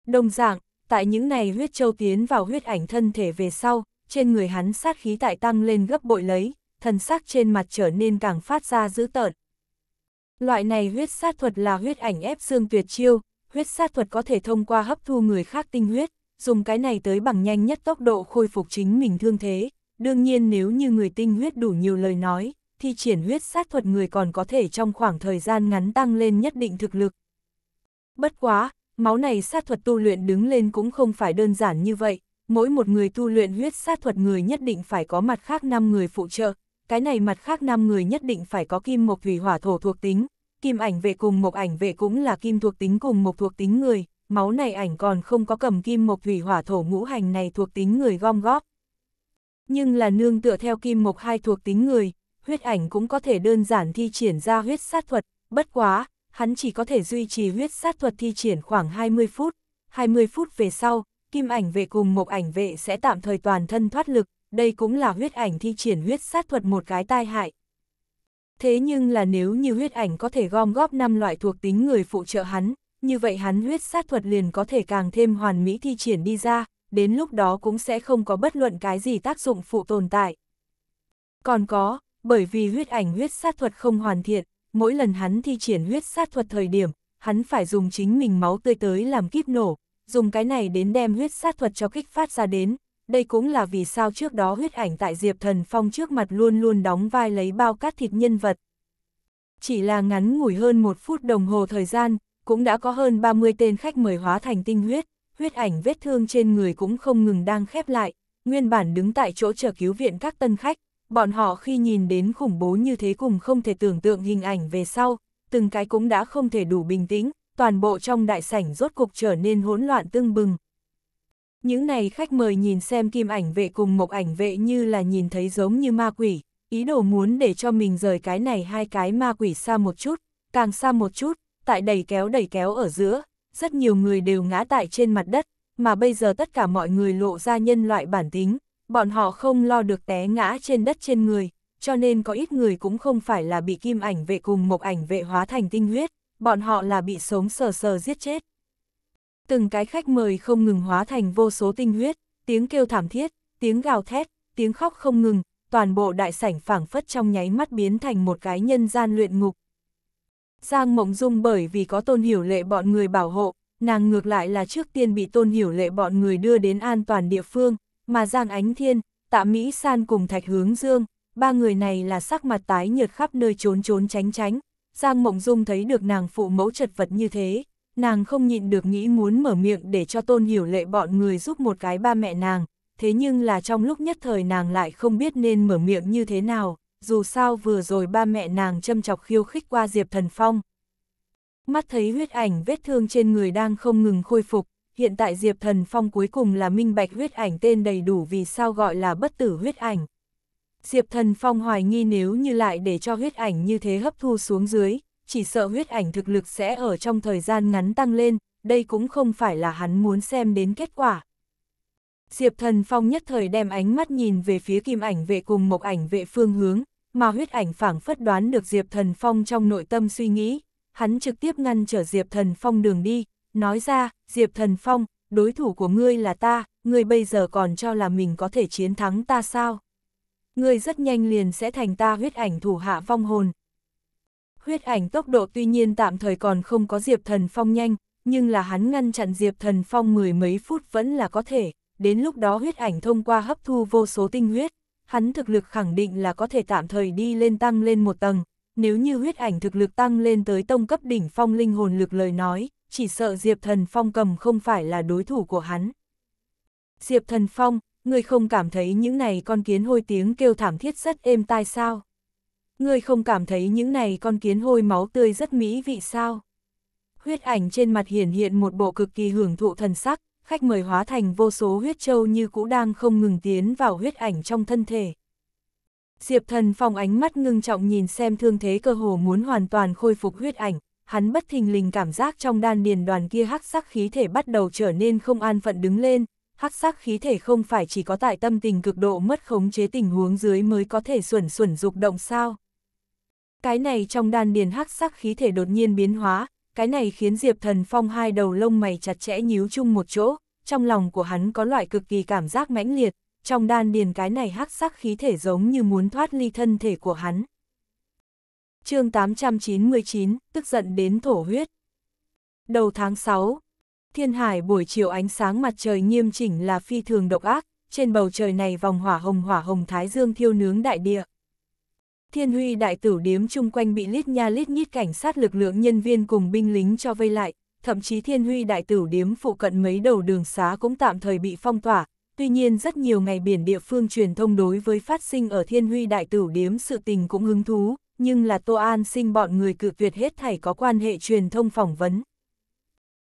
Đồng dạng, tại những này huyết châu tiến vào huyết ảnh thân thể về sau, trên người hắn sát khí tại tăng lên gấp bội lấy, thần sắc trên mặt trở nên càng phát ra dữ tợn. Loại này huyết sát thuật là huyết ảnh ép xương tuyệt chiêu, huyết sát thuật có thể thông qua hấp thu người khác tinh huyết, dùng cái này tới bằng nhanh nhất tốc độ khôi phục chính mình thương thế. Đương nhiên nếu như người tinh huyết đủ nhiều lời nói, thì triển huyết sát thuật người còn có thể trong khoảng thời gian ngắn tăng lên nhất định thực lực. Bất quá, máu này sát thuật tu luyện đứng lên cũng không phải đơn giản như vậy, mỗi một người tu luyện huyết sát thuật người nhất định phải có mặt khác 5 người phụ trợ, cái này mặt khác 5 người nhất định phải có kim mộc thủy hỏa thổ thuộc tính, kim ảnh vệ cùng mộc ảnh vệ cũng là kim thuộc tính cùng mộc thuộc tính người, máu này ảnh còn không có cầm kim mộc thủy hỏa thổ ngũ hành này thuộc tính người gom góp. Nhưng là nương tựa theo kim mộc hai thuộc tính người, huyết ảnh cũng có thể đơn giản thi triển ra huyết sát thuật, bất quá, hắn chỉ có thể duy trì huyết sát thuật thi triển khoảng 20 phút. 20 phút về sau, kim ảnh vệ cùng một ảnh vệ sẽ tạm thời toàn thân thoát lực, đây cũng là huyết ảnh thi triển huyết sát thuật một cái tai hại. Thế nhưng là nếu như huyết ảnh có thể gom góp 5 loại thuộc tính người phụ trợ hắn, như vậy hắn huyết sát thuật liền có thể càng thêm hoàn mỹ thi triển đi ra, đến lúc đó cũng sẽ không có bất luận cái gì tác dụng phụ tồn tại. Còn có, bởi vì huyết ảnh huyết sát thuật không hoàn thiện, mỗi lần hắn thi triển huyết sát thuật thời điểm, hắn phải dùng chính mình máu tươi tới làm kíp nổ, dùng cái này đến đem huyết sát thuật cho kích phát ra đến. Đây cũng là vì sao trước đó huyết ảnh tại Diệp Thần Phong trước mặt luôn luôn đóng vai lấy bao cát thịt nhân vật. Chỉ là ngắn ngủi hơn một phút đồng hồ thời gian, cũng đã có hơn 30 tên khách mời hóa thành tinh huyết, huyết ảnh vết thương trên người cũng không ngừng đang khép lại, nguyên bản đứng tại chỗ chờ cứu viện các tân khách, bọn họ khi nhìn đến khủng bố như thế cùng không thể tưởng tượng hình ảnh về sau, từng cái cũng đã không thể đủ bình tĩnh, toàn bộ trong đại sảnh rốt cục trở nên hỗn loạn tương bừng. Những này khách mời nhìn xem kim ảnh vệ cùng mộc ảnh vệ như là nhìn thấy giống như ma quỷ, ý đồ muốn để cho mình rời cái này hai cái ma quỷ xa một chút, càng xa một chút, tại đầy kéo đầy kéo ở giữa, rất nhiều người đều ngã tại trên mặt đất, mà bây giờ tất cả mọi người lộ ra nhân loại bản tính, bọn họ không lo được té ngã trên đất trên người, cho nên có ít người cũng không phải là bị kim ảnh vệ cùng một ảnh vệ hóa thành tinh huyết, bọn họ là bị sống sờ sờ giết chết. Từng cái khách mời không ngừng hóa thành vô số tinh huyết, tiếng kêu thảm thiết, tiếng gào thét, tiếng khóc không ngừng, toàn bộ đại sảnh phảng phất trong nháy mắt biến thành một cái nhân gian luyện ngục. Giang Mộng Dung bởi vì có tôn hiểu lệ bọn người bảo hộ, nàng ngược lại là trước tiên bị tôn hiểu lệ bọn người đưa đến an toàn địa phương, mà Giang Ánh Thiên, Tạ Mỹ San cùng Thạch Hướng Dương, ba người này là sắc mặt tái nhợt khắp nơi trốn trốn tránh tránh. Giang Mộng Dung thấy được nàng phụ mẫu chật vật như thế, nàng không nhịn được nghĩ muốn mở miệng để cho tôn hiểu lệ bọn người giúp một cái ba mẹ nàng, thế nhưng là trong lúc nhất thời nàng lại không biết nên mở miệng như thế nào, dù sao vừa rồi ba mẹ nàng châm chọc khiêu khích qua Diệp Thần Phong. Mắt thấy huyết ảnh vết thương trên người đang không ngừng khôi phục, hiện tại Diệp Thần Phong cuối cùng là minh bạch huyết ảnh tên đầy đủ vì sao gọi là bất tử huyết ảnh. Diệp Thần Phong hoài nghi nếu như lại để cho huyết ảnh như thế hấp thu xuống dưới, chỉ sợ huyết ảnh thực lực sẽ ở trong thời gian ngắn tăng lên, đây cũng không phải là hắn muốn xem đến kết quả. Diệp Thần Phong nhất thời đem ánh mắt nhìn về phía kim ảnh vệ cùng mộc ảnh vệ phương hướng, mà huyết ảnh phảng phất đoán được Diệp Thần Phong trong nội tâm suy nghĩ, hắn trực tiếp ngăn trở Diệp Thần Phong đường đi, nói ra, Diệp Thần Phong, đối thủ của ngươi là ta, ngươi bây giờ còn cho là mình có thể chiến thắng ta sao? Ngươi rất nhanh liền sẽ thành ta huyết ảnh thủ hạ vong hồn. Huyết ảnh tốc độ tuy nhiên tạm thời còn không có Diệp Thần Phong nhanh, nhưng là hắn ngăn chặn Diệp Thần Phong mười mấy phút vẫn là có thể, đến lúc đó huyết ảnh thông qua hấp thu vô số tinh huyết, hắn thực lực khẳng định là có thể tạm thời đi lên tăng lên một tầng, nếu như huyết ảnh thực lực tăng lên tới tông cấp đỉnh phong linh hồn lực lời nói, chỉ sợ Diệp Thần Phong cầm không phải là đối thủ của hắn. Diệp Thần Phong, ngươi không cảm thấy những này con kiến hôi tiếng kêu thảm thiết rất êm tai sao? Ngươi không cảm thấy những này con kiến hôi máu tươi rất mỹ vị sao? Huyết ảnh trên mặt hiển hiện một bộ cực kỳ hưởng thụ thần sắc, khách mời hóa thành vô số huyết châu như cũ đang không ngừng tiến vào huyết ảnh trong thân thể. Diệp thần phong ánh mắt ngưng trọng nhìn xem thương thế cơ hồ muốn hoàn toàn khôi phục huyết ảnh, hắn bất thình lình cảm giác trong đan điền đoàn kia hắc sắc khí thể bắt đầu trở nên không an phận đứng lên, hắc sắc khí thể không phải chỉ có tại tâm tình cực độ mất khống chế tình huống dưới mới có thể xuẩn xuẩn dục động sao. Cái này trong đan điền hắc sắc khí thể đột nhiên biến hóa, cái này khiến Diệp Thần Phong hai đầu lông mày chặt chẽ nhíu chung một chỗ, trong lòng của hắn có loại cực kỳ cảm giác mãnh liệt, trong đan điền cái này hắc sắc khí thể giống như muốn thoát ly thân thể của hắn chương 899, tức giận đến thổ huyết. Đầu tháng 6, thiên hải buổi chiều ánh sáng mặt trời nghiêm chỉnh là phi thường độc ác, trên bầu trời này vòng hỏa hồng hỏa hồng thái dương thiêu nướng đại địa. Thiên huy đại tử điếm chung quanh bị lít nha lít nhít cảnh sát lực lượng nhân viên cùng binh lính cho vây lại, thậm chí thiên huy đại tử điếm phụ cận mấy đầu đường xá cũng tạm thời bị phong tỏa. Tuy nhiên rất nhiều ngày biển địa phương truyền thông đối với phát sinh ở thiên huy đại tử điếm sự tình cũng hứng thú, nhưng là Tô An sinh bọn người cự tuyệt hết thảy có quan hệ truyền thông phỏng vấn.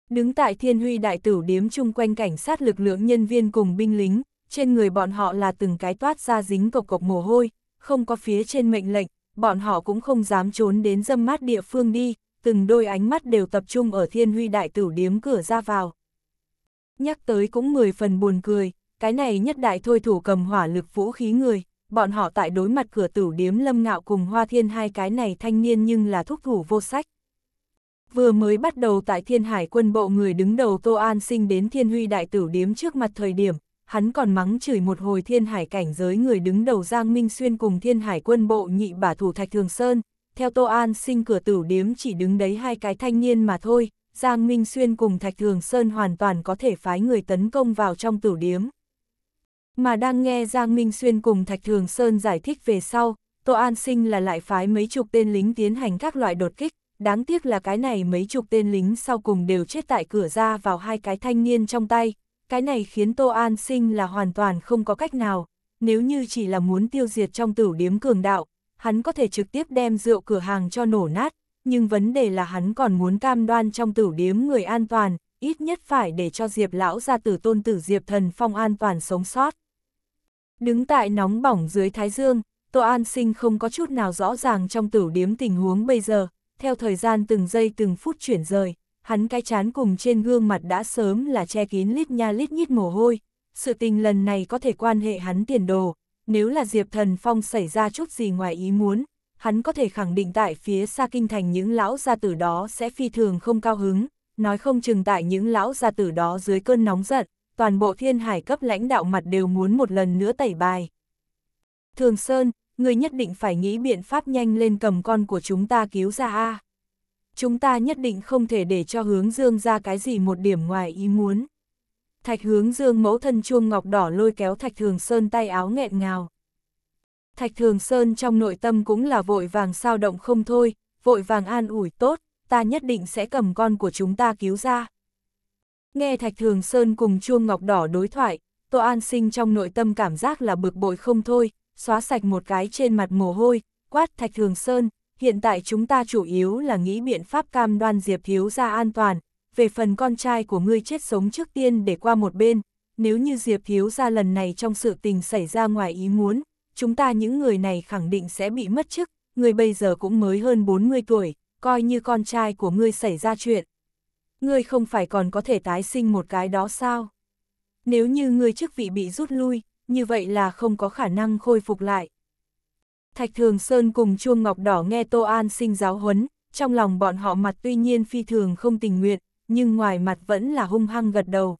Đứng tại thiên huy đại tử điếm chung quanh cảnh sát lực lượng nhân viên cùng binh lính, trên người bọn họ là từng cái toát ra dính cộc cộc mồ hôi, không có phía trên mệnh lệnh, bọn họ cũng không dám trốn đến dâm mát địa phương đi, từng đôi ánh mắt đều tập trung ở thiên huy đại tử điếm cửa ra vào. Nhắc tới cũng mười phần buồn cười, cái này nhất đại thôi thủ cầm hỏa lực vũ khí người, bọn họ tại đối mặt cửa tử điếm lâm ngạo cùng hoa thiên hai cái này thanh niên nhưng là thúc thủ vô sách. Vừa mới bắt đầu tại thiên hải quân bộ người đứng đầu Tô An sinh đến thiên huy đại tử điếm trước mặt thời điểm, hắn còn mắng chửi một hồi thiên hải cảnh giới người đứng đầu Giang Minh Xuyên cùng thiên hải quân bộ nhị bả thủ Thạch Thường Sơn, theo Tô An sinh cửa tử điếm chỉ đứng đấy hai cái thanh niên mà thôi, Giang Minh Xuyên cùng Thạch Thường Sơn hoàn toàn có thể phái người tấn công vào trong tử điếm mà đang nghe Giang Minh Xuyên cùng Thạch Thường Sơn giải thích về sau, Tô An Sinh là lại phái mấy chục tên lính tiến hành các loại đột kích, đáng tiếc là cái này mấy chục tên lính sau cùng đều chết tại cửa ra vào hai cái thanh niên trong tay, cái này khiến Tô An Sinh là hoàn toàn không có cách nào, nếu như chỉ là muốn tiêu diệt trong tử điếm cường đạo, hắn có thể trực tiếp đem rượu cửa hàng cho nổ nát, nhưng vấn đề là hắn còn muốn cam đoan trong tử điếm người an toàn, ít nhất phải để cho Diệp lão ra tử tôn tử Diệp thần phong an toàn sống sót. Đứng tại nóng bỏng dưới thái dương, Tô An Sinh không có chút nào rõ ràng trong tử điếm tình huống bây giờ, theo thời gian từng giây từng phút chuyển rời, hắn cái chán cùng trên gương mặt đã sớm là che kín lít nha lít nhít mồ hôi. Sự tình lần này có thể quan hệ hắn tiền đồ, nếu là Diệp Thần Phong xảy ra chút gì ngoài ý muốn, hắn có thể khẳng định tại phía xa kinh thành những lão gia tử đó sẽ phi thường không cao hứng, nói không chừng tại những lão gia tử đó dưới cơn nóng giận, toàn bộ thiên hải cấp lãnh đạo mặt đều muốn một lần nữa tẩy bài. Thường Sơn, người nhất định phải nghĩ biện pháp nhanh lên cầm con của chúng ta cứu ra a. Chúng ta nhất định không thể để cho hướng dương ra cái gì một điểm ngoài ý muốn. Thạch hướng dương mẫu thân chuông ngọc đỏ lôi kéo Thạch Thường Sơn tay áo nghẹn ngào. Thạch Thường Sơn trong nội tâm cũng là vội vàng sao động không thôi, vội vàng an ủi tốt, ta nhất định sẽ cầm con của chúng ta cứu ra. Nghe Thạch Thường Sơn cùng Chuông Ngọc Đỏ đối thoại, Tô An Sinh trong nội tâm cảm giác là bực bội không thôi, xóa sạch một cái trên mặt mồ hôi, quát Thạch Thường Sơn, hiện tại chúng ta chủ yếu là nghĩ biện pháp cam đoan Diệp Thiếu ra an toàn, về phần con trai của ngươi chết sống trước tiên để qua một bên, nếu như Diệp Thiếu ra lần này trong sự tình xảy ra ngoài ý muốn, chúng ta những người này khẳng định sẽ bị mất chức, người bây giờ cũng mới hơn 40 tuổi, coi như con trai của ngươi xảy ra chuyện, ngươi không phải còn có thể tái sinh một cái đó sao? Nếu như ngươi chức vị bị rút lui, như vậy là không có khả năng khôi phục lại. Thạch Thường Sơn cùng Chuông Ngọc Đỏ nghe Tô An sinh giáo huấn, trong lòng bọn họ mặt tuy nhiên phi thường không tình nguyện, nhưng ngoài mặt vẫn là hung hăng gật đầu.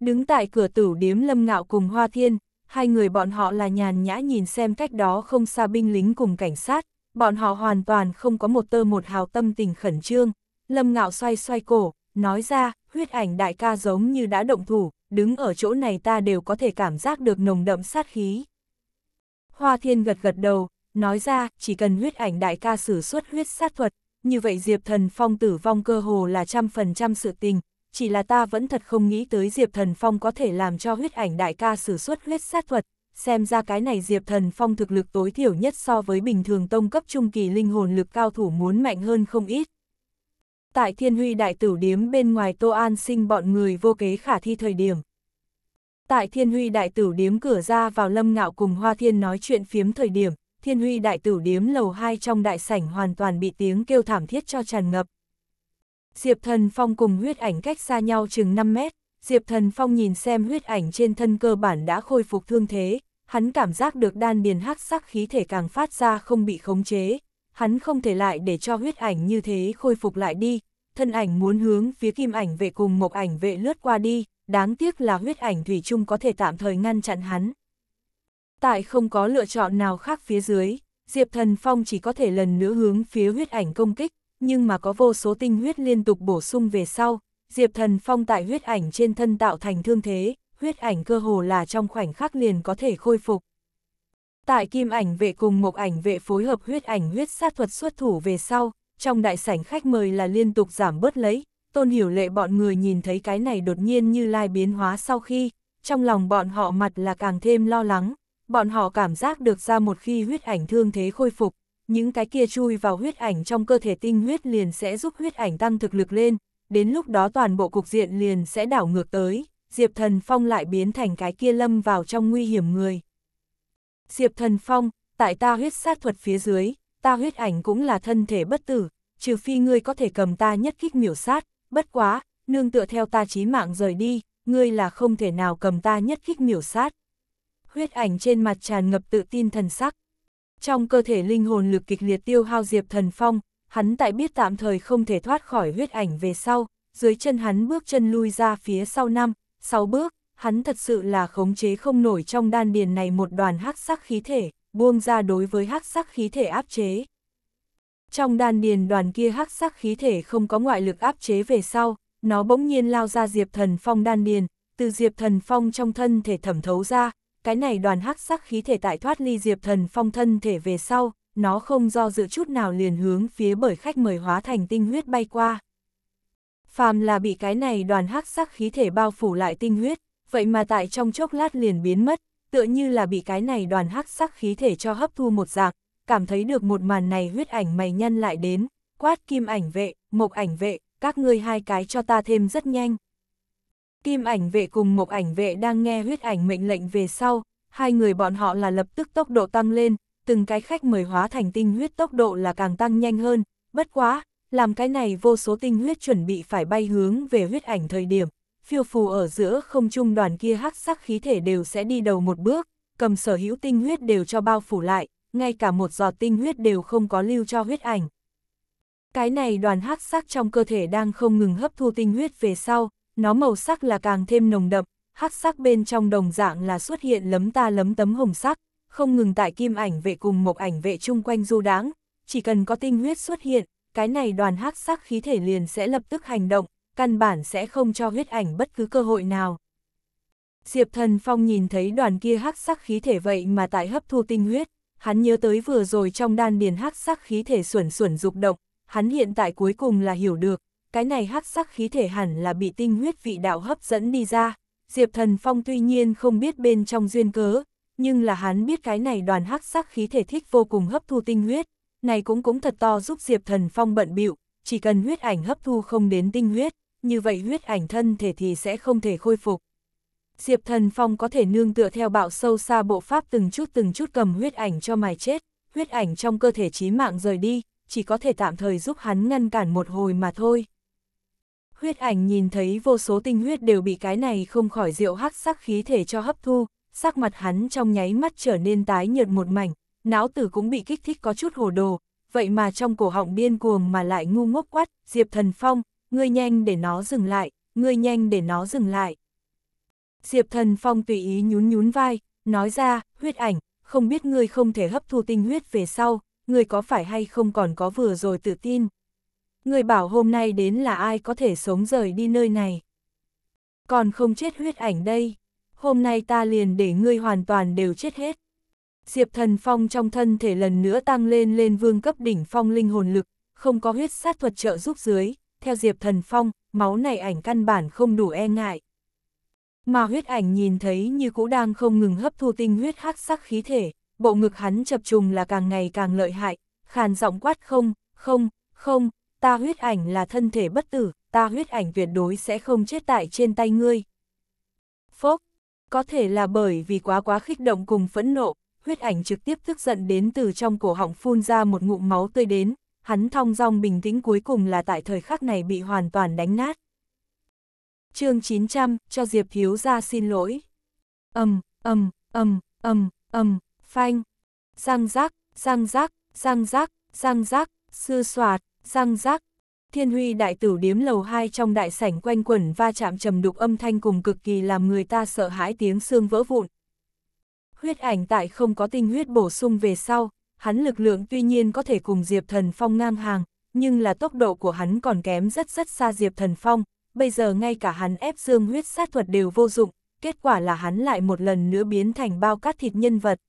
Đứng tại cửa tử điếm lâm ngạo cùng Hoa Thiên, hai người bọn họ là nhàn nhã nhìn xem cách đó không xa binh lính cùng cảnh sát, bọn họ hoàn toàn không có một tơ một hào tâm tình khẩn trương, Lâm Ngạo xoay xoay cổ, nói ra, huyết ảnh đại ca giống như đã động thủ, đứng ở chỗ này ta đều có thể cảm giác được nồng đậm sát khí. Hoa Thiên gật gật đầu, nói ra, chỉ cần huyết ảnh đại ca sử xuất huyết sát thuật, như vậy Diệp Thần Phong tử vong cơ hồ là trăm phần trăm sự tình, chỉ là ta vẫn thật không nghĩ tới Diệp Thần Phong có thể làm cho huyết ảnh đại ca sử xuất huyết sát thuật, xem ra cái này Diệp Thần Phong thực lực tối thiểu nhất so với bình thường tông cấp trung kỳ linh hồn lực cao thủ muốn mạnh hơn không ít tại thiên huy đại tử điếm bên ngoài Tô An sinh bọn người vô kế khả thi thời điểm. Tại thiên huy đại tử điếm cửa ra vào lâm ngạo cùng Hoa Thiên nói chuyện phiếm thời điểm, thiên huy đại tử điếm lầu 2 trong đại sảnh hoàn toàn bị tiếng kêu thảm thiết cho tràn ngập. Diệp thần phong cùng huyết ảnh cách xa nhau chừng 5 mét, Diệp thần phong nhìn xem huyết ảnh trên thân cơ bản đã khôi phục thương thế, hắn cảm giác được đan điền hắc sắc khí thể càng phát ra không bị khống chế, hắn không thể lại để cho huyết ảnh như thế khôi phục lại đi, thân ảnh muốn hướng phía kim ảnh vệ cùng mộc ảnh vệ lướt qua đi, đáng tiếc là huyết ảnh thủy chung có thể tạm thời ngăn chặn hắn. Tại không có lựa chọn nào khác phía dưới, Diệp Thần Phong chỉ có thể lần nữa hướng phía huyết ảnh công kích, nhưng mà có vô số tinh huyết liên tục bổ sung về sau, Diệp Thần Phong tại huyết ảnh trên thân tạo thành thương thế, huyết ảnh cơ hồ là trong khoảnh khắc liền có thể khôi phục. Tại kim ảnh vệ cùng mộc ảnh vệ phối hợp huyết ảnh huyết sát thuật xuất thủ về sau, trong đại sảnh khách mời là liên tục giảm bớt lấy, tôn hiểu lệ bọn người nhìn thấy cái này đột nhiên như lai biến hóa sau khi, trong lòng bọn họ mặt là càng thêm lo lắng, bọn họ cảm giác được ra một khi huyết ảnh thương thế khôi phục, những cái kia chui vào huyết ảnh trong cơ thể tinh huyết liền sẽ giúp huyết ảnh tăng thực lực lên, đến lúc đó toàn bộ cục diện liền sẽ đảo ngược tới, Diệp Thần Phong lại biến thành cái kia lâm vào trong nguy hiểm người. Diệp Thần Phong, tại ta huyết sát thuật phía dưới, ta huyết ảnh cũng là thân thể bất tử, trừ phi ngươi có thể cầm ta nhất kích miểu sát, bất quá, nương tựa theo ta chí mạng rời đi, ngươi là không thể nào cầm ta nhất kích miểu sát. Huyết ảnh trên mặt tràn ngập tự tin thần sắc. Trong cơ thể linh hồn lực kịch liệt tiêu hao Diệp Thần Phong, hắn tại biết tạm thời không thể thoát khỏi huyết ảnh về sau, dưới chân hắn bước chân lui ra phía sau năm, sáu bước, hắn thật sự là khống chế không nổi trong đan điền này một đoàn hắc sắc khí thể buông ra đối với hắc sắc khí thể áp chế. Trong đan điền đoàn kia hắc sắc khí thể không có ngoại lực áp chế về sau, nó bỗng nhiên lao ra Diệp Thần Phong đan điền, từ Diệp Thần Phong trong thân thể thẩm thấu ra, cái này đoàn hắc sắc khí thể tại thoát ly Diệp Thần Phong thân thể về sau, nó không do dự chút nào liền hướng phía bởi khách mời hóa thành tinh huyết bay qua. Phàm là bị cái này đoàn hắc sắc khí thể bao phủ lại tinh huyết, vậy mà tại trong chốc lát liền biến mất, tựa như là bị cái này đoàn hắc sắc khí thể cho hấp thu một dạng, cảm thấy được một màn này huyết ảnh mày nhân lại đến, quát kim ảnh vệ, mộc ảnh vệ, các ngươi hai cái cho ta thêm rất nhanh. Kim ảnh vệ cùng mộc ảnh vệ đang nghe huyết ảnh mệnh lệnh về sau, hai người bọn họ là lập tức tốc độ tăng lên, từng cái khách mời hóa thành tinh huyết tốc độ là càng tăng nhanh hơn, bất quá, làm cái này vô số tinh huyết chuẩn bị phải bay hướng về huyết ảnh thời điểm, phiêu phù ở giữa không trung đoàn kia hắc sắc khí thể đều sẽ đi đầu một bước, cầm sở hữu tinh huyết đều cho bao phủ lại, ngay cả một giọt tinh huyết đều không có lưu cho huyết ảnh. Cái này đoàn hắc sắc trong cơ thể đang không ngừng hấp thu tinh huyết về sau, nó màu sắc là càng thêm nồng đậm, hắc sắc bên trong đồng dạng là xuất hiện lấm ta lấm tấm hồng sắc, không ngừng tại kim ảnh vệ cùng một ảnh vệ chung quanh du đáng, chỉ cần có tinh huyết xuất hiện, cái này đoàn hắc sắc khí thể liền sẽ lập tức hành động, căn bản sẽ không cho huyết ảnh bất cứ cơ hội nào. Diệp Thần Phong nhìn thấy đoàn kia hắc sắc khí thể vậy mà tại hấp thu tinh huyết, hắn nhớ tới vừa rồi trong đan điền hắc sắc khí thể xuẩn xuẩn dục động, hắn hiện tại cuối cùng là hiểu được, cái này hắc sắc khí thể hẳn là bị tinh huyết vị đạo hấp dẫn đi ra. Diệp Thần Phong tuy nhiên không biết bên trong duyên cớ, nhưng là hắn biết cái này đoàn hắc sắc khí thể thích vô cùng hấp thu tinh huyết, này cũng cũng thật to giúp Diệp Thần Phong bận bịu, chỉ cần huyết ảnh hấp thu không đến tinh huyết, như vậy huyết ảnh thân thể thì sẽ không thể khôi phục. Diệp Thần Phong có thể nương tựa theo bạo sâu xa bộ pháp từng chút từng chút cầm huyết ảnh cho mài chết, huyết ảnh trong cơ thể chí mạng rời đi, chỉ có thể tạm thời giúp hắn ngăn cản một hồi mà thôi. Huyết ảnh nhìn thấy vô số tinh huyết đều bị cái này không khỏi rượu hắc sắc khí thể cho hấp thu, sắc mặt hắn trong nháy mắt trở nên tái nhợt một mảnh, não tử cũng bị kích thích có chút hồ đồ, vậy mà trong cổ họng điên cuồng mà lại ngu ngốc quát, Diệp Thần Phong, ngươi nhanh để nó dừng lại, ngươi nhanh để nó dừng lại. Diệp thần phong tùy ý nhún nhún vai, nói ra, huyết ảnh, không biết ngươi không thể hấp thu tinh huyết về sau, ngươi có phải hay không còn có vừa rồi tự tin. Ngươi bảo hôm nay đến là ai có thể sống rời đi nơi này. Còn không chết huyết ảnh đây, hôm nay ta liền để ngươi hoàn toàn đều chết hết. Diệp thần phong trong thân thể lần nữa tăng lên lên vương cấp đỉnh phong linh hồn lực, không có huyết sát thuật trợ giúp dưới, theo Diệp Thần Phong, máu này ảnh căn bản không đủ e ngại. Mà huyết ảnh nhìn thấy như cũ đang không ngừng hấp thu tinh huyết hắc sắc khí thể, bộ ngực hắn chập trùng là càng ngày càng lợi hại, khàn giọng quát không, không, không, ta huyết ảnh là thân thể bất tử, ta huyết ảnh tuyệt đối sẽ không chết tại trên tay ngươi. Phốc, có thể là bởi vì quá quá khích động cùng phẫn nộ, huyết ảnh trực tiếp tức giận đến từ trong cổ họng phun ra một ngụm máu tươi đến, hắn thong dong bình tĩnh cuối cùng là tại thời khắc này bị hoàn toàn đánh nát. chương 900, cho Diệp Hiếu ra xin lỗi. Âm, âm, âm, âm, âm, phanh. Răng rác, răng rác, răng rác, răng rác, sư soạt, răng rác. Thiên huy đại tử điếm lầu 2 trong đại sảnh quanh quẩn va chạm trầm đục âm thanh cùng cực kỳ làm người ta sợ hãi tiếng xương vỡ vụn. Huyết ảnh tại không có tinh huyết bổ sung về sau, hắn lực lượng tuy nhiên có thể cùng Diệp Thần Phong ngang hàng, nhưng là tốc độ của hắn còn kém rất rất xa Diệp Thần Phong, bây giờ ngay cả hắn ép dương huyết sát thuật đều vô dụng, kết quả là hắn lại một lần nữa biến thành bao cát thịt nhân vật.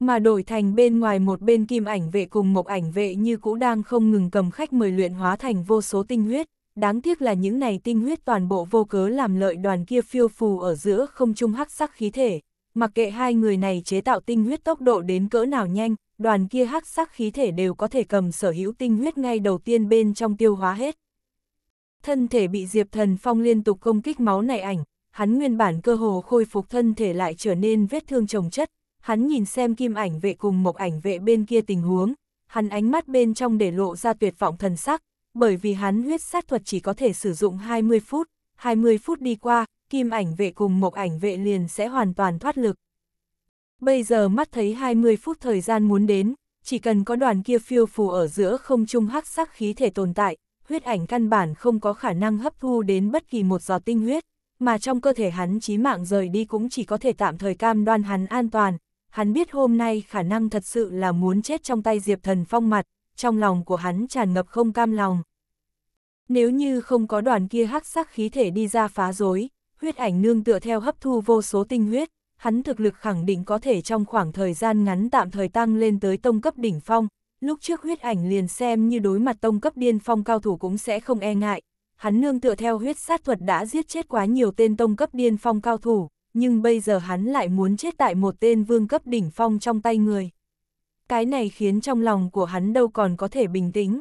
Mà đổi thành bên ngoài một bên kim ảnh vệ cùng một ảnh vệ như cũ đang không ngừng cầm khách mời luyện hóa thành vô số tinh huyết, đáng tiếc là những này tinh huyết toàn bộ vô cớ làm lợi đoàn kia phiêu phù ở giữa không trung hắc sắc khí thể mặc kệ hai người này chế tạo tinh huyết tốc độ đến cỡ nào nhanh, đoàn kia hắc sắc khí thể đều có thể cầm sở hữu tinh huyết ngay đầu tiên bên trong tiêu hóa hết. Thân thể bị Diệp Thần Phong liên tục công kích máu này ảnh, hắn nguyên bản cơ hồ khôi phục thân thể lại trở nên vết thương chồng chất, hắn nhìn xem kim ảnh vệ cùng mộc ảnh vệ bên kia tình huống, hắn ánh mắt bên trong để lộ ra tuyệt vọng thần sắc, bởi vì hắn huyết sát thuật chỉ có thể sử dụng 20 phút, 20 phút đi qua, kim ảnh vệ cùng mộc ảnh vệ liền sẽ hoàn toàn thoát lực. Bây giờ mắt thấy 20 phút thời gian muốn đến, chỉ cần có đoàn kia phiêu phù ở giữa không trung hắc sắc khí thể tồn tại, huyết ảnh căn bản không có khả năng hấp thu đến bất kỳ một giọt tinh huyết, mà trong cơ thể hắn chí mạng rời đi cũng chỉ có thể tạm thời cam đoan hắn an toàn. Hắn biết hôm nay khả năng thật sự là muốn chết trong tay Diệp Thần Phong mặt, trong lòng của hắn tràn ngập không cam lòng. Nếu như không có đoàn kia hắc sắc khí thể đi ra phá rối, huyết ảnh nương tựa theo hấp thu vô số tinh huyết, hắn thực lực khẳng định có thể trong khoảng thời gian ngắn tạm thời tăng lên tới tông cấp đỉnh phong, lúc trước huyết ảnh liền xem như đối mặt tông cấp điên phong cao thủ cũng sẽ không e ngại. Hắn nương tựa theo huyết sát thuật đã giết chết quá nhiều tên tông cấp điên phong cao thủ, nhưng bây giờ hắn lại muốn chết tại một tên vương cấp đỉnh phong trong tay người. Cái này khiến trong lòng của hắn đâu còn có thể bình tĩnh.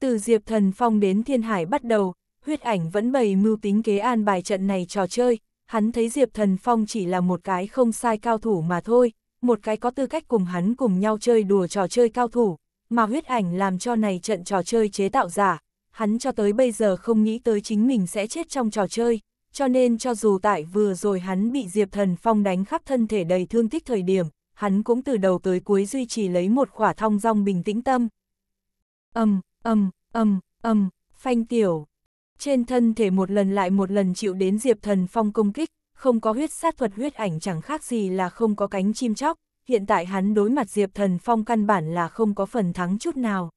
Từ Diệp Thần Phong đến Thiên Hải bắt đầu, huyết ảnh vẫn bày mưu tính kế an bài trận này trò chơi, hắn thấy Diệp Thần Phong chỉ là một cái không sai cao thủ mà thôi, một cái có tư cách cùng hắn cùng nhau chơi đùa trò chơi cao thủ, mà huyết ảnh làm cho này trận trò chơi chế tạo giả, hắn cho tới bây giờ không nghĩ tới chính mình sẽ chết trong trò chơi, cho nên cho dù tại vừa rồi hắn bị Diệp Thần Phong đánh khắp thân thể đầy thương tích thời điểm, hắn cũng từ đầu tới cuối duy trì lấy một khỏa thong dong bình tĩnh tâm. Âm, âm, âm, âm, phanh tiểu, trên thân thể một lần lại một lần chịu đến Diệp Thần Phong công kích, không có huyết sát thuật huyết ảnh chẳng khác gì là không có cánh chim chóc, hiện tại hắn đối mặt Diệp Thần Phong căn bản là không có phần thắng chút nào.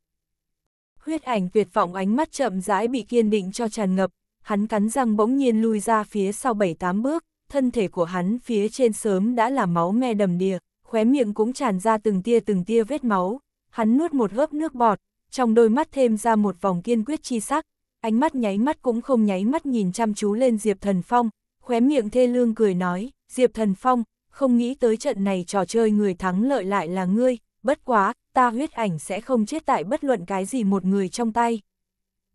Huyết ảnh tuyệt vọng ánh mắt chậm rãi bị kiên định cho tràn ngập, hắn cắn răng bỗng nhiên lui ra phía sau 7-8 bước, thân thể của hắn phía trên sớm đã là máu me đầm đìa, khóe miệng cũng tràn ra từng tia từng tia vết máu, hắn nuốt một hớp nước bọt, trong đôi mắt thêm ra một vòng kiên quyết chi sắc, ánh mắt nháy mắt cũng không nháy mắt nhìn chăm chú lên Diệp Thần Phong, khóe miệng thê lương cười nói, Diệp Thần Phong, không nghĩ tới trận này trò chơi người thắng lợi lại là ngươi, bất quá, ta huyết ảnh sẽ không chết tại bất luận cái gì một người trong tay.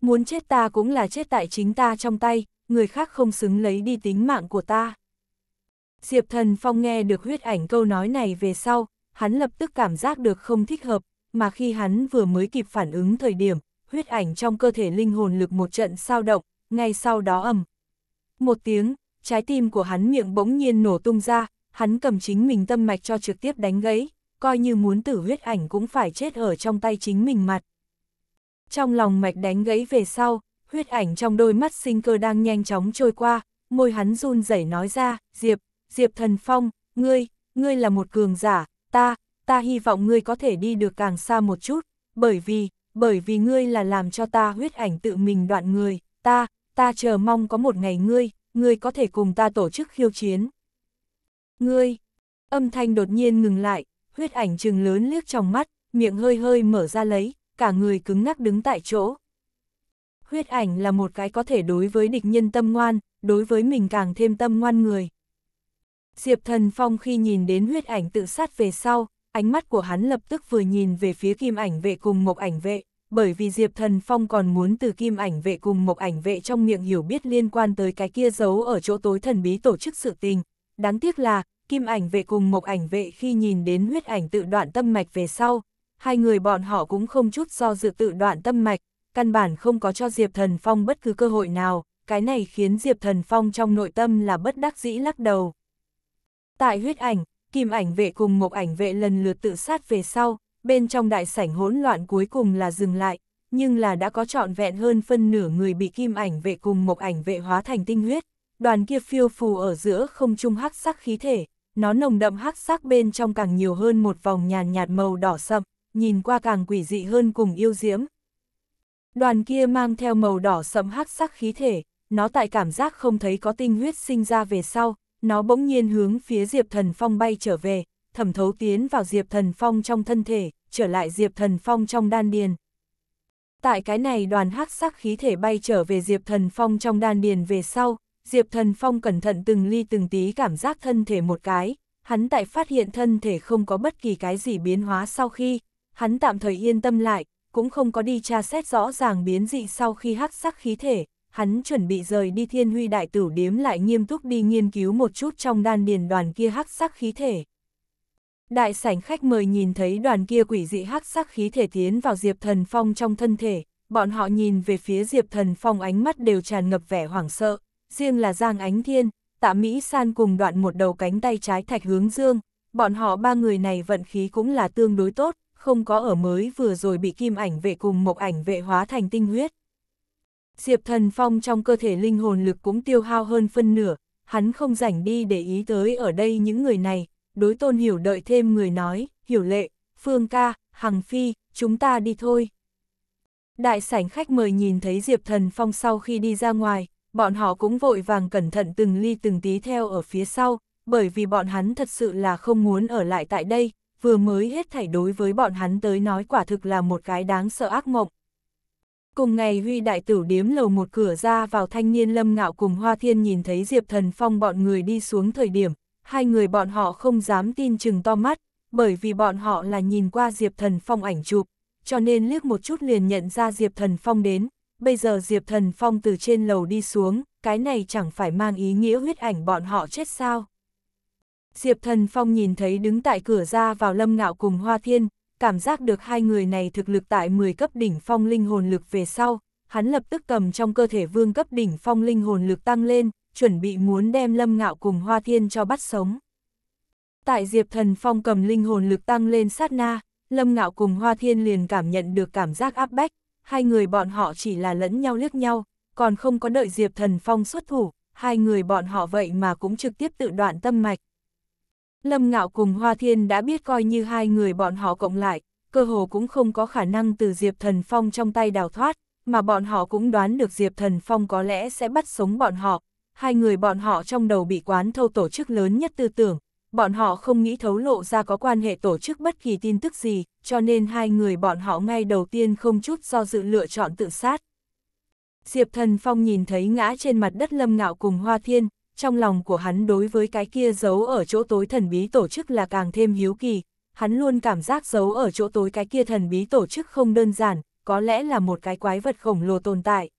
Muốn chết ta cũng là chết tại chính ta trong tay, người khác không xứng lấy đi tính mạng của ta. Diệp Thần Phong nghe được huyết ảnh câu nói này về sau, hắn lập tức cảm giác được không thích hợp, mà khi hắn vừa mới kịp phản ứng thời điểm, huyết ảnh trong cơ thể linh hồn lực một trận sao động, ngay sau đó ầm. Một tiếng, trái tim của hắn miệng bỗng nhiên nổ tung ra, hắn cầm chính mình tâm mạch cho trực tiếp đánh gãy, coi như muốn tử huyết ảnh cũng phải chết ở trong tay chính mình mặt. Trong lòng mạch đánh gãy về sau, huyết ảnh trong đôi mắt sinh cơ đang nhanh chóng trôi qua, môi hắn run rẩy nói ra, Diệp, Diệp Thần Phong, ngươi, ngươi là một cường giả, ta, ta hy vọng ngươi có thể đi được càng xa một chút, bởi vì, bởi vì ngươi là làm cho ta huyết ảnh tự mình đoạn người, ta, ta chờ mong có một ngày ngươi, ngươi có thể cùng ta tổ chức khiêu chiến. Ngươi, âm thanh đột nhiên ngừng lại, huyết ảnh trừng lớn liếc trong mắt, miệng hơi hơi mở ra lấy, cả người cứng ngắc đứng tại chỗ. Huyết ảnh là một cái có thể đối với địch nhân tâm ngoan, đối với mình càng thêm tâm ngoan người. Diệp thần phong khi nhìn đến huyết ảnh tự sát về sau, ánh mắt của hắn lập tức vừa nhìn về phía kim ảnh vệ cùng mộc ảnh vệ, bởi vì Diệp Thần Phong còn muốn từ kim ảnh vệ cùng mộc ảnh vệ trong miệng hiểu biết liên quan tới cái kia giấu ở chỗ tối thần bí tổ chức sự tình. Đáng tiếc là, kim ảnh vệ cùng mộc ảnh vệ khi nhìn đến huyết ảnh tự đoạn tâm mạch về sau, hai người bọn họ cũng không chút do dự tự đoạn tâm mạch, căn bản không có cho Diệp Thần Phong bất cứ cơ hội nào, cái này khiến Diệp Thần Phong trong nội tâm là bất đắc dĩ lắc đầu. Tại huyết ảnh, kim ảnh vệ cùng mộc ảnh vệ lần lượt tự sát về sau, bên trong đại sảnh hỗn loạn cuối cùng là dừng lại, nhưng là đã có trọn vẹn hơn phân nửa người bị kim ảnh vệ cùng mộc ảnh vệ hóa thành tinh huyết, đoàn kia phiêu phù ở giữa không trung hắc sắc khí thể, nó nồng đậm hắc sắc bên trong càng nhiều hơn một vòng nhàn nhạt màu đỏ sậm, nhìn qua càng quỷ dị hơn cùng yêu diễm. Đoàn kia mang theo màu đỏ sậm hắc sắc khí thể, nó tại cảm giác không thấy có tinh huyết sinh ra về sau, nó bỗng nhiên hướng phía Diệp Thần Phong bay trở về, thẩm thấu tiến vào Diệp Thần Phong trong thân thể, trở lại Diệp Thần Phong trong đan điền. Tại cái này đoàn hắc sắc khí thể bay trở về Diệp Thần Phong trong đan điền về sau, Diệp Thần Phong cẩn thận từng ly từng tí cảm giác thân thể một cái, hắn tại phát hiện thân thể không có bất kỳ cái gì biến hóa sau khi, hắn tạm thời yên tâm lại, cũng không có đi tra xét rõ ràng biến dị sau khi hắc sắc khí thể, hắn chuẩn bị rời đi thiên huy đại tử điếm lại nghiêm túc đi nghiên cứu một chút trong đan điền đoàn kia hắc sắc khí thể. Đại sảnh khách mời nhìn thấy đoàn kia quỷ dị hắc sắc khí thể tiến vào Diệp Thần Phong trong thân thể, bọn họ nhìn về phía Diệp Thần Phong ánh mắt đều tràn ngập vẻ hoảng sợ, riêng là Giang Ánh Thiên, Tạ Mỹ San cùng đoạn một đầu cánh tay trái thạch hướng dương, bọn họ ba người này vận khí cũng là tương đối tốt, không có ở mới vừa rồi bị kim ảnh vệ cùng một ảnh vệ hóa thành tinh huyết. Diệp Thần Phong trong cơ thể linh hồn lực cũng tiêu hao hơn phân nửa, hắn không rảnh đi để ý tới ở đây những người này, đối tôn hiểu đợi thêm người nói, hiểu lệ, phương ca, hằng phi, chúng ta đi thôi. Đại sảnh khách mời nhìn thấy Diệp Thần Phong sau khi đi ra ngoài, bọn họ cũng vội vàng cẩn thận từng ly từng tí theo ở phía sau, bởi vì bọn hắn thật sự là không muốn ở lại tại đây, vừa mới hết thảy đối với bọn hắn tới nói quả thực là một cái đáng sợ ác mộng, Cùng ngày Huy Đại Tử điếm lầu một cửa ra vào thanh niên lâm ngạo cùng Hoa Thiên nhìn thấy Diệp Thần Phong bọn người đi xuống thời điểm, hai người bọn họ không dám tin chừng to mắt, bởi vì bọn họ là nhìn qua Diệp Thần Phong ảnh chụp, cho nên liếc một chút liền nhận ra Diệp Thần Phong đến, bây giờ Diệp Thần Phong từ trên lầu đi xuống, cái này chẳng phải mang ý nghĩa huyết ảnh bọn họ chết sao. Diệp Thần Phong nhìn thấy đứng tại cửa ra vào lâm ngạo cùng Hoa Thiên, cảm giác được hai người này thực lực tại 10 cấp đỉnh phong linh hồn lực về sau, hắn lập tức cầm trong cơ thể vương cấp đỉnh phong linh hồn lực tăng lên, chuẩn bị muốn đem lâm ngạo cùng hoa thiên cho bắt sống. Tại Diệp Thần Phong cầm linh hồn lực tăng lên sát na, Lâm Ngạo cùng Hoa Thiên liền cảm nhận được cảm giác áp bách, hai người bọn họ chỉ là lẫn nhau liếc nhau, còn không có đợi Diệp Thần Phong xuất thủ, hai người bọn họ vậy mà cũng trực tiếp tự đoạn tâm mạch, Lâm Ngạo cùng Hoa Thiên đã biết coi như hai người bọn họ cộng lại, cơ hồ cũng không có khả năng từ Diệp Thần Phong trong tay đào thoát, mà bọn họ cũng đoán được Diệp Thần Phong có lẽ sẽ bắt sống bọn họ. Hai người bọn họ trong đầu bị quán thâu tổ chức lớn nhất tư tưởng, bọn họ không nghĩ thấu lộ ra có quan hệ tổ chức bất kỳ tin tức gì, cho nên hai người bọn họ ngay đầu tiên không chút do dự lựa chọn tự sát. Diệp Thần Phong nhìn thấy ngã trên mặt đất Lâm Ngạo cùng Hoa Thiên, trong lòng của hắn đối với cái kia giấu ở chỗ tối thần bí tổ chức là càng thêm hiếu kỳ, hắn luôn cảm giác giấu ở chỗ tối cái kia thần bí tổ chức không đơn giản, có lẽ là một cái quái vật khổng lồ tồn tại.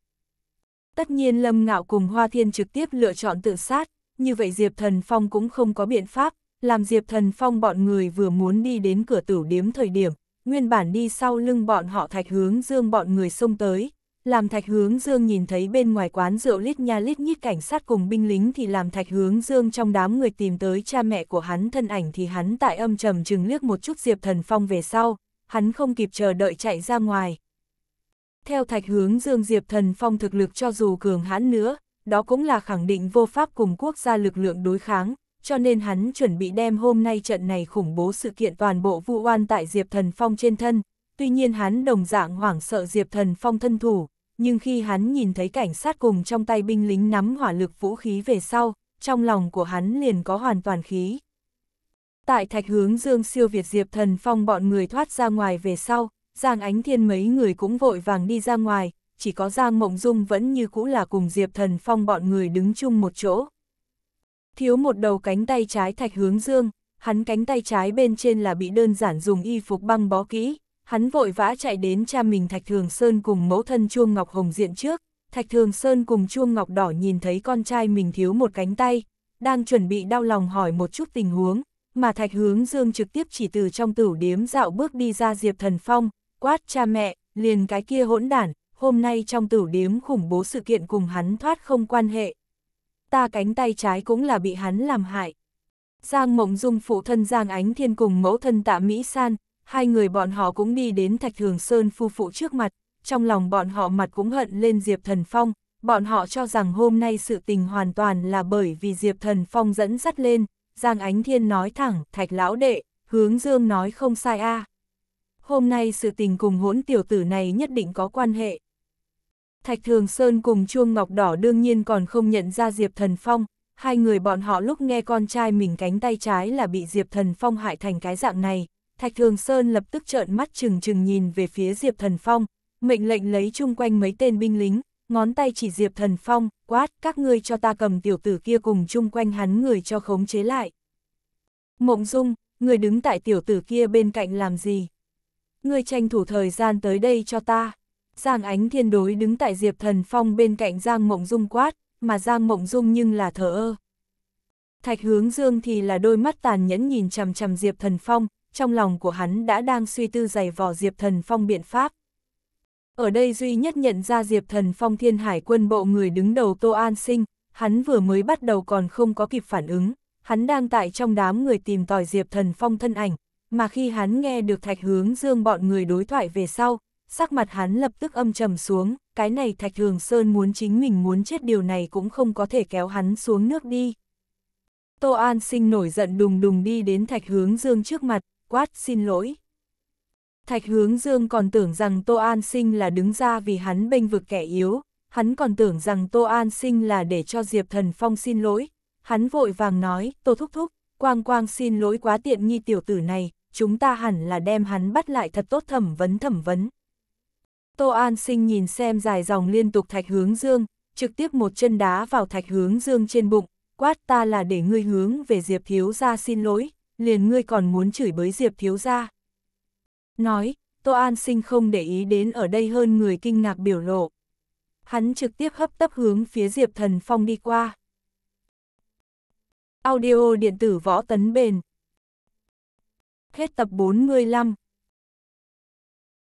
Tất nhiên Lâm Ngạo cùng Hoa Thiên trực tiếp lựa chọn tự sát, như vậy Diệp Thần Phong cũng không có biện pháp, làm Diệp Thần Phong bọn người vừa muốn đi đến cửa tử điếm thời điểm, nguyên bản đi sau lưng bọn họ thạch hướng dương bọn người xông tới, làm thạch hướng dương nhìn thấy bên ngoài quán rượu lít nha lít nhít cảnh sát cùng binh lính thì làm thạch hướng dương trong đám người tìm tới cha mẹ của hắn thân ảnh thì hắn tại âm trầm chừng liếc một chút Diệp Thần Phong về sau, hắn không kịp chờ đợi chạy ra ngoài. Theo thạch hướng dương Diệp Thần Phong thực lực cho dù cường hãn nữa, đó cũng là khẳng định vô pháp cùng quốc gia lực lượng đối kháng, cho nên hắn chuẩn bị đem hôm nay trận này khủng bố sự kiện toàn bộ vụ oan tại Diệp Thần Phong trên thân, tuy nhiên hắn đồng dạng hoảng sợ Diệp Thần Phong thân thủ, nhưng khi hắn nhìn thấy cảnh sát cùng trong tay binh lính nắm hỏa lực vũ khí về sau, trong lòng của hắn liền có hoàn toàn khí. Tại thạch hướng dương siêu Việt Diệp Thần Phong bọn người thoát ra ngoài về sau, Giang Ánh Thiên mấy người cũng vội vàng đi ra ngoài, chỉ có Giang Mộng Dung vẫn như cũ là cùng Diệp Thần Phong bọn người đứng chung một chỗ. Thiếu một đầu cánh tay trái thạch hướng dương, hắn cánh tay trái bên trên là bị đơn giản dùng y phục băng bó kỹ, hắn vội vã chạy đến cha mình Thạch Thường Sơn cùng mẫu thân Chuông Ngọc Hồng diện trước, Thạch Thường Sơn cùng Chuông Ngọc Đỏ nhìn thấy con trai mình thiếu một cánh tay, đang chuẩn bị đau lòng hỏi một chút tình huống, mà Thạch Hướng Dương trực tiếp chỉ từ trong tửu điếm dạo bước đi ra Diệp Thần Phong, quát cha mẹ, liền cái kia hỗn đản, hôm nay trong tửu điếm khủng bố sự kiện cùng hắn thoát không quan hệ. Ta cánh tay trái cũng là bị hắn làm hại. Giang Mộng Dung phụ thân Giang Ánh Thiên cùng mẫu thân Tạ Mỹ San, hai người bọn họ cũng đi đến Thạch Thường Sơn phu phụ trước mặt, trong lòng bọn họ mặt cũng hận lên Diệp Thần Phong, bọn họ cho rằng hôm nay sự tình hoàn toàn là bởi vì Diệp Thần Phong dẫn dắt lên, Giang Ánh Thiên nói thẳng, Thạch Lão Đệ, hướng Dương nói không sai a Hôm nay sự tình cùng hỗn tiểu tử này nhất định có quan hệ. Thạch Thường Sơn cùng Chuông Ngọc Đỏ đương nhiên còn không nhận ra Diệp Thần Phong, hai người bọn họ lúc nghe con trai mình cánh tay trái là bị Diệp Thần Phong hại thành cái dạng này, Thạch Thường Sơn lập tức trợn mắt chừng chừng nhìn về phía Diệp Thần Phong, mệnh lệnh lấy chung quanh mấy tên binh lính, ngón tay chỉ Diệp Thần Phong, quát, các ngươi cho ta cầm tiểu tử kia cùng chung quanh hắn người cho khống chế lại. Mộng Dung, người đứng tại tiểu tử kia bên cạnh làm gì? Người tranh thủ thời gian tới đây cho ta. Giang Ánh Thiên đối đứng tại Diệp Thần Phong bên cạnh Giang Mộng Dung quát, mà Giang Mộng Dung nhưng là thờ ơ. Thạch hướng dương thì là đôi mắt tàn nhẫn nhìn chằm chằm Diệp Thần Phong, trong lòng của hắn đã đang suy tư giày vò Diệp Thần Phong biện pháp. Ở đây duy nhất nhận ra Diệp Thần Phong thiên hải quân bộ người đứng đầu Tô An Sinh, hắn vừa mới bắt đầu còn không có kịp phản ứng, hắn đang tại trong đám người tìm tòi Diệp Thần Phong thân ảnh, mà khi hắn nghe được thạch hướng dương bọn người đối thoại về sau, sắc mặt hắn lập tức âm trầm xuống, cái này thạch Hướng sơn muốn chính mình muốn chết điều này cũng không có thể kéo hắn xuống nước đi. Tô An sinh nổi giận đùng đùng đi đến thạch hướng dương trước mặt, quát xin lỗi. Thạch hướng dương còn tưởng rằng Tô An Sinh là đứng ra vì hắn bênh vực kẻ yếu, hắn còn tưởng rằng Tô An Sinh là để cho Diệp Thần Phong xin lỗi. Hắn vội vàng nói, Tô Thúc Thúc, quang quang xin lỗi quá tiện nghi tiểu tử này, chúng ta hẳn là đem hắn bắt lại thật tốt thẩm vấn thẩm vấn. Tô An Sinh nhìn xem dài dòng liên tục Thạch Hướng Dương, trực tiếp một chân đá vào Thạch Hướng Dương trên bụng, quát ta là để ngươi hướng về Diệp Thiếu ra xin lỗi, liền ngươi còn muốn chửi bới Diệp thiếu ra. Nói, Tô An sinh không để ý đến ở đây hơn người kinh ngạc biểu lộ. Hắn trực tiếp hấp tấp hướng phía Diệp Thần Phong đi qua. Audio điện tử võ tấn bền. Hết tập 45